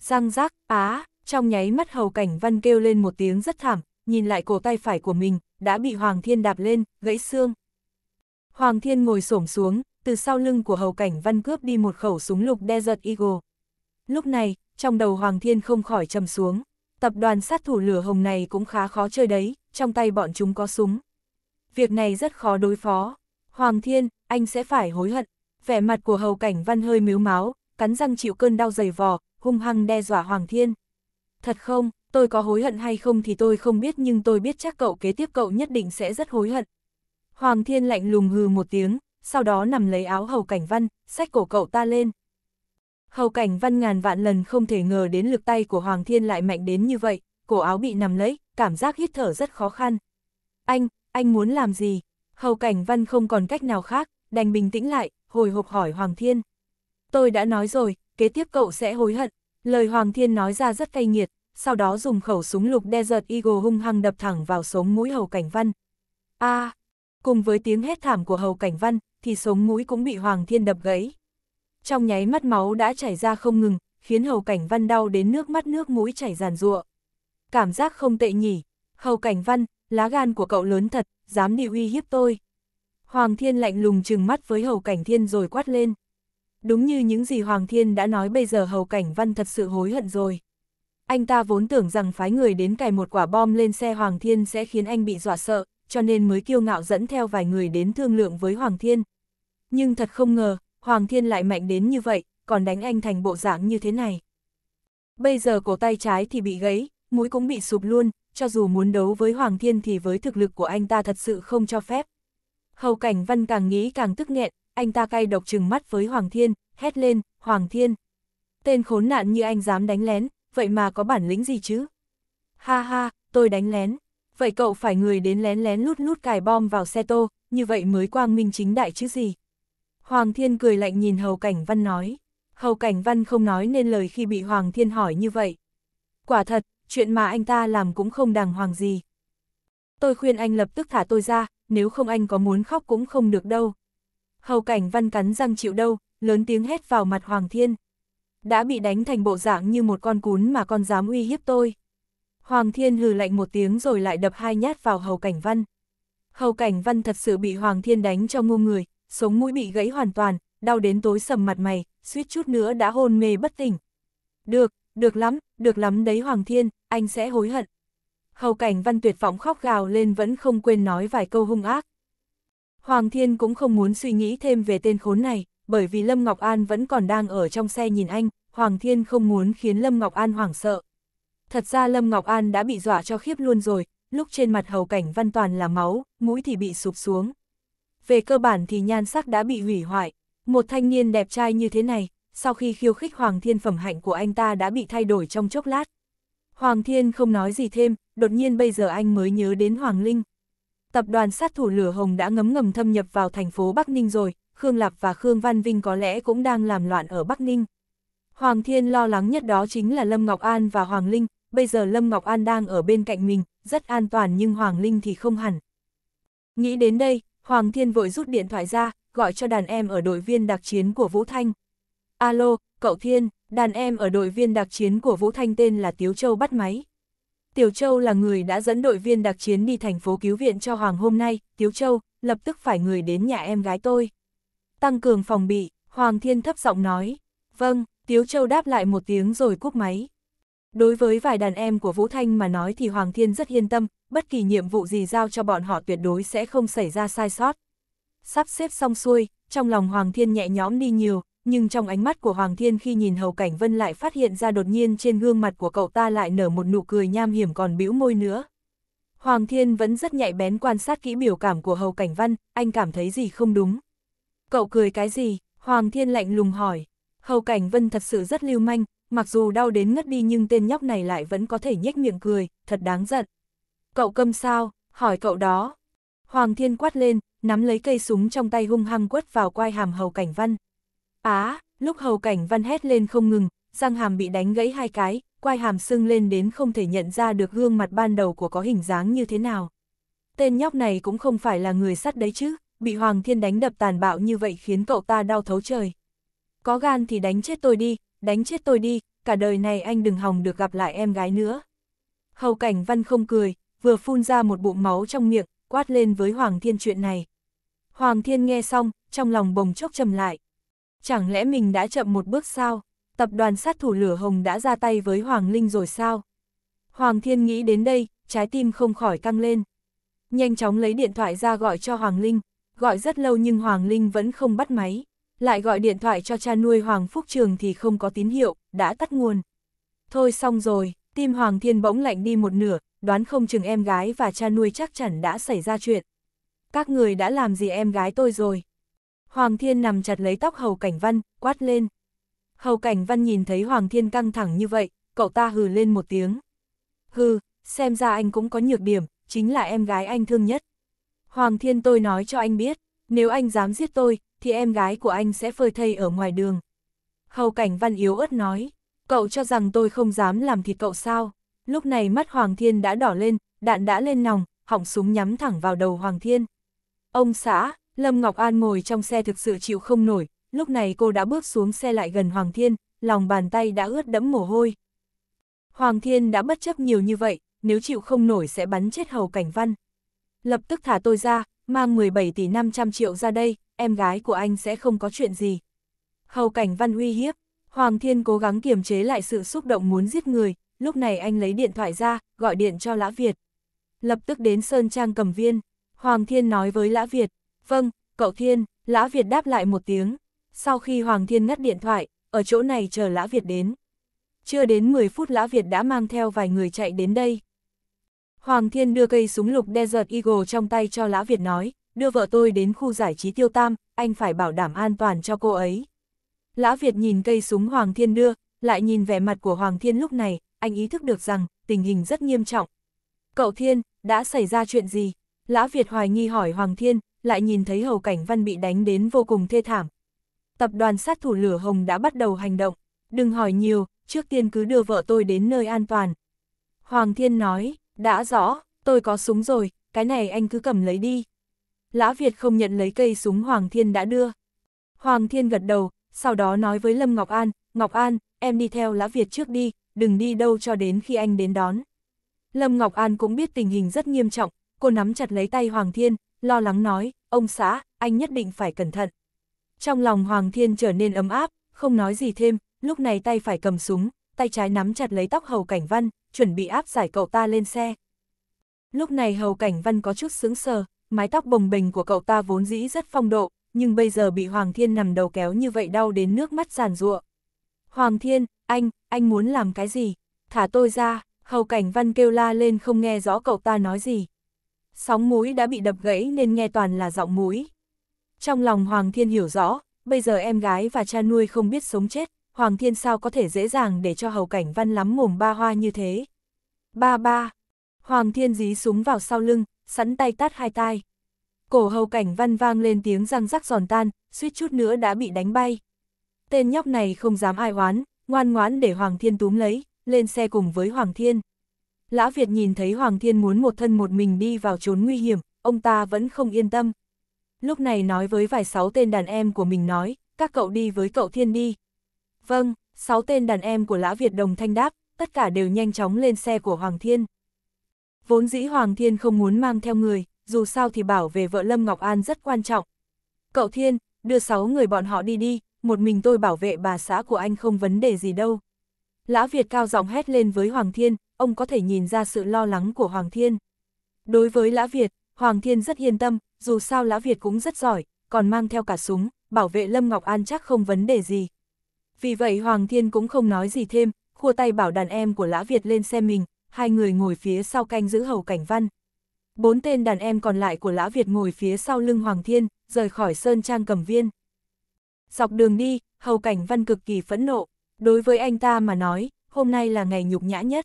Răng rác, á, trong nháy mắt hầu cảnh văn kêu lên một tiếng rất thảm, nhìn lại cổ tay phải của mình, đã bị Hoàng Thiên đạp lên, gãy xương. Hoàng Thiên ngồi xổm xuống, từ sau lưng của hầu cảnh văn cướp đi một khẩu súng lục Desert Eagle. Lúc này, trong đầu Hoàng Thiên không khỏi trầm xuống. Tập đoàn sát thủ lửa hồng này cũng khá khó chơi đấy, trong tay bọn chúng có súng. Việc này rất khó đối phó. Hoàng Thiên, anh sẽ phải hối hận. Vẻ mặt của hầu cảnh văn hơi miếu máu, cắn răng chịu cơn đau dày vò, hung hăng đe dọa Hoàng Thiên. Thật không, tôi có hối hận hay không thì tôi không biết nhưng tôi biết chắc cậu kế tiếp cậu nhất định sẽ rất hối hận. Hoàng thiên lạnh lùng hừ một tiếng, sau đó nằm lấy áo hầu cảnh văn, xách cổ cậu ta lên. Hầu cảnh văn ngàn vạn lần không thể ngờ đến lực tay của Hoàng thiên lại mạnh đến như vậy, cổ áo bị nằm lấy, cảm giác hít thở rất khó khăn. Anh, anh muốn làm gì? Hầu cảnh văn không còn cách nào khác, đành bình tĩnh lại, hồi hộp hỏi Hoàng thiên. Tôi đã nói rồi, kế tiếp cậu sẽ hối hận. Lời Hoàng thiên nói ra rất cay nghiệt, sau đó dùng khẩu súng lục Desert Eagle hung hăng đập thẳng vào sống mũi Hầu Cảnh Văn. A! À, cùng với tiếng hét thảm của Hầu Cảnh Văn, thì sống mũi cũng bị Hoàng Thiên đập gãy. Trong nháy mắt máu đã chảy ra không ngừng, khiến Hầu Cảnh Văn đau đến nước mắt nước mũi chảy ràn rụa. Cảm giác không tệ nhỉ, Hầu Cảnh Văn, lá gan của cậu lớn thật, dám đi uy hiếp tôi. Hoàng Thiên lạnh lùng trừng mắt với Hầu Cảnh Thiên rồi quát lên. Đúng như những gì Hoàng Thiên đã nói bây giờ Hầu Cảnh Văn thật sự hối hận rồi. Anh ta vốn tưởng rằng phái người đến cài một quả bom lên xe Hoàng Thiên sẽ khiến anh bị dọa sợ, cho nên mới kiêu ngạo dẫn theo vài người đến thương lượng với Hoàng Thiên. Nhưng thật không ngờ, Hoàng Thiên lại mạnh đến như vậy, còn đánh anh thành bộ dạng như thế này. Bây giờ cổ tay trái thì bị gãy, mũi cũng bị sụp luôn, cho dù muốn đấu với Hoàng Thiên thì với thực lực của anh ta thật sự không cho phép. Hầu cảnh văn càng nghĩ càng tức nghẹn, anh ta cay độc trừng mắt với Hoàng Thiên, hét lên, Hoàng Thiên. Tên khốn nạn như anh dám đánh lén, vậy mà có bản lĩnh gì chứ? Ha ha, tôi đánh lén. Vậy cậu phải người đến lén lén lút lút cài bom vào xe tô, như vậy mới quang minh chính đại chứ gì? Hoàng Thiên cười lạnh nhìn Hầu Cảnh Văn nói. Hầu Cảnh Văn không nói nên lời khi bị Hoàng Thiên hỏi như vậy. Quả thật, chuyện mà anh ta làm cũng không đàng hoàng gì. Tôi khuyên anh lập tức thả tôi ra, nếu không anh có muốn khóc cũng không được đâu. Hầu Cảnh Văn cắn răng chịu đâu, lớn tiếng hét vào mặt Hoàng Thiên đã bị đánh thành bộ dạng như một con cún mà con dám uy hiếp tôi. Hoàng Thiên hừ lạnh một tiếng rồi lại đập hai nhát vào Hầu Cảnh Văn. Hầu Cảnh Văn thật sự bị Hoàng Thiên đánh cho ngu người, sống mũi bị gãy hoàn toàn, đau đến tối sầm mặt mày, suýt chút nữa đã hôn mê bất tỉnh. Được, được lắm, được lắm đấy Hoàng Thiên, anh sẽ hối hận. Hầu Cảnh Văn tuyệt vọng khóc gào lên vẫn không quên nói vài câu hung ác. Hoàng Thiên cũng không muốn suy nghĩ thêm về tên khốn này bởi vì Lâm Ngọc An vẫn còn đang ở trong xe nhìn anh, Hoàng Thiên không muốn khiến Lâm Ngọc An hoảng sợ. Thật ra Lâm Ngọc An đã bị dọa cho khiếp luôn rồi, lúc trên mặt hầu cảnh văn toàn là máu, mũi thì bị sụp xuống. Về cơ bản thì nhan sắc đã bị hủy hoại, một thanh niên đẹp trai như thế này, sau khi khiêu khích Hoàng Thiên phẩm hạnh của anh ta đã bị thay đổi trong chốc lát. Hoàng Thiên không nói gì thêm, đột nhiên bây giờ anh mới nhớ đến Hoàng Linh. Tập đoàn sát thủ lửa hồng đã ngấm ngầm thâm nhập vào thành phố Bắc Ninh rồi, Khương Lạp và Khương Văn Vinh có lẽ cũng đang làm loạn ở Bắc Ninh. Hoàng Thiên lo lắng nhất đó chính là Lâm Ngọc An và Hoàng Linh, bây giờ Lâm Ngọc An đang ở bên cạnh mình, rất an toàn nhưng Hoàng Linh thì không hẳn. Nghĩ đến đây, Hoàng Thiên vội rút điện thoại ra, gọi cho đàn em ở đội viên đặc chiến của Vũ Thanh. Alo, cậu Thiên, đàn em ở đội viên đặc chiến của Vũ Thanh tên là Tiếu Châu bắt máy. Tiểu Châu là người đã dẫn đội viên đặc chiến đi thành phố cứu viện cho Hoàng hôm nay, Tiếu Châu, lập tức phải người đến nhà em gái tôi tăng cường phòng bị, Hoàng Thiên thấp giọng nói. Vâng, Tiếu Châu đáp lại một tiếng rồi cúp máy. Đối với vài đàn em của Vũ Thanh mà nói thì Hoàng Thiên rất yên tâm, bất kỳ nhiệm vụ gì giao cho bọn họ tuyệt đối sẽ không xảy ra sai sót. Sắp xếp xong xuôi, trong lòng Hoàng Thiên nhẹ nhõm đi nhiều, nhưng trong ánh mắt của Hoàng Thiên khi nhìn Hầu Cảnh Vân lại phát hiện ra đột nhiên trên gương mặt của cậu ta lại nở một nụ cười nham hiểm còn bĩu môi nữa. Hoàng Thiên vẫn rất nhạy bén quan sát kỹ biểu cảm của Hầu Cảnh Văn, anh cảm thấy gì không đúng. Cậu cười cái gì? Hoàng Thiên lạnh lùng hỏi. Hầu Cảnh Vân thật sự rất lưu manh, mặc dù đau đến ngất đi nhưng tên nhóc này lại vẫn có thể nhếch miệng cười, thật đáng giận. Cậu câm sao? Hỏi cậu đó. Hoàng Thiên quát lên, nắm lấy cây súng trong tay hung hăng quất vào quai hàm Hầu Cảnh Vân. Á, lúc Hầu Cảnh Vân hét lên không ngừng, răng hàm bị đánh gãy hai cái, quai hàm sưng lên đến không thể nhận ra được gương mặt ban đầu của có hình dáng như thế nào. Tên nhóc này cũng không phải là người sắt đấy chứ bị Hoàng Thiên đánh đập tàn bạo như vậy khiến cậu ta đau thấu trời. Có gan thì đánh chết tôi đi, đánh chết tôi đi, cả đời này anh đừng hòng được gặp lại em gái nữa. Hầu cảnh văn không cười, vừa phun ra một bụng máu trong miệng, quát lên với Hoàng Thiên chuyện này. Hoàng Thiên nghe xong, trong lòng bồng chốc chầm lại. Chẳng lẽ mình đã chậm một bước sao? Tập đoàn sát thủ lửa hồng đã ra tay với Hoàng Linh rồi sao? Hoàng Thiên nghĩ đến đây, trái tim không khỏi căng lên. Nhanh chóng lấy điện thoại ra gọi cho Hoàng Linh, gọi rất lâu nhưng Hoàng Linh vẫn không bắt máy, lại gọi điện thoại cho cha nuôi Hoàng Phúc Trường thì không có tín hiệu, đã tắt nguồn. Thôi xong rồi, tim Hoàng Thiên bỗng lạnh đi một nửa, đoán không chừng em gái và cha nuôi chắc chắn đã xảy ra chuyện. Các người đã làm gì em gái tôi rồi? Hoàng Thiên nằm chặt lấy tóc Hầu Cảnh Văn, quát lên. Hầu Cảnh Văn nhìn thấy Hoàng Thiên căng thẳng như vậy, cậu ta hừ lên một tiếng. Hừ, xem ra anh cũng có nhược điểm, chính là em gái anh thương nhất. Hoàng Thiên tôi nói cho anh biết, nếu anh dám giết tôi, thì em gái của anh sẽ phơi thây ở ngoài đường. Hầu cảnh văn yếu ớt nói, cậu cho rằng tôi không dám làm thịt cậu sao. Lúc này mắt Hoàng Thiên đã đỏ lên, đạn đã lên nòng, hỏng súng nhắm thẳng vào đầu Hoàng Thiên. Ông xã, Lâm Ngọc An ngồi trong xe thực sự chịu không nổi, lúc này cô đã bước xuống xe lại gần Hoàng Thiên, lòng bàn tay đã ướt đẫm mồ hôi. Hoàng Thiên đã bất chấp nhiều như vậy, nếu chịu không nổi sẽ bắn chết hầu cảnh văn. Lập tức thả tôi ra, mang 17 tỷ 500 triệu ra đây, em gái của anh sẽ không có chuyện gì. Hầu cảnh văn uy hiếp, Hoàng Thiên cố gắng kiềm chế lại sự xúc động muốn giết người, lúc này anh lấy điện thoại ra, gọi điện cho Lã Việt. Lập tức đến Sơn Trang cầm viên, Hoàng Thiên nói với Lã Việt, vâng, cậu Thiên, Lã Việt đáp lại một tiếng. Sau khi Hoàng Thiên ngắt điện thoại, ở chỗ này chờ Lã Việt đến. Chưa đến 10 phút Lã Việt đã mang theo vài người chạy đến đây. Hoàng Thiên đưa cây súng lục Desert Eagle trong tay cho Lã Việt nói, đưa vợ tôi đến khu giải trí tiêu tam, anh phải bảo đảm an toàn cho cô ấy. Lã Việt nhìn cây súng Hoàng Thiên đưa, lại nhìn vẻ mặt của Hoàng Thiên lúc này, anh ý thức được rằng, tình hình rất nghiêm trọng. Cậu Thiên, đã xảy ra chuyện gì? Lã Việt hoài nghi hỏi Hoàng Thiên, lại nhìn thấy Hầu Cảnh Văn bị đánh đến vô cùng thê thảm. Tập đoàn sát thủ lửa hồng đã bắt đầu hành động, đừng hỏi nhiều, trước tiên cứ đưa vợ tôi đến nơi an toàn. Hoàng Thiên nói, đã rõ, tôi có súng rồi, cái này anh cứ cầm lấy đi. Lã Việt không nhận lấy cây súng Hoàng Thiên đã đưa. Hoàng Thiên gật đầu, sau đó nói với Lâm Ngọc An, Ngọc An, em đi theo Lã Việt trước đi, đừng đi đâu cho đến khi anh đến đón. Lâm Ngọc An cũng biết tình hình rất nghiêm trọng, cô nắm chặt lấy tay Hoàng Thiên, lo lắng nói, ông xã, anh nhất định phải cẩn thận. Trong lòng Hoàng Thiên trở nên ấm áp, không nói gì thêm, lúc này tay phải cầm súng, tay trái nắm chặt lấy tóc Hầu Cảnh Văn, chuẩn bị áp giải cậu ta lên xe. Lúc này Hầu Cảnh Văn có chút sướng sờ, mái tóc bồng bềnh của cậu ta vốn dĩ rất phong độ, nhưng bây giờ bị Hoàng Thiên nằm đầu kéo như vậy đau đến nước mắt giàn ruộng. Hoàng Thiên, anh, anh muốn làm cái gì? Thả tôi ra, Hầu Cảnh Văn kêu la lên không nghe rõ cậu ta nói gì. Sóng mũi đã bị đập gãy nên nghe toàn là giọng mũi. Trong lòng Hoàng Thiên hiểu rõ, bây giờ em gái và cha nuôi không biết sống chết. Hoàng Thiên sao có thể dễ dàng để cho hầu cảnh văn lắm mồm ba hoa như thế. Ba ba, Hoàng Thiên dí súng vào sau lưng, sẵn tay tát hai tai. Cổ hầu cảnh văn vang lên tiếng răng rắc giòn tan, suýt chút nữa đã bị đánh bay. Tên nhóc này không dám ai oán, ngoan ngoãn để Hoàng Thiên túm lấy, lên xe cùng với Hoàng Thiên. Lã Việt nhìn thấy Hoàng Thiên muốn một thân một mình đi vào trốn nguy hiểm, ông ta vẫn không yên tâm. Lúc này nói với vài sáu tên đàn em của mình nói, các cậu đi với cậu Thiên đi, Vâng, sáu tên đàn em của Lã Việt Đồng Thanh đáp, tất cả đều nhanh chóng lên xe của Hoàng Thiên. Vốn dĩ Hoàng Thiên không muốn mang theo người, dù sao thì bảo về vợ Lâm Ngọc An rất quan trọng. Cậu Thiên, đưa sáu người bọn họ đi đi, một mình tôi bảo vệ bà xã của anh không vấn đề gì đâu. Lã Việt cao giọng hét lên với Hoàng Thiên, ông có thể nhìn ra sự lo lắng của Hoàng Thiên. Đối với Lã Việt, Hoàng Thiên rất yên tâm, dù sao Lã Việt cũng rất giỏi, còn mang theo cả súng, bảo vệ Lâm Ngọc An chắc không vấn đề gì. Vì vậy Hoàng Thiên cũng không nói gì thêm, khua tay bảo đàn em của Lã Việt lên xe mình, hai người ngồi phía sau canh giữ hầu cảnh văn. Bốn tên đàn em còn lại của Lã Việt ngồi phía sau lưng Hoàng Thiên, rời khỏi Sơn Trang cầm viên. Dọc đường đi, hầu cảnh văn cực kỳ phẫn nộ. Đối với anh ta mà nói, hôm nay là ngày nhục nhã nhất.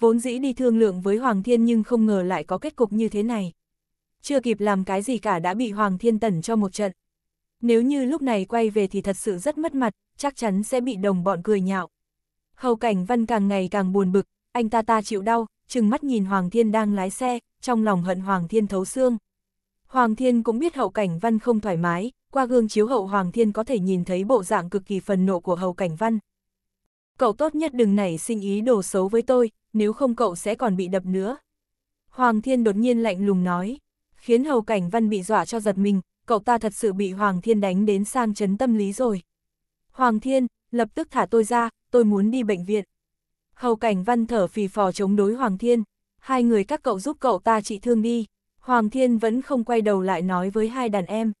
Vốn dĩ đi thương lượng với Hoàng Thiên nhưng không ngờ lại có kết cục như thế này. Chưa kịp làm cái gì cả đã bị Hoàng Thiên tẩn cho một trận. Nếu như lúc này quay về thì thật sự rất mất mặt, chắc chắn sẽ bị đồng bọn cười nhạo. Hầu cảnh văn càng ngày càng buồn bực, anh ta ta chịu đau, chừng mắt nhìn Hoàng Thiên đang lái xe, trong lòng hận Hoàng Thiên thấu xương. Hoàng Thiên cũng biết hậu cảnh văn không thoải mái, qua gương chiếu hậu Hoàng Thiên có thể nhìn thấy bộ dạng cực kỳ phần nộ của hậu cảnh văn. Cậu tốt nhất đừng nảy sinh ý đồ xấu với tôi, nếu không cậu sẽ còn bị đập nữa. Hoàng Thiên đột nhiên lạnh lùng nói, khiến hậu cảnh văn bị dọa cho giật mình, cậu ta thật sự bị Hoàng Thiên đánh đến sang chấn tâm lý rồi. Hoàng Thiên, lập tức thả tôi ra, tôi muốn đi bệnh viện. Hầu cảnh văn thở phì phò chống đối Hoàng Thiên, hai người các cậu giúp cậu ta trị thương đi. Hoàng Thiên vẫn không quay đầu lại nói với hai đàn em.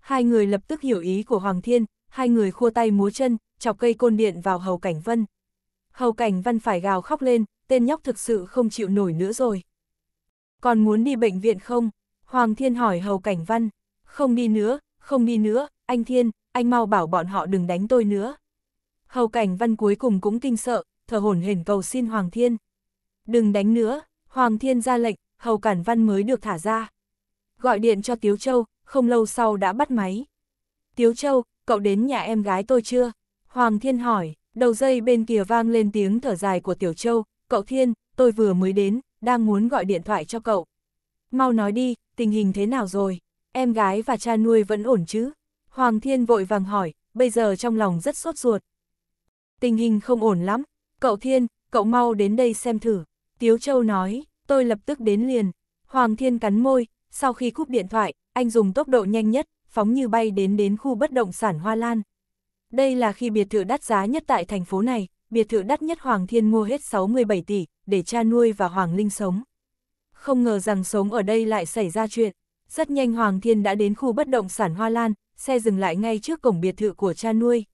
Hai người lập tức hiểu ý của Hoàng Thiên, hai người khua tay múa chân, chọc cây côn điện vào Hầu Cảnh Vân. Hầu Cảnh Văn phải gào khóc lên, tên nhóc thực sự không chịu nổi nữa rồi. Còn muốn đi bệnh viện không? Hoàng Thiên hỏi Hầu Cảnh Văn. Không đi nữa, không đi nữa, anh Thiên, anh mau bảo bọn họ đừng đánh tôi nữa. Hầu cảnh văn cuối cùng cũng kinh sợ, thở hổn hển cầu xin Hoàng Thiên. Đừng đánh nữa, Hoàng Thiên ra lệnh, hầu cản văn mới được thả ra. Gọi điện cho Tiếu Châu, không lâu sau đã bắt máy. Tiếu Châu, cậu đến nhà em gái tôi chưa? Hoàng Thiên hỏi, đầu dây bên kia vang lên tiếng thở dài của Tiểu Châu. Cậu Thiên, tôi vừa mới đến, đang muốn gọi điện thoại cho cậu. Mau nói đi, tình hình thế nào rồi? Em gái và cha nuôi vẫn ổn chứ? Hoàng Thiên vội vàng hỏi, bây giờ trong lòng rất sốt ruột. Tình hình không ổn lắm, cậu Thiên, cậu mau đến đây xem thử. Tiếu Châu nói, tôi lập tức đến liền. Hoàng Thiên cắn môi, sau khi cúp điện thoại, anh dùng tốc độ nhanh nhất, phóng như bay đến đến khu bất động sản Hoa Lan. Đây là khi biệt thự đắt giá nhất tại thành phố này, biệt thự đắt nhất Hoàng Thiên mua hết 67 tỷ, để cha nuôi và Hoàng Linh sống. Không ngờ rằng sống ở đây lại xảy ra chuyện. Rất nhanh Hoàng Thiên đã đến khu bất động sản Hoa Lan, xe dừng lại ngay trước cổng biệt thự của cha nuôi.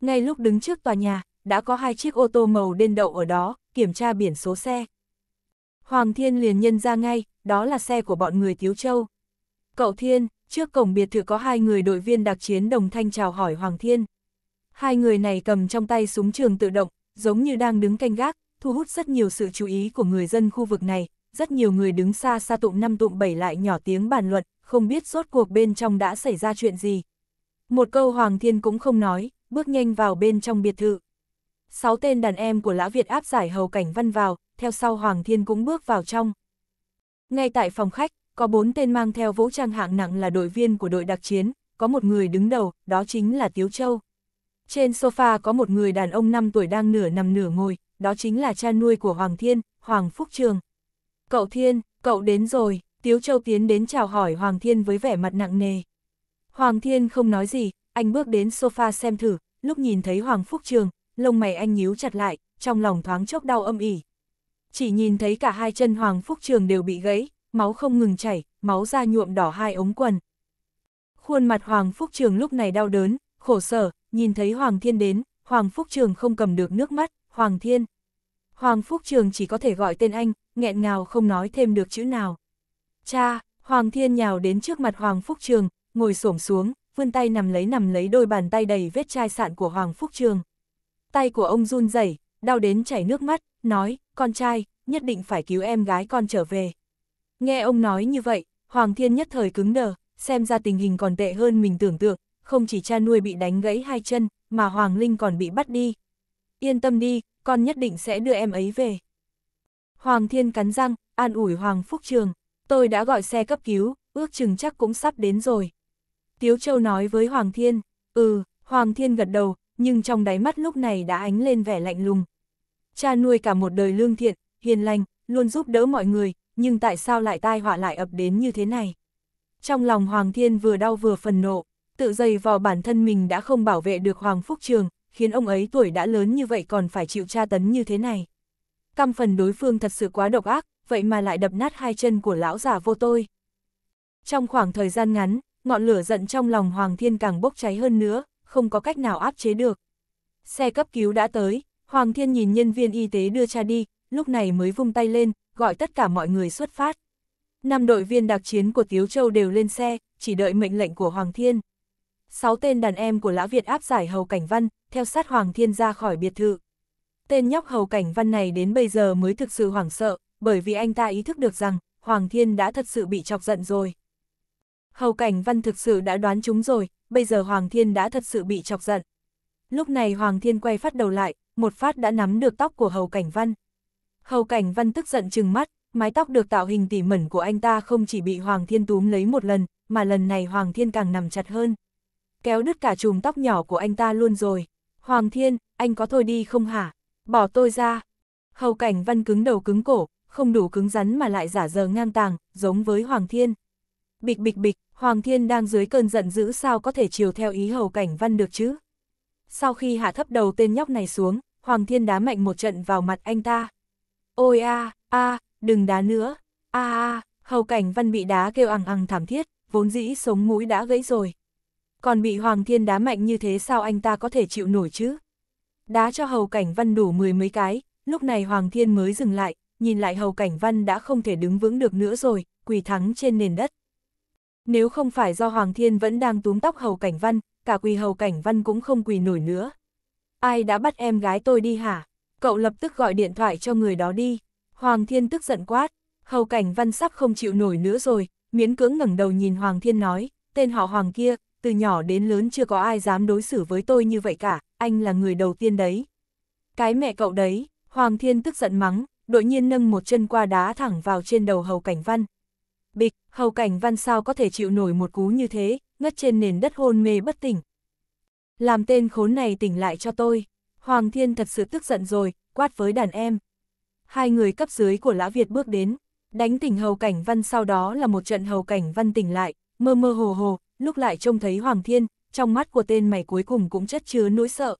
Ngay lúc đứng trước tòa nhà, đã có hai chiếc ô tô màu đen đậu ở đó, kiểm tra biển số xe. Hoàng Thiên liền nhân ra ngay, đó là xe của bọn người Tiếu Châu. Cậu Thiên, trước cổng biệt thự có hai người đội viên đặc chiến đồng thanh chào hỏi Hoàng Thiên. Hai người này cầm trong tay súng trường tự động, giống như đang đứng canh gác, thu hút rất nhiều sự chú ý của người dân khu vực này, rất nhiều người đứng xa xa tụng năm tụng bảy lại nhỏ tiếng bàn luận, không biết rốt cuộc bên trong đã xảy ra chuyện gì. Một câu Hoàng Thiên cũng không nói, bước nhanh vào bên trong biệt thự. Sáu tên đàn em của Lã Việt áp giải hầu cảnh văn vào, theo sau Hoàng Thiên cũng bước vào trong. Ngay tại phòng khách, có bốn tên mang theo vũ trang hạng nặng là đội viên của đội đặc chiến, có một người đứng đầu, đó chính là Tiếu Châu. Trên sofa có một người đàn ông 5 tuổi đang nửa nằm nửa ngồi, đó chính là cha nuôi của Hoàng Thiên, Hoàng Phúc Trường. Cậu Thiên, cậu đến rồi, Tiếu Châu tiến đến chào hỏi Hoàng Thiên với vẻ mặt nặng nề. Hoàng Thiên không nói gì, anh bước đến sofa xem thử, lúc nhìn thấy Hoàng Phúc Trường, lông mày anh nhíu chặt lại, trong lòng thoáng chốc đau âm ỉ. Chỉ nhìn thấy cả hai chân Hoàng Phúc Trường đều bị gãy, máu không ngừng chảy, máu ra nhuộm đỏ hai ống quần. Khuôn mặt Hoàng Phúc Trường lúc này đau đớn, khổ sở, nhìn thấy Hoàng Thiên đến, Hoàng Phúc Trường không cầm được nước mắt, Hoàng Thiên, Hoàng Phúc Trường chỉ có thể gọi tên anh, nghẹn ngào không nói thêm được chữ nào. Cha, Hoàng Thiên nhào đến trước mặt Hoàng Phúc Trường, ngồi xổm xuống, vươn tay nằm lấy nằm lấy đôi bàn tay đầy vết chai sạn của Hoàng Phúc Trường. Tay của ông run rẩy, đau đến chảy nước mắt, nói, con trai, nhất định phải cứu em gái con trở về. Nghe ông nói như vậy, Hoàng Thiên nhất thời cứng đờ, xem ra tình hình còn tệ hơn mình tưởng tượng, không chỉ cha nuôi bị đánh gãy hai chân, mà Hoàng Linh còn bị bắt đi. Yên tâm đi, con nhất định sẽ đưa em ấy về. Hoàng Thiên cắn răng, an ủi Hoàng Phúc Trường, tôi đã gọi xe cấp cứu, ước chừng chắc cũng sắp đến rồi. Tiếu Châu nói với Hoàng Thiên, ừ, Hoàng Thiên gật đầu, nhưng trong đáy mắt lúc này đã ánh lên vẻ lạnh lùng. Cha nuôi cả một đời lương thiện, hiền lành, luôn giúp đỡ mọi người, nhưng tại sao lại tai họa lại ập đến như thế này? Trong lòng Hoàng Thiên vừa đau vừa phần nộ, tự dày vò bản thân mình đã không bảo vệ được Hoàng Phúc Trường, khiến ông ấy tuổi đã lớn như vậy còn phải chịu tra tấn như thế này. Căm phần đối phương thật sự quá độc ác, vậy mà lại đập nát hai chân của lão già vô tôi. Trong khoảng thời gian ngắn, ngọn lửa giận trong lòng Hoàng Thiên càng bốc cháy hơn nữa, không có cách nào áp chế được. Xe cấp cứu đã tới, Hoàng Thiên nhìn nhân viên y tế đưa cha đi, lúc này mới vung tay lên, gọi tất cả mọi người xuất phát. Năm đội viên đặc chiến của Tiếu Châu đều lên xe, chỉ đợi mệnh lệnh của Hoàng Thiên sáu tên đàn em của Lã Việt áp giải Hầu Cảnh Văn, theo sát Hoàng Thiên ra khỏi biệt thự. Tên nhóc Hầu Cảnh Văn này đến bây giờ mới thực sự hoảng sợ, bởi vì anh ta ý thức được rằng, Hoàng Thiên đã thật sự bị chọc giận rồi. Hầu Cảnh Văn thực sự đã đoán chúng rồi, bây giờ Hoàng Thiên đã thật sự bị chọc giận. Lúc này Hoàng Thiên quay phát đầu lại, một phát đã nắm được tóc của Hầu Cảnh Văn. Hầu Cảnh Văn tức giận trừng mắt, mái tóc được tạo hình tỉ mẩn của anh ta không chỉ bị Hoàng Thiên túm lấy một lần, mà lần này Hoàng Thiên càng nằm chặt hơn kéo đứt cả chùm tóc nhỏ của anh ta luôn rồi. Hoàng Thiên, anh có thôi đi không hả? Bỏ tôi ra. Hầu cảnh văn cứng đầu cứng cổ, không đủ cứng rắn mà lại giả giờ ngang tàng, giống với Hoàng Thiên. Bịch bịch bịch, Hoàng Thiên đang dưới cơn giận dữ sao có thể chiều theo ý hầu cảnh văn được chứ? Sau khi hạ thấp đầu tên nhóc này xuống, Hoàng Thiên đá mạnh một trận vào mặt anh ta. Ôi a, a, đừng đá nữa, a a, hầu cảnh văn bị đá kêu ằng ằng thảm thiết, vốn dĩ sống mũi đã gãy rồi còn bị Hoàng Thiên đá mạnh như thế sao anh ta có thể chịu nổi chứ? Đá cho Hầu Cảnh Văn đủ mười mấy cái, lúc này Hoàng Thiên mới dừng lại, nhìn lại Hầu Cảnh Văn đã không thể đứng vững được nữa rồi, quỳ thắng trên nền đất. Nếu không phải do Hoàng Thiên vẫn đang túm tóc Hầu Cảnh Văn, cả quỳ Hầu Cảnh Văn cũng không quỳ nổi nữa. Ai đã bắt em gái tôi đi hả? Cậu lập tức gọi điện thoại cho người đó đi. Hoàng Thiên tức giận quát, Hầu Cảnh Văn sắp không chịu nổi nữa rồi, miễn cưỡng ngẩng đầu nhìn Hoàng Thiên nói, tên họ Hoàng kia, từ nhỏ đến lớn chưa có ai dám đối xử với tôi như vậy cả, anh là người đầu tiên đấy. Cái mẹ cậu đấy, Hoàng Thiên tức giận mắng, đột nhiên nâng một chân qua đá thẳng vào trên đầu Hầu Cảnh Văn. Bịch, Hầu Cảnh Văn sao có thể chịu nổi một cú như thế, ngất trên nền đất hôn mê bất tỉnh. Làm tên khốn này tỉnh lại cho tôi. Hoàng Thiên thật sự tức giận rồi, quát với đàn em. Hai người cấp dưới của Lã Việt bước đến, đánh tỉnh Hầu Cảnh Văn sau đó là một trận Hầu Cảnh Văn tỉnh lại, mơ mơ hồ hồ, lúc lại trông thấy Hoàng Thiên, trong mắt của tên mày cuối cùng cũng chất chứa nỗi sợ.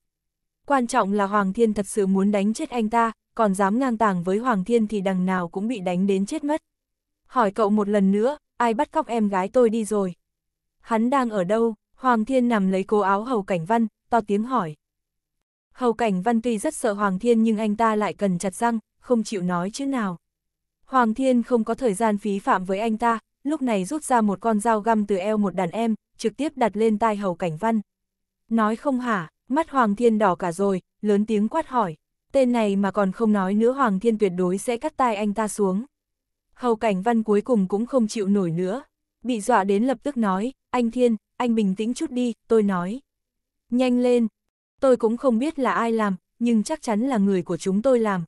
Quan trọng là Hoàng Thiên thật sự muốn đánh chết anh ta, còn dám ngang tàng với Hoàng Thiên thì đằng nào cũng bị đánh đến chết mất. Hỏi cậu một lần nữa, ai bắt cóc em gái tôi đi rồi? Hắn đang ở đâu? Hoàng Thiên nằm lấy cố áo Hầu Cảnh Văn, to tiếng hỏi. Hầu Cảnh Văn tuy rất sợ Hoàng Thiên nhưng anh ta lại cần chặt răng, không chịu nói chứ nào. Hoàng Thiên không có thời gian phí phạm với anh ta, lúc này rút ra một con dao găm từ eo một đàn em, trực tiếp đặt lên tai hầu cảnh văn. Nói không hả, mắt Hoàng Thiên đỏ cả rồi, lớn tiếng quát hỏi, tên này mà còn không nói nữa Hoàng Thiên tuyệt đối sẽ cắt tai anh ta xuống. Hầu cảnh văn cuối cùng cũng không chịu nổi nữa, bị dọa đến lập tức nói, anh Thiên, anh bình tĩnh chút đi, tôi nói. Nhanh lên, tôi cũng không biết là ai làm, nhưng chắc chắn là người của chúng tôi làm.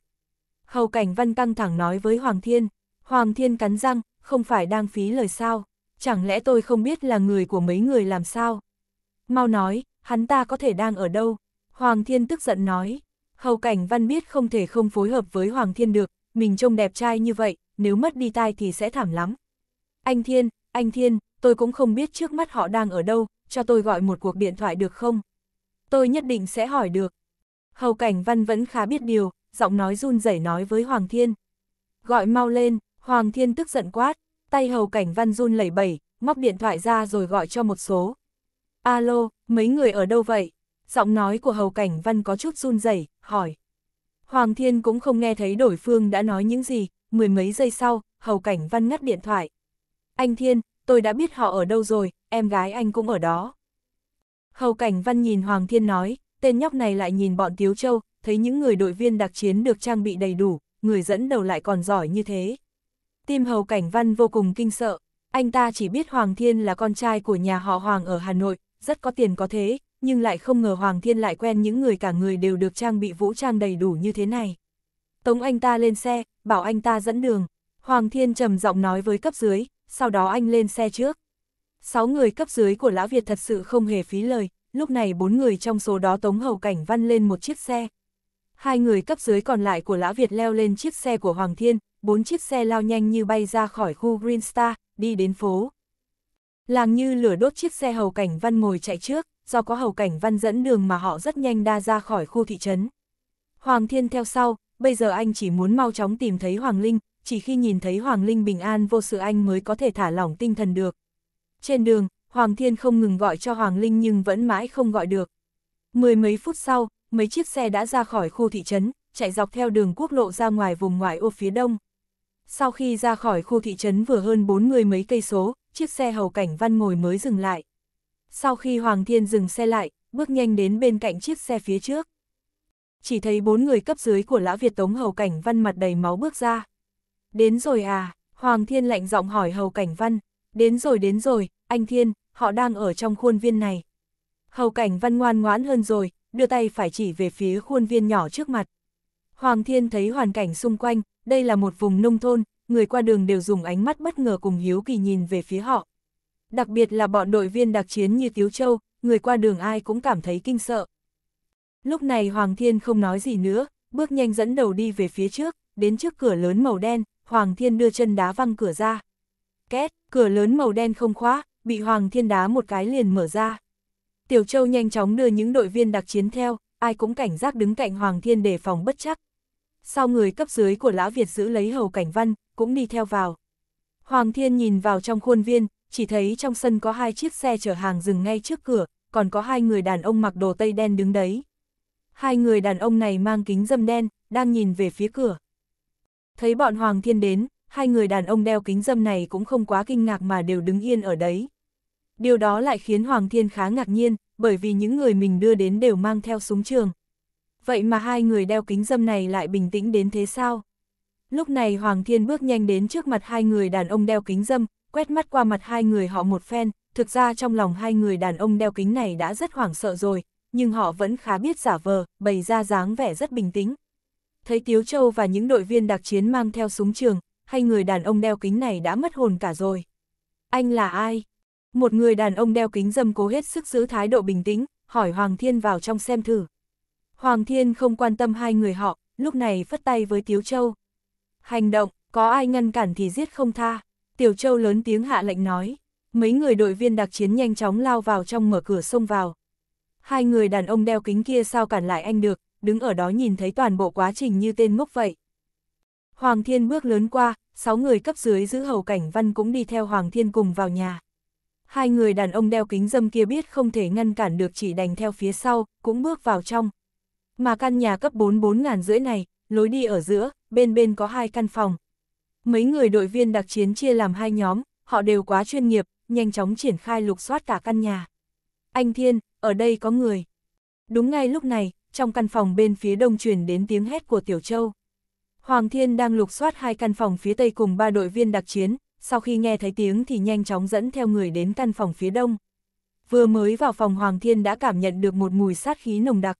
Hầu cảnh văn căng thẳng nói với Hoàng Thiên, Hoàng Thiên cắn răng, không phải đang phí lời sao, chẳng lẽ tôi không biết là người của mấy người làm sao? Mau nói, hắn ta có thể đang ở đâu? Hoàng Thiên tức giận nói, hầu cảnh văn biết không thể không phối hợp với Hoàng Thiên được, mình trông đẹp trai như vậy, nếu mất đi tai thì sẽ thảm lắm. Anh Thiên, anh Thiên, tôi cũng không biết trước mắt họ đang ở đâu, cho tôi gọi một cuộc điện thoại được không? Tôi nhất định sẽ hỏi được. Hầu cảnh văn vẫn khá biết điều, giọng nói run rẩy nói với Hoàng Thiên. Gọi mau lên, Hoàng Thiên tức giận quát, tay hầu cảnh văn run lẩy bẩy, móc điện thoại ra rồi gọi cho một số. Alo, mấy người ở đâu vậy? Giọng nói của hầu cảnh văn có chút run rẩy, hỏi. Hoàng Thiên cũng không nghe thấy đối phương đã nói những gì, mười mấy giây sau, hầu cảnh văn ngắt điện thoại. Anh Thiên, tôi đã biết họ ở đâu rồi, em gái anh cũng ở đó. Hầu cảnh văn nhìn Hoàng Thiên nói, tên nhóc này lại nhìn bọn Tiếu Châu, thấy những người đội viên đặc chiến được trang bị đầy đủ, người dẫn đầu lại còn giỏi như thế. Tim hầu cảnh văn vô cùng kinh sợ, anh ta chỉ biết Hoàng Thiên là con trai của nhà họ Hoàng ở Hà Nội, rất có tiền có thế, nhưng lại không ngờ Hoàng Thiên lại quen những người cả người đều được trang bị vũ trang đầy đủ như thế này. Tống anh ta lên xe, bảo anh ta dẫn đường. Hoàng Thiên trầm giọng nói với cấp dưới, sau đó anh lên xe trước. Sáu người cấp dưới của Lão Việt thật sự không hề phí lời, lúc này bốn người trong số đó Tống Hầu Cảnh Văn lên một chiếc xe. Hai người cấp dưới còn lại của Lão Việt leo lên chiếc xe của Hoàng Thiên, bốn chiếc xe lao nhanh như bay ra khỏi khu Green Star, đi đến phố. Làng như lửa đốt chiếc xe hầu cảnh văn ngồi chạy trước, do có hầu cảnh văn dẫn đường mà họ rất nhanh đa ra khỏi khu thị trấn. Hoàng Thiên theo sau, bây giờ anh chỉ muốn mau chóng tìm thấy Hoàng Linh, chỉ khi nhìn thấy Hoàng Linh bình an vô sự anh mới có thể thả lỏng tinh thần được. Trên đường, Hoàng Thiên không ngừng gọi cho Hoàng Linh nhưng vẫn mãi không gọi được. Mười mấy phút sau, mấy chiếc xe đã ra khỏi khu thị trấn, chạy dọc theo đường quốc lộ ra ngoài vùng ngoại ô phía đông. Sau khi ra khỏi khu thị trấn vừa hơn bốn người mấy cây số, chiếc xe hầu cảnh văn ngồi mới dừng lại. Sau khi Hoàng Thiên dừng xe lại, bước nhanh đến bên cạnh chiếc xe phía trước. Chỉ thấy bốn người cấp dưới của Lão Việt Tống hầu cảnh văn mặt đầy máu bước ra. Đến rồi à, Hoàng Thiên lạnh giọng hỏi hầu cảnh văn. Đến rồi đến rồi, anh Thiên, họ đang ở trong khuôn viên này. Hầu cảnh văn ngoan ngoãn hơn rồi, đưa tay phải chỉ về phía khuôn viên nhỏ trước mặt. Hoàng Thiên thấy hoàn cảnh xung quanh, đây là một vùng nông thôn, người qua đường đều dùng ánh mắt bất ngờ cùng hiếu kỳ nhìn về phía họ. Đặc biệt là bọn đội viên đặc chiến như Tiếu Châu, người qua đường ai cũng cảm thấy kinh sợ. Lúc này Hoàng Thiên không nói gì nữa, bước nhanh dẫn đầu đi về phía trước, đến trước cửa lớn màu đen, Hoàng Thiên đưa chân đá văng cửa ra. Két, cửa lớn màu đen không khóa, bị Hoàng Thiên đá một cái liền mở ra. Tiểu Châu nhanh chóng đưa những đội viên đặc chiến theo, ai cũng cảnh giác đứng cạnh Hoàng Thiên để phòng bất chắc, sau người cấp dưới của Lão Việt giữ lấy hầu cảnh văn, cũng đi theo vào. Hoàng Thiên nhìn vào trong khuôn viên, chỉ thấy trong sân có hai chiếc xe chở hàng dừng ngay trước cửa, còn có hai người đàn ông mặc đồ tây đen đứng đấy. Hai người đàn ông này mang kính dâm đen, đang nhìn về phía cửa. Thấy bọn Hoàng Thiên đến, hai người đàn ông đeo kính dâm này cũng không quá kinh ngạc mà đều đứng yên ở đấy. Điều đó lại khiến Hoàng Thiên khá ngạc nhiên, bởi vì những người mình đưa đến đều mang theo súng trường vậy mà hai người đeo kính dâm này lại bình tĩnh đến thế sao? Lúc này Hoàng Thiên bước nhanh đến trước mặt hai người đàn ông đeo kính dâm, quét mắt qua mặt hai người họ một phen, thực ra trong lòng hai người đàn ông đeo kính này đã rất hoảng sợ rồi, nhưng họ vẫn khá biết giả vờ, bày ra dáng vẻ rất bình tĩnh. Thấy Tiếu Châu và những đội viên đặc chiến mang theo súng trường, hai người đàn ông đeo kính này đã mất hồn cả rồi. Anh là ai? Một người đàn ông đeo kính dâm cố hết sức giữ thái độ bình tĩnh, hỏi Hoàng Thiên vào trong xem thử. Hoàng Thiên không quan tâm hai người họ, lúc này phất tay với Tiếu Châu. Hành động, có ai ngăn cản thì giết không tha. Tiểu Châu lớn tiếng hạ lệnh nói. Mấy người đội viên đặc chiến nhanh chóng lao vào trong mở cửa xông vào. Hai người đàn ông đeo kính kia sao cản lại anh được, đứng ở đó nhìn thấy toàn bộ quá trình như tên ngốc vậy. Hoàng Thiên bước lớn qua, sáu người cấp dưới giữ hầu cảnh văn cũng đi theo Hoàng Thiên cùng vào nhà. Hai người đàn ông đeo kính dâm kia biết không thể ngăn cản được chỉ đành theo phía sau, cũng bước vào trong. Mà căn nhà cấp 4 4 rưỡi này, lối đi ở giữa, bên bên có hai căn phòng. Mấy người đội viên đặc chiến chia làm hai nhóm, họ đều quá chuyên nghiệp, nhanh chóng triển khai lục soát cả căn nhà. Anh Thiên, ở đây có người. Đúng ngay lúc này, trong căn phòng bên phía đông truyền đến tiếng hét của Tiểu Châu. Hoàng Thiên đang lục soát hai căn phòng phía tây cùng ba đội viên đặc chiến, sau khi nghe thấy tiếng thì nhanh chóng dẫn theo người đến căn phòng phía đông. Vừa mới vào phòng Hoàng Thiên đã cảm nhận được một mùi sát khí nồng đặc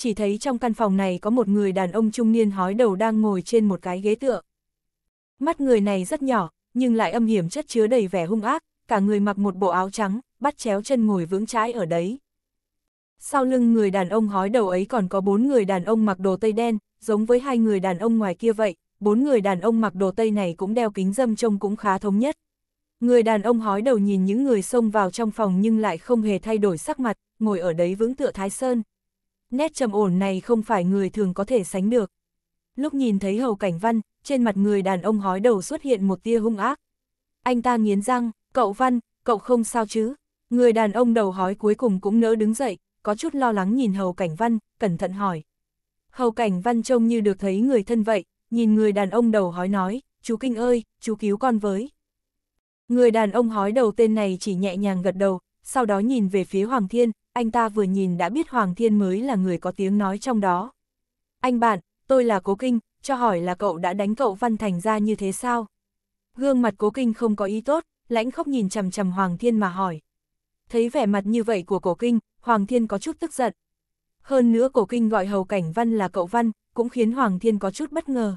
chỉ thấy trong căn phòng này có một người đàn ông trung niên hói đầu đang ngồi trên một cái ghế tựa. Mắt người này rất nhỏ, nhưng lại âm hiểm chất chứa đầy vẻ hung ác, cả người mặc một bộ áo trắng, bắt chéo chân ngồi vững chãi ở đấy. Sau lưng người đàn ông hói đầu ấy còn có bốn người đàn ông mặc đồ tây đen, giống với hai người đàn ông ngoài kia vậy, bốn người đàn ông mặc đồ tây này cũng đeo kính dâm trông cũng khá thống nhất. Người đàn ông hói đầu nhìn những người xông vào trong phòng nhưng lại không hề thay đổi sắc mặt, ngồi ở đấy vững tựa Thái Sơn, nét trầm ổn này không phải người thường có thể sánh được. Lúc nhìn thấy hầu cảnh văn, trên mặt người đàn ông hói đầu xuất hiện một tia hung ác. Anh ta nghiến răng, cậu văn, cậu không sao chứ? Người đàn ông đầu hói cuối cùng cũng nỡ đứng dậy, có chút lo lắng nhìn hầu cảnh văn, cẩn thận hỏi. Hầu cảnh văn trông như được thấy người thân vậy, nhìn người đàn ông đầu hói nói, chú Kinh ơi, chú cứu con với. Người đàn ông hói đầu tên này chỉ nhẹ nhàng gật đầu, sau đó nhìn về phía Hoàng Thiên, anh ta vừa nhìn đã biết Hoàng Thiên mới là người có tiếng nói trong đó. Anh bạn, tôi là Cố Kinh, cho hỏi là cậu đã đánh cậu Văn Thành ra như thế sao? Gương mặt Cố Kinh không có ý tốt, lãnh khóc nhìn chầm chầm Hoàng Thiên mà hỏi. Thấy vẻ mặt như vậy của Cổ Kinh, Hoàng Thiên có chút tức giận. Hơn nữa Cổ Kinh gọi Hầu Cảnh Văn là cậu Văn, cũng khiến Hoàng Thiên có chút bất ngờ.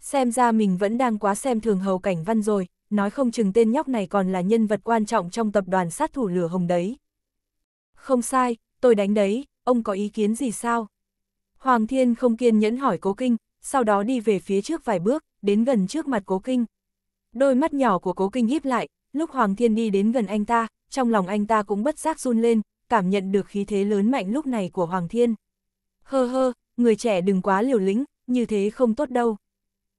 Xem ra mình vẫn đang quá xem thường Hầu Cảnh Văn rồi, nói không chừng tên nhóc này còn là nhân vật quan trọng trong tập đoàn sát thủ lửa hồng đấy. Không sai, tôi đánh đấy, ông có ý kiến gì sao? Hoàng Thiên không kiên nhẫn hỏi Cố Kinh, sau đó đi về phía trước vài bước, đến gần trước mặt Cố Kinh. Đôi mắt nhỏ của Cố Kinh híp lại, lúc Hoàng Thiên đi đến gần anh ta, trong lòng anh ta cũng bất giác run lên, cảm nhận được khí thế lớn mạnh lúc này của Hoàng Thiên. Hơ hơ, người trẻ đừng quá liều lĩnh, như thế không tốt đâu.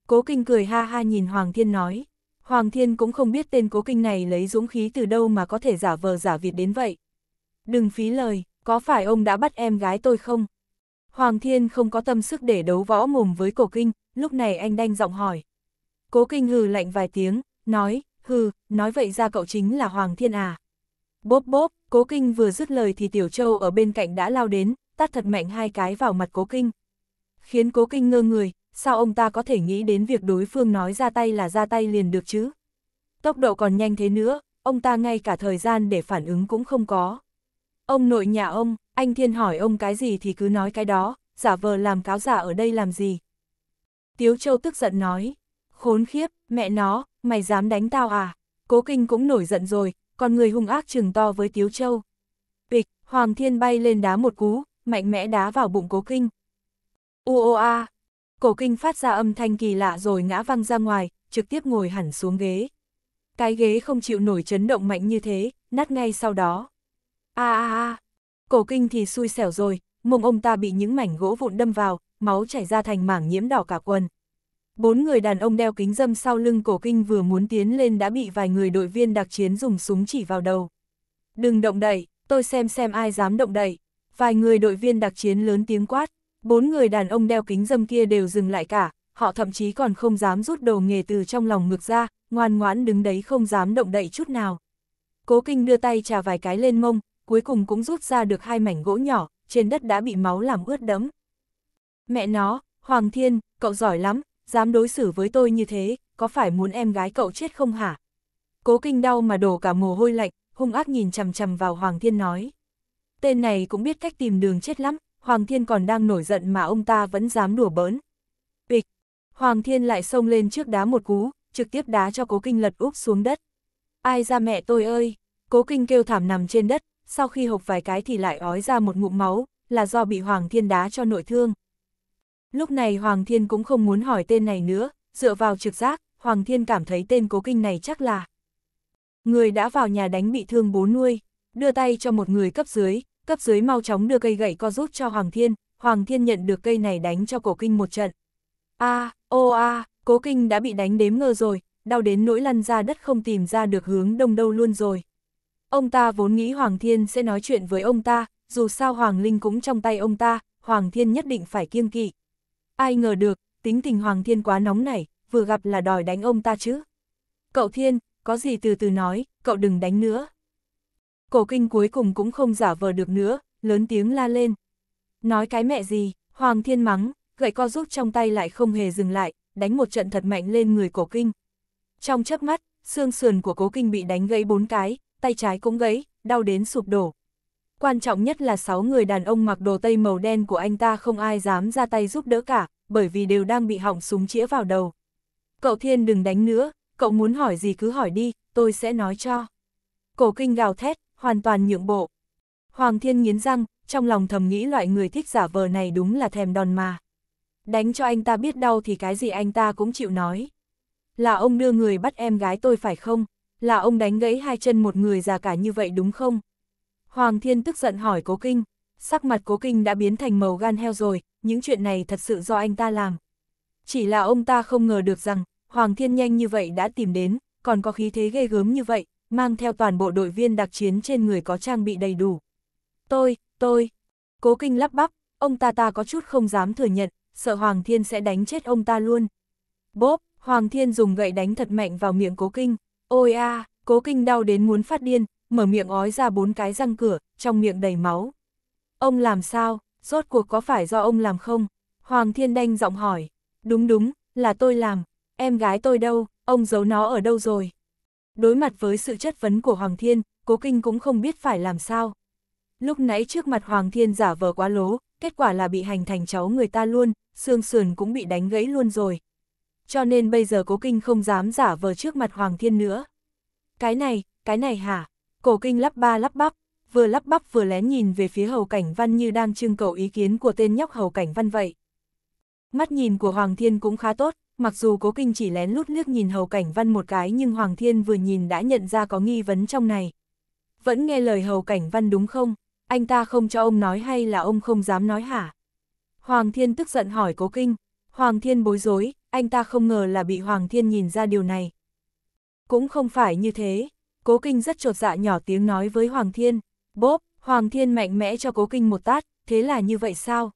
Cố Kinh cười ha ha nhìn Hoàng Thiên nói. Hoàng Thiên cũng không biết tên Cố Kinh này lấy dũng khí từ đâu mà có thể giả vờ giả Việt đến vậy, Đừng phí lời, có phải ông đã bắt em gái tôi không? Hoàng Thiên không có tâm sức để đấu võ mồm với cổ kinh, lúc này anh đanh giọng hỏi. Cố kinh hừ lạnh vài tiếng, nói, hừ, nói vậy ra cậu chính là Hoàng Thiên à. Bốp bốp, cố kinh vừa dứt lời thì Tiểu Châu ở bên cạnh đã lao đến, tát thật mạnh hai cái vào mặt cố kinh. Khiến cố kinh ngơ người, sao ông ta có thể nghĩ đến việc đối phương nói ra tay là ra tay liền được chứ? Tốc độ còn nhanh thế nữa, ông ta ngay cả thời gian để phản ứng cũng không có. Ông nội nhà ông, anh Thiên hỏi ông cái gì thì cứ nói cái đó, giả vờ làm cáo giả ở đây làm gì. Tiếu Châu tức giận nói, khốn khiếp, mẹ nó, mày dám đánh tao à? Cố Kinh cũng nổi giận rồi, còn người hung ác trừng to với Tiếu Châu. Bịch, Hoàng Thiên bay lên đá một cú, mạnh mẽ đá vào bụng Cố Kinh. U ô a, Cổ Kinh phát ra âm thanh kỳ lạ rồi ngã văng ra ngoài, trực tiếp ngồi hẳn xuống ghế. Cái ghế không chịu nổi chấn động mạnh như thế, nát ngay sau đó a a a, cổ kinh thì xui xẻo rồi, mông ông ta bị những mảnh gỗ vụn đâm vào, máu chảy ra thành mảng nhiễm đỏ cả quần. Bốn người đàn ông đeo kính dâm sau lưng cổ kinh vừa muốn tiến lên đã bị vài người đội viên đặc chiến dùng súng chỉ vào đầu. Đừng động đậy, tôi xem xem ai dám động đậy. Vài người đội viên đặc chiến lớn tiếng quát, bốn người đàn ông đeo kính dâm kia đều dừng lại cả, họ thậm chí còn không dám rút đồ nghề từ trong lòng ngực ra, ngoan ngoãn đứng đấy không dám động đậy chút nào. Cố kinh đưa tay trà vài cái lên mông, cuối cùng cũng rút ra được hai mảnh gỗ nhỏ, trên đất đã bị máu làm ướt đẫm. Mẹ nó, Hoàng Thiên, cậu giỏi lắm, dám đối xử với tôi như thế, có phải muốn em gái cậu chết không hả? Cố kinh đau mà đổ cả mồ hôi lạnh, hung ác nhìn chằm chằm vào Hoàng Thiên nói. Tên này cũng biết cách tìm đường chết lắm, Hoàng Thiên còn đang nổi giận mà ông ta vẫn dám đùa bỡn. Bịch, Hoàng Thiên lại xông lên trước đá một cú, trực tiếp đá cho cố kinh lật úp xuống đất. Ai ra mẹ tôi ơi, cố kinh kêu thảm nằm trên đất, sau khi hộc vài cái thì lại ói ra một ngụm máu, là do bị Hoàng Thiên đá cho nội thương. Lúc này Hoàng Thiên cũng không muốn hỏi tên này nữa, dựa vào trực giác, Hoàng Thiên cảm thấy tên cố kinh này chắc là Người đã vào nhà đánh bị thương bố nuôi, đưa tay cho một người cấp dưới, cấp dưới mau chóng đưa cây gậy co rút cho Hoàng Thiên, Hoàng Thiên nhận được cây này đánh cho cổ kinh một trận. A, ô a, cố kinh đã bị đánh đếm ngơ rồi, đau đến nỗi lăn ra đất không tìm ra được hướng đông đâu luôn rồi. Ông ta vốn nghĩ Hoàng Thiên sẽ nói chuyện với ông ta, dù sao Hoàng Linh cũng trong tay ông ta, Hoàng Thiên nhất định phải kiêng kỵ. Ai ngờ được, tính tình Hoàng Thiên quá nóng nảy, vừa gặp là đòi đánh ông ta chứ. Cậu Thiên, có gì từ từ nói, cậu đừng đánh nữa. Cổ kinh cuối cùng cũng không giả vờ được nữa, lớn tiếng la lên. Nói cái mẹ gì, Hoàng Thiên mắng, gậy co rút trong tay lại không hề dừng lại, đánh một trận thật mạnh lên người cổ kinh. Trong chớp mắt, xương sườn của cố kinh bị đánh gãy bốn cái, tay trái cũng gãy, đau đến sụp đổ. Quan trọng nhất là 6 người đàn ông mặc đồ tây màu đen của anh ta không ai dám ra tay giúp đỡ cả, bởi vì đều đang bị hỏng súng chĩa vào đầu. Cậu Thiên đừng đánh nữa, cậu muốn hỏi gì cứ hỏi đi, tôi sẽ nói cho. Cổ kinh gào thét, hoàn toàn nhượng bộ. Hoàng Thiên nghiến răng, trong lòng thầm nghĩ loại người thích giả vờ này đúng là thèm đòn mà. Đánh cho anh ta biết đau thì cái gì anh ta cũng chịu nói. Là ông đưa người bắt em gái tôi phải không? Là ông đánh gãy hai chân một người già cả như vậy đúng không? Hoàng Thiên tức giận hỏi Cố Kinh. Sắc mặt Cố Kinh đã biến thành màu gan heo rồi, những chuyện này thật sự do anh ta làm. Chỉ là ông ta không ngờ được rằng, Hoàng Thiên nhanh như vậy đã tìm đến, còn có khí thế ghê gớm như vậy, mang theo toàn bộ đội viên đặc chiến trên người có trang bị đầy đủ. Tôi, tôi, Cố Kinh lắp bắp, ông ta ta có chút không dám thừa nhận, sợ Hoàng Thiên sẽ đánh chết ông ta luôn. Bốp, Hoàng Thiên dùng gậy đánh thật mạnh vào miệng Cố Kinh, Ôi a, cố kinh đau đến muốn phát điên, mở miệng ói ra bốn cái răng cửa, trong miệng đầy máu. Ông làm sao, rốt cuộc có phải do ông làm không? Hoàng Thiên Đanh giọng hỏi. Đúng đúng, là tôi làm, em gái tôi đâu, ông giấu nó ở đâu rồi? Đối mặt với sự chất vấn của Hoàng Thiên, cố kinh cũng không biết phải làm sao. Lúc nãy trước mặt Hoàng Thiên giả vờ quá lố, kết quả là bị hành thành cháu người ta luôn, xương sườn cũng bị đánh gãy luôn rồi, cho nên bây giờ cố kinh không dám giả vờ trước mặt Hoàng Thiên nữa. Cái này, cái này hả? Cổ kinh lắp ba lắp bắp, vừa lắp bắp vừa lén nhìn về phía hầu cảnh văn như đang trưng cầu ý kiến của tên nhóc hầu cảnh văn vậy. Mắt nhìn của Hoàng Thiên cũng khá tốt, mặc dù cố kinh chỉ lén lút liếc nhìn hầu cảnh văn một cái nhưng Hoàng Thiên vừa nhìn đã nhận ra có nghi vấn trong này. Vẫn nghe lời hầu cảnh văn đúng không? Anh ta không cho ông nói hay là ông không dám nói hả? Hoàng Thiên tức giận hỏi cố kinh. Hoàng Thiên bối rối, anh ta không ngờ là bị Hoàng Thiên nhìn ra điều này. Cũng không phải như thế, Cố Kinh rất trột dạ nhỏ tiếng nói với Hoàng Thiên, bốp, Hoàng Thiên mạnh mẽ cho Cố Kinh một tát, thế là như vậy sao?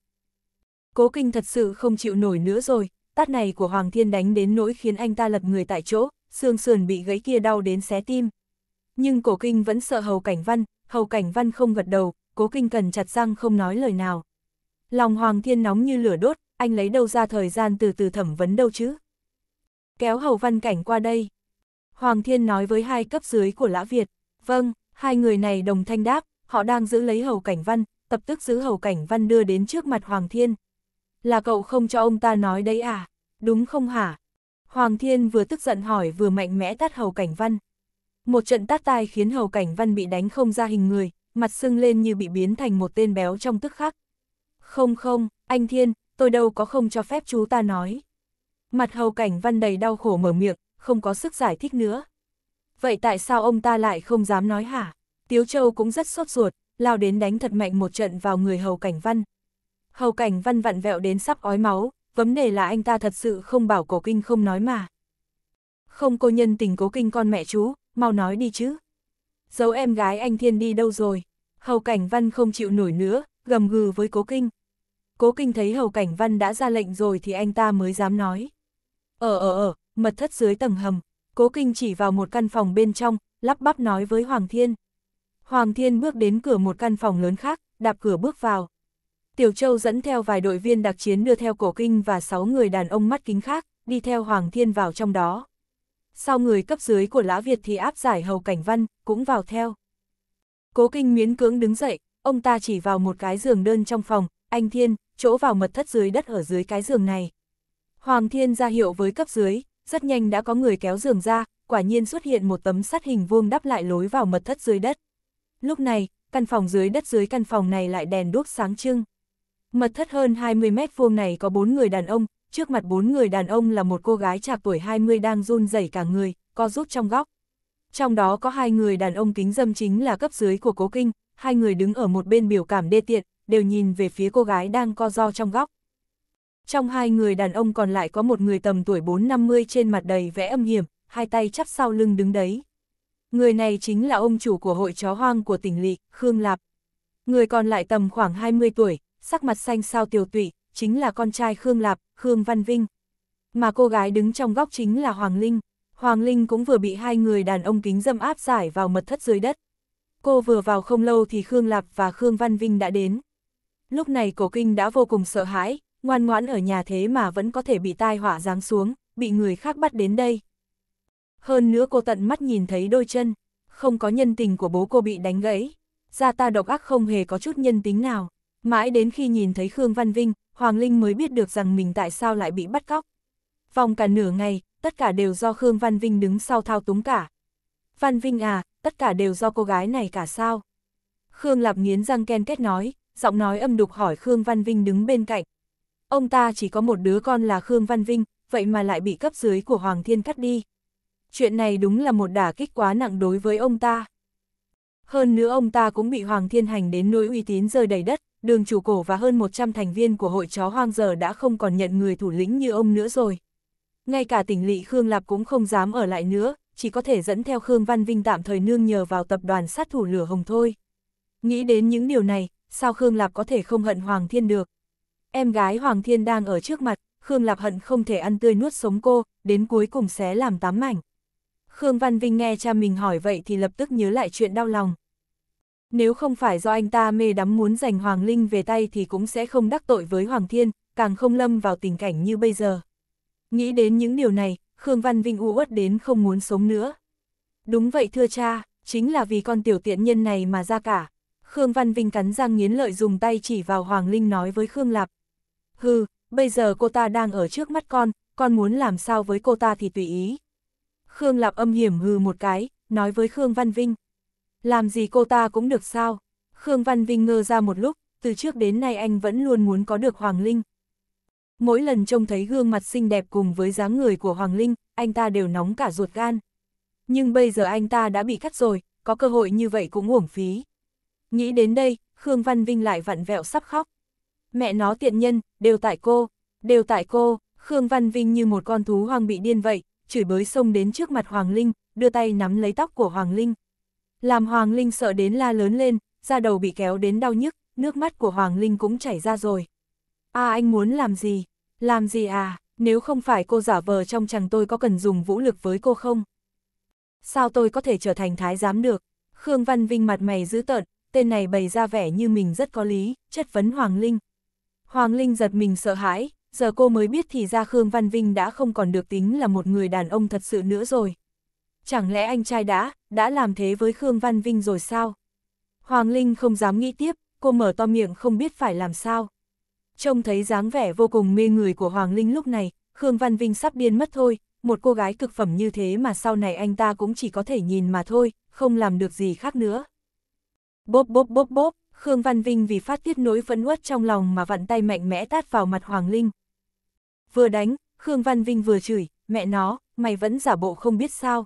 Cố Kinh thật sự không chịu nổi nữa rồi, tát này của Hoàng Thiên đánh đến nỗi khiến anh ta lật người tại chỗ, xương sườn bị gãy kia đau đến xé tim. Nhưng Cố Kinh vẫn sợ Hầu Cảnh Văn, Hầu Cảnh Văn không gật đầu, Cố Kinh cần chặt răng không nói lời nào. Lòng Hoàng Thiên nóng như lửa đốt, anh lấy đâu ra thời gian từ từ thẩm vấn đâu chứ? Kéo Hầu Văn Cảnh qua đây. Hoàng Thiên nói với hai cấp dưới của Lã Việt, vâng, hai người này đồng thanh đáp, họ đang giữ lấy Hầu Cảnh Văn, tập tức giữ Hầu Cảnh Văn đưa đến trước mặt Hoàng Thiên. Là cậu không cho ông ta nói đấy à? Đúng không hả? Hoàng Thiên vừa tức giận hỏi vừa mạnh mẽ tát Hầu Cảnh Văn. Một trận tát tai khiến Hầu Cảnh Văn bị đánh không ra hình người, mặt sưng lên như bị biến thành một tên béo trong tức khắc. Không không, anh Thiên, tôi đâu có không cho phép chú ta nói. Mặt hầu cảnh văn đầy đau khổ mở miệng, không có sức giải thích nữa. Vậy tại sao ông ta lại không dám nói hả? Tiếu Châu cũng rất sốt ruột, lao đến đánh thật mạnh một trận vào người hầu cảnh văn. Hầu cảnh văn vặn vẹo đến sắp ói máu, vấn đề là anh ta thật sự không bảo cổ kinh không nói mà. Không cô nhân tình cố kinh con mẹ chú, mau nói đi chứ. Giấu em gái anh Thiên đi đâu rồi? Hầu cảnh văn không chịu nổi nữa, gầm gừ với cố kinh, cố kinh thấy Hầu Cảnh Văn đã ra lệnh rồi thì anh ta mới dám nói. Ở ở ở, mật thất dưới tầng hầm, cố kinh chỉ vào một căn phòng bên trong, lắp bắp nói với Hoàng Thiên. Hoàng Thiên bước đến cửa một căn phòng lớn khác, đạp cửa bước vào. Tiểu Châu dẫn theo vài đội viên đặc chiến đưa theo cổ kinh và 6 người đàn ông mắt kính khác, đi theo Hoàng Thiên vào trong đó. Sau người cấp dưới của Lã Việt thì áp giải Hầu Cảnh Văn, cũng vào theo. Cố kinh miến cưỡng đứng dậy, ông ta chỉ vào một cái giường đơn trong phòng, anh Thiên, chỗ vào mật thất dưới đất ở dưới cái giường này. Hoàng thiên ra hiệu với cấp dưới, rất nhanh đã có người kéo giường ra, quả nhiên xuất hiện một tấm sắt hình vuông đắp lại lối vào mật thất dưới đất. Lúc này, căn phòng dưới đất dưới căn phòng này lại đèn đuốc sáng trưng. Mật thất hơn 20 mét vuông này có bốn người đàn ông, trước mặt bốn người đàn ông là một cô gái chạc tuổi 20 đang run rẩy cả người, co rút trong góc. Trong đó có hai người đàn ông kính dâm chính là cấp dưới của Cố Kinh, hai người đứng ở một bên biểu cảm đê tiện, đều nhìn về phía cô gái đang co do trong góc. Trong hai người đàn ông còn lại có một người tầm tuổi 4-50 trên mặt đầy vẽ âm hiểm, hai tay chắp sau lưng đứng đấy. Người này chính là ông chủ của hội chó hoang của tỉnh Lị, Khương Lạp. Người còn lại tầm khoảng 20 tuổi, sắc mặt xanh sao tiều tụy, chính là con trai Khương Lạp, Khương Văn Vinh. Mà cô gái đứng trong góc chính là Hoàng Linh. Hoàng Linh cũng vừa bị hai người đàn ông kính dâm áp giải vào mật thất dưới đất. Cô vừa vào không lâu thì Khương Lạp và Khương Văn Vinh đã đến. Lúc này cổ kinh đã vô cùng sợ hãi, ngoan ngoãn ở nhà thế mà vẫn có thể bị tai họa giáng xuống, bị người khác bắt đến đây. Hơn nữa cô tận mắt nhìn thấy đôi chân, không có nhân tình của bố cô bị đánh gãy. Gia ta độc ác không hề có chút nhân tính nào. Mãi đến khi nhìn thấy Khương Văn Vinh, Hoàng Linh mới biết được rằng mình tại sao lại bị bắt cóc. Vòng cả nửa ngày, tất cả đều do Khương Văn Vinh đứng sau thao túng cả. Văn Vinh à, tất cả đều do cô gái này cả sao? Khương Lạp nghiến răng ken kết nói, giọng nói âm đục hỏi Khương Văn Vinh đứng bên cạnh. Ông ta chỉ có một đứa con là Khương Văn Vinh, vậy mà lại bị cấp dưới của Hoàng Thiên cắt đi. Chuyện này đúng là một đả kích quá nặng đối với ông ta. Hơn nữa ông ta cũng bị Hoàng Thiên hành đến nỗi uy tín rơi đầy đất, đường chủ cổ và hơn 100 thành viên của hội chó hoang giờ đã không còn nhận người thủ lĩnh như ông nữa rồi. Ngay cả tỉnh lỵ Khương Lạp cũng không dám ở lại nữa, chỉ có thể dẫn theo Khương Văn Vinh tạm thời nương nhờ vào tập đoàn sát thủ lửa hồng thôi. Nghĩ đến những điều này, sao Khương Lạp có thể không hận Hoàng Thiên được. Em gái Hoàng Thiên đang ở trước mặt, Khương Lạp hận không thể ăn tươi nuốt sống cô, đến cuối cùng xé làm tám mảnh. Khương Văn Vinh nghe cha mình hỏi vậy thì lập tức nhớ lại chuyện đau lòng. Nếu không phải do anh ta mê đắm muốn giành Hoàng Linh về tay thì cũng sẽ không đắc tội với Hoàng Thiên, càng không lâm vào tình cảnh như bây giờ. Nghĩ đến những điều này, Khương Văn Vinh u uất đến không muốn sống nữa. Đúng vậy thưa cha, chính là vì con tiểu tiện nhân này mà ra cả, Khương Văn Vinh cắn răng nghiến lợi dùng tay chỉ vào Hoàng Linh nói với Khương Lạp. Hừ, bây giờ cô ta đang ở trước mắt con, con muốn làm sao với cô ta thì tùy ý. Khương Lạp âm hiểm hừ một cái, nói với Khương Văn Vinh. Làm gì cô ta cũng được sao? Khương Văn Vinh ngơ ra một lúc, từ trước đến nay anh vẫn luôn muốn có được Hoàng Linh. Mỗi lần trông thấy gương mặt xinh đẹp cùng với dáng người của Hoàng Linh, anh ta đều nóng cả ruột gan. Nhưng bây giờ anh ta đã bị cắt rồi, có cơ hội như vậy cũng uổng phí. Nghĩ đến đây, Khương Văn Vinh lại vặn vẹo sắp khóc. Mẹ nó tiện nhân, đều tại cô, đều tại cô, Khương Văn Vinh như một con thú hoang bị điên vậy, chửi bới xông đến trước mặt Hoàng Linh, đưa tay nắm lấy tóc của Hoàng Linh. Làm Hoàng Linh sợ đến la lớn lên, da đầu bị kéo đến đau nhức, nước mắt của Hoàng Linh cũng chảy ra rồi. À anh muốn làm gì? Làm gì à? Nếu không phải cô giả vờ trong chàng tôi có cần dùng vũ lực với cô không? Sao tôi có thể trở thành thái giám được? Khương Văn Vinh mặt mày dữ tợn, tên này bày ra vẻ như mình rất có lý, chất vấn Hoàng Linh. Hoàng Linh giật mình sợ hãi, giờ cô mới biết thì ra Khương Văn Vinh đã không còn được tính là một người đàn ông thật sự nữa rồi. Chẳng lẽ anh trai đã, đã làm thế với Khương Văn Vinh rồi sao? Hoàng Linh không dám nghĩ tiếp, cô mở to miệng không biết phải làm sao. Trông thấy dáng vẻ vô cùng mê người của Hoàng Linh lúc này, Khương Văn Vinh sắp điên mất thôi, một cô gái cực phẩm như thế mà sau này anh ta cũng chỉ có thể nhìn mà thôi, không làm được gì khác nữa. Bốp bốp bốp bốp, Khương Văn Vinh vì phát tiết nỗi phẫn uất trong lòng mà vặn tay mạnh mẽ tát vào mặt Hoàng Linh. Vừa đánh, Khương Văn Vinh vừa chửi, mẹ nó, mày vẫn giả bộ không biết sao.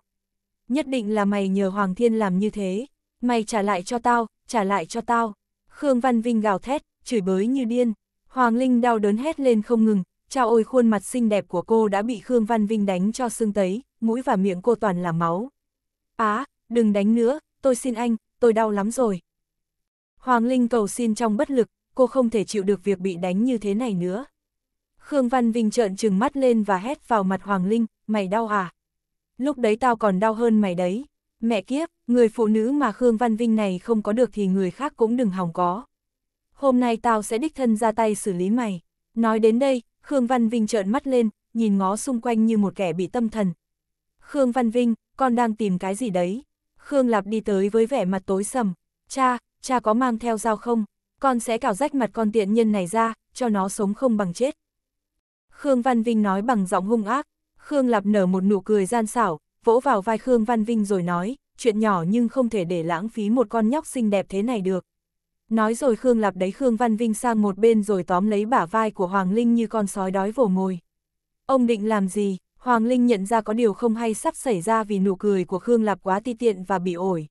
Nhất định là mày nhờ Hoàng Thiên làm như thế. Mày trả lại cho tao, trả lại cho tao. Khương Văn Vinh gào thét, chửi bới như điên. Hoàng Linh đau đớn hét lên không ngừng, trao ôi khuôn mặt xinh đẹp của cô đã bị Khương Văn Vinh đánh cho sưng tấy, mũi và miệng cô toàn là máu. Á, à, đừng đánh nữa, tôi xin anh, tôi đau lắm rồi. Hoàng Linh cầu xin trong bất lực, cô không thể chịu được việc bị đánh như thế này nữa. Khương Văn Vinh trợn trừng mắt lên và hét vào mặt Hoàng Linh, mày đau à? Lúc đấy tao còn đau hơn mày đấy. Mẹ kiếp, người phụ nữ mà Khương Văn Vinh này không có được thì người khác cũng đừng hòng có. Hôm nay tao sẽ đích thân ra tay xử lý mày. Nói đến đây, Khương Văn Vinh trợn mắt lên, nhìn ngó xung quanh như một kẻ bị tâm thần. Khương Văn Vinh, con đang tìm cái gì đấy? Khương Lạp đi tới với vẻ mặt tối sầm. Cha, cha có mang theo dao không? Con sẽ cào rách mặt con tiện nhân này ra, cho nó sống không bằng chết. Khương Văn Vinh nói bằng giọng hung ác, Khương Lạp nở một nụ cười gian xảo, vỗ vào vai Khương Văn Vinh rồi nói, chuyện nhỏ nhưng không thể để lãng phí một con nhóc xinh đẹp thế này được. Nói rồi Khương Lạp đấy Khương Văn Vinh sang một bên rồi tóm lấy bả vai của Hoàng Linh như con sói đói vồ mồi. Ông định làm gì? Hoàng Linh nhận ra có điều không hay sắp xảy ra vì nụ cười của Khương Lạp quá ti tiện và bị ổi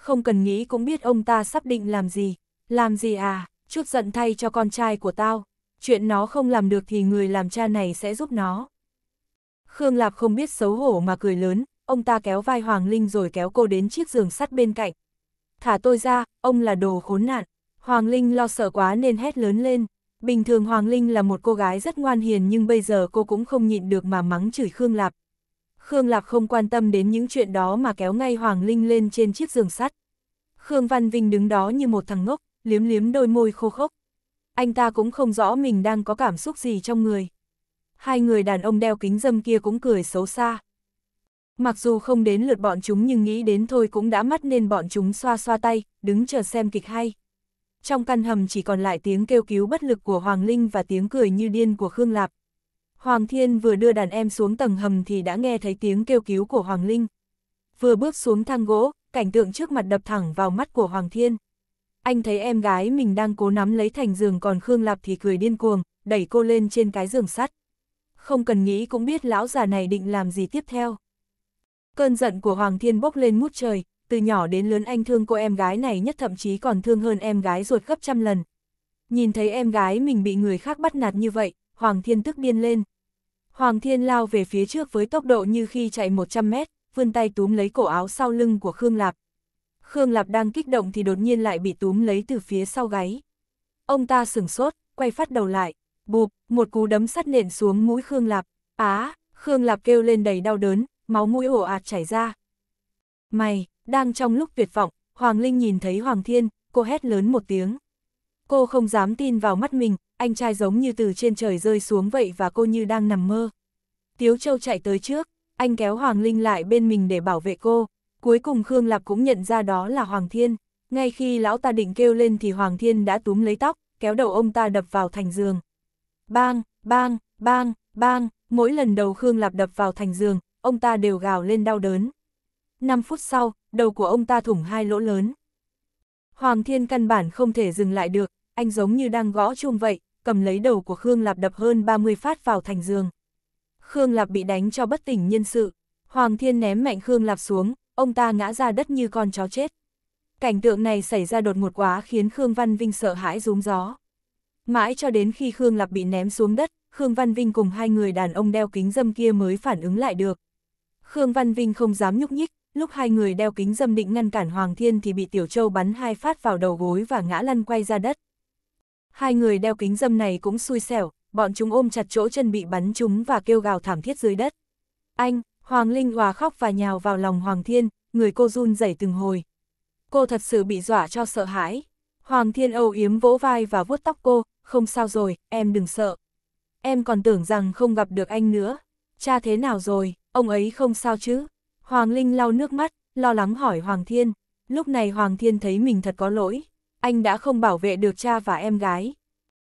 không cần nghĩ cũng biết ông ta sắp định làm gì. Làm gì à, chút giận thay cho con trai của tao. Chuyện nó không làm được thì người làm cha này sẽ giúp nó. Khương Lạp không biết xấu hổ mà cười lớn, ông ta kéo vai Hoàng Linh rồi kéo cô đến chiếc giường sắt bên cạnh. Thả tôi ra, ông là đồ khốn nạn. Hoàng Linh lo sợ quá nên hét lớn lên. Bình thường Hoàng Linh là một cô gái rất ngoan hiền nhưng bây giờ cô cũng không nhịn được mà mắng chửi Khương Lạp, Khương Lạc không quan tâm đến những chuyện đó mà kéo ngay Hoàng Linh lên trên chiếc giường sắt. Khương Văn Vinh đứng đó như một thằng ngốc, liếm liếm đôi môi khô khốc. Anh ta cũng không rõ mình đang có cảm xúc gì trong người. Hai người đàn ông đeo kính dâm kia cũng cười xấu xa. Mặc dù không đến lượt bọn chúng nhưng nghĩ đến thôi cũng đã mắt nên bọn chúng xoa xoa tay, đứng chờ xem kịch hay. Trong căn hầm chỉ còn lại tiếng kêu cứu bất lực của Hoàng Linh và tiếng cười như điên của Khương Lạp. Hoàng Thiên vừa đưa đàn em xuống tầng hầm thì đã nghe thấy tiếng kêu cứu của Hoàng Linh. Vừa bước xuống thang gỗ, cảnh tượng trước mặt đập thẳng vào mắt của Hoàng Thiên. Anh thấy em gái mình đang cố nắm lấy thành giường còn Khương Lạp thì cười điên cuồng, đẩy cô lên trên cái giường sắt. Không cần nghĩ cũng biết lão già này định làm gì tiếp theo. Cơn giận của Hoàng Thiên bốc lên mút trời, từ nhỏ đến lớn anh thương cô em gái này nhất thậm chí còn thương hơn em gái ruột gấp trăm lần. Nhìn thấy em gái mình bị người khác bắt nạt như vậy, Hoàng Thiên tức điên lên. Hoàng Thiên lao về phía trước với tốc độ như khi chạy 100 mét, vươn tay túm lấy cổ áo sau lưng của Khương Lạp. Khương Lạp đang kích động thì đột nhiên lại bị túm lấy từ phía sau gáy. Ông ta sửng sốt, quay phát đầu lại, bụp, một cú đấm sắt nện xuống mũi Khương Lạp, á, Khương Lạp kêu lên đầy đau đớn, máu mũi ổ ạt chảy ra. Mày, đang trong lúc tuyệt vọng, Hoàng Linh nhìn thấy Hoàng Thiên, cô hét lớn một tiếng. Cô không dám tin vào mắt mình, anh trai giống như từ trên trời rơi xuống vậy và cô như đang nằm mơ. Tiếu Châu chạy tới trước, anh kéo Hoàng Linh lại bên mình để bảo vệ cô. Cuối cùng Khương Lạp cũng nhận ra đó là Hoàng Thiên. Ngay khi lão ta định kêu lên thì Hoàng Thiên đã túm lấy tóc, kéo đầu ông ta đập vào thành giường. Bang, bang, bang, bang, mỗi lần đầu Khương Lạp đập vào thành giường, ông ta đều gào lên đau đớn. 5 phút sau, đầu của ông ta thủng hai lỗ lớn. Hoàng Thiên căn bản không thể dừng lại được, anh giống như đang gõ chuông vậy, cầm lấy đầu của Khương Lạp đập hơn 30 phát vào thành giường. Khương Lạp bị đánh cho bất tỉnh nhân sự, Hoàng Thiên ném mạnh Khương Lạp xuống, ông ta ngã ra đất như con chó chết. Cảnh tượng này xảy ra đột ngột quá khiến Khương Văn Vinh sợ hãi rúm gió. Mãi cho đến khi Khương Lạp bị ném xuống đất, Khương Văn Vinh cùng hai người đàn ông đeo kính dâm kia mới phản ứng lại được. Khương Văn Vinh không dám nhúc nhích, lúc hai người đeo kính dâm định ngăn cản Hoàng Thiên thì bị Tiểu Châu bắn hai phát vào đầu gối và ngã lăn quay ra đất. Hai người đeo kính dâm này cũng xui xẻo, bọn chúng ôm chặt chỗ chân bị bắn chúng và kêu gào thảm thiết dưới đất. Anh, Hoàng Linh Hòa khóc và nhào vào lòng Hoàng Thiên, người cô run rẩy từng hồi. Cô thật sự bị dọa cho sợ hãi. Hoàng Thiên âu yếm vỗ vai và vuốt tóc cô, không sao rồi, em đừng sợ. Em còn tưởng rằng không gặp được anh nữa. Cha thế nào rồi, ông ấy không sao chứ? Hoàng Linh lau nước mắt, lo lắng hỏi Hoàng Thiên. Lúc này Hoàng Thiên thấy mình thật có lỗi, anh đã không bảo vệ được cha và em gái.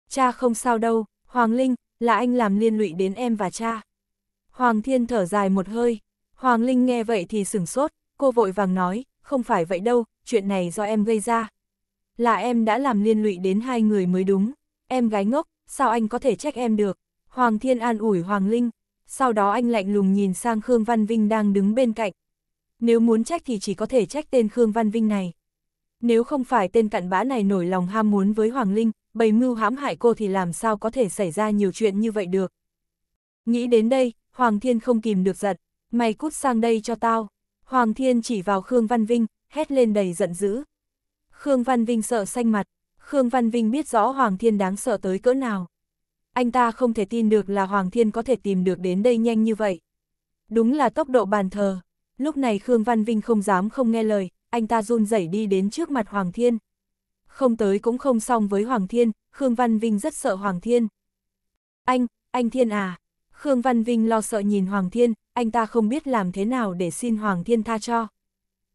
Cha không sao đâu, Hoàng Linh, là anh làm liên lụy đến em và cha. Hoàng Thiên thở dài một hơi, Hoàng Linh nghe vậy thì sửng sốt, cô vội vàng nói, không phải vậy đâu, chuyện này do em gây ra. Là em đã làm liên lụy đến hai người mới đúng, em gái ngốc, sao anh có thể trách em được. Hoàng Thiên an ủi Hoàng Linh, sau đó anh lạnh lùng nhìn sang Khương Văn Vinh đang đứng bên cạnh. Nếu muốn trách thì chỉ có thể trách tên Khương Văn Vinh này. Nếu không phải tên cặn bã này nổi lòng ham muốn với Hoàng Linh, bày mưu hãm hại cô thì làm sao có thể xảy ra nhiều chuyện như vậy được. Nghĩ đến đây, Hoàng Thiên không kìm được giận, mày cút sang đây cho tao. Hoàng Thiên chỉ vào Khương Văn Vinh, hét lên đầy giận dữ. Khương Văn Vinh sợ xanh mặt, Khương Văn Vinh biết rõ Hoàng Thiên đáng sợ tới cỡ nào. Anh ta không thể tin được là Hoàng Thiên có thể tìm được đến đây nhanh như vậy. Đúng là tốc độ bàn thờ. Lúc này Khương Văn Vinh không dám không nghe lời, anh ta run rẩy đi đến trước mặt Hoàng Thiên. Không tới cũng không xong với Hoàng Thiên, Khương Văn Vinh rất sợ Hoàng Thiên. Anh, anh Thiên à, Khương Văn Vinh lo sợ nhìn Hoàng Thiên, anh ta không biết làm thế nào để xin Hoàng Thiên tha cho.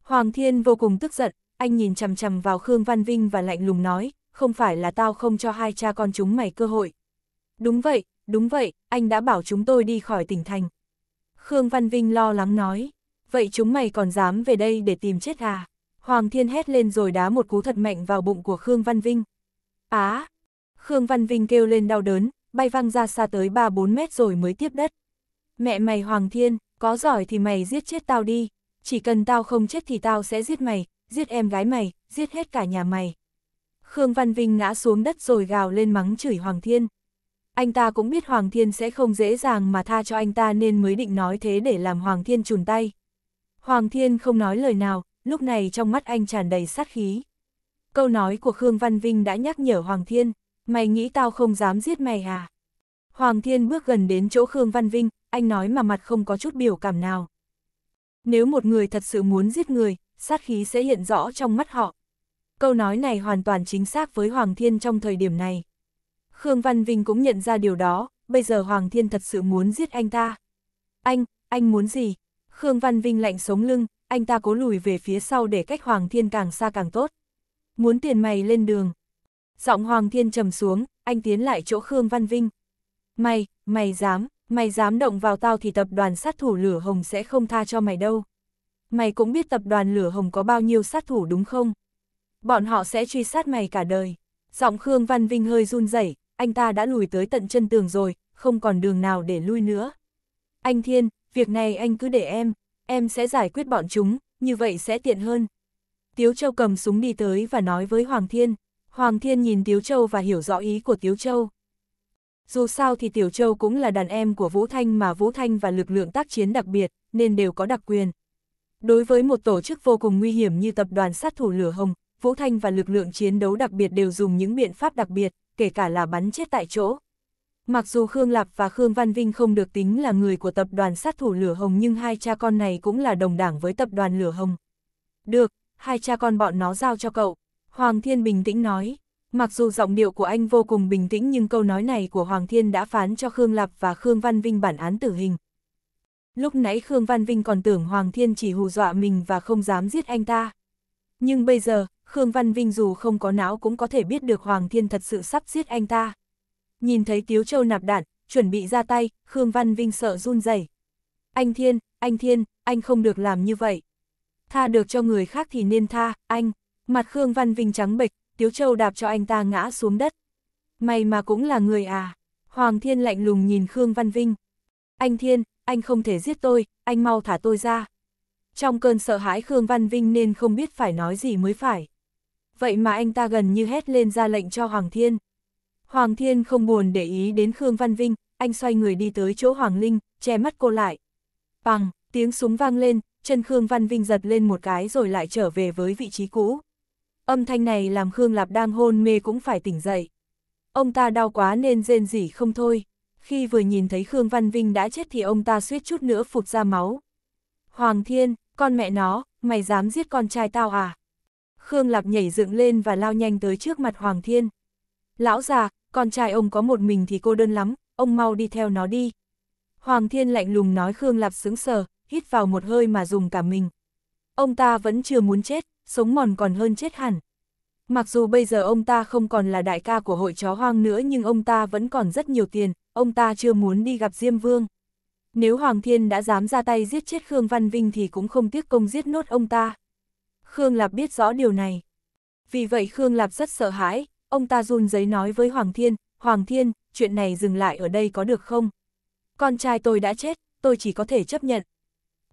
Hoàng Thiên vô cùng tức giận, anh nhìn chằm chằm vào Khương Văn Vinh và lạnh lùng nói, không phải là tao không cho hai cha con chúng mày cơ hội. Đúng vậy, đúng vậy, anh đã bảo chúng tôi đi khỏi tỉnh thành. Khương Văn Vinh lo lắng nói, vậy chúng mày còn dám về đây để tìm chết à? Hoàng Thiên hét lên rồi đá một cú thật mạnh vào bụng của Khương Văn Vinh. Á! À, Khương Văn Vinh kêu lên đau đớn, bay văng ra xa tới 3-4 mét rồi mới tiếp đất. Mẹ mày Hoàng Thiên, có giỏi thì mày giết chết tao đi, chỉ cần tao không chết thì tao sẽ giết mày, giết em gái mày, giết hết cả nhà mày. Khương Văn Vinh ngã xuống đất rồi gào lên mắng chửi Hoàng Thiên. Anh ta cũng biết Hoàng Thiên sẽ không dễ dàng mà tha cho anh ta nên mới định nói thế để làm Hoàng Thiên chùn tay. Hoàng Thiên không nói lời nào, lúc này trong mắt anh tràn đầy sát khí. Câu nói của Khương Văn Vinh đã nhắc nhở Hoàng Thiên, mày nghĩ tao không dám giết mày à? Hoàng Thiên bước gần đến chỗ Khương Văn Vinh, anh nói mà mặt không có chút biểu cảm nào. Nếu một người thật sự muốn giết người, sát khí sẽ hiện rõ trong mắt họ. Câu nói này hoàn toàn chính xác với Hoàng Thiên trong thời điểm này. Khương Văn Vinh cũng nhận ra điều đó, bây giờ Hoàng Thiên thật sự muốn giết anh ta. Anh, anh muốn gì? Khương Văn Vinh lạnh sống lưng, anh ta cố lùi về phía sau để cách Hoàng Thiên càng xa càng tốt. Muốn tiền mày lên đường. Giọng Hoàng Thiên trầm xuống, anh tiến lại chỗ Khương Văn Vinh. Mày, mày dám, mày dám động vào tao thì tập đoàn sát thủ lửa hồng sẽ không tha cho mày đâu. Mày cũng biết tập đoàn lửa hồng có bao nhiêu sát thủ đúng không? Bọn họ sẽ truy sát mày cả đời. Giọng Khương Văn Vinh hơi run rẩy, anh ta đã lùi tới tận chân tường rồi, không còn đường nào để lui nữa. Anh Thiên, việc này anh cứ để em, em sẽ giải quyết bọn chúng, như vậy sẽ tiện hơn. Tiếu Châu cầm súng đi tới và nói với Hoàng Thiên. Hoàng Thiên nhìn Tiếu Châu và hiểu rõ ý của Tiếu Châu. Dù sao thì Tiểu Châu cũng là đàn em của Vũ Thanh mà Vũ Thanh và lực lượng tác chiến đặc biệt, nên đều có đặc quyền. Đối với một tổ chức vô cùng nguy hiểm như tập đoàn sát thủ Lửa Hồng, Vũ Thanh và lực lượng chiến đấu đặc biệt đều dùng những biện pháp đặc biệt, kể cả là bắn chết tại chỗ. Mặc dù Khương Lạp và Khương Văn Vinh không được tính là người của tập đoàn sát thủ Lửa Hồng nhưng hai cha con này cũng là đồng đảng với tập đoàn Lửa Hồng. Được, hai cha con bọn nó giao cho cậu. Hoàng Thiên bình tĩnh nói. Mặc dù giọng điệu của anh vô cùng bình tĩnh nhưng câu nói này của Hoàng Thiên đã phán cho Khương Lạp và Khương Văn Vinh bản án tử hình. Lúc nãy Khương Văn Vinh còn tưởng Hoàng Thiên chỉ hù dọa mình và không dám giết anh ta. Nhưng bây giờ, Khương Văn Vinh dù không có não cũng có thể biết được Hoàng Thiên thật sự sắp giết anh ta. Nhìn thấy Tiếu Châu nạp đạn, chuẩn bị ra tay, Khương Văn Vinh sợ run rẩy. Anh Thiên, anh Thiên, anh không được làm như vậy. Tha được cho người khác thì nên tha, anh. Mặt Khương Văn Vinh trắng bệch, Tiếu Châu đạp cho anh ta ngã xuống đất. May mà cũng là người à. Hoàng Thiên lạnh lùng nhìn Khương Văn Vinh. Anh Thiên, anh không thể giết tôi, anh mau thả tôi ra. Trong cơn sợ hãi Khương Văn Vinh nên không biết phải nói gì mới phải. Vậy mà anh ta gần như hét lên ra lệnh cho Hoàng Thiên. Hoàng Thiên không buồn để ý đến Khương Văn Vinh, anh xoay người đi tới chỗ Hoàng Linh, che mắt cô lại. Bằng, tiếng súng vang lên, chân Khương Văn Vinh giật lên một cái rồi lại trở về với vị trí cũ. Âm thanh này làm Khương Lạp đang hôn mê cũng phải tỉnh dậy. Ông ta đau quá nên rên rỉ không thôi. Khi vừa nhìn thấy Khương Văn Vinh đã chết thì ông ta suýt chút nữa phục ra máu. Hoàng Thiên, con mẹ nó, mày dám giết con trai tao à? Khương Lạp nhảy dựng lên và lao nhanh tới trước mặt Hoàng Thiên. Lão già, con trai ông có một mình thì cô đơn lắm, ông mau đi theo nó đi. Hoàng thiên lạnh lùng nói Khương Lạp sững sờ, hít vào một hơi mà dùng cả mình. Ông ta vẫn chưa muốn chết, sống mòn còn hơn chết hẳn. Mặc dù bây giờ ông ta không còn là đại ca của hội chó hoang nữa nhưng ông ta vẫn còn rất nhiều tiền, ông ta chưa muốn đi gặp Diêm Vương. Nếu Hoàng Thiên đã dám ra tay giết chết Khương Văn Vinh thì cũng không tiếc công giết nốt ông ta. Khương Lạp biết rõ điều này. Vì vậy Khương Lạp rất sợ hãi, ông ta run giấy nói với Hoàng Thiên, Hoàng Thiên, chuyện này dừng lại ở đây có được không? Con trai tôi đã chết, tôi chỉ có thể chấp nhận.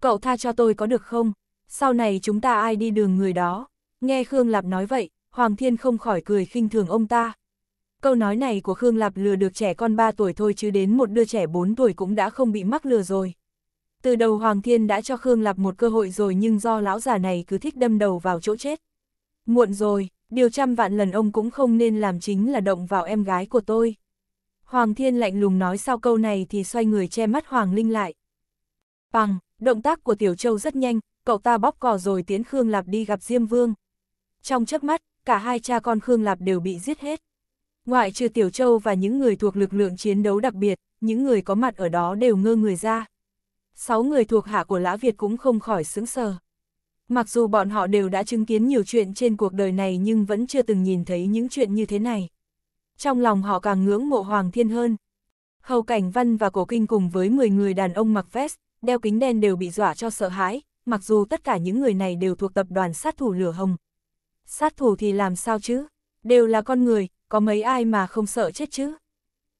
Cậu tha cho tôi có được không? Sau này chúng ta ai đi đường người đó? Nghe Khương Lạp nói vậy, Hoàng Thiên không khỏi cười khinh thường ông ta. Câu nói này của Khương Lạp lừa được trẻ con 3 tuổi thôi chứ đến một đứa trẻ 4 tuổi cũng đã không bị mắc lừa rồi. Từ đầu Hoàng Thiên đã cho Khương Lạp một cơ hội rồi nhưng do lão già này cứ thích đâm đầu vào chỗ chết. Muộn rồi, điều trăm vạn lần ông cũng không nên làm chính là động vào em gái của tôi. Hoàng Thiên lạnh lùng nói sau câu này thì xoay người che mắt Hoàng Linh lại. Bằng, động tác của Tiểu Châu rất nhanh, cậu ta bóp cò rồi tiến Khương Lạp đi gặp Diêm Vương. Trong chớp mắt, cả hai cha con Khương Lạp đều bị giết hết. Ngoại trừ Tiểu Châu và những người thuộc lực lượng chiến đấu đặc biệt, những người có mặt ở đó đều ngơ người ra. Sáu người thuộc hạ của Lã Việt cũng không khỏi sững sờ. Mặc dù bọn họ đều đã chứng kiến nhiều chuyện trên cuộc đời này nhưng vẫn chưa từng nhìn thấy những chuyện như thế này. Trong lòng họ càng ngưỡng mộ Hoàng Thiên hơn. hầu Cảnh Văn và Cổ Kinh cùng với 10 người đàn ông mặc vest, đeo kính đen đều bị dọa cho sợ hãi, mặc dù tất cả những người này đều thuộc tập đoàn sát thủ lửa hồng. Sát thủ thì làm sao chứ? Đều là con người, có mấy ai mà không sợ chết chứ?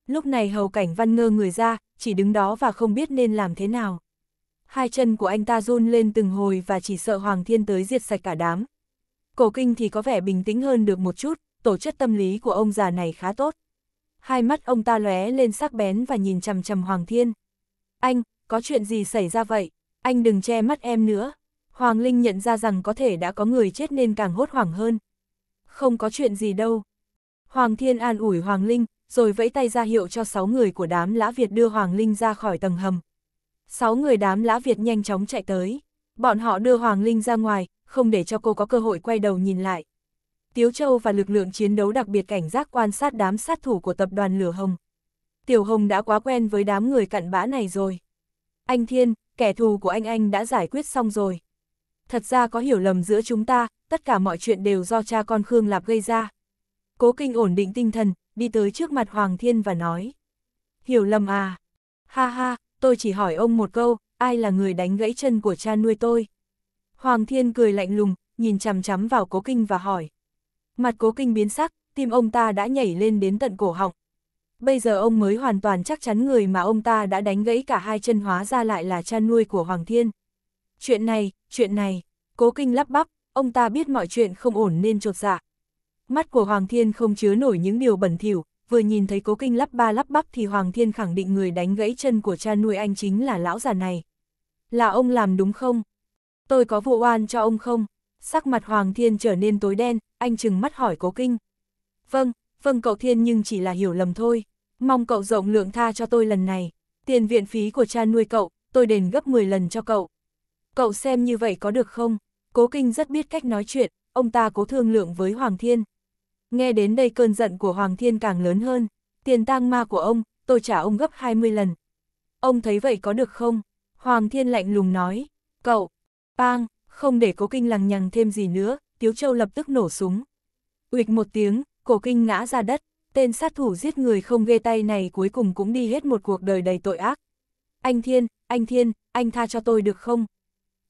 Lúc này Hầu Cảnh Văn ngơ người ra, chỉ đứng đó và không biết nên làm thế nào hai chân của anh ta run lên từng hồi và chỉ sợ Hoàng Thiên tới diệt sạch cả đám. Cổ kinh thì có vẻ bình tĩnh hơn được một chút, tổ chất tâm lý của ông già này khá tốt. Hai mắt ông ta lóe lên sắc bén và nhìn chằm chằm Hoàng Thiên. Anh, có chuyện gì xảy ra vậy? Anh đừng che mắt em nữa. Hoàng Linh nhận ra rằng có thể đã có người chết nên càng hốt hoảng hơn. Không có chuyện gì đâu. Hoàng Thiên an ủi Hoàng Linh, rồi vẫy tay ra hiệu cho sáu người của đám Lã Việt đưa Hoàng Linh ra khỏi tầng hầm sáu người đám lã Việt nhanh chóng chạy tới. Bọn họ đưa Hoàng Linh ra ngoài, không để cho cô có cơ hội quay đầu nhìn lại. Tiếu Châu và lực lượng chiến đấu đặc biệt cảnh giác quan sát đám sát thủ của tập đoàn Lửa Hồng. Tiểu Hồng đã quá quen với đám người cặn bã này rồi. Anh Thiên, kẻ thù của anh anh đã giải quyết xong rồi. Thật ra có hiểu lầm giữa chúng ta, tất cả mọi chuyện đều do cha con Khương Lạp gây ra. Cố Kinh ổn định tinh thần, đi tới trước mặt Hoàng Thiên và nói. Hiểu lầm à? Ha ha, tôi chỉ hỏi ông một câu, ai là người đánh gãy chân của cha nuôi tôi? Hoàng Thiên cười lạnh lùng, nhìn chằm chằm vào cố kinh và hỏi. Mặt cố kinh biến sắc, tim ông ta đã nhảy lên đến tận cổ họng. Bây giờ ông mới hoàn toàn chắc chắn người mà ông ta đã đánh gãy cả hai chân hóa ra lại là cha nuôi của Hoàng Thiên. Chuyện này, chuyện này, cố kinh lắp bắp, ông ta biết mọi chuyện không ổn nên trột dạ. Mắt của Hoàng Thiên không chứa nổi những điều bẩn thỉu, vừa nhìn thấy cố kinh lắp ba lắp bắp thì Hoàng Thiên khẳng định người đánh gãy chân của cha nuôi anh chính là lão già này. Là ông làm đúng không? Tôi có vụ oan cho ông không? Sắc mặt Hoàng Thiên trở nên tối đen, anh chừng mắt hỏi cố kinh. Vâng, vâng cậu Thiên nhưng chỉ là hiểu lầm thôi. Mong cậu rộng lượng tha cho tôi lần này. Tiền viện phí của cha nuôi cậu, tôi đền gấp 10 lần cho cậu. Cậu xem như vậy có được không? Cố kinh rất biết cách nói chuyện, ông ta cố thương lượng với Hoàng Thiên. Nghe đến đây cơn giận của Hoàng Thiên càng lớn hơn, tiền tang ma của ông, tôi trả ông gấp 20 lần. Ông thấy vậy có được không? Hoàng Thiên lạnh lùng nói, cậu, bang, không để cố kinh lằng nhằng thêm gì nữa, Tiếu Châu lập tức nổ súng. Uyệt một tiếng, cổ kinh ngã ra đất, tên sát thủ giết người không ghê tay này cuối cùng cũng đi hết một cuộc đời đầy tội ác. Anh Thiên, anh Thiên, anh tha cho tôi được không?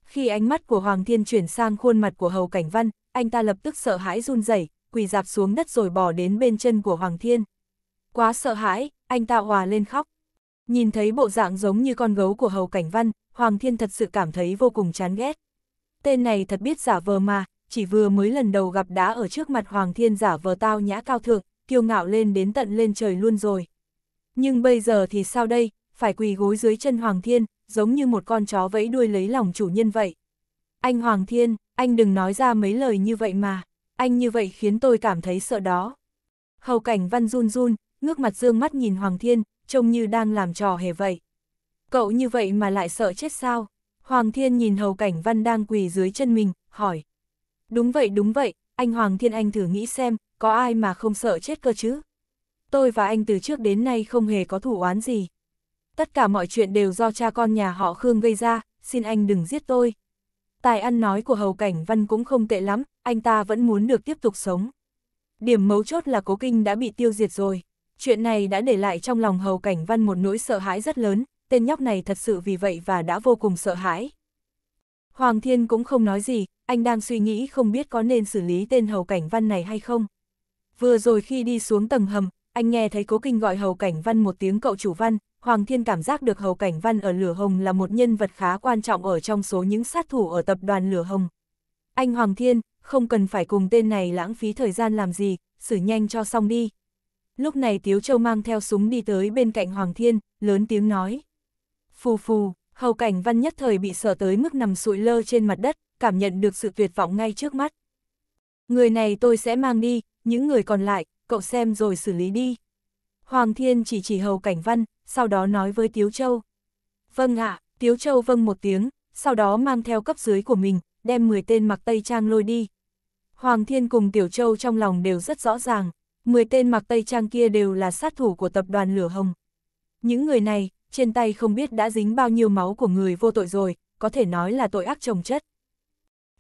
Khi ánh mắt của Hoàng Thiên chuyển sang khuôn mặt của Hầu Cảnh Văn, anh ta lập tức sợ hãi run rẩy quỳ dạp xuống đất rồi bỏ đến bên chân của Hoàng Thiên. Quá sợ hãi, anh ta hòa lên khóc. Nhìn thấy bộ dạng giống như con gấu của Hầu Cảnh Văn, Hoàng Thiên thật sự cảm thấy vô cùng chán ghét. Tên này thật biết giả vờ mà, chỉ vừa mới lần đầu gặp đã ở trước mặt Hoàng Thiên giả vờ tao nhã cao thượng, kiêu ngạo lên đến tận lên trời luôn rồi. Nhưng bây giờ thì sao đây, phải quỳ gối dưới chân Hoàng Thiên, giống như một con chó vẫy đuôi lấy lòng chủ nhân vậy. Anh Hoàng Thiên, anh đừng nói ra mấy lời như vậy mà anh như vậy khiến tôi cảm thấy sợ đó. Hầu cảnh văn run run, ngước mặt dương mắt nhìn Hoàng Thiên, trông như đang làm trò hề vậy. Cậu như vậy mà lại sợ chết sao? Hoàng Thiên nhìn hầu cảnh văn đang quỳ dưới chân mình, hỏi. Đúng vậy đúng vậy, anh Hoàng Thiên Anh thử nghĩ xem, có ai mà không sợ chết cơ chứ? Tôi và anh từ trước đến nay không hề có thủ oán gì. Tất cả mọi chuyện đều do cha con nhà họ Khương gây ra, xin anh đừng giết tôi. Tài ăn nói của hầu cảnh văn cũng không tệ lắm, anh ta vẫn muốn được tiếp tục sống. Điểm mấu chốt là cố kinh đã bị tiêu diệt rồi. Chuyện này đã để lại trong lòng hầu cảnh văn một nỗi sợ hãi rất lớn, tên nhóc này thật sự vì vậy và đã vô cùng sợ hãi. Hoàng Thiên cũng không nói gì, anh đang suy nghĩ không biết có nên xử lý tên hầu cảnh văn này hay không. Vừa rồi khi đi xuống tầng hầm, anh nghe thấy cố kinh gọi hầu cảnh văn một tiếng cậu chủ văn, Hoàng Thiên cảm giác được hầu cảnh văn ở Lửa Hồng là một nhân vật khá quan trọng ở trong số những sát thủ ở tập đoàn Lửa Hồng. Anh Hoàng Thiên, không cần phải cùng tên này lãng phí thời gian làm gì, xử nhanh cho xong đi. Lúc này Tiếu Châu mang theo súng đi tới bên cạnh Hoàng Thiên, lớn tiếng nói. Phù phù, hầu cảnh văn nhất thời bị sợ tới mức nằm sụi lơ trên mặt đất, cảm nhận được sự tuyệt vọng ngay trước mắt. Người này tôi sẽ mang đi, những người còn lại, cậu xem rồi xử lý đi. Hoàng Thiên chỉ chỉ hầu cảnh văn, sau đó nói với Tiếu Châu. Vâng ạ, à, Tiếu Châu vâng một tiếng, sau đó mang theo cấp dưới của mình, đem 10 tên mặc Tây Trang lôi đi. Hoàng Thiên cùng Tiểu Châu trong lòng đều rất rõ ràng, 10 tên mặc Tây Trang kia đều là sát thủ của tập đoàn Lửa Hồng. Những người này, trên tay không biết đã dính bao nhiêu máu của người vô tội rồi, có thể nói là tội ác trồng chất.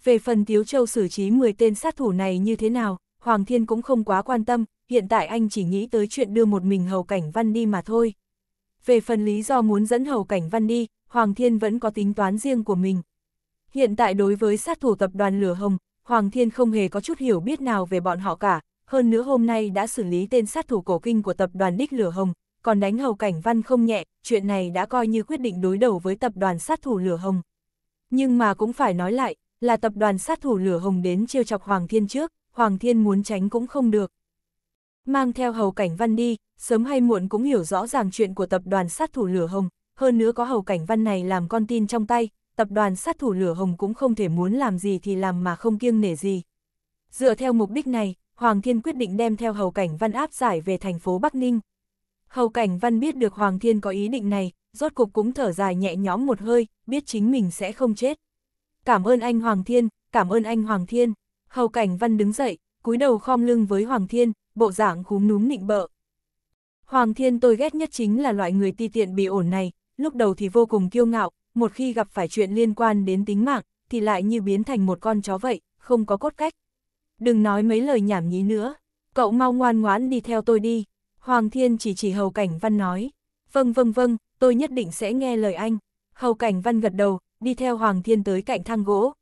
Về phần Tiểu Châu xử trí 10 tên sát thủ này như thế nào, Hoàng Thiên cũng không quá quan tâm, hiện tại anh chỉ nghĩ tới chuyện đưa một mình Hầu Cảnh Văn đi mà thôi. Về phần lý do muốn dẫn Hầu Cảnh Văn đi, Hoàng Thiên vẫn có tính toán riêng của mình. Hiện tại đối với sát thủ tập đoàn Lửa Hồng, Hoàng Thiên không hề có chút hiểu biết nào về bọn họ cả, hơn nữa hôm nay đã xử lý tên sát thủ cổ kinh của tập đoàn Đích Lửa Hồng, còn đánh hầu cảnh văn không nhẹ, chuyện này đã coi như quyết định đối đầu với tập đoàn sát thủ Lửa Hồng. Nhưng mà cũng phải nói lại, là tập đoàn sát thủ Lửa Hồng đến chiêu chọc Hoàng Thiên trước, Hoàng Thiên muốn tránh cũng không được. Mang theo hầu cảnh văn đi, sớm hay muộn cũng hiểu rõ ràng chuyện của tập đoàn sát thủ Lửa Hồng, hơn nữa có hầu cảnh văn này làm con tin trong tay, tập đoàn sát thủ lửa hồng cũng không thể muốn làm gì thì làm mà không kiêng nể gì. Dựa theo mục đích này, Hoàng Thiên quyết định đem theo Hầu Cảnh Văn áp giải về thành phố Bắc Ninh. Hầu Cảnh Văn biết được Hoàng Thiên có ý định này, rốt cục cũng thở dài nhẹ nhõm một hơi, biết chính mình sẽ không chết. Cảm ơn anh Hoàng Thiên, cảm ơn anh Hoàng Thiên. Hầu Cảnh Văn đứng dậy, cúi đầu khom lưng với Hoàng Thiên, bộ dạng khúm núm nịnh bợ. Hoàng Thiên tôi ghét nhất chính là loại người ti tiện bị ổn này, lúc đầu thì vô cùng kiêu ngạo, một khi gặp phải chuyện liên quan đến tính mạng, thì lại như biến thành một con chó vậy, không có cốt cách. Đừng nói mấy lời nhảm nhí nữa, cậu mau ngoan ngoãn đi theo tôi đi. Hoàng Thiên chỉ chỉ Hầu Cảnh Văn nói, vâng vâng vâng, tôi nhất định sẽ nghe lời anh. Hầu Cảnh Văn gật đầu, đi theo Hoàng Thiên tới cạnh thang gỗ.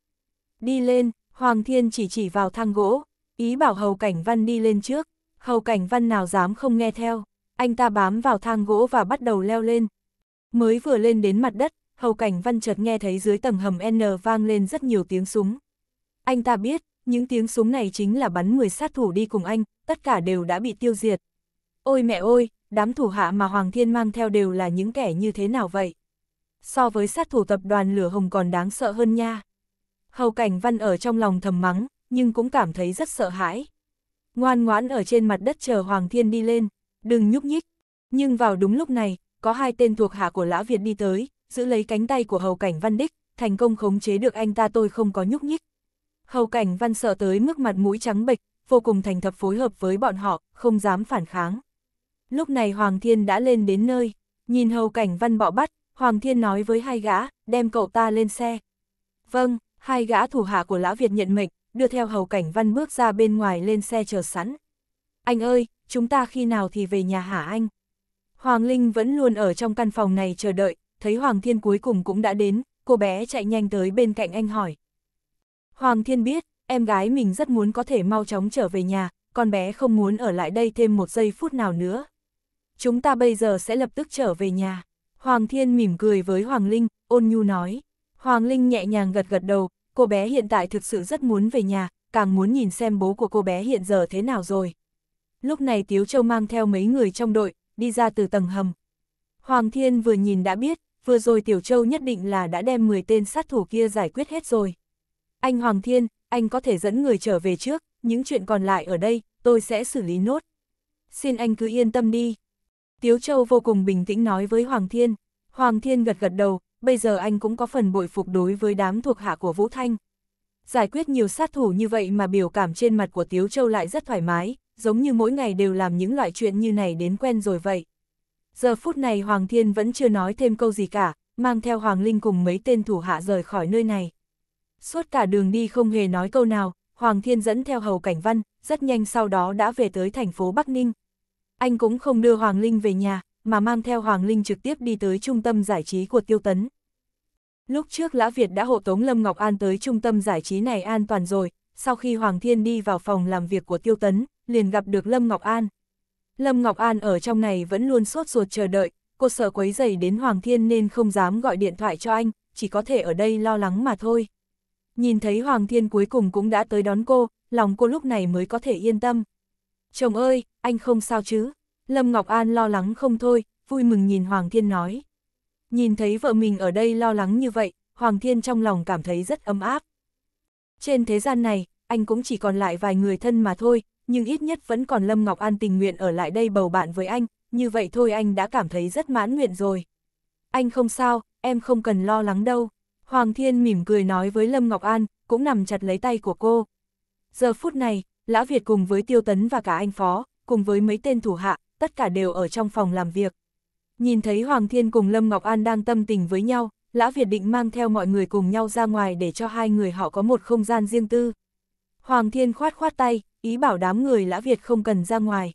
Đi lên, Hoàng Thiên chỉ chỉ vào thang gỗ, ý bảo Hầu Cảnh Văn đi lên trước. Hầu Cảnh Văn nào dám không nghe theo, anh ta bám vào thang gỗ và bắt đầu leo lên. Mới vừa lên đến mặt đất, Hầu Cảnh Văn chợt nghe thấy dưới tầng hầm N vang lên rất nhiều tiếng súng. Anh ta biết, những tiếng súng này chính là bắn 10 sát thủ đi cùng anh, tất cả đều đã bị tiêu diệt. Ôi mẹ ơi, đám thủ hạ mà Hoàng Thiên mang theo đều là những kẻ như thế nào vậy? So với sát thủ tập đoàn Lửa Hồng còn đáng sợ hơn nha. Hầu Cảnh Văn ở trong lòng thầm mắng, nhưng cũng cảm thấy rất sợ hãi. Ngoan ngoãn ở trên mặt đất chờ Hoàng Thiên đi lên, đừng nhúc nhích. Nhưng vào đúng lúc này, có hai tên thuộc hạ của Lã Việt đi tới, giữ lấy cánh tay của Hầu Cảnh Văn đích, thành công khống chế được anh ta tôi không có nhúc nhích. Hầu Cảnh Văn sợ tới mức mặt mũi trắng bệch, vô cùng thành thập phối hợp với bọn họ, không dám phản kháng. Lúc này Hoàng Thiên đã lên đến nơi, nhìn Hầu Cảnh Văn bọ bắt, Hoàng Thiên nói với hai gã, đem cậu ta lên xe. Vâng, hai gã thủ hạ của Lão Việt nhận mệnh, đưa theo Hầu Cảnh Văn bước ra bên ngoài lên xe chờ sẵn. Anh ơi, chúng ta khi nào thì về nhà hả anh? Hoàng Linh vẫn luôn ở trong căn phòng này chờ đợi, thấy Hoàng Thiên cuối cùng cũng đã đến, cô bé chạy nhanh tới bên cạnh anh hỏi. Hoàng Thiên biết, em gái mình rất muốn có thể mau chóng trở về nhà, con bé không muốn ở lại đây thêm một giây phút nào nữa. Chúng ta bây giờ sẽ lập tức trở về nhà. Hoàng Thiên mỉm cười với Hoàng Linh, ôn nhu nói. Hoàng Linh nhẹ nhàng gật gật đầu, cô bé hiện tại thực sự rất muốn về nhà, càng muốn nhìn xem bố của cô bé hiện giờ thế nào rồi. Lúc này Tiếu Châu mang theo mấy người trong đội, đi ra từ tầng hầm. Hoàng Thiên vừa nhìn đã biết, vừa rồi Tiểu Châu nhất định là đã đem 10 tên sát thủ kia giải quyết hết rồi. Anh Hoàng Thiên, anh có thể dẫn người trở về trước, những chuyện còn lại ở đây, tôi sẽ xử lý nốt. Xin anh cứ yên tâm đi. Tiếu Châu vô cùng bình tĩnh nói với Hoàng Thiên. Hoàng Thiên gật gật đầu, bây giờ anh cũng có phần bội phục đối với đám thuộc hạ của Vũ Thanh. Giải quyết nhiều sát thủ như vậy mà biểu cảm trên mặt của Tiếu Châu lại rất thoải mái, giống như mỗi ngày đều làm những loại chuyện như này đến quen rồi vậy. Giờ phút này Hoàng Thiên vẫn chưa nói thêm câu gì cả, mang theo Hoàng Linh cùng mấy tên thủ hạ rời khỏi nơi này. Suốt cả đường đi không hề nói câu nào, Hoàng Thiên dẫn theo Hầu Cảnh Văn, rất nhanh sau đó đã về tới thành phố Bắc Ninh. Anh cũng không đưa Hoàng Linh về nhà, mà mang theo Hoàng Linh trực tiếp đi tới trung tâm giải trí của Tiêu Tấn. Lúc trước Lã Việt đã hộ tống Lâm Ngọc An tới trung tâm giải trí này an toàn rồi, sau khi Hoàng Thiên đi vào phòng làm việc của Tiêu Tấn, liền gặp được Lâm Ngọc An. Lâm Ngọc An ở trong này vẫn luôn sốt ruột chờ đợi, cô sợ quấy rầy đến Hoàng Thiên nên không dám gọi điện thoại cho anh, chỉ có thể ở đây lo lắng mà thôi. Nhìn thấy Hoàng Thiên cuối cùng cũng đã tới đón cô, lòng cô lúc này mới có thể yên tâm. Chồng ơi, anh không sao chứ? Lâm Ngọc An lo lắng không thôi, vui mừng nhìn Hoàng Thiên nói. Nhìn thấy vợ mình ở đây lo lắng như vậy, Hoàng Thiên trong lòng cảm thấy rất ấm áp. Trên thế gian này, anh cũng chỉ còn lại vài người thân mà thôi, nhưng ít nhất vẫn còn Lâm Ngọc An tình nguyện ở lại đây bầu bạn với anh, như vậy thôi anh đã cảm thấy rất mãn nguyện rồi. Anh không sao, em không cần lo lắng đâu. Hoàng Thiên mỉm cười nói với Lâm Ngọc An, cũng nằm chặt lấy tay của cô. Giờ phút này, Lã Việt cùng với Tiêu Tấn và cả anh Phó, cùng với mấy tên thủ hạ, tất cả đều ở trong phòng làm việc. Nhìn thấy Hoàng Thiên cùng Lâm Ngọc An đang tâm tình với nhau, Lã Việt định mang theo mọi người cùng nhau ra ngoài để cho hai người họ có một không gian riêng tư. Hoàng Thiên khoát khoát tay, ý bảo đám người lã Việt không cần ra ngoài.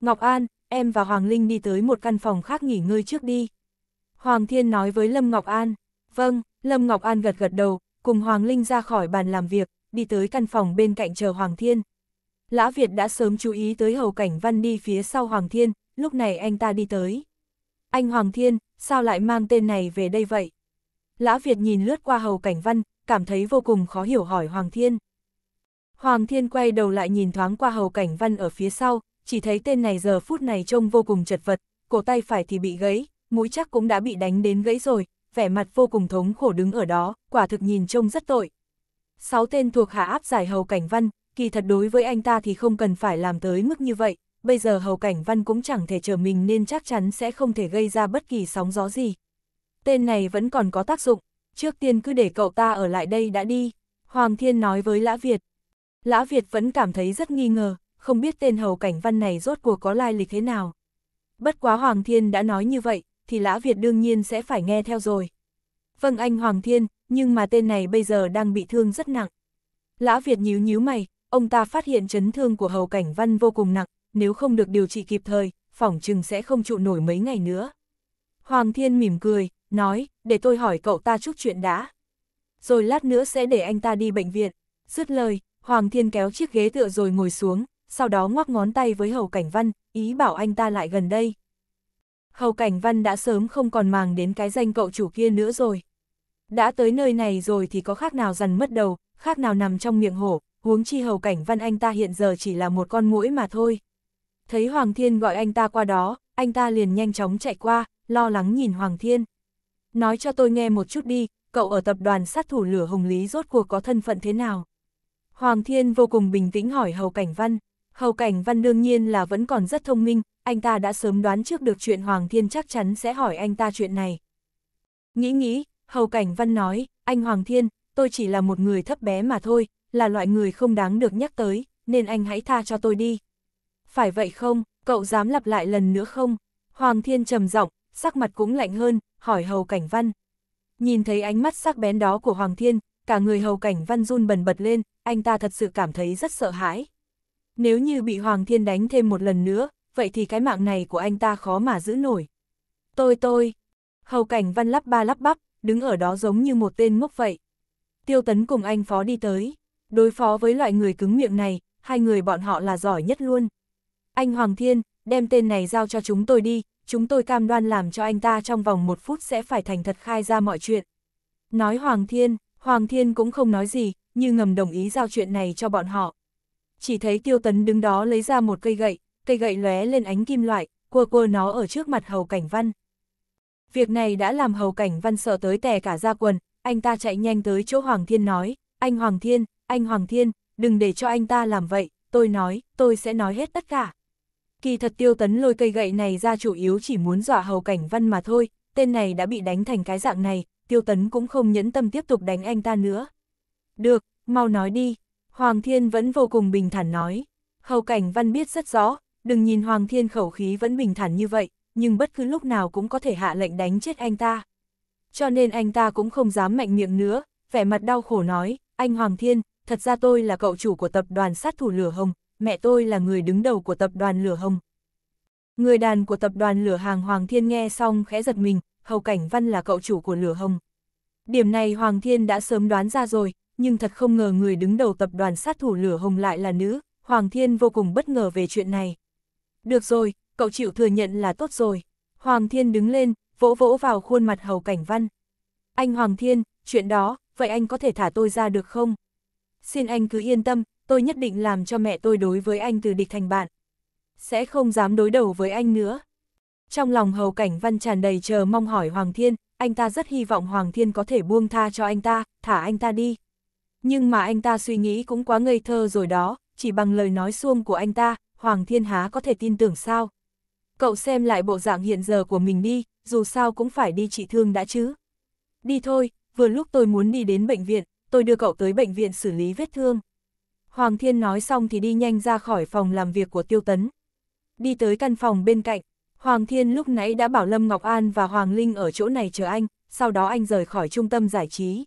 Ngọc An, em và Hoàng Linh đi tới một căn phòng khác nghỉ ngơi trước đi. Hoàng Thiên nói với Lâm Ngọc An, vâng, Lâm Ngọc An gật gật đầu, cùng Hoàng Linh ra khỏi bàn làm việc, đi tới căn phòng bên cạnh chờ Hoàng Thiên. Lã Việt đã sớm chú ý tới Hầu Cảnh Văn đi phía sau Hoàng Thiên, lúc này anh ta đi tới. Anh Hoàng Thiên, sao lại mang tên này về đây vậy? Lã Việt nhìn lướt qua Hầu Cảnh Văn, cảm thấy vô cùng khó hiểu hỏi Hoàng Thiên. Hoàng Thiên quay đầu lại nhìn thoáng qua hầu cảnh văn ở phía sau, chỉ thấy tên này giờ phút này trông vô cùng chật vật, cổ tay phải thì bị gãy, mũi chắc cũng đã bị đánh đến gãy rồi, vẻ mặt vô cùng thống khổ đứng ở đó, quả thực nhìn trông rất tội. Sáu tên thuộc hạ áp giải hầu cảnh văn, kỳ thật đối với anh ta thì không cần phải làm tới mức như vậy, bây giờ hầu cảnh văn cũng chẳng thể chờ mình nên chắc chắn sẽ không thể gây ra bất kỳ sóng gió gì. Tên này vẫn còn có tác dụng, trước tiên cứ để cậu ta ở lại đây đã đi. Hoàng Thiên nói với Lã Việt, Lã Việt vẫn cảm thấy rất nghi ngờ, không biết tên hầu cảnh văn này rốt cuộc có lai lịch thế nào. Bất quá Hoàng Thiên đã nói như vậy, thì Lã Việt đương nhiên sẽ phải nghe theo rồi. Vâng anh Hoàng Thiên, nhưng mà tên này bây giờ đang bị thương rất nặng. Lã Việt nhíu nhíu mày, ông ta phát hiện chấn thương của hầu cảnh văn vô cùng nặng, nếu không được điều trị kịp thời, phỏng chừng sẽ không trụ nổi mấy ngày nữa. Hoàng Thiên mỉm cười, nói, để tôi hỏi cậu ta chút chuyện đã. Rồi lát nữa sẽ để anh ta đi bệnh viện. Dứt lời, Hoàng Thiên kéo chiếc ghế tựa rồi ngồi xuống, sau đó ngoắc ngón tay với Hầu Cảnh Văn, ý bảo anh ta lại gần đây. Hầu Cảnh Văn đã sớm không còn màng đến cái danh cậu chủ kia nữa rồi. Đã tới nơi này rồi thì có khác nào dần mất đầu, khác nào nằm trong miệng hổ, huống chi Hầu Cảnh Văn anh ta hiện giờ chỉ là một con mũi mà thôi. Thấy Hoàng Thiên gọi anh ta qua đó, anh ta liền nhanh chóng chạy qua, lo lắng nhìn Hoàng Thiên. Nói cho tôi nghe một chút đi, cậu ở tập đoàn sát thủ lửa Hồng Lý rốt cuộc có thân phận thế nào? Hoàng Thiên vô cùng bình tĩnh hỏi Hầu Cảnh Văn. Hầu Cảnh Văn đương nhiên là vẫn còn rất thông minh, anh ta đã sớm đoán trước được chuyện Hoàng Thiên chắc chắn sẽ hỏi anh ta chuyện này. Nghĩ nghĩ, Hầu Cảnh Văn nói, anh Hoàng Thiên, tôi chỉ là một người thấp bé mà thôi, là loại người không đáng được nhắc tới, nên anh hãy tha cho tôi đi. Phải vậy không, cậu dám lặp lại lần nữa không? Hoàng Thiên trầm giọng, sắc mặt cũng lạnh hơn, hỏi Hầu Cảnh Văn. Nhìn thấy ánh mắt sắc bén đó của Hoàng Thiên, cả người hầu cảnh văn run bần bật lên, anh ta thật sự cảm thấy rất sợ hãi. Nếu như bị Hoàng Thiên đánh thêm một lần nữa, vậy thì cái mạng này của anh ta khó mà giữ nổi. Tôi tôi, hầu cảnh văn lắp ba lắp bắp, đứng ở đó giống như một tên ngốc vậy. Tiêu tấn cùng anh phó đi tới, đối phó với loại người cứng miệng này, hai người bọn họ là giỏi nhất luôn. Anh Hoàng Thiên, đem tên này giao cho chúng tôi đi, chúng tôi cam đoan làm cho anh ta trong vòng một phút sẽ phải thành thật khai ra mọi chuyện. Nói Hoàng Thiên, Hoàng Thiên cũng không nói gì, như ngầm đồng ý giao chuyện này cho bọn họ. Chỉ thấy tiêu tấn đứng đó lấy ra một cây gậy, cây gậy lóe lên ánh kim loại, cua cua nó ở trước mặt hầu cảnh văn. Việc này đã làm hầu cảnh văn sợ tới tè cả ra quần, anh ta chạy nhanh tới chỗ Hoàng Thiên nói, anh Hoàng Thiên, anh Hoàng Thiên, đừng để cho anh ta làm vậy, tôi nói, tôi sẽ nói hết tất cả. Kỳ thật tiêu tấn lôi cây gậy này ra chủ yếu chỉ muốn dọa hầu cảnh văn mà thôi, tên này đã bị đánh thành cái dạng này, tiêu tấn cũng không nhẫn tâm tiếp tục đánh anh ta nữa. Được, mau nói đi, Hoàng Thiên vẫn vô cùng bình thản nói. Hầu cảnh văn biết rất rõ, đừng nhìn Hoàng Thiên khẩu khí vẫn bình thản như vậy, nhưng bất cứ lúc nào cũng có thể hạ lệnh đánh chết anh ta. Cho nên anh ta cũng không dám mạnh miệng nữa, vẻ mặt đau khổ nói, anh Hoàng Thiên, thật ra tôi là cậu chủ của tập đoàn sát thủ Lửa Hồng, mẹ tôi là người đứng đầu của tập đoàn Lửa Hồng. Người đàn của tập đoàn Lửa Hàng Hoàng Thiên nghe xong khẽ giật mình, Hầu Cảnh Văn là cậu chủ của Lửa Hồng. Điểm này Hoàng Thiên đã sớm đoán ra rồi, nhưng thật không ngờ người đứng đầu tập đoàn sát thủ Lửa Hồng lại là nữ, Hoàng Thiên vô cùng bất ngờ về chuyện này. Được rồi, cậu chịu thừa nhận là tốt rồi. Hoàng Thiên đứng lên, vỗ vỗ vào khuôn mặt Hầu Cảnh Văn. Anh Hoàng Thiên, chuyện đó, vậy anh có thể thả tôi ra được không? Xin anh cứ yên tâm, tôi nhất định làm cho mẹ tôi đối với anh từ địch thành bạn. Sẽ không dám đối đầu với anh nữa. Trong lòng hầu cảnh văn tràn đầy chờ mong hỏi Hoàng Thiên, anh ta rất hy vọng Hoàng Thiên có thể buông tha cho anh ta, thả anh ta đi. Nhưng mà anh ta suy nghĩ cũng quá ngây thơ rồi đó, chỉ bằng lời nói xuông của anh ta, Hoàng Thiên Há có thể tin tưởng sao? Cậu xem lại bộ dạng hiện giờ của mình đi, dù sao cũng phải đi trị thương đã chứ. Đi thôi, vừa lúc tôi muốn đi đến bệnh viện, tôi đưa cậu tới bệnh viện xử lý vết thương. Hoàng Thiên nói xong thì đi nhanh ra khỏi phòng làm việc của Tiêu Tấn. Đi tới căn phòng bên cạnh, Hoàng Thiên lúc nãy đã bảo Lâm Ngọc An và Hoàng Linh ở chỗ này chờ anh, sau đó anh rời khỏi trung tâm giải trí.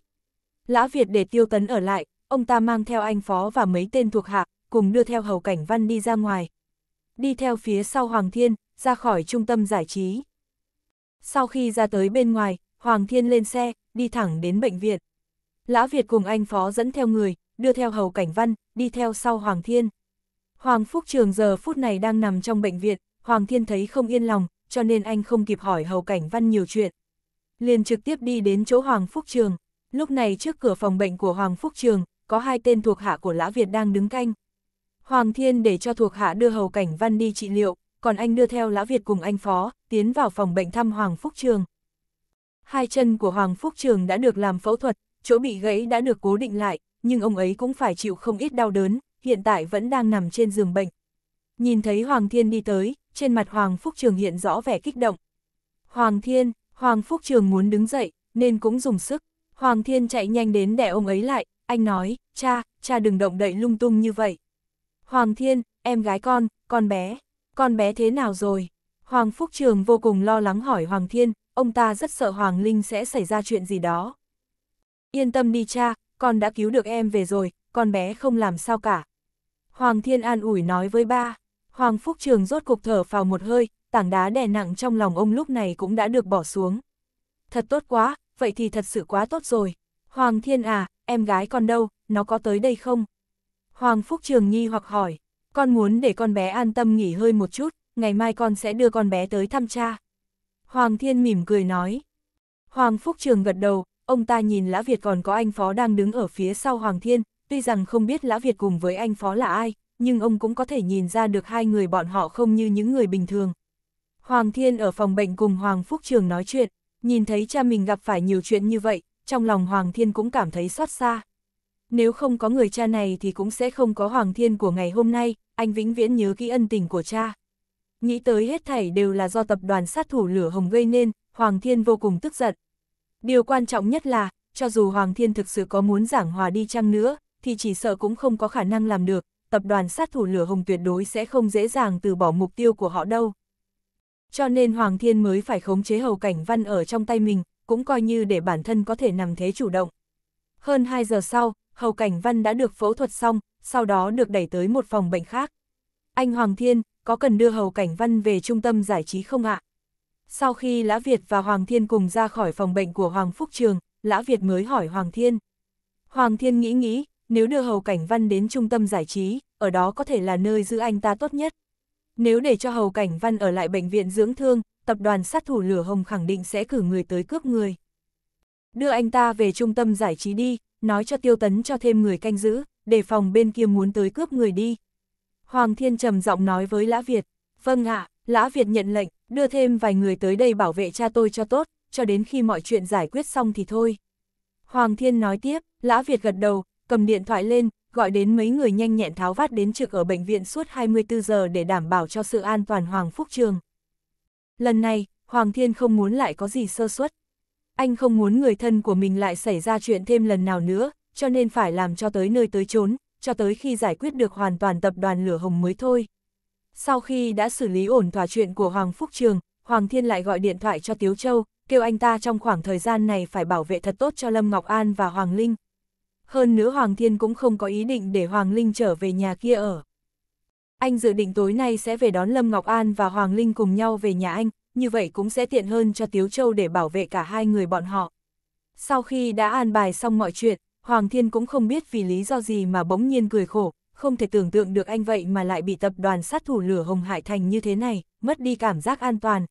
Lã Việt để tiêu tấn ở lại, ông ta mang theo anh phó và mấy tên thuộc hạ, cùng đưa theo hầu cảnh văn đi ra ngoài. Đi theo phía sau Hoàng Thiên, ra khỏi trung tâm giải trí. Sau khi ra tới bên ngoài, Hoàng Thiên lên xe, đi thẳng đến bệnh viện. Lã Việt cùng anh phó dẫn theo người, đưa theo hầu cảnh văn, đi theo sau Hoàng Thiên. Hoàng Phúc Trường giờ phút này đang nằm trong bệnh viện, Hoàng Thiên thấy không yên lòng, cho nên anh không kịp hỏi Hầu Cảnh Văn nhiều chuyện. Liền trực tiếp đi đến chỗ Hoàng Phúc Trường. Lúc này trước cửa phòng bệnh của Hoàng Phúc Trường, có hai tên thuộc hạ của Lã Việt đang đứng canh. Hoàng Thiên để cho thuộc hạ đưa Hầu Cảnh Văn đi trị liệu, còn anh đưa theo Lã Việt cùng anh phó, tiến vào phòng bệnh thăm Hoàng Phúc Trường. Hai chân của Hoàng Phúc Trường đã được làm phẫu thuật, chỗ bị gãy đã được cố định lại, nhưng ông ấy cũng phải chịu không ít đau đớn, hiện tại vẫn đang nằm trên giường bệnh. Nhìn thấy Hoàng Thiên đi tới, trên mặt Hoàng Phúc Trường hiện rõ vẻ kích động. Hoàng Thiên, Hoàng Phúc Trường muốn đứng dậy, nên cũng dùng sức. Hoàng Thiên chạy nhanh đến đè ông ấy lại, anh nói, cha, cha đừng động đậy lung tung như vậy. Hoàng Thiên, em gái con, con bé, con bé thế nào rồi? Hoàng Phúc Trường vô cùng lo lắng hỏi Hoàng Thiên, ông ta rất sợ Hoàng Linh sẽ xảy ra chuyện gì đó. Yên tâm đi cha, con đã cứu được em về rồi, con bé không làm sao cả. Hoàng Thiên an ủi nói với ba. Hoàng Phúc Trường rốt cục thở vào một hơi, tảng đá đè nặng trong lòng ông lúc này cũng đã được bỏ xuống. Thật tốt quá, vậy thì thật sự quá tốt rồi. Hoàng Thiên à, em gái con đâu, nó có tới đây không? Hoàng Phúc Trường nghi hoặc hỏi, con muốn để con bé an tâm nghỉ hơi một chút, ngày mai con sẽ đưa con bé tới thăm cha. Hoàng Thiên mỉm cười nói. Hoàng Phúc Trường gật đầu, ông ta nhìn Lã Việt còn có anh Phó đang đứng ở phía sau Hoàng Thiên, tuy rằng không biết Lã Việt cùng với anh Phó là ai, nhưng ông cũng có thể nhìn ra được hai người bọn họ không như những người bình thường. Hoàng Thiên ở phòng bệnh cùng Hoàng Phúc Trường nói chuyện, nhìn thấy cha mình gặp phải nhiều chuyện như vậy, trong lòng Hoàng Thiên cũng cảm thấy xót xa. Nếu không có người cha này thì cũng sẽ không có Hoàng Thiên của ngày hôm nay, anh vĩnh viễn nhớ kỹ ân tình của cha. Nghĩ tới hết thảy đều là do tập đoàn sát thủ lửa hồng gây nên, Hoàng Thiên vô cùng tức giận. Điều quan trọng nhất là, cho dù Hoàng Thiên thực sự có muốn giảng hòa đi chăng nữa, thì chỉ sợ cũng không có khả năng làm được, tập đoàn sát thủ lửa hồng tuyệt đối sẽ không dễ dàng từ bỏ mục tiêu của họ đâu. Cho nên Hoàng Thiên mới phải khống chế hầu cảnh văn ở trong tay mình, cũng coi như để bản thân có thể nằm thế chủ động. Hơn 2 giờ sau, hầu cảnh văn đã được phẫu thuật xong, sau đó được đẩy tới một phòng bệnh khác. Anh Hoàng Thiên, có cần đưa hầu cảnh văn về trung tâm giải trí không ạ? Sau khi Lã Việt và Hoàng Thiên cùng ra khỏi phòng bệnh của Hoàng Phúc Trường, Lã Việt mới hỏi Hoàng Thiên. Hoàng Thiên nghĩ nghĩ, nếu đưa Hầu Cảnh Văn đến trung tâm giải trí, ở đó có thể là nơi giữ anh ta tốt nhất. Nếu để cho Hầu Cảnh Văn ở lại bệnh viện dưỡng thương, tập đoàn sát thủ lửa hồng khẳng định sẽ cử người tới cướp người. Đưa anh ta về trung tâm giải trí đi, nói cho Tiêu Tấn cho thêm người canh giữ, để phòng bên kia muốn tới cướp người đi. Hoàng Thiên trầm giọng nói với Lã Việt, vâng ạ, Lã Việt nhận lệnh, đưa thêm vài người tới đây bảo vệ cha tôi cho tốt, cho đến khi mọi chuyện giải quyết xong thì thôi. Hoàng Thiên nói tiếp, Lã Việt gật đầu, cầm điện thoại lên, gọi đến mấy người nhanh nhẹn tháo vát đến trực ở bệnh viện suốt 24 giờ để đảm bảo cho sự an toàn Hoàng Phúc Trường. Lần này, Hoàng Thiên không muốn lại có gì sơ suất. Anh không muốn người thân của mình lại xảy ra chuyện thêm lần nào nữa, cho nên phải làm cho tới nơi tới chốn, cho tới khi giải quyết được hoàn toàn tập đoàn lửa hồng mới thôi. Sau khi đã xử lý ổn thỏa chuyện của Hoàng Phúc Trường, Hoàng Thiên lại gọi điện thoại cho Tiếu Châu, kêu anh ta trong khoảng thời gian này phải bảo vệ thật tốt cho Lâm Ngọc An và Hoàng Linh, hơn nữa Hoàng Thiên cũng không có ý định để Hoàng Linh trở về nhà kia ở. Anh dự định tối nay sẽ về đón Lâm Ngọc An và Hoàng Linh cùng nhau về nhà anh, như vậy cũng sẽ tiện hơn cho Tiếu Châu để bảo vệ cả hai người bọn họ. Sau khi đã an bài xong mọi chuyện, Hoàng Thiên cũng không biết vì lý do gì mà bỗng nhiên cười khổ, không thể tưởng tượng được anh vậy mà lại bị tập đoàn sát thủ lửa Hồng Hải Thành như thế này, mất đi cảm giác an toàn.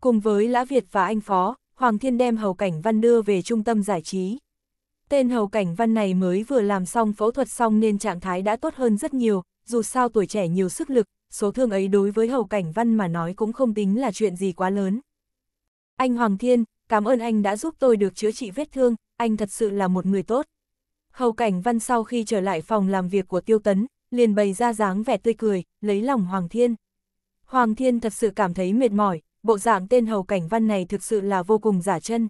Cùng với Lã Việt và anh Phó, Hoàng Thiên đem Hầu Cảnh Văn đưa về trung tâm giải trí. Tên hầu cảnh văn này mới vừa làm xong phẫu thuật xong nên trạng thái đã tốt hơn rất nhiều, dù sao tuổi trẻ nhiều sức lực, số thương ấy đối với hầu cảnh văn mà nói cũng không tính là chuyện gì quá lớn. Anh Hoàng Thiên, cảm ơn anh đã giúp tôi được chữa trị vết thương, anh thật sự là một người tốt. Hầu cảnh văn sau khi trở lại phòng làm việc của tiêu tấn, liền bày ra dáng vẻ tươi cười, lấy lòng Hoàng Thiên. Hoàng Thiên thật sự cảm thấy mệt mỏi, bộ dạng tên hầu cảnh văn này thực sự là vô cùng giả chân.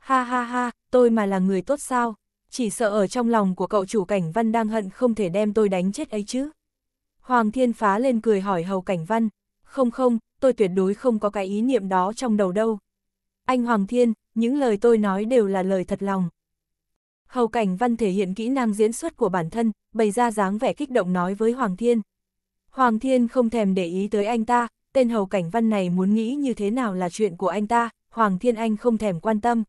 Ha ha ha, tôi mà là người tốt sao? Chỉ sợ ở trong lòng của cậu chủ cảnh văn đang hận không thể đem tôi đánh chết ấy chứ. Hoàng thiên phá lên cười hỏi hầu cảnh văn. Không không, tôi tuyệt đối không có cái ý niệm đó trong đầu đâu. Anh Hoàng thiên, những lời tôi nói đều là lời thật lòng. Hầu cảnh văn thể hiện kỹ năng diễn xuất của bản thân, bày ra dáng vẻ kích động nói với Hoàng thiên. Hoàng thiên không thèm để ý tới anh ta, tên hầu cảnh văn này muốn nghĩ như thế nào là chuyện của anh ta, Hoàng thiên anh không thèm quan tâm.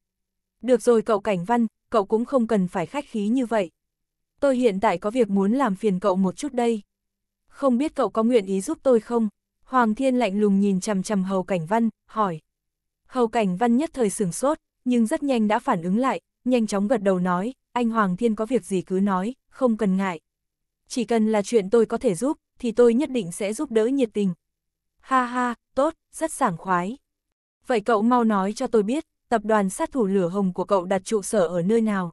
Được rồi cậu Cảnh Văn, cậu cũng không cần phải khách khí như vậy. Tôi hiện tại có việc muốn làm phiền cậu một chút đây. Không biết cậu có nguyện ý giúp tôi không? Hoàng Thiên lạnh lùng nhìn chằm chằm Hầu Cảnh Văn, hỏi. Hầu Cảnh Văn nhất thời sửng sốt, nhưng rất nhanh đã phản ứng lại, nhanh chóng gật đầu nói, anh Hoàng Thiên có việc gì cứ nói, không cần ngại. Chỉ cần là chuyện tôi có thể giúp, thì tôi nhất định sẽ giúp đỡ nhiệt tình. Ha ha, tốt, rất sảng khoái. Vậy cậu mau nói cho tôi biết, tập đoàn sát thủ lửa hồng của cậu đặt trụ sở ở nơi nào?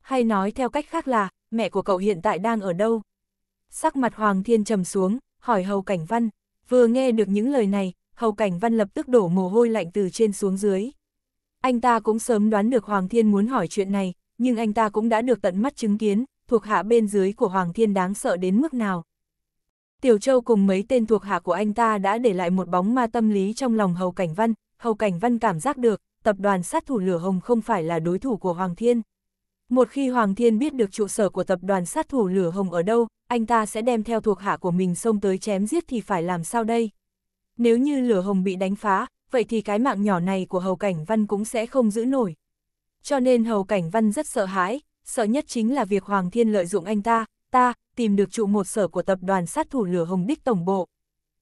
Hay nói theo cách khác là, mẹ của cậu hiện tại đang ở đâu? Sắc mặt Hoàng Thiên trầm xuống, hỏi Hầu Cảnh Văn. Vừa nghe được những lời này, Hầu Cảnh Văn lập tức đổ mồ hôi lạnh từ trên xuống dưới. Anh ta cũng sớm đoán được Hoàng Thiên muốn hỏi chuyện này, nhưng anh ta cũng đã được tận mắt chứng kiến, thuộc hạ bên dưới của Hoàng Thiên đáng sợ đến mức nào. Tiểu Châu cùng mấy tên thuộc hạ của anh ta đã để lại một bóng ma tâm lý trong lòng Hầu Cảnh Văn, Hầu Cảnh Văn cảm giác được, tập đoàn sát thủ lửa hồng không phải là đối thủ của Hoàng Thiên. Một khi Hoàng Thiên biết được trụ sở của tập đoàn sát thủ lửa hồng ở đâu, anh ta sẽ đem theo thuộc hạ của mình xông tới chém giết thì phải làm sao đây? Nếu như lửa hồng bị đánh phá, vậy thì cái mạng nhỏ này của Hầu Cảnh Văn cũng sẽ không giữ nổi. Cho nên Hầu Cảnh Văn rất sợ hãi, sợ nhất chính là việc Hoàng Thiên lợi dụng anh ta, ta, tìm được trụ một sở của tập đoàn sát thủ lửa hồng đích tổng bộ.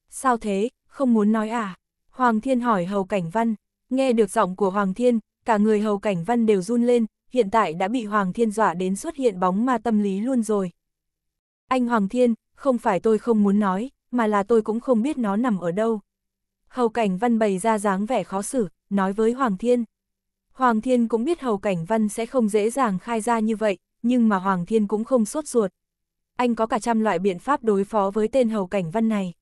Sao thế, không muốn nói à? Hoàng Thiên hỏi Hầu Cảnh Văn. Nghe được giọng của Hoàng Thiên, cả người hầu cảnh văn đều run lên, hiện tại đã bị Hoàng Thiên dọa đến xuất hiện bóng ma tâm lý luôn rồi. Anh Hoàng Thiên, không phải tôi không muốn nói, mà là tôi cũng không biết nó nằm ở đâu. Hầu cảnh văn bày ra dáng vẻ khó xử, nói với Hoàng Thiên. Hoàng Thiên cũng biết Hầu Cảnh Văn sẽ không dễ dàng khai ra như vậy, nhưng mà Hoàng Thiên cũng không sốt ruột. Anh có cả trăm loại biện pháp đối phó với tên Hầu Cảnh Văn này.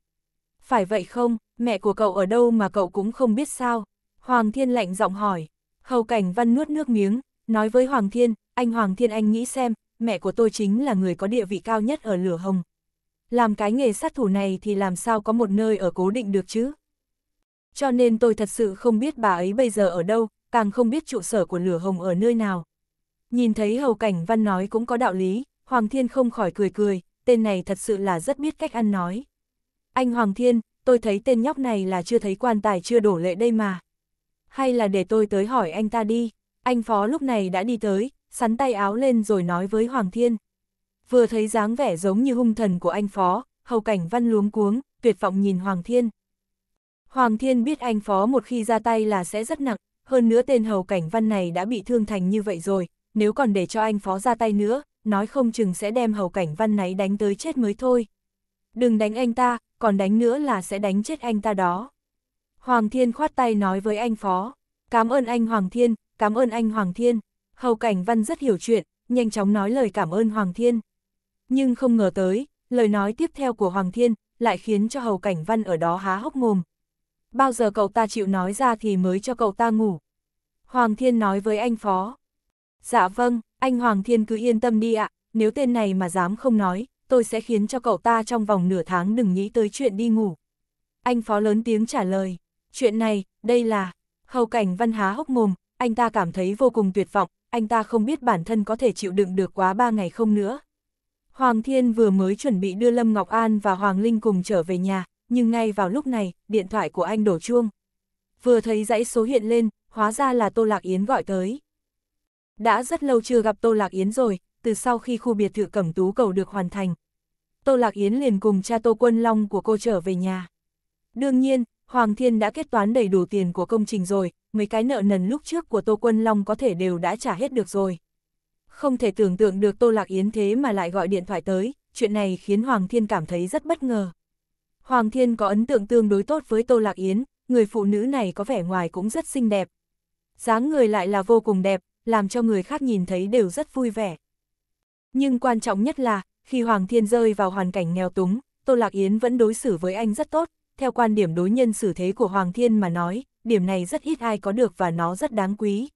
Phải vậy không, mẹ của cậu ở đâu mà cậu cũng không biết sao. Hoàng Thiên lạnh giọng hỏi. Hầu Cảnh Văn nuốt nước miếng, nói với Hoàng Thiên, anh Hoàng Thiên anh nghĩ xem, mẹ của tôi chính là người có địa vị cao nhất ở Lửa Hồng. Làm cái nghề sát thủ này thì làm sao có một nơi ở cố định được chứ? Cho nên tôi thật sự không biết bà ấy bây giờ ở đâu, càng không biết trụ sở của Lửa Hồng ở nơi nào. Nhìn thấy Hầu Cảnh Văn nói cũng có đạo lý, Hoàng Thiên không khỏi cười cười, tên này thật sự là rất biết cách ăn nói. Anh Hoàng Thiên, tôi thấy tên nhóc này là chưa thấy quan tài chưa đổ lệ đây mà hay là để tôi tới hỏi anh ta đi. Anh phó lúc này đã đi tới, sắn tay áo lên rồi nói với Hoàng Thiên. Vừa thấy dáng vẻ giống như hung thần của anh phó, hầu cảnh văn luống cuống, tuyệt vọng nhìn Hoàng Thiên. Hoàng Thiên biết anh phó một khi ra tay là sẽ rất nặng, hơn nữa tên hầu cảnh văn này đã bị thương thành như vậy rồi, nếu còn để cho anh phó ra tay nữa, nói không chừng sẽ đem hầu cảnh văn này đánh tới chết mới thôi. Đừng đánh anh ta, còn đánh nữa là sẽ đánh chết anh ta đó. Hoàng Thiên khoát tay nói với anh Phó, cảm ơn anh Hoàng Thiên, cảm ơn anh Hoàng Thiên. Hầu Cảnh Văn rất hiểu chuyện, nhanh chóng nói lời cảm ơn Hoàng Thiên. Nhưng không ngờ tới, lời nói tiếp theo của Hoàng Thiên lại khiến cho Hầu Cảnh Văn ở đó há hốc mồm. Bao giờ cậu ta chịu nói ra thì mới cho cậu ta ngủ. Hoàng Thiên nói với anh Phó. Dạ vâng, anh Hoàng Thiên cứ yên tâm đi ạ, nếu tên này mà dám không nói, tôi sẽ khiến cho cậu ta trong vòng nửa tháng đừng nghĩ tới chuyện đi ngủ. Anh Phó lớn tiếng trả lời. Chuyện này, đây là... Hầu cảnh văn há hốc mồm, anh ta cảm thấy vô cùng tuyệt vọng, anh ta không biết bản thân có thể chịu đựng được quá ba ngày không nữa. Hoàng Thiên vừa mới chuẩn bị đưa Lâm Ngọc An và Hoàng Linh cùng trở về nhà, nhưng ngay vào lúc này, điện thoại của anh đổ chuông. Vừa thấy dãy số hiện lên, hóa ra là Tô Lạc Yến gọi tới. Đã rất lâu chưa gặp Tô Lạc Yến rồi, từ sau khi khu biệt thự Cẩm Tú Cầu được hoàn thành. Tô Lạc Yến liền cùng cha Tô Quân Long của cô trở về nhà. Đương nhiên, Hoàng Thiên đã kết toán đầy đủ tiền của công trình rồi, mấy cái nợ nần lúc trước của Tô Quân Long có thể đều đã trả hết được rồi. Không thể tưởng tượng được Tô Lạc Yến thế mà lại gọi điện thoại tới, chuyện này khiến Hoàng Thiên cảm thấy rất bất ngờ. Hoàng Thiên có ấn tượng tương đối tốt với Tô Lạc Yến, người phụ nữ này có vẻ ngoài cũng rất xinh đẹp. dáng người lại là vô cùng đẹp, làm cho người khác nhìn thấy đều rất vui vẻ. Nhưng quan trọng nhất là, khi Hoàng Thiên rơi vào hoàn cảnh nghèo túng, Tô Lạc Yến vẫn đối xử với anh rất tốt, theo quan điểm đối nhân xử thế của Hoàng Thiên mà nói, điểm này rất ít ai có được và nó rất đáng quý.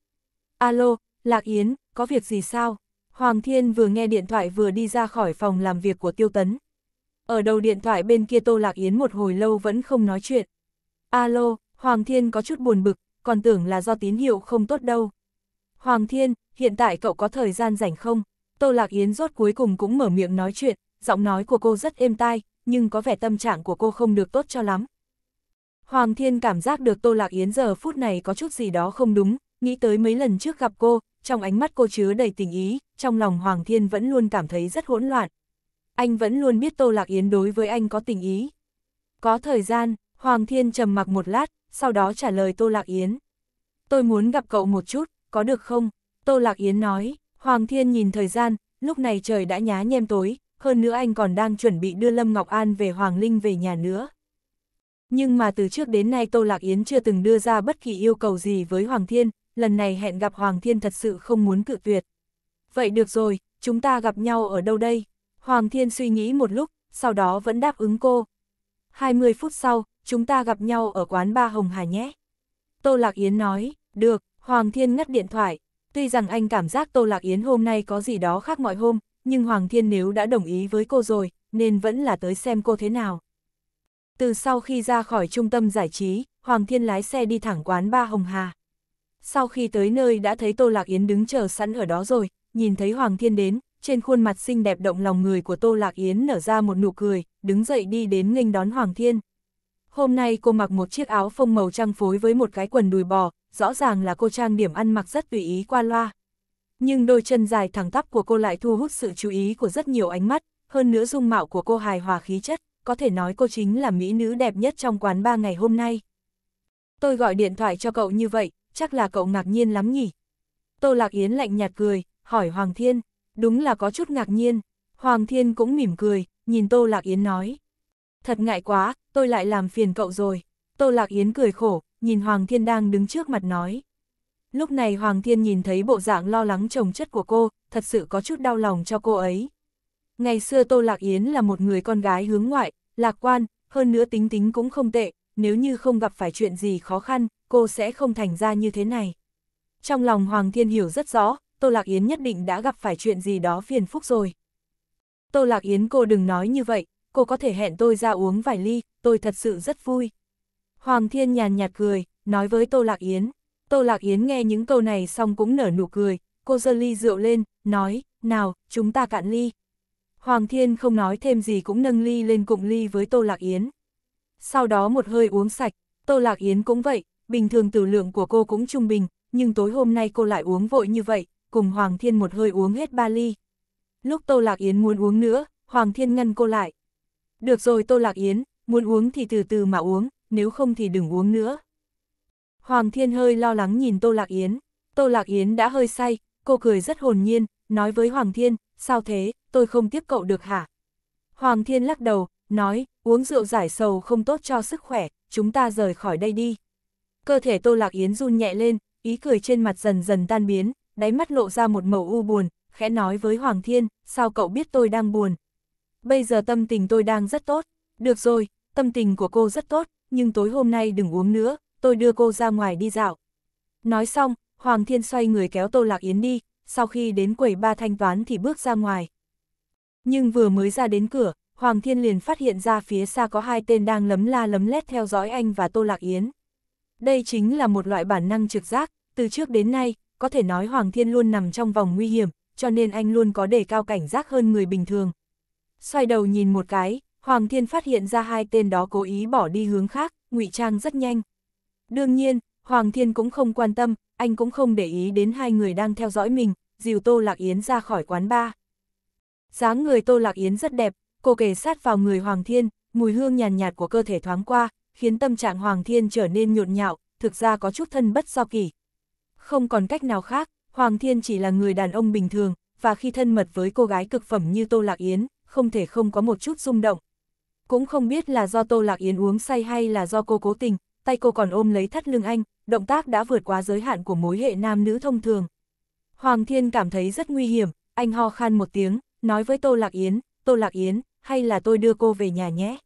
Alo, Lạc Yến, có việc gì sao? Hoàng Thiên vừa nghe điện thoại vừa đi ra khỏi phòng làm việc của Tiêu Tấn. Ở đầu điện thoại bên kia Tô Lạc Yến một hồi lâu vẫn không nói chuyện. Alo, Hoàng Thiên có chút buồn bực, còn tưởng là do tín hiệu không tốt đâu. Hoàng Thiên, hiện tại cậu có thời gian rảnh không? Tô Lạc Yến rốt cuối cùng cũng mở miệng nói chuyện, giọng nói của cô rất êm tai, nhưng có vẻ tâm trạng của cô không được tốt cho lắm. Hoàng Thiên cảm giác được Tô Lạc Yến giờ phút này có chút gì đó không đúng, nghĩ tới mấy lần trước gặp cô, trong ánh mắt cô chứa đầy tình ý, trong lòng Hoàng Thiên vẫn luôn cảm thấy rất hỗn loạn. Anh vẫn luôn biết Tô Lạc Yến đối với anh có tình ý. Có thời gian, Hoàng Thiên trầm mặc một lát, sau đó trả lời Tô Lạc Yến. Tôi muốn gặp cậu một chút, có được không? Tô Lạc Yến nói, Hoàng Thiên nhìn thời gian, lúc này trời đã nhá nhem tối, hơn nữa anh còn đang chuẩn bị đưa Lâm Ngọc An về Hoàng Linh về nhà nữa. Nhưng mà từ trước đến nay Tô Lạc Yến chưa từng đưa ra bất kỳ yêu cầu gì với Hoàng Thiên, lần này hẹn gặp Hoàng Thiên thật sự không muốn cự tuyệt. Vậy được rồi, chúng ta gặp nhau ở đâu đây? Hoàng Thiên suy nghĩ một lúc, sau đó vẫn đáp ứng cô. 20 phút sau, chúng ta gặp nhau ở quán ba Hồng Hà nhé. Tô Lạc Yến nói, được, Hoàng Thiên ngắt điện thoại. Tuy rằng anh cảm giác Tô Lạc Yến hôm nay có gì đó khác mọi hôm, nhưng Hoàng Thiên nếu đã đồng ý với cô rồi, nên vẫn là tới xem cô thế nào. Từ sau khi ra khỏi trung tâm giải trí, Hoàng Thiên lái xe đi thẳng quán Ba Hồng Hà. Sau khi tới nơi đã thấy Tô Lạc Yến đứng chờ sẵn ở đó rồi, nhìn thấy Hoàng Thiên đến, trên khuôn mặt xinh đẹp động lòng người của Tô Lạc Yến nở ra một nụ cười, đứng dậy đi đến nghênh đón Hoàng Thiên. Hôm nay cô mặc một chiếc áo phông màu trăng phối với một cái quần đùi bò, rõ ràng là cô trang điểm ăn mặc rất tùy ý qua loa nhưng đôi chân dài thẳng tắp của cô lại thu hút sự chú ý của rất nhiều ánh mắt, hơn nữa dung mạo của cô hài hòa khí chất, có thể nói cô chính là mỹ nữ đẹp nhất trong quán ba ngày hôm nay. Tôi gọi điện thoại cho cậu như vậy, chắc là cậu ngạc nhiên lắm nhỉ? Tô Lạc Yến lạnh nhạt cười, hỏi Hoàng Thiên, đúng là có chút ngạc nhiên. Hoàng Thiên cũng mỉm cười, nhìn Tô Lạc Yến nói. Thật ngại quá, tôi lại làm phiền cậu rồi. Tô Lạc Yến cười khổ, nhìn Hoàng Thiên đang đứng trước mặt nói. Lúc này Hoàng Thiên nhìn thấy bộ dạng lo lắng chồng chất của cô, thật sự có chút đau lòng cho cô ấy. Ngày xưa Tô Lạc Yến là một người con gái hướng ngoại, lạc quan, hơn nữa tính tính cũng không tệ, nếu như không gặp phải chuyện gì khó khăn, cô sẽ không thành ra như thế này. Trong lòng Hoàng Thiên hiểu rất rõ, Tô Lạc Yến nhất định đã gặp phải chuyện gì đó phiền phức rồi. Tô Lạc Yến cô đừng nói như vậy, cô có thể hẹn tôi ra uống vài ly, tôi thật sự rất vui. Hoàng Thiên nhàn nhạt cười, nói với Tô Lạc Yến. Tô Lạc Yến nghe những câu này xong cũng nở nụ cười, cô giơ ly rượu lên, nói, nào, chúng ta cạn ly. Hoàng Thiên không nói thêm gì cũng nâng ly lên cụng ly với Tô Lạc Yến. Sau đó một hơi uống sạch, Tô Lạc Yến cũng vậy, bình thường tử lượng của cô cũng trung bình, nhưng tối hôm nay cô lại uống vội như vậy, cùng Hoàng Thiên một hơi uống hết ba ly. Lúc Tô Lạc Yến muốn uống nữa, Hoàng Thiên ngăn cô lại. Được rồi Tô Lạc Yến, muốn uống thì từ từ mà uống, nếu không thì đừng uống nữa. Hoàng Thiên hơi lo lắng nhìn Tô Lạc Yến. Tô Lạc Yến đã hơi say, cô cười rất hồn nhiên, nói với Hoàng Thiên, sao thế, tôi không tiếp cậu được hả? Hoàng Thiên lắc đầu, nói, uống rượu giải sầu không tốt cho sức khỏe, chúng ta rời khỏi đây đi. Cơ thể Tô Lạc Yến run nhẹ lên, ý cười trên mặt dần dần tan biến, đáy mắt lộ ra một màu u buồn, khẽ nói với Hoàng Thiên, sao cậu biết tôi đang buồn? Bây giờ tâm tình tôi đang rất tốt, được rồi, tâm tình của cô rất tốt, nhưng tối hôm nay đừng uống nữa, tôi đưa cô ra ngoài đi dạo. Nói xong, Hoàng Thiên xoay người kéo Tô Lạc Yến đi, sau khi đến quầy ba thanh toán thì bước ra ngoài. Nhưng vừa mới ra đến cửa, Hoàng Thiên liền phát hiện ra phía xa có hai tên đang lấm la lấm lét theo dõi anh và Tô Lạc Yến. Đây chính là một loại bản năng trực giác, từ trước đến nay, có thể nói Hoàng Thiên luôn nằm trong vòng nguy hiểm, cho nên anh luôn có đề cao cảnh giác hơn người bình thường. Xoay đầu nhìn một cái, Hoàng Thiên phát hiện ra hai tên đó cố ý bỏ đi hướng khác, ngụy trang rất nhanh. Đương nhiên, Hoàng Thiên cũng không quan tâm, anh cũng không để ý đến hai người đang theo dõi mình, dìu Tô Lạc Yến ra khỏi quán bar. dáng người Tô Lạc Yến rất đẹp, cô kề sát vào người Hoàng Thiên, mùi hương nhàn nhạt, nhạt của cơ thể thoáng qua, khiến tâm trạng Hoàng Thiên trở nên nhộn nhạo, thực ra có chút thân bất do kỳ. Không còn cách nào khác, Hoàng Thiên chỉ là người đàn ông bình thường, và khi thân mật với cô gái cực phẩm như Tô Lạc Yến, không thể không có một chút rung động. Cũng không biết là do Tô Lạc Yến uống say hay là do cô cố tình, tay cô còn ôm lấy thắt lưng anh, động tác đã vượt quá giới hạn của mối hệ nam nữ thông thường. Hoàng Thiên cảm thấy rất nguy hiểm, anh ho khan một tiếng, nói với Tô Lạc Yến, Tô Lạc Yến, hay là tôi đưa cô về nhà nhé?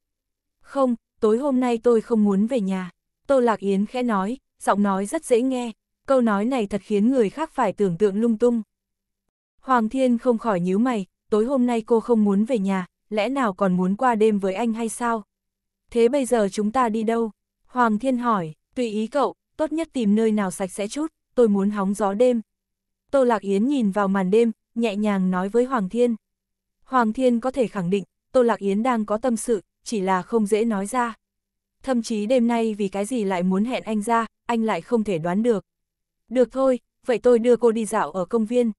Không, tối hôm nay tôi không muốn về nhà. Tô Lạc Yến khẽ nói, giọng nói rất dễ nghe, câu nói này thật khiến người khác phải tưởng tượng lung tung. Hoàng Thiên không khỏi nhíu mày, tối hôm nay cô không muốn về nhà, lẽ nào còn muốn qua đêm với anh hay sao? Thế bây giờ chúng ta đi đâu? Hoàng Thiên hỏi, tùy ý cậu, tốt nhất tìm nơi nào sạch sẽ chút, tôi muốn hóng gió đêm. Tô Lạc Yến nhìn vào màn đêm, nhẹ nhàng nói với Hoàng Thiên. Hoàng Thiên có thể khẳng định, Tô Lạc Yến đang có tâm sự, chỉ là không dễ nói ra. Thậm chí đêm nay vì cái gì lại muốn hẹn anh ra, anh lại không thể đoán được. Được thôi, vậy tôi đưa cô đi dạo ở công viên.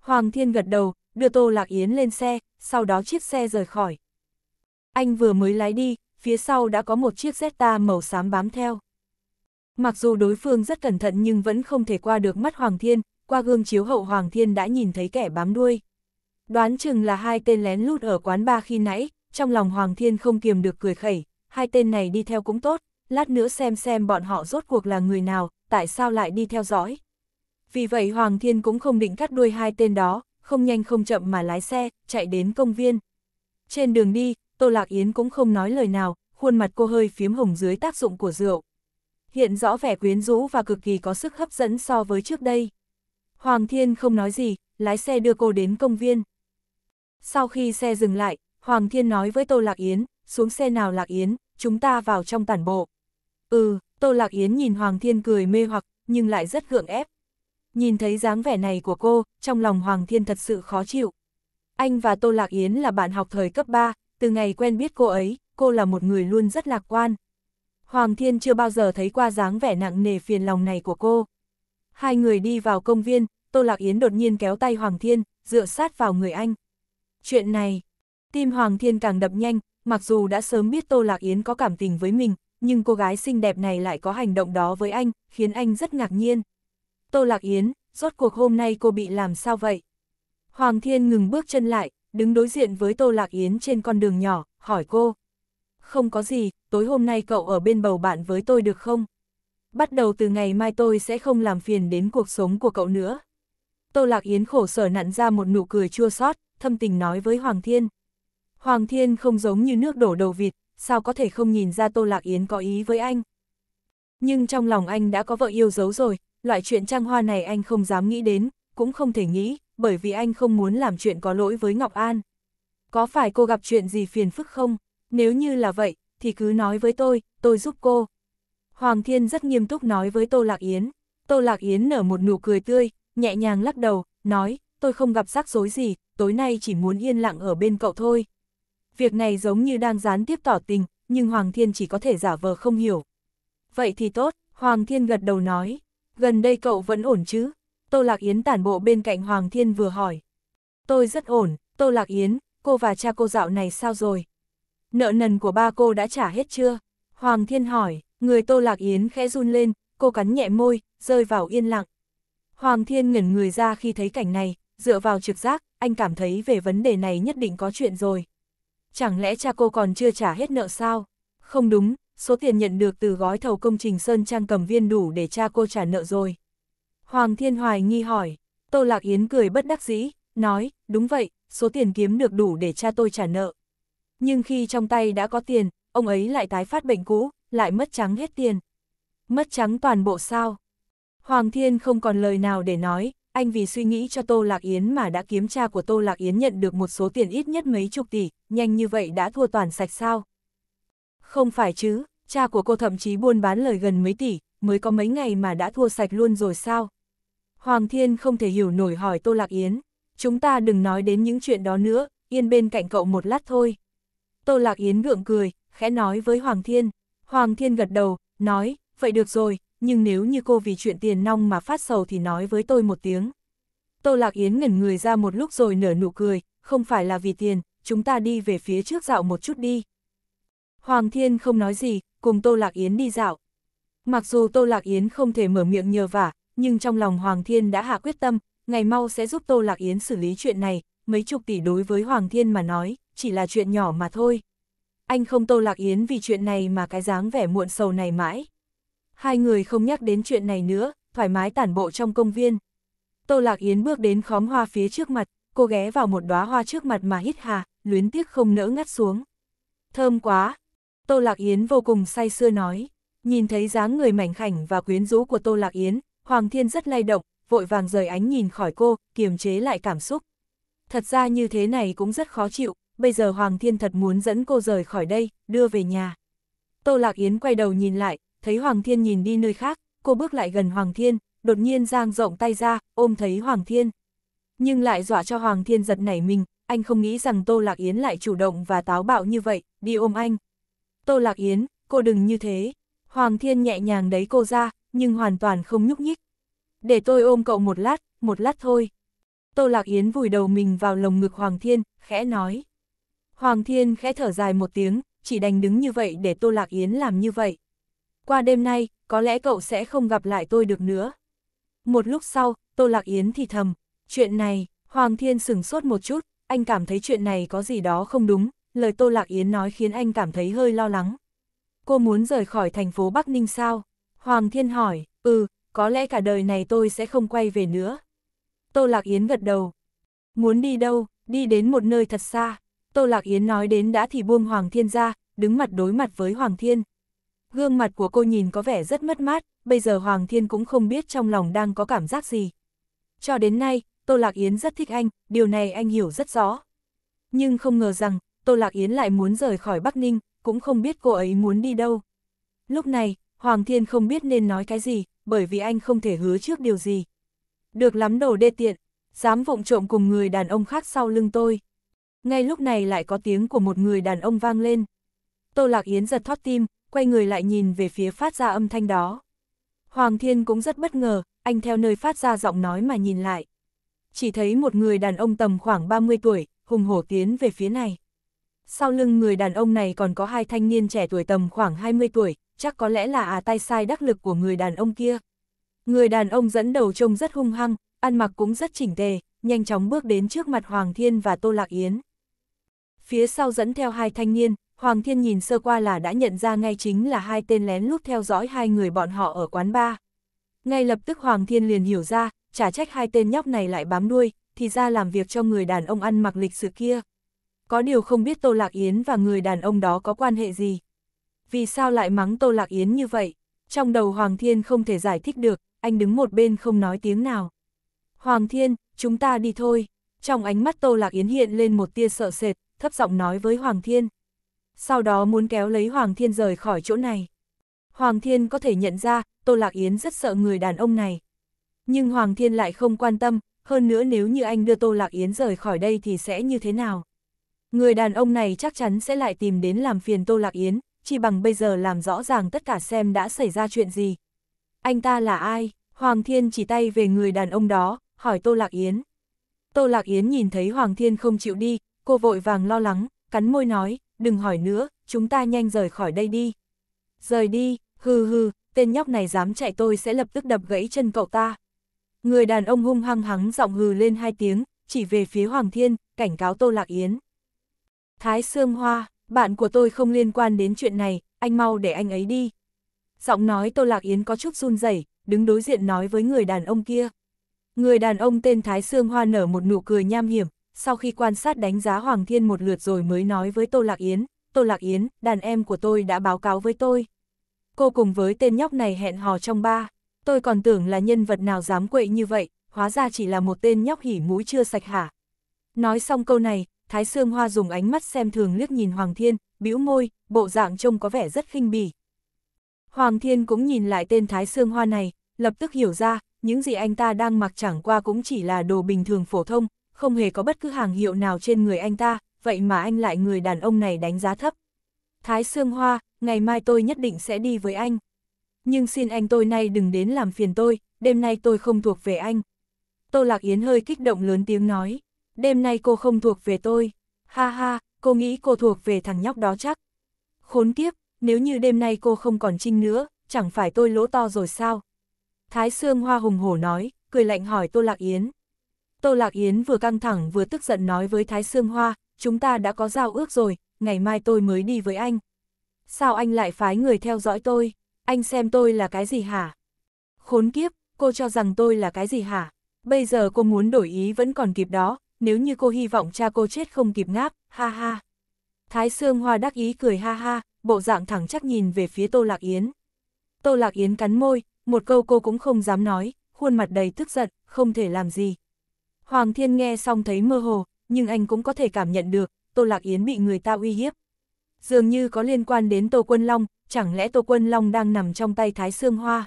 Hoàng Thiên gật đầu, đưa Tô Lạc Yến lên xe, sau đó chiếc xe rời khỏi. Anh vừa mới lái đi, phía sau đã có một chiếc Zeta màu xám bám theo. Mặc dù đối phương rất cẩn thận nhưng vẫn không thể qua được mắt Hoàng Thiên, qua gương chiếu hậu Hoàng Thiên đã nhìn thấy kẻ bám đuôi. Đoán chừng là hai tên lén lút ở quán ba khi nãy, trong lòng Hoàng Thiên không kiềm được cười khẩy, hai tên này đi theo cũng tốt, lát nữa xem xem bọn họ rốt cuộc là người nào, tại sao lại đi theo dõi. Vì vậy Hoàng Thiên cũng không định cắt đuôi hai tên đó, không nhanh không chậm mà lái xe, chạy đến công viên. Trên đường đi, Tô Lạc Yến cũng không nói lời nào, khuôn mặt cô hơi phím hồng dưới tác dụng của rượu. Hiện rõ vẻ quyến rũ và cực kỳ có sức hấp dẫn so với trước đây. Hoàng Thiên không nói gì, lái xe đưa cô đến công viên. Sau khi xe dừng lại, Hoàng Thiên nói với Tô Lạc Yến, xuống xe nào Lạc Yến, chúng ta vào trong tản bộ. Ừ, Tô Lạc Yến nhìn Hoàng Thiên cười mê hoặc, nhưng lại rất gượng ép. Nhìn thấy dáng vẻ này của cô, trong lòng Hoàng Thiên thật sự khó chịu. Anh và Tô Lạc Yến là bạn học thời cấp 3, từ ngày quen biết cô ấy, cô là một người luôn rất lạc quan. Hoàng Thiên chưa bao giờ thấy qua dáng vẻ nặng nề phiền lòng này của cô. Hai người đi vào công viên, Tô Lạc Yến đột nhiên kéo tay Hoàng Thiên, dựa sát vào người anh. Chuyện này, tim Hoàng Thiên càng đập nhanh, mặc dù đã sớm biết Tô Lạc Yến có cảm tình với mình, nhưng cô gái xinh đẹp này lại có hành động đó với anh, khiến anh rất ngạc nhiên. Tô Lạc Yến, rốt cuộc hôm nay cô bị làm sao vậy? Hoàng Thiên ngừng bước chân lại, đứng đối diện với Tô Lạc Yến trên con đường nhỏ, hỏi cô. Không có gì, tối hôm nay cậu ở bên bầu bạn với tôi được không? Bắt đầu từ ngày mai tôi sẽ không làm phiền đến cuộc sống của cậu nữa. Tô Lạc Yến khổ sở nặn ra một nụ cười chua xót, thâm tình nói với Hoàng Thiên. Hoàng Thiên không giống như nước đổ đầu vịt, sao có thể không nhìn ra Tô Lạc Yến có ý với anh. Nhưng trong lòng anh đã có vợ yêu dấu rồi, loại chuyện trăng hoa này anh không dám nghĩ đến, cũng không thể nghĩ, bởi vì anh không muốn làm chuyện có lỗi với Ngọc An. Có phải cô gặp chuyện gì phiền phức không? Nếu như là vậy, thì cứ nói với tôi, tôi giúp cô. Hoàng Thiên rất nghiêm túc nói với Tô Lạc Yến. Tô Lạc Yến nở một nụ cười tươi, nhẹ nhàng lắc đầu, nói, tôi không gặp rắc rối gì, tối nay chỉ muốn yên lặng ở bên cậu thôi. Việc này giống như đang gián tiếp tỏ tình, nhưng Hoàng Thiên chỉ có thể giả vờ không hiểu. Vậy thì tốt, Hoàng Thiên gật đầu nói, gần đây cậu vẫn ổn chứ? Tô Lạc Yến tản bộ bên cạnh Hoàng Thiên vừa hỏi. Tôi rất ổn, Tô Lạc Yến, cô và cha cô dạo này sao rồi? Nợ nần của ba cô đã trả hết chưa? Hoàng Thiên hỏi, người Tô Lạc Yến khẽ run lên, cô cắn nhẹ môi, rơi vào yên lặng. Hoàng Thiên ngẩn người ra khi thấy cảnh này, dựa vào trực giác, anh cảm thấy về vấn đề này nhất định có chuyện rồi. Chẳng lẽ cha cô còn chưa trả hết nợ sao? Không đúng, số tiền nhận được từ gói thầu công trình Sơn Trang cầm viên đủ để cha cô trả nợ rồi. Hoàng Thiên Hoài nghi hỏi, Tô Lạc Yến cười bất đắc dĩ, nói, đúng vậy, số tiền kiếm được đủ để cha tôi trả nợ. Nhưng khi trong tay đã có tiền, ông ấy lại tái phát bệnh cũ, lại mất trắng hết tiền. Mất trắng toàn bộ sao? Hoàng Thiên không còn lời nào để nói, anh vì suy nghĩ cho Tô Lạc Yến mà đã kiếm cha của Tô Lạc Yến nhận được một số tiền ít nhất mấy chục tỷ, nhanh như vậy đã thua toàn sạch sao? Không phải chứ, cha của cô thậm chí buôn bán lời gần mấy tỷ, mới có mấy ngày mà đã thua sạch luôn rồi sao? Hoàng Thiên không thể hiểu nổi hỏi Tô Lạc Yến, chúng ta đừng nói đến những chuyện đó nữa, yên bên cạnh cậu một lát thôi. Tô Lạc Yến gượng cười, khẽ nói với Hoàng Thiên. Hoàng Thiên gật đầu, nói, vậy được rồi, nhưng nếu như cô vì chuyện tiền nong mà phát sầu thì nói với tôi một tiếng. Tô Lạc Yến ngẩn người ra một lúc rồi nở nụ cười, không phải là vì tiền, chúng ta đi về phía trước dạo một chút đi. Hoàng Thiên không nói gì, cùng Tô Lạc Yến đi dạo. Mặc dù Tô Lạc Yến không thể mở miệng nhờ vả, nhưng trong lòng Hoàng Thiên đã hạ quyết tâm, ngày mau sẽ giúp Tô Lạc Yến xử lý chuyện này, mấy chục tỷ đối với Hoàng Thiên mà nói, chỉ là chuyện nhỏ mà thôi. Anh không Tô Lạc Yến vì chuyện này mà cái dáng vẻ muộn sầu này mãi. Hai người không nhắc đến chuyện này nữa, thoải mái tản bộ trong công viên. Tô Lạc Yến bước đến khóm hoa phía trước mặt, cô ghé vào một đóa hoa trước mặt mà hít hà, luyến tiếc không nỡ ngắt xuống. Thơm quá! Tô Lạc Yến vô cùng say sưa nói. Nhìn thấy dáng người mảnh khảnh và quyến rũ của Tô Lạc Yến, Hoàng Thiên rất lay động, vội vàng rời ánh nhìn khỏi cô, kiềm chế lại cảm xúc. Thật ra như thế này cũng rất khó chịu, bây giờ Hoàng Thiên thật muốn dẫn cô rời khỏi đây, đưa về nhà. Tô Lạc Yến quay đầu nhìn lại, thấy Hoàng Thiên nhìn đi nơi khác, cô bước lại gần Hoàng Thiên, đột nhiên giang rộng tay ra, ôm thấy Hoàng Thiên. Nhưng lại dọa cho Hoàng Thiên giật nảy mình, anh không nghĩ rằng Tô Lạc Yến lại chủ động và táo bạo như vậy, đi ôm anh. Tô Lạc Yến, cô đừng như thế. Hoàng Thiên nhẹ nhàng đấy cô ra, nhưng hoàn toàn không nhúc nhích. Để tôi ôm cậu một lát, một lát thôi. Tô Lạc Yến vùi đầu mình vào lồng ngực Hoàng Thiên, khẽ nói. Hoàng Thiên khẽ thở dài một tiếng, chỉ đành đứng như vậy để Tô Lạc Yến làm như vậy. Qua đêm nay, có lẽ cậu sẽ không gặp lại tôi được nữa. Một lúc sau, Tô Lạc Yến thì thầm, chuyện này, Hoàng Thiên sửng sốt một chút, anh cảm thấy chuyện này có gì đó không đúng, lời Tô Lạc Yến nói khiến anh cảm thấy hơi lo lắng. Cô muốn rời khỏi thành phố Bắc Ninh sao? Hoàng Thiên hỏi, ừ, có lẽ cả đời này tôi sẽ không quay về nữa. Tô Lạc Yến gật đầu. Muốn đi đâu, đi đến một nơi thật xa. Tô Lạc Yến nói đến đã thì buông Hoàng Thiên ra, đứng mặt đối mặt với Hoàng Thiên. Gương mặt của cô nhìn có vẻ rất mất mát, bây giờ Hoàng Thiên cũng không biết trong lòng đang có cảm giác gì. Cho đến nay, Tô Lạc Yến rất thích anh, điều này anh hiểu rất rõ. Nhưng không ngờ rằng, Tô Lạc Yến lại muốn rời khỏi Bắc Ninh, cũng không biết cô ấy muốn đi đâu. Lúc này, Hoàng Thiên không biết nên nói cái gì, bởi vì anh không thể hứa trước điều gì. Được lắm đồ đê tiện, dám vụng trộm cùng người đàn ông khác sau lưng tôi. Ngay lúc này lại có tiếng của một người đàn ông vang lên. Tô Lạc Yến giật thoát tim, quay người lại nhìn về phía phát ra âm thanh đó. Hoàng Thiên cũng rất bất ngờ, anh theo nơi phát ra giọng nói mà nhìn lại. Chỉ thấy một người đàn ông tầm khoảng 30 tuổi, hùng hổ tiến về phía này. Sau lưng người đàn ông này còn có hai thanh niên trẻ tuổi tầm khoảng 20 tuổi, chắc có lẽ là à tay sai đắc lực của người đàn ông kia. Người đàn ông dẫn đầu trông rất hung hăng, ăn mặc cũng rất chỉnh tề, nhanh chóng bước đến trước mặt Hoàng Thiên và Tô Lạc Yến. Phía sau dẫn theo hai thanh niên, Hoàng Thiên nhìn sơ qua là đã nhận ra ngay chính là hai tên lén lút theo dõi hai người bọn họ ở quán bar. Ngay lập tức Hoàng Thiên liền hiểu ra, trả trách hai tên nhóc này lại bám đuôi, thì ra làm việc cho người đàn ông ăn mặc lịch sự kia có điều không biết Tô Lạc Yến và người đàn ông đó có quan hệ gì. Vì sao lại mắng Tô Lạc Yến như vậy? Trong đầu Hoàng Thiên không thể giải thích được, anh đứng một bên không nói tiếng nào. Hoàng Thiên, chúng ta đi thôi. Trong ánh mắt Tô Lạc Yến hiện lên một tia sợ sệt, thấp giọng nói với Hoàng Thiên. Sau đó muốn kéo lấy Hoàng Thiên rời khỏi chỗ này. Hoàng Thiên có thể nhận ra, Tô Lạc Yến rất sợ người đàn ông này. Nhưng Hoàng Thiên lại không quan tâm, hơn nữa nếu như anh đưa Tô Lạc Yến rời khỏi đây thì sẽ như thế nào? Người đàn ông này chắc chắn sẽ lại tìm đến làm phiền Tô Lạc Yến, chỉ bằng bây giờ làm rõ ràng tất cả xem đã xảy ra chuyện gì. Anh ta là ai? Hoàng Thiên chỉ tay về người đàn ông đó, hỏi Tô Lạc Yến. Tô Lạc Yến nhìn thấy Hoàng Thiên không chịu đi, cô vội vàng lo lắng, cắn môi nói, đừng hỏi nữa, chúng ta nhanh rời khỏi đây đi. Rời đi, hừ hừ, tên nhóc này dám chạy tôi sẽ lập tức đập gãy chân cậu ta. Người đàn ông hung hăng hắng giọng hừ lên hai tiếng, chỉ về phía Hoàng Thiên, cảnh cáo Tô Lạc Yến. Thái Sương Hoa, bạn của tôi không liên quan đến chuyện này, anh mau để anh ấy đi. Giọng nói Tô Lạc Yến có chút run rẩy, đứng đối diện nói với người đàn ông kia. Người đàn ông tên Thái Sương Hoa nở một nụ cười nham hiểm, sau khi quan sát đánh giá Hoàng Thiên một lượt rồi mới nói với Tô Lạc Yến, Tô Lạc Yến, đàn em của tôi đã báo cáo với tôi. Cô cùng với tên nhóc này hẹn hò trong ba, tôi còn tưởng là nhân vật nào dám quậy như vậy, hóa ra chỉ là một tên nhóc hỉ mũi chưa sạch hả. Nói xong câu này, Thái Sương Hoa dùng ánh mắt xem thường liếc nhìn Hoàng Thiên, bĩu môi, bộ dạng trông có vẻ rất khinh bỉ. Hoàng Thiên cũng nhìn lại tên Thái Sương Hoa này, lập tức hiểu ra, những gì anh ta đang mặc chẳng qua cũng chỉ là đồ bình thường phổ thông, không hề có bất cứ hàng hiệu nào trên người anh ta, vậy mà anh lại người đàn ông này đánh giá thấp. Thái Sương Hoa, ngày mai tôi nhất định sẽ đi với anh. Nhưng xin anh tôi nay đừng đến làm phiền tôi, đêm nay tôi không thuộc về anh. Tô Lạc Yến hơi kích động lớn tiếng nói đêm nay cô không thuộc về tôi. Ha ha, cô nghĩ cô thuộc về thằng nhóc đó chắc. Khốn kiếp, nếu như đêm nay cô không còn trinh nữa, chẳng phải tôi lỗ to rồi sao? Thái Sương Hoa hùng hổ nói, cười lạnh hỏi Tô Lạc Yến. Tô Lạc Yến vừa căng thẳng vừa tức giận nói với Thái Sương Hoa, chúng ta đã có giao ước rồi, ngày mai tôi mới đi với anh. Sao anh lại phái người theo dõi tôi? Anh xem tôi là cái gì hả? Khốn kiếp, cô cho rằng tôi là cái gì hả? Bây giờ cô muốn đổi ý vẫn còn kịp đó, nếu như cô hy vọng cha cô chết không kịp ngáp, ha ha. Thái Sương Hoa đắc ý cười ha ha, bộ dạng thẳng chắc nhìn về phía Tô Lạc Yến. Tô Lạc Yến cắn môi, một câu cô cũng không dám nói, khuôn mặt đầy tức giận, không thể làm gì. Hoàng Thiên nghe xong thấy mơ hồ, nhưng anh cũng có thể cảm nhận được, Tô Lạc Yến bị người ta uy hiếp. Dường như có liên quan đến Tô Quân Long, chẳng lẽ Tô Quân Long đang nằm trong tay Thái Sương Hoa?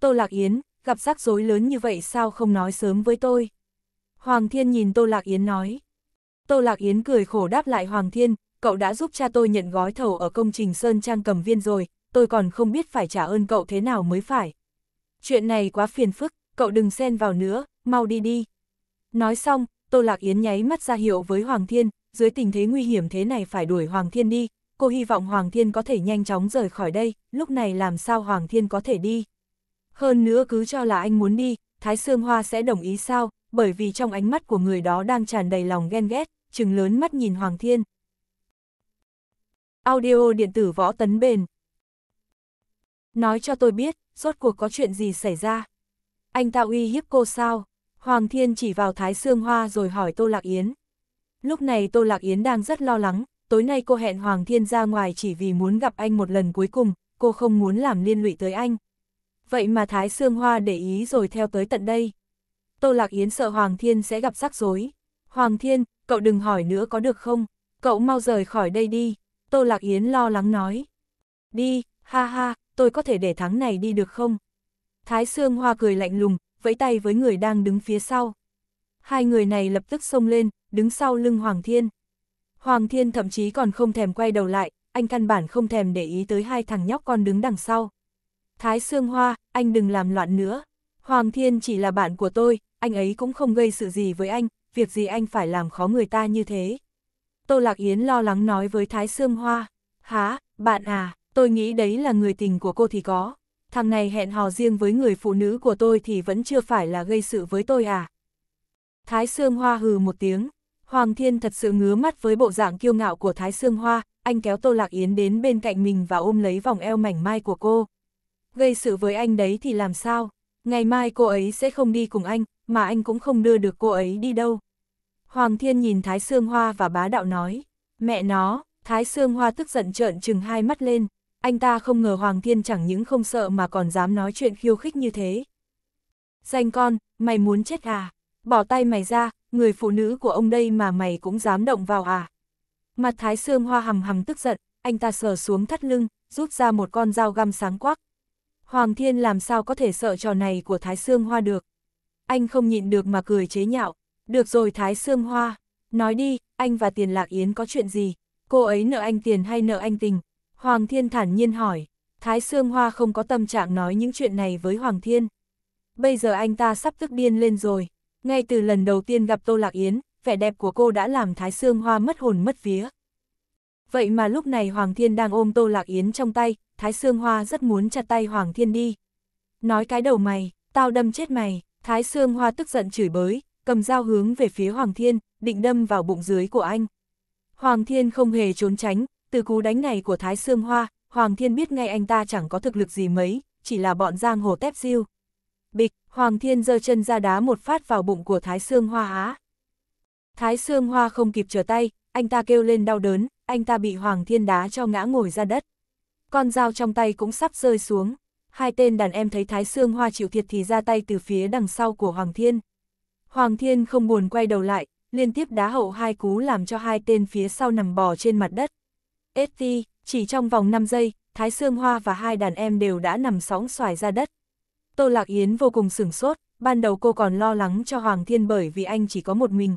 Tô Lạc Yến, gặp rắc rối lớn như vậy sao không nói sớm với tôi? Hoàng Thiên nhìn Tô Lạc Yến nói. Tô Lạc Yến cười khổ đáp lại Hoàng Thiên, cậu đã giúp cha tôi nhận gói thầu ở công trình Sơn Trang cầm viên rồi, tôi còn không biết phải trả ơn cậu thế nào mới phải. Chuyện này quá phiền phức, cậu đừng xen vào nữa, mau đi đi. Nói xong, Tô Lạc Yến nháy mắt ra hiệu với Hoàng Thiên, dưới tình thế nguy hiểm thế này phải đuổi Hoàng Thiên đi, cô hy vọng Hoàng Thiên có thể nhanh chóng rời khỏi đây, lúc này làm sao Hoàng Thiên có thể đi. Hơn nữa cứ cho là anh muốn đi, Thái Sương Hoa sẽ đồng ý sao, bởi vì trong ánh mắt của người đó đang tràn đầy lòng ghen ghét, chừng lớn mắt nhìn Hoàng Thiên. Audio điện tử võ tấn bền. Nói cho tôi biết, rốt cuộc có chuyện gì xảy ra? Anh ta uy hiếp cô sao? Hoàng Thiên chỉ vào Thái Sương Hoa rồi hỏi Tô Lạc Yến. Lúc này Tô Lạc Yến đang rất lo lắng, tối nay cô hẹn Hoàng Thiên ra ngoài chỉ vì muốn gặp anh một lần cuối cùng, cô không muốn làm liên lụy tới anh. Vậy mà Thái Sương Hoa để ý rồi theo tới tận đây. Tô Lạc Yến sợ Hoàng Thiên sẽ gặp rắc rối. Hoàng Thiên, cậu đừng hỏi nữa có được không? Cậu mau rời khỏi đây đi. Tô Lạc Yến lo lắng nói. Đi, ha ha, tôi có thể để thắng này đi được không? Thái Sương Hoa cười lạnh lùng, vẫy tay với người đang đứng phía sau. Hai người này lập tức xông lên, đứng sau lưng Hoàng Thiên. Hoàng Thiên thậm chí còn không thèm quay đầu lại, anh căn bản không thèm để ý tới hai thằng nhóc con đứng đằng sau. Thái Sương Hoa, anh đừng làm loạn nữa. Hoàng Thiên chỉ là bạn của tôi, anh ấy cũng không gây sự gì với anh, việc gì anh phải làm khó người ta như thế. Tô Lạc Yến lo lắng nói với Thái Sương Hoa, há, bạn à, tôi nghĩ đấy là người tình của cô thì có, thằng này hẹn hò riêng với người phụ nữ của tôi thì vẫn chưa phải là gây sự với tôi à. Thái Sương Hoa hừ một tiếng, Hoàng Thiên thật sự ngứa mắt với bộ dạng kiêu ngạo của Thái Sương Hoa, anh kéo Tô Lạc Yến đến bên cạnh mình và ôm lấy vòng eo mảnh mai của cô. Gây sự với anh đấy thì làm sao? Ngày mai cô ấy sẽ không đi cùng anh, mà anh cũng không đưa được cô ấy đi đâu. Hoàng Thiên nhìn Thái Sương Hoa và bá đạo nói, mẹ nó, Thái Sương Hoa tức giận trợn trừng hai mắt lên, anh ta không ngờ Hoàng Thiên chẳng những không sợ mà còn dám nói chuyện khiêu khích như thế. Danh con, mày muốn chết à? Bỏ tay mày ra, người phụ nữ của ông đây mà mày cũng dám động vào à? Mặt Thái Sương Hoa hầm hầm tức giận, anh ta sờ xuống thắt lưng, rút ra một con dao găm sáng quắc, Hoàng Thiên làm sao có thể sợ trò này của Thái Sương Hoa được. Anh không nhịn được mà cười chế nhạo. Được rồi Thái Sương Hoa, nói đi, anh và Tiền Lạc Yến có chuyện gì? Cô ấy nợ anh tiền hay nợ anh tình? Hoàng Thiên thản nhiên hỏi. Thái Sương Hoa không có tâm trạng nói những chuyện này với Hoàng Thiên. Bây giờ anh ta sắp tức điên lên rồi. Ngay từ lần đầu tiên gặp Tô Lạc Yến, vẻ đẹp của cô đã làm Thái Sương Hoa mất hồn mất vía. Vậy mà lúc này Hoàng Thiên đang ôm Tô Lạc Yến trong tay, Thái Sương Hoa rất muốn chặt tay Hoàng Thiên đi. Nói cái đầu mày, tao đâm chết mày, Thái Sương Hoa tức giận chửi bới, cầm dao hướng về phía Hoàng Thiên, định đâm vào bụng dưới của anh. Hoàng Thiên không hề trốn tránh, từ cú đánh này của Thái Sương Hoa, Hoàng Thiên biết ngay anh ta chẳng có thực lực gì mấy, chỉ là bọn giang hồ tép diêu. Bịch, Hoàng Thiên giơ chân ra đá một phát vào bụng của Thái Sương Hoa á. Thái Sương Hoa không kịp trở tay, anh ta kêu lên đau đớn, anh ta bị Hoàng Thiên đá cho ngã ngồi ra đất. Con dao trong tay cũng sắp rơi xuống, hai tên đàn em thấy Thái Sương Hoa chịu thiệt thì ra tay từ phía đằng sau của Hoàng Thiên. Hoàng Thiên không buồn quay đầu lại, liên tiếp đá hậu hai cú làm cho hai tên phía sau nằm bò trên mặt đất. Eti, chỉ trong vòng 5 giây, Thái Sương Hoa và hai đàn em đều đã nằm sóng xoài ra đất. Tô Lạc Yến vô cùng sửng sốt, ban đầu cô còn lo lắng cho Hoàng Thiên bởi vì anh chỉ có một mình,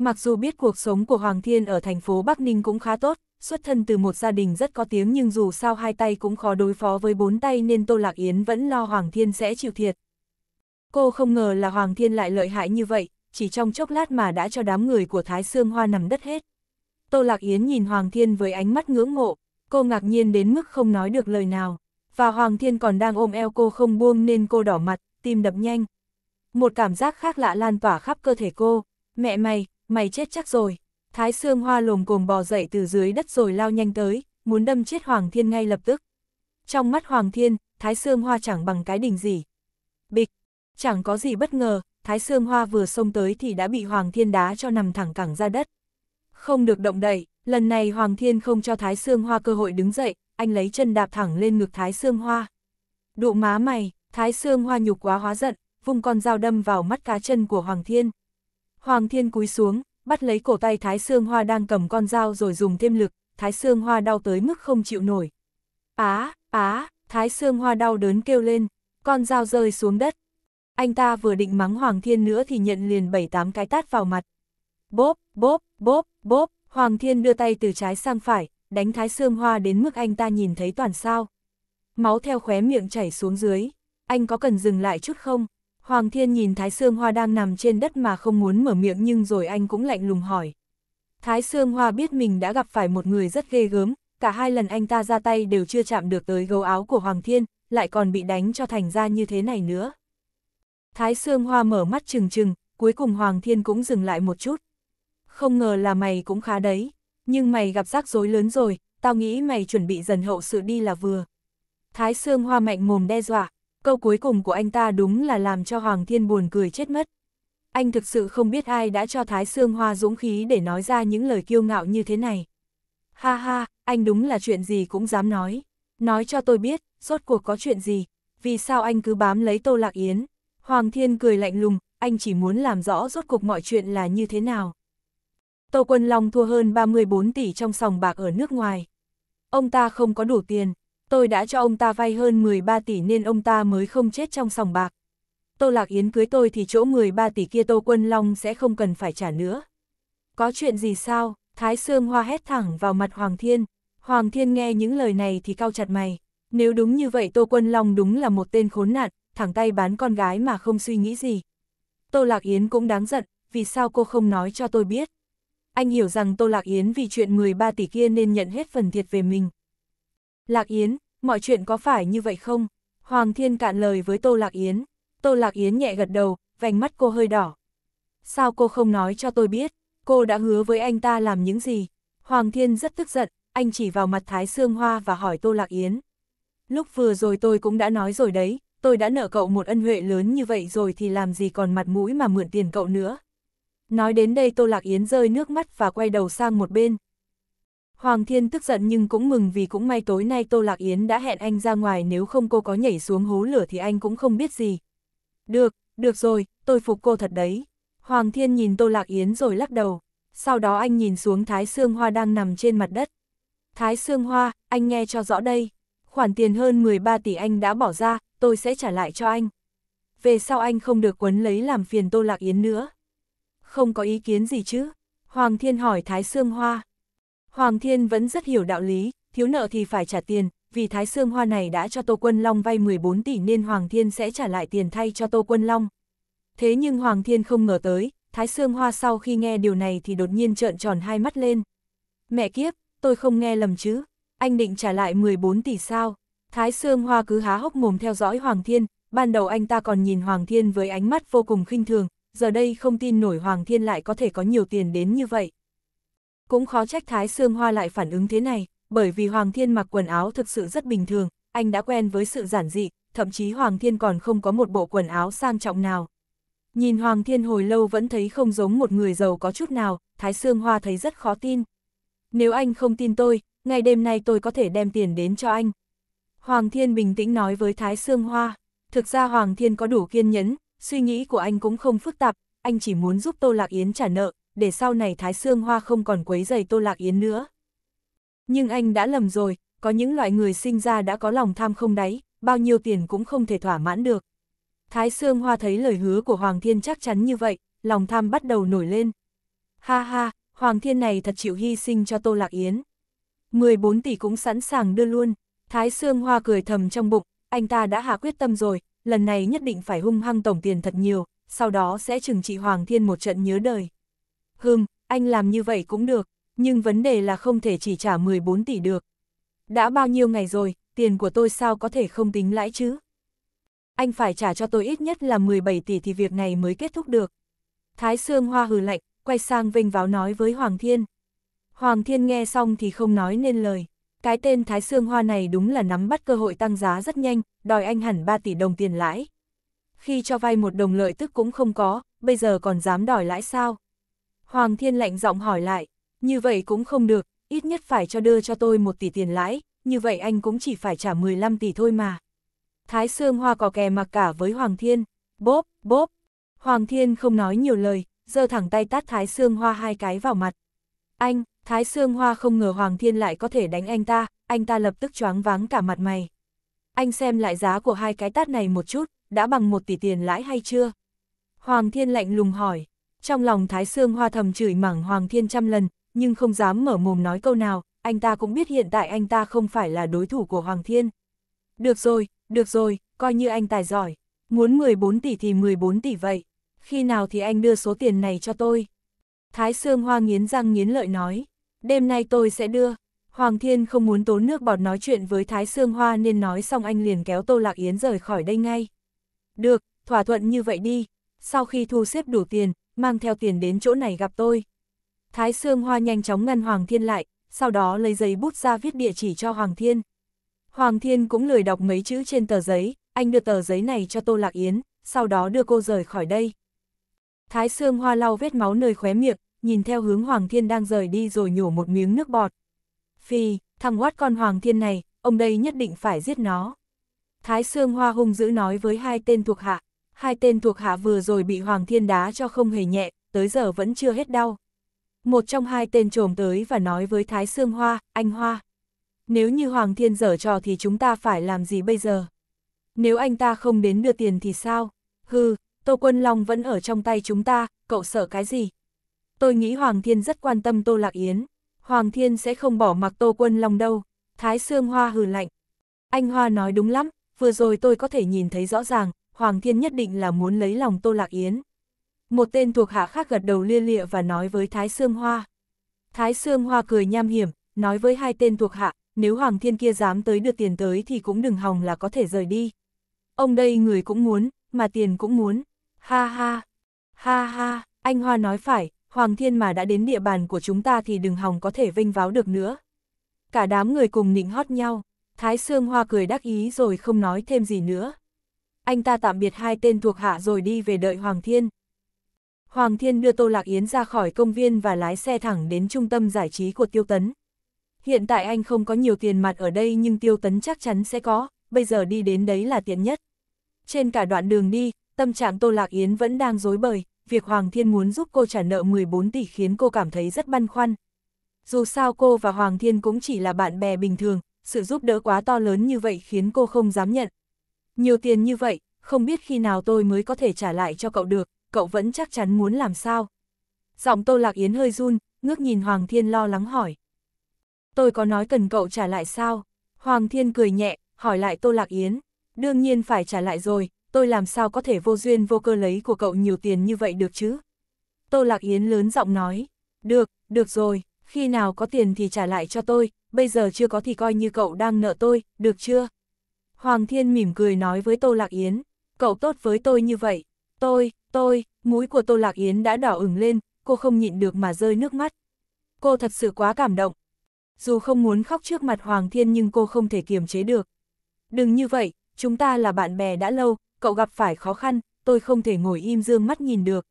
Mặc dù biết cuộc sống của Hoàng Thiên ở thành phố Bắc Ninh cũng khá tốt, xuất thân từ một gia đình rất có tiếng nhưng dù sao hai tay cũng khó đối phó với bốn tay nên Tô Lạc Yến vẫn lo Hoàng Thiên sẽ chịu thiệt. Cô không ngờ là Hoàng Thiên lại lợi hại như vậy, chỉ trong chốc lát mà đã cho đám người của Thái Sương Hoa nằm đất hết. Tô Lạc Yến nhìn Hoàng Thiên với ánh mắt ngưỡng mộ, cô ngạc nhiên đến mức không nói được lời nào, và Hoàng Thiên còn đang ôm eo cô không buông nên cô đỏ mặt, tim đập nhanh. Một cảm giác khác lạ lan tỏa khắp cơ thể cô, mẹ mày, mày chết chắc rồi. Thái Sương Hoa lồm cồm bò dậy từ dưới đất rồi lao nhanh tới, muốn đâm chết Hoàng Thiên ngay lập tức. Trong mắt Hoàng Thiên, Thái Sương Hoa chẳng bằng cái đỉnh gì. Bịch, chẳng có gì bất ngờ, Thái Sương Hoa vừa xông tới thì đã bị Hoàng Thiên đá cho nằm thẳng cẳng ra đất. Không được động đậy, lần này Hoàng Thiên không cho Thái Sương Hoa cơ hội đứng dậy, anh lấy chân đạp thẳng lên ngực Thái Sương Hoa. Đụ má mày, Thái Sương Hoa nhục quá hóa giận, vùng con dao đâm vào mắt cá chân của Hoàng Thiên. Hoàng Thiên cúi xuống, bắt lấy cổ tay Thái Sương Hoa đang cầm con dao rồi dùng thêm lực, Thái Sương Hoa đau tới mức không chịu nổi. Á, á, Thái Sương Hoa đau đớn kêu lên, con dao rơi xuống đất. Anh ta vừa định mắng Hoàng Thiên nữa thì nhận liền bảy tám cái tát vào mặt. Bốp, bốp, bốp, bốp, Hoàng Thiên đưa tay từ trái sang phải, đánh Thái Sương Hoa đến mức anh ta nhìn thấy toàn sao. Máu theo khóe miệng chảy xuống dưới, anh có cần dừng lại chút không? Hoàng Thiên nhìn Thái Sương Hoa đang nằm trên đất mà không muốn mở miệng nhưng rồi anh cũng lạnh lùng hỏi. Thái Sương Hoa biết mình đã gặp phải một người rất ghê gớm, cả hai lần anh ta ra tay đều chưa chạm được tới gấu áo của Hoàng Thiên, lại còn bị đánh cho thành ra như thế này nữa. Thái Sương Hoa mở mắt trừng trừng, cuối cùng Hoàng Thiên cũng dừng lại một chút. Không ngờ là mày cũng khá đấy, nhưng mày gặp rắc rối lớn rồi, tao nghĩ mày chuẩn bị dần hậu sự đi là vừa. Thái Sương Hoa mạnh mồm đe dọa, Câu cuối cùng của anh ta đúng là làm cho Hoàng Thiên buồn cười chết mất. Anh thực sự không biết ai đã cho Thái Sương Hoa dũng khí để nói ra những lời kiêu ngạo như thế này. Ha ha, anh đúng là chuyện gì cũng dám nói. Nói cho tôi biết, rốt cuộc có chuyện gì, vì sao anh cứ bám lấy Tô Lạc Yến. Hoàng Thiên cười lạnh lùng, anh chỉ muốn làm rõ rốt cuộc mọi chuyện là như thế nào. Tô Quân Long thua hơn 34 tỷ trong sòng bạc ở nước ngoài. Ông ta không có đủ tiền, tôi đã cho ông ta vay hơn 13 tỷ nên ông ta mới không chết trong sòng bạc. Tô Lạc Yến cưới tôi thì chỗ 13 tỷ kia Tô Quân Long sẽ không cần phải trả nữa. Có chuyện gì sao? Thái Sương Hoa hét thẳng vào mặt Hoàng Thiên. Hoàng Thiên nghe những lời này thì cau chặt mày. Nếu đúng như vậy Tô Quân Long đúng là một tên khốn nạn, thẳng tay bán con gái mà không suy nghĩ gì. Tô Lạc Yến cũng đáng giận, vì sao cô không nói cho tôi biết? Anh hiểu rằng Tô Lạc Yến vì chuyện 13 tỷ kia nên nhận hết phần thiệt về mình. Lạc Yến, mọi chuyện có phải như vậy không? Hoàng Thiên cạn lời với Tô Lạc Yến. Tô Lạc Yến nhẹ gật đầu, vành mắt cô hơi đỏ. Sao cô không nói cho tôi biết, cô đã hứa với anh ta làm những gì? Hoàng Thiên rất tức giận, anh chỉ vào mặt Thái Sương Hoa và hỏi Tô Lạc Yến. Lúc vừa rồi tôi cũng đã nói rồi đấy, tôi đã nợ cậu một ân huệ lớn như vậy rồi thì làm gì còn mặt mũi mà mượn tiền cậu nữa. Nói đến đây Tô Lạc Yến rơi nước mắt và quay đầu sang một bên, Hoàng Thiên tức giận nhưng cũng mừng vì cũng may tối nay Tô Lạc Yến đã hẹn anh ra ngoài nếu không cô có nhảy xuống hố lửa thì anh cũng không biết gì. Được, được rồi, tôi phục cô thật đấy. Hoàng Thiên nhìn Tô Lạc Yến rồi lắc đầu. Sau đó anh nhìn xuống Thái Sương Hoa đang nằm trên mặt đất. Thái Sương Hoa, anh nghe cho rõ đây. Khoản tiền hơn 13 tỷ anh đã bỏ ra, tôi sẽ trả lại cho anh. Về sau anh không được quấn lấy làm phiền Tô Lạc Yến nữa. Không có ý kiến gì chứ? Hoàng Thiên hỏi Thái Sương Hoa. Hoàng Thiên vẫn rất hiểu đạo lý, thiếu nợ thì phải trả tiền, vì Thái Sương Hoa này đã cho Tô Quân Long vay 14 tỷ nên Hoàng Thiên sẽ trả lại tiền thay cho Tô Quân Long. Thế nhưng Hoàng Thiên không ngờ tới, Thái Sương Hoa sau khi nghe điều này thì đột nhiên trợn tròn hai mắt lên. Mẹ kiếp, tôi không nghe lầm chứ, anh định trả lại 14 tỷ sao? Thái Sương Hoa cứ há hốc mồm theo dõi Hoàng Thiên, ban đầu anh ta còn nhìn Hoàng Thiên với ánh mắt vô cùng khinh thường, giờ đây không tin nổi Hoàng Thiên lại có thể có nhiều tiền đến như vậy cũng khó trách Thái Sương Hoa lại phản ứng thế này, bởi vì Hoàng Thiên mặc quần áo thực sự rất bình thường, anh đã quen với sự giản dị, thậm chí Hoàng Thiên còn không có một bộ quần áo sang trọng nào. Nhìn Hoàng Thiên hồi lâu vẫn thấy không giống một người giàu có chút nào, Thái Sương Hoa thấy rất khó tin. Nếu anh không tin tôi, ngày đêm nay tôi có thể đem tiền đến cho anh. Hoàng Thiên bình tĩnh nói với Thái Sương Hoa, thực ra Hoàng Thiên có đủ kiên nhẫn, suy nghĩ của anh cũng không phức tạp, anh chỉ muốn giúp Tô Lạc Yến trả nợ, để sau này Thái Sương Hoa không còn quấy giày Tô Lạc Yến nữa. Nhưng anh đã lầm rồi, có những loại người sinh ra đã có lòng tham không đáy, bao nhiêu tiền cũng không thể thỏa mãn được. Thái Sương Hoa thấy lời hứa của Hoàng Thiên chắc chắn như vậy, lòng tham bắt đầu nổi lên. Ha ha, Hoàng Thiên này thật chịu hy sinh cho Tô Lạc Yến. 14 tỷ cũng sẵn sàng đưa luôn, Thái Sương Hoa cười thầm trong bụng, anh ta đã hạ quyết tâm rồi, lần này nhất định phải hung hăng tổng tiền thật nhiều, sau đó sẽ trừng trị Hoàng Thiên một trận nhớ đời. Hừm, anh làm như vậy cũng được, nhưng vấn đề là không thể chỉ trả 14 tỷ được. Đã bao nhiêu ngày rồi, tiền của tôi sao có thể không tính lãi chứ? Anh phải trả cho tôi ít nhất là 17 tỷ thì việc này mới kết thúc được. Thái Sương Hoa hừ lạnh, quay sang Vinh váo nói với Hoàng Thiên. Hoàng Thiên nghe xong thì không nói nên lời. Cái tên Thái Sương Hoa này đúng là nắm bắt cơ hội tăng giá rất nhanh, đòi anh hẳn 3 tỷ đồng tiền lãi. Khi cho vay một đồng lợi tức cũng không có, bây giờ còn dám đòi lãi sao? Hoàng Thiên lạnh giọng hỏi lại, như vậy cũng không được, ít nhất phải cho đưa cho tôi một tỷ tiền lãi, như vậy anh cũng chỉ phải trả 15 tỷ thôi mà. Thái Sương Hoa có kè mặc cả với Hoàng Thiên, bốp, bốp. Hoàng Thiên không nói nhiều lời, giơ thẳng tay tát Thái Sương Hoa hai cái vào mặt. Anh, Thái Sương Hoa không ngờ Hoàng Thiên lại có thể đánh anh ta, anh ta lập tức choáng váng cả mặt mày. Anh xem lại giá của hai cái tát này một chút, đã bằng một tỷ tiền lãi hay chưa? Hoàng Thiên lạnh lùng hỏi trong lòng Thái Sương Hoa thầm chửi mảng Hoàng Thiên trăm lần, nhưng không dám mở mồm nói câu nào, anh ta cũng biết hiện tại anh ta không phải là đối thủ của Hoàng Thiên. Được rồi, được rồi, coi như anh tài giỏi, muốn 14 tỷ thì 14 tỷ vậy, khi nào thì anh đưa số tiền này cho tôi. Thái Sương Hoa nghiến răng nghiến lợi nói, đêm nay tôi sẽ đưa. Hoàng Thiên không muốn tốn nước bọt nói chuyện với Thái Sương Hoa nên nói xong anh liền kéo Tô Lạc Yến rời khỏi đây ngay. Được, thỏa thuận như vậy đi. Sau khi thu xếp đủ tiền, mang theo tiền đến chỗ này gặp tôi. Thái Sương Hoa nhanh chóng ngăn Hoàng Thiên lại, sau đó lấy giấy bút ra viết địa chỉ cho Hoàng Thiên. Hoàng Thiên cũng lười đọc mấy chữ trên tờ giấy, anh đưa tờ giấy này cho Tô Lạc Yến, sau đó đưa cô rời khỏi đây. Thái Sương Hoa lau vết máu nơi khóe miệng, nhìn theo hướng Hoàng Thiên đang rời đi rồi nhổ một miếng nước bọt. Phi, thằng quát con Hoàng Thiên này, ông đây nhất định phải giết nó. Thái Sương Hoa hung dữ nói với hai tên thuộc hạ, hai tên thuộc hạ vừa rồi bị Hoàng Thiên đá cho không hề nhẹ, tới giờ vẫn chưa hết đau. Một trong hai tên trồm tới và nói với Thái Sương Hoa, anh Hoa. Nếu như Hoàng Thiên dở trò thì chúng ta phải làm gì bây giờ? Nếu anh ta không đến đưa tiền thì sao? Hừ, Tô Quân Long vẫn ở trong tay chúng ta, cậu sợ cái gì? Tôi nghĩ Hoàng Thiên rất quan tâm Tô Lạc Yến. Hoàng Thiên sẽ không bỏ mặc Tô Quân Long đâu. Thái Sương Hoa hừ lạnh. Anh Hoa nói đúng lắm, vừa rồi tôi có thể nhìn thấy rõ ràng, Hoàng Thiên nhất định là muốn lấy lòng Tô Lạc Yến. Một tên thuộc hạ khác gật đầu lia lịa và nói với Thái Sương Hoa. Thái Sương Hoa cười nham hiểm, nói với hai tên thuộc hạ, nếu Hoàng Thiên kia dám tới đưa tiền tới thì cũng đừng hòng là có thể rời đi. Ông đây người cũng muốn, mà tiền cũng muốn. Ha ha, ha ha, anh Hoa nói phải, Hoàng Thiên mà đã đến địa bàn của chúng ta thì đừng hòng có thể vinh váo được nữa. Cả đám người cùng nịnh hót nhau, Thái Sương Hoa cười đắc ý rồi không nói thêm gì nữa anh ta tạm biệt hai tên thuộc hạ rồi đi về đợi Hoàng Thiên. Hoàng Thiên đưa Tô Lạc Yến ra khỏi công viên và lái xe thẳng đến trung tâm giải trí của Tiêu Tấn. Hiện tại anh không có nhiều tiền mặt ở đây nhưng Tiêu Tấn chắc chắn sẽ có, bây giờ đi đến đấy là tiện nhất. Trên cả đoạn đường đi, tâm trạng Tô Lạc Yến vẫn đang dối bời, việc Hoàng Thiên muốn giúp cô trả nợ 14 tỷ khiến cô cảm thấy rất băn khoăn. Dù sao cô và Hoàng Thiên cũng chỉ là bạn bè bình thường, sự giúp đỡ quá to lớn như vậy khiến cô không dám nhận, nhiều tiền như vậy, không biết khi nào tôi mới có thể trả lại cho cậu được, cậu vẫn chắc chắn muốn làm sao. Giọng Tô Lạc Yến hơi run, ngước nhìn Hoàng Thiên lo lắng hỏi. Tôi có nói cần cậu trả lại sao? Hoàng Thiên cười nhẹ, hỏi lại Tô Lạc Yến. Đương nhiên phải trả lại rồi, tôi làm sao có thể vô duyên vô cơ lấy của cậu nhiều tiền như vậy được chứ? Tô Lạc Yến lớn giọng nói. Được, được rồi, khi nào có tiền thì trả lại cho tôi, bây giờ chưa có thì coi như cậu đang nợ tôi, được chưa? Hoàng Thiên mỉm cười nói với Tô Lạc Yến, cậu tốt với tôi như vậy, tôi, tôi, mũi của Tô Lạc Yến đã đỏ ửng lên, cô không nhịn được mà rơi nước mắt. Cô thật sự quá cảm động. Dù không muốn khóc trước mặt Hoàng Thiên nhưng cô không thể kiềm chế được. Đừng như vậy, chúng ta là bạn bè đã lâu, cậu gặp phải khó khăn, tôi không thể ngồi im dương mắt nhìn được.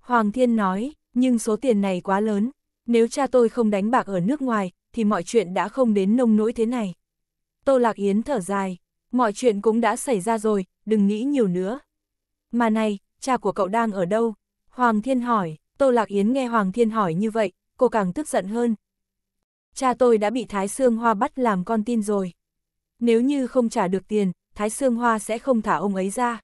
Hoàng Thiên nói, nhưng số tiền này quá lớn, nếu cha tôi không đánh bạc ở nước ngoài, thì mọi chuyện đã không đến nông nỗi thế này. Tô Lạc Yến thở dài, Mọi chuyện cũng đã xảy ra rồi, đừng nghĩ nhiều nữa. Mà này, cha của cậu đang ở đâu? Hoàng Thiên hỏi, Tô Lạc Yến nghe Hoàng Thiên hỏi như vậy, cô càng tức giận hơn. Cha tôi đã bị Thái Sương Hoa bắt làm con tin rồi. Nếu như không trả được tiền, Thái Sương Hoa sẽ không thả ông ấy ra.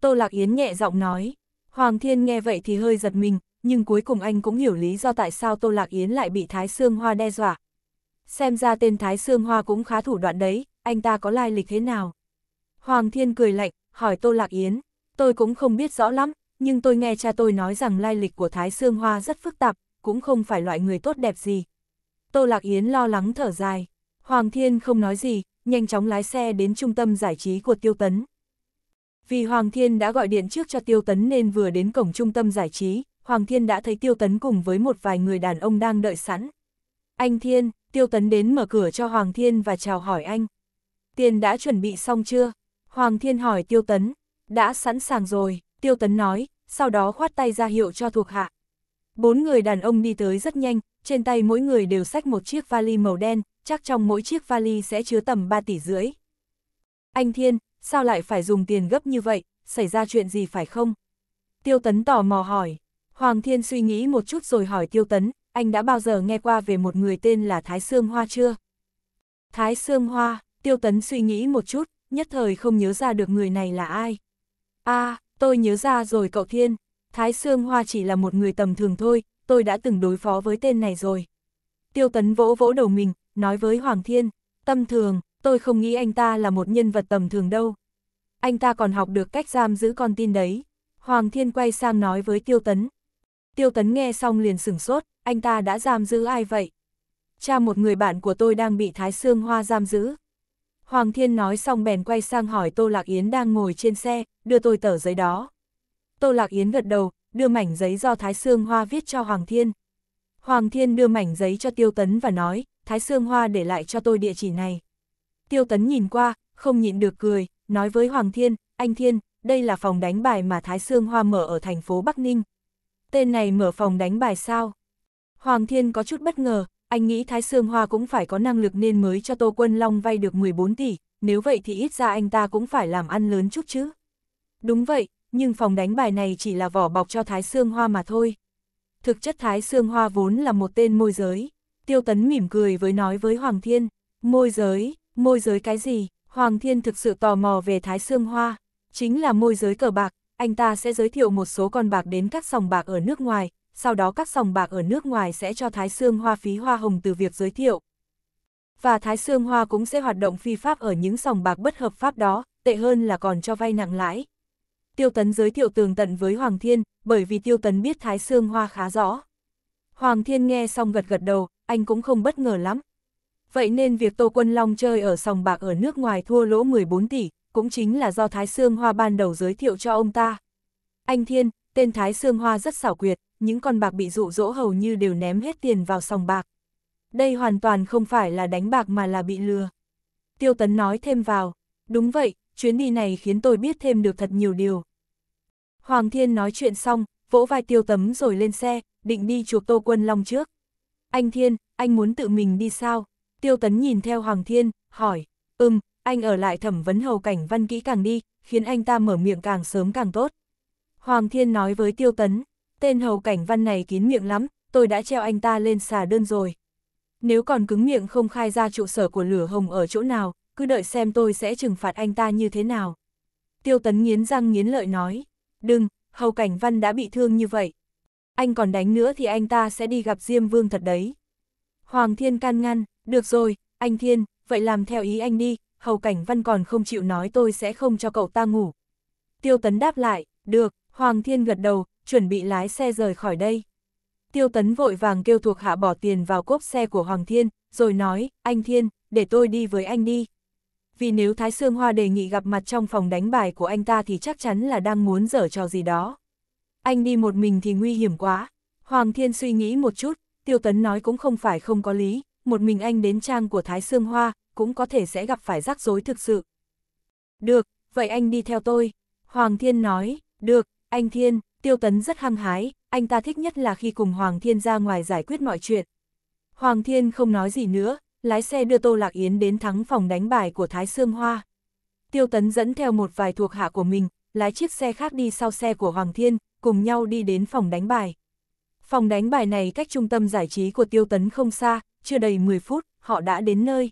Tô Lạc Yến nhẹ giọng nói, Hoàng Thiên nghe vậy thì hơi giật mình, nhưng cuối cùng anh cũng hiểu lý do tại sao Tô Lạc Yến lại bị Thái Sương Hoa đe dọa, xem ra tên Thái Sương Hoa cũng khá thủ đoạn đấy, anh ta có lai lịch thế nào? Hoàng Thiên cười lạnh, hỏi Tô Lạc Yến, tôi cũng không biết rõ lắm, nhưng tôi nghe cha tôi nói rằng lai lịch của Thái Sương Hoa rất phức tạp, cũng không phải loại người tốt đẹp gì. Tô Lạc Yến lo lắng thở dài, Hoàng Thiên không nói gì, nhanh chóng lái xe đến trung tâm giải trí của Tiêu Tấn. Vì Hoàng Thiên đã gọi điện trước cho Tiêu Tấn nên vừa đến cổng trung tâm giải trí, Hoàng Thiên đã thấy Tiêu Tấn cùng với một vài người đàn ông đang đợi sẵn. Anh Thiên, Tiêu Tấn đến mở cửa cho Hoàng Thiên và chào hỏi anh. Tiền đã chuẩn bị xong chưa? Hoàng Thiên hỏi Tiêu Tấn. Đã sẵn sàng rồi, Tiêu Tấn nói, sau đó khoát tay ra hiệu cho thuộc hạ. Bốn người đàn ông đi tới rất nhanh, trên tay mỗi người đều xách một chiếc vali màu đen, chắc trong mỗi chiếc vali sẽ chứa tầm 3 tỷ rưỡi. Anh Thiên, sao lại phải dùng tiền gấp như vậy, xảy ra chuyện gì phải không? Tiêu Tấn tò mò hỏi. Hoàng Thiên suy nghĩ một chút rồi hỏi Tiêu Tấn, anh đã bao giờ nghe qua về một người tên là Thái Sương Hoa chưa? Thái Sương Hoa, Tiêu Tấn suy nghĩ một chút, nhất thời không nhớ ra được người này là ai. À, tôi nhớ ra rồi cậu Thiên, Thái Sương Hoa chỉ là một người tầm thường thôi, tôi đã từng đối phó với tên này rồi. Tiêu Tấn vỗ vỗ đầu mình, nói với Hoàng Thiên, tâm thường, tôi không nghĩ anh ta là một nhân vật tầm thường đâu. Anh ta còn học được cách giam giữ con tin đấy. Hoàng Thiên quay sang nói với Tiêu Tấn, Tiêu Tấn nghe xong liền sửng sốt, anh ta đã giam giữ ai vậy? Cha một người bạn của tôi đang bị Thái Sương Hoa giam giữ. Hoàng Thiên nói xong bèn quay sang hỏi Tô Lạc Yến đang ngồi trên xe, đưa tôi tờ giấy đó. Tô Lạc Yến gật đầu, đưa mảnh giấy do Thái Sương Hoa viết cho Hoàng Thiên. Hoàng Thiên đưa mảnh giấy cho Tiêu Tấn và nói, Thái Sương Hoa để lại cho tôi địa chỉ này. Tiêu Tấn nhìn qua, không nhịn được cười, nói với Hoàng Thiên, anh Thiên, đây là phòng đánh bài mà Thái Sương Hoa mở ở thành phố Bắc Ninh, tên này mở phòng đánh bài sao? Hoàng Thiên có chút bất ngờ, anh nghĩ Thái Sương Hoa cũng phải có năng lực nên mới cho Tô Quân Long vay được 14 tỷ, nếu vậy thì ít ra anh ta cũng phải làm ăn lớn chút chứ. Đúng vậy, nhưng phòng đánh bài này chỉ là vỏ bọc cho Thái Sương Hoa mà thôi. Thực chất Thái Sương Hoa vốn là một tên môi giới. Tiêu Tấn mỉm cười với nói với Hoàng Thiên, môi giới, môi giới cái gì? Hoàng Thiên thực sự tò mò về Thái Sương Hoa, chính là môi giới cờ bạc, anh ta sẽ giới thiệu một số con bạc đến các sòng bạc ở nước ngoài, sau đó các sòng bạc ở nước ngoài sẽ cho Thái Sương Hoa phí hoa hồng từ việc giới thiệu. Và Thái Sương Hoa cũng sẽ hoạt động phi pháp ở những sòng bạc bất hợp pháp đó, tệ hơn là còn cho vay nặng lãi. Tiêu Tấn giới thiệu tường tận với Hoàng Thiên, bởi vì Tiêu Tấn biết Thái Sương Hoa khá rõ. Hoàng Thiên nghe xong gật gật đầu, anh cũng không bất ngờ lắm. Vậy nên việc Tô Quân Long chơi ở sòng bạc ở nước ngoài thua lỗ 14 tỷ, cũng chính là do Thái Sương Hoa ban đầu giới thiệu cho ông ta. Anh Thiên, tên Thái Sương Hoa rất xảo quyệt, những con bạc bị dụ dỗ hầu như đều ném hết tiền vào sòng bạc. Đây hoàn toàn không phải là đánh bạc mà là bị lừa. Tiêu Tấn nói thêm vào, đúng vậy, chuyến đi này khiến tôi biết thêm được thật nhiều điều. Hoàng Thiên nói chuyện xong, vỗ vai Tiêu Tấm rồi lên xe, định đi chuộc Tô Quân Long trước. Anh Thiên, anh muốn tự mình đi sao? Tiêu Tấn nhìn theo Hoàng Thiên, hỏi, ừm, anh ở lại thẩm vấn hầu cảnh văn kỹ càng đi, khiến anh ta mở miệng càng sớm càng tốt. Hoàng Thiên nói với Tiêu Tấn, tên hầu cảnh văn này kín miệng lắm, tôi đã treo anh ta lên xà đơn rồi. Nếu còn cứng miệng không khai ra trụ sở của lửa hồng ở chỗ nào, cứ đợi xem tôi sẽ trừng phạt anh ta như thế nào. Tiêu Tấn nghiến răng nghiến lợi nói, đừng, hầu cảnh văn đã bị thương như vậy. Anh còn đánh nữa thì anh ta sẽ đi gặp Diêm Vương thật đấy. Hoàng Thiên can ngăn, được rồi, anh Thiên, vậy làm theo ý anh đi, Hầu Cảnh Văn còn không chịu nói tôi sẽ không cho cậu ta ngủ. Tiêu Tấn đáp lại, được, Hoàng Thiên gật đầu, chuẩn bị lái xe rời khỏi đây. Tiêu Tấn vội vàng kêu thuộc hạ bỏ tiền vào cốp xe của Hoàng Thiên, rồi nói, anh Thiên, để tôi đi với anh đi. Vì nếu Thái Sương Hoa đề nghị gặp mặt trong phòng đánh bài của anh ta thì chắc chắn là đang muốn dở trò gì đó. Anh đi một mình thì nguy hiểm quá. Hoàng Thiên suy nghĩ một chút, Tiêu Tấn nói cũng không phải không có lý, một mình anh đến trang của Thái Sương Hoa, cũng có thể sẽ gặp phải rắc rối thực sự. Được, vậy anh đi theo tôi. Hoàng Thiên nói, được, anh Thiên, Tiêu Tấn rất hăng hái, anh ta thích nhất là khi cùng Hoàng Thiên ra ngoài giải quyết mọi chuyện. Hoàng Thiên không nói gì nữa, lái xe đưa Tô Lạc Yến đến thắng phòng đánh bài của Thái Sương Hoa. Tiêu Tấn dẫn theo một vài thuộc hạ của mình, lái chiếc xe khác đi sau xe của Hoàng Thiên, cùng nhau đi đến phòng đánh bài. Phòng đánh bài này cách trung tâm giải trí của Tiêu Tấn không xa, chưa đầy 10 phút, họ đã đến nơi.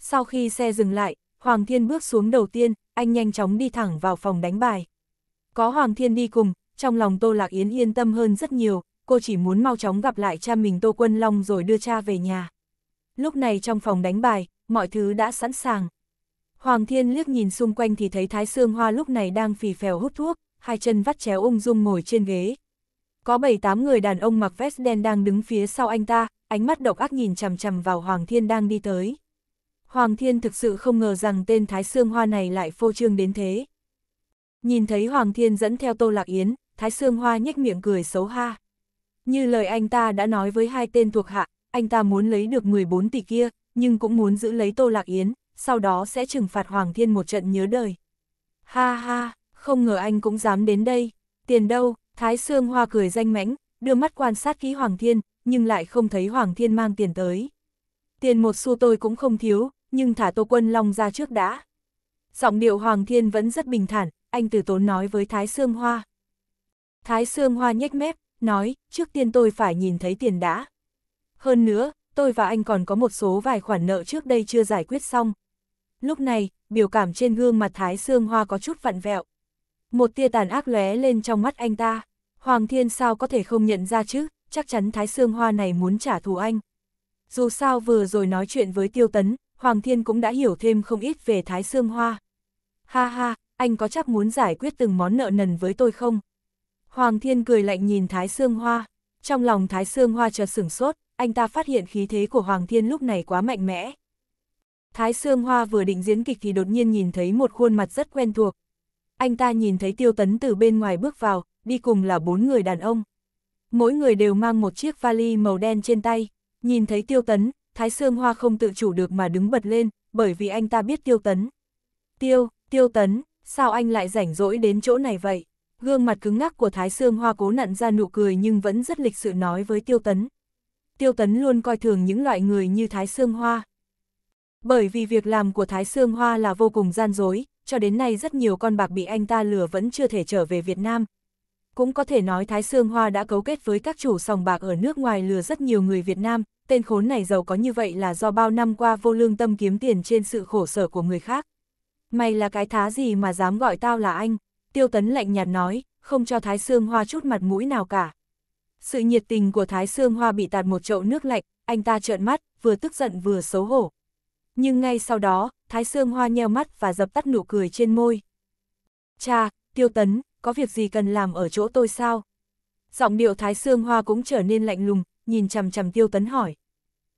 Sau khi xe dừng lại, Hoàng Thiên bước xuống đầu tiên, anh nhanh chóng đi thẳng vào phòng đánh bài. Có Hoàng Thiên đi cùng, trong lòng Tô Lạc Yến yên tâm hơn rất nhiều, cô chỉ muốn mau chóng gặp lại cha mình Tô Quân Long rồi đưa cha về nhà. Lúc này trong phòng đánh bài, mọi thứ đã sẵn sàng. Hoàng Thiên liếc nhìn xung quanh thì thấy Thái Sương Hoa lúc này đang phì phèo hút thuốc, hai chân vắt chéo ung dung ngồi trên ghế. Có bảy tám người đàn ông mặc vest đen đang đứng phía sau anh ta, ánh mắt độc ác nhìn chằm chằm vào Hoàng Thiên đang đi tới. Hoàng Thiên thực sự không ngờ rằng tên Thái Sương Hoa này lại phô trương đến thế. Nhìn thấy Hoàng Thiên dẫn theo Tô Lạc Yến, Thái Sương Hoa nhếch miệng cười xấu ha. Như lời anh ta đã nói với hai tên thuộc hạ, anh ta muốn lấy được 14 tỷ kia, nhưng cũng muốn giữ lấy Tô Lạc Yến, sau đó sẽ trừng phạt Hoàng Thiên một trận nhớ đời. Ha ha, không ngờ anh cũng dám đến đây, tiền đâu, Thái Sương Hoa cười danh mãnh, đưa mắt quan sát kỹ Hoàng Thiên, nhưng lại không thấy Hoàng Thiên mang tiền tới. Tiền một xu tôi cũng không thiếu, nhưng thả Tô Quân Long ra trước đã. Giọng điệu Hoàng Thiên vẫn rất bình thản, anh tử tốn nói với Thái Sương Hoa. Thái Sương Hoa nhếch mép, nói, trước tiên tôi phải nhìn thấy tiền đã. Hơn nữa, tôi và anh còn có một số vài khoản nợ trước đây chưa giải quyết xong. Lúc này, biểu cảm trên gương mặt Thái Sương Hoa có chút vặn vẹo. Một tia tàn ác lóe lên trong mắt anh ta. Hoàng Thiên sao có thể không nhận ra chứ, chắc chắn Thái Sương Hoa này muốn trả thù anh. Dù sao vừa rồi nói chuyện với Tiêu Tấn, Hoàng Thiên cũng đã hiểu thêm không ít về Thái Sương Hoa. Ha ha, anh có chắc muốn giải quyết từng món nợ nần với tôi không? Hoàng Thiên cười lạnh nhìn Thái Sương Hoa. Trong lòng Thái Sương Hoa chợt sửng sốt, anh ta phát hiện khí thế của Hoàng Thiên lúc này quá mạnh mẽ. Thái Sương Hoa vừa định diễn kịch thì đột nhiên nhìn thấy một khuôn mặt rất quen thuộc. Anh ta nhìn thấy Tiêu Tấn từ bên ngoài bước vào, đi cùng là bốn người đàn ông. Mỗi người đều mang một chiếc vali màu đen trên tay. Nhìn thấy Tiêu Tấn, Thái Sương Hoa không tự chủ được mà đứng bật lên, bởi vì anh ta biết Tiêu Tấn. Tiêu, Tiêu Tấn, sao anh lại rảnh rỗi đến chỗ này vậy? Gương mặt cứng ngắc của Thái Sương Hoa cố nặn ra nụ cười nhưng vẫn rất lịch sự nói với Tiêu Tấn. Tiêu Tấn luôn coi thường những loại người như Thái Sương Hoa. Bởi vì việc làm của Thái Sương Hoa là vô cùng gian dối, cho đến nay rất nhiều con bạc bị anh ta lừa vẫn chưa thể trở về Việt Nam, cũng có thể nói Thái Sương Hoa đã cấu kết với các chủ sòng bạc ở nước ngoài lừa rất nhiều người Việt Nam, tên khốn này giàu có như vậy là do bao năm qua vô lương tâm kiếm tiền trên sự khổ sở của người khác. Mày là cái thá gì mà dám gọi tao là anh, tiêu tấn lạnh nhạt nói, không cho Thái Sương Hoa chút mặt mũi nào cả. Sự nhiệt tình của Thái Sương Hoa bị tạt một chậu nước lạnh, anh ta trợn mắt, vừa tức giận vừa xấu hổ. Nhưng ngay sau đó, Thái Sương Hoa nheo mắt và dập tắt nụ cười trên môi. Cha, tiêu tấn, có việc gì cần làm ở chỗ tôi sao? Giọng điệu Thái Sương Hoa cũng trở nên lạnh lùng, nhìn chằm chằm Tiêu Tấn hỏi.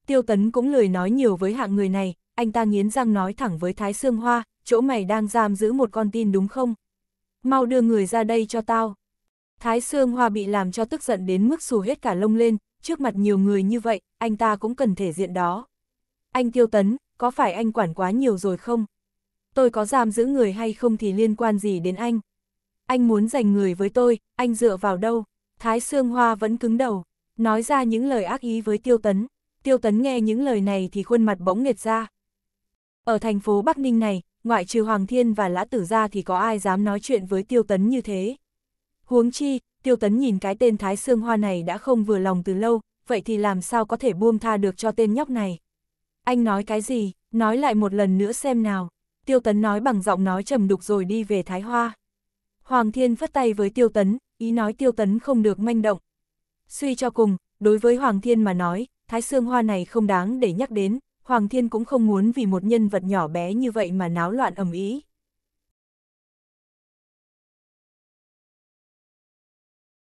Tiêu Tấn cũng lười nói nhiều với hạng người này, anh ta nghiến răng nói thẳng với Thái Sương Hoa, chỗ mày đang giam giữ một con tin đúng không? Mau đưa người ra đây cho tao. Thái Sương Hoa bị làm cho tức giận đến mức xù hết cả lông lên, trước mặt nhiều người như vậy, anh ta cũng cần thể diện đó. Anh Tiêu Tấn, có phải anh quản quá nhiều rồi không? Tôi có giam giữ người hay không thì liên quan gì đến anh? anh muốn giành người với tôi, anh dựa vào đâu? Thái Sương Hoa vẫn cứng đầu, nói ra những lời ác ý với Tiêu Tấn. Tiêu Tấn nghe những lời này thì khuôn mặt bỗng nghệt ra. Ở thành phố Bắc Ninh này, ngoại trừ Hoàng Thiên và Lã Tử Gia thì có ai dám nói chuyện với Tiêu Tấn như thế. Huống chi, Tiêu Tấn nhìn cái tên Thái Sương Hoa này đã không vừa lòng từ lâu, vậy thì làm sao có thể buông tha được cho tên nhóc này. Anh nói cái gì, nói lại một lần nữa xem nào. Tiêu Tấn nói bằng giọng nói trầm đục rồi đi về Thái Hoa. Hoàng Thiên phất tay với Tiêu Tấn, ý nói Tiêu Tấn không được manh động. Suy cho cùng, đối với Hoàng Thiên mà nói, Thái Sương Hoa này không đáng để nhắc đến, Hoàng Thiên cũng không muốn vì một nhân vật nhỏ bé như vậy mà náo loạn ầm ý.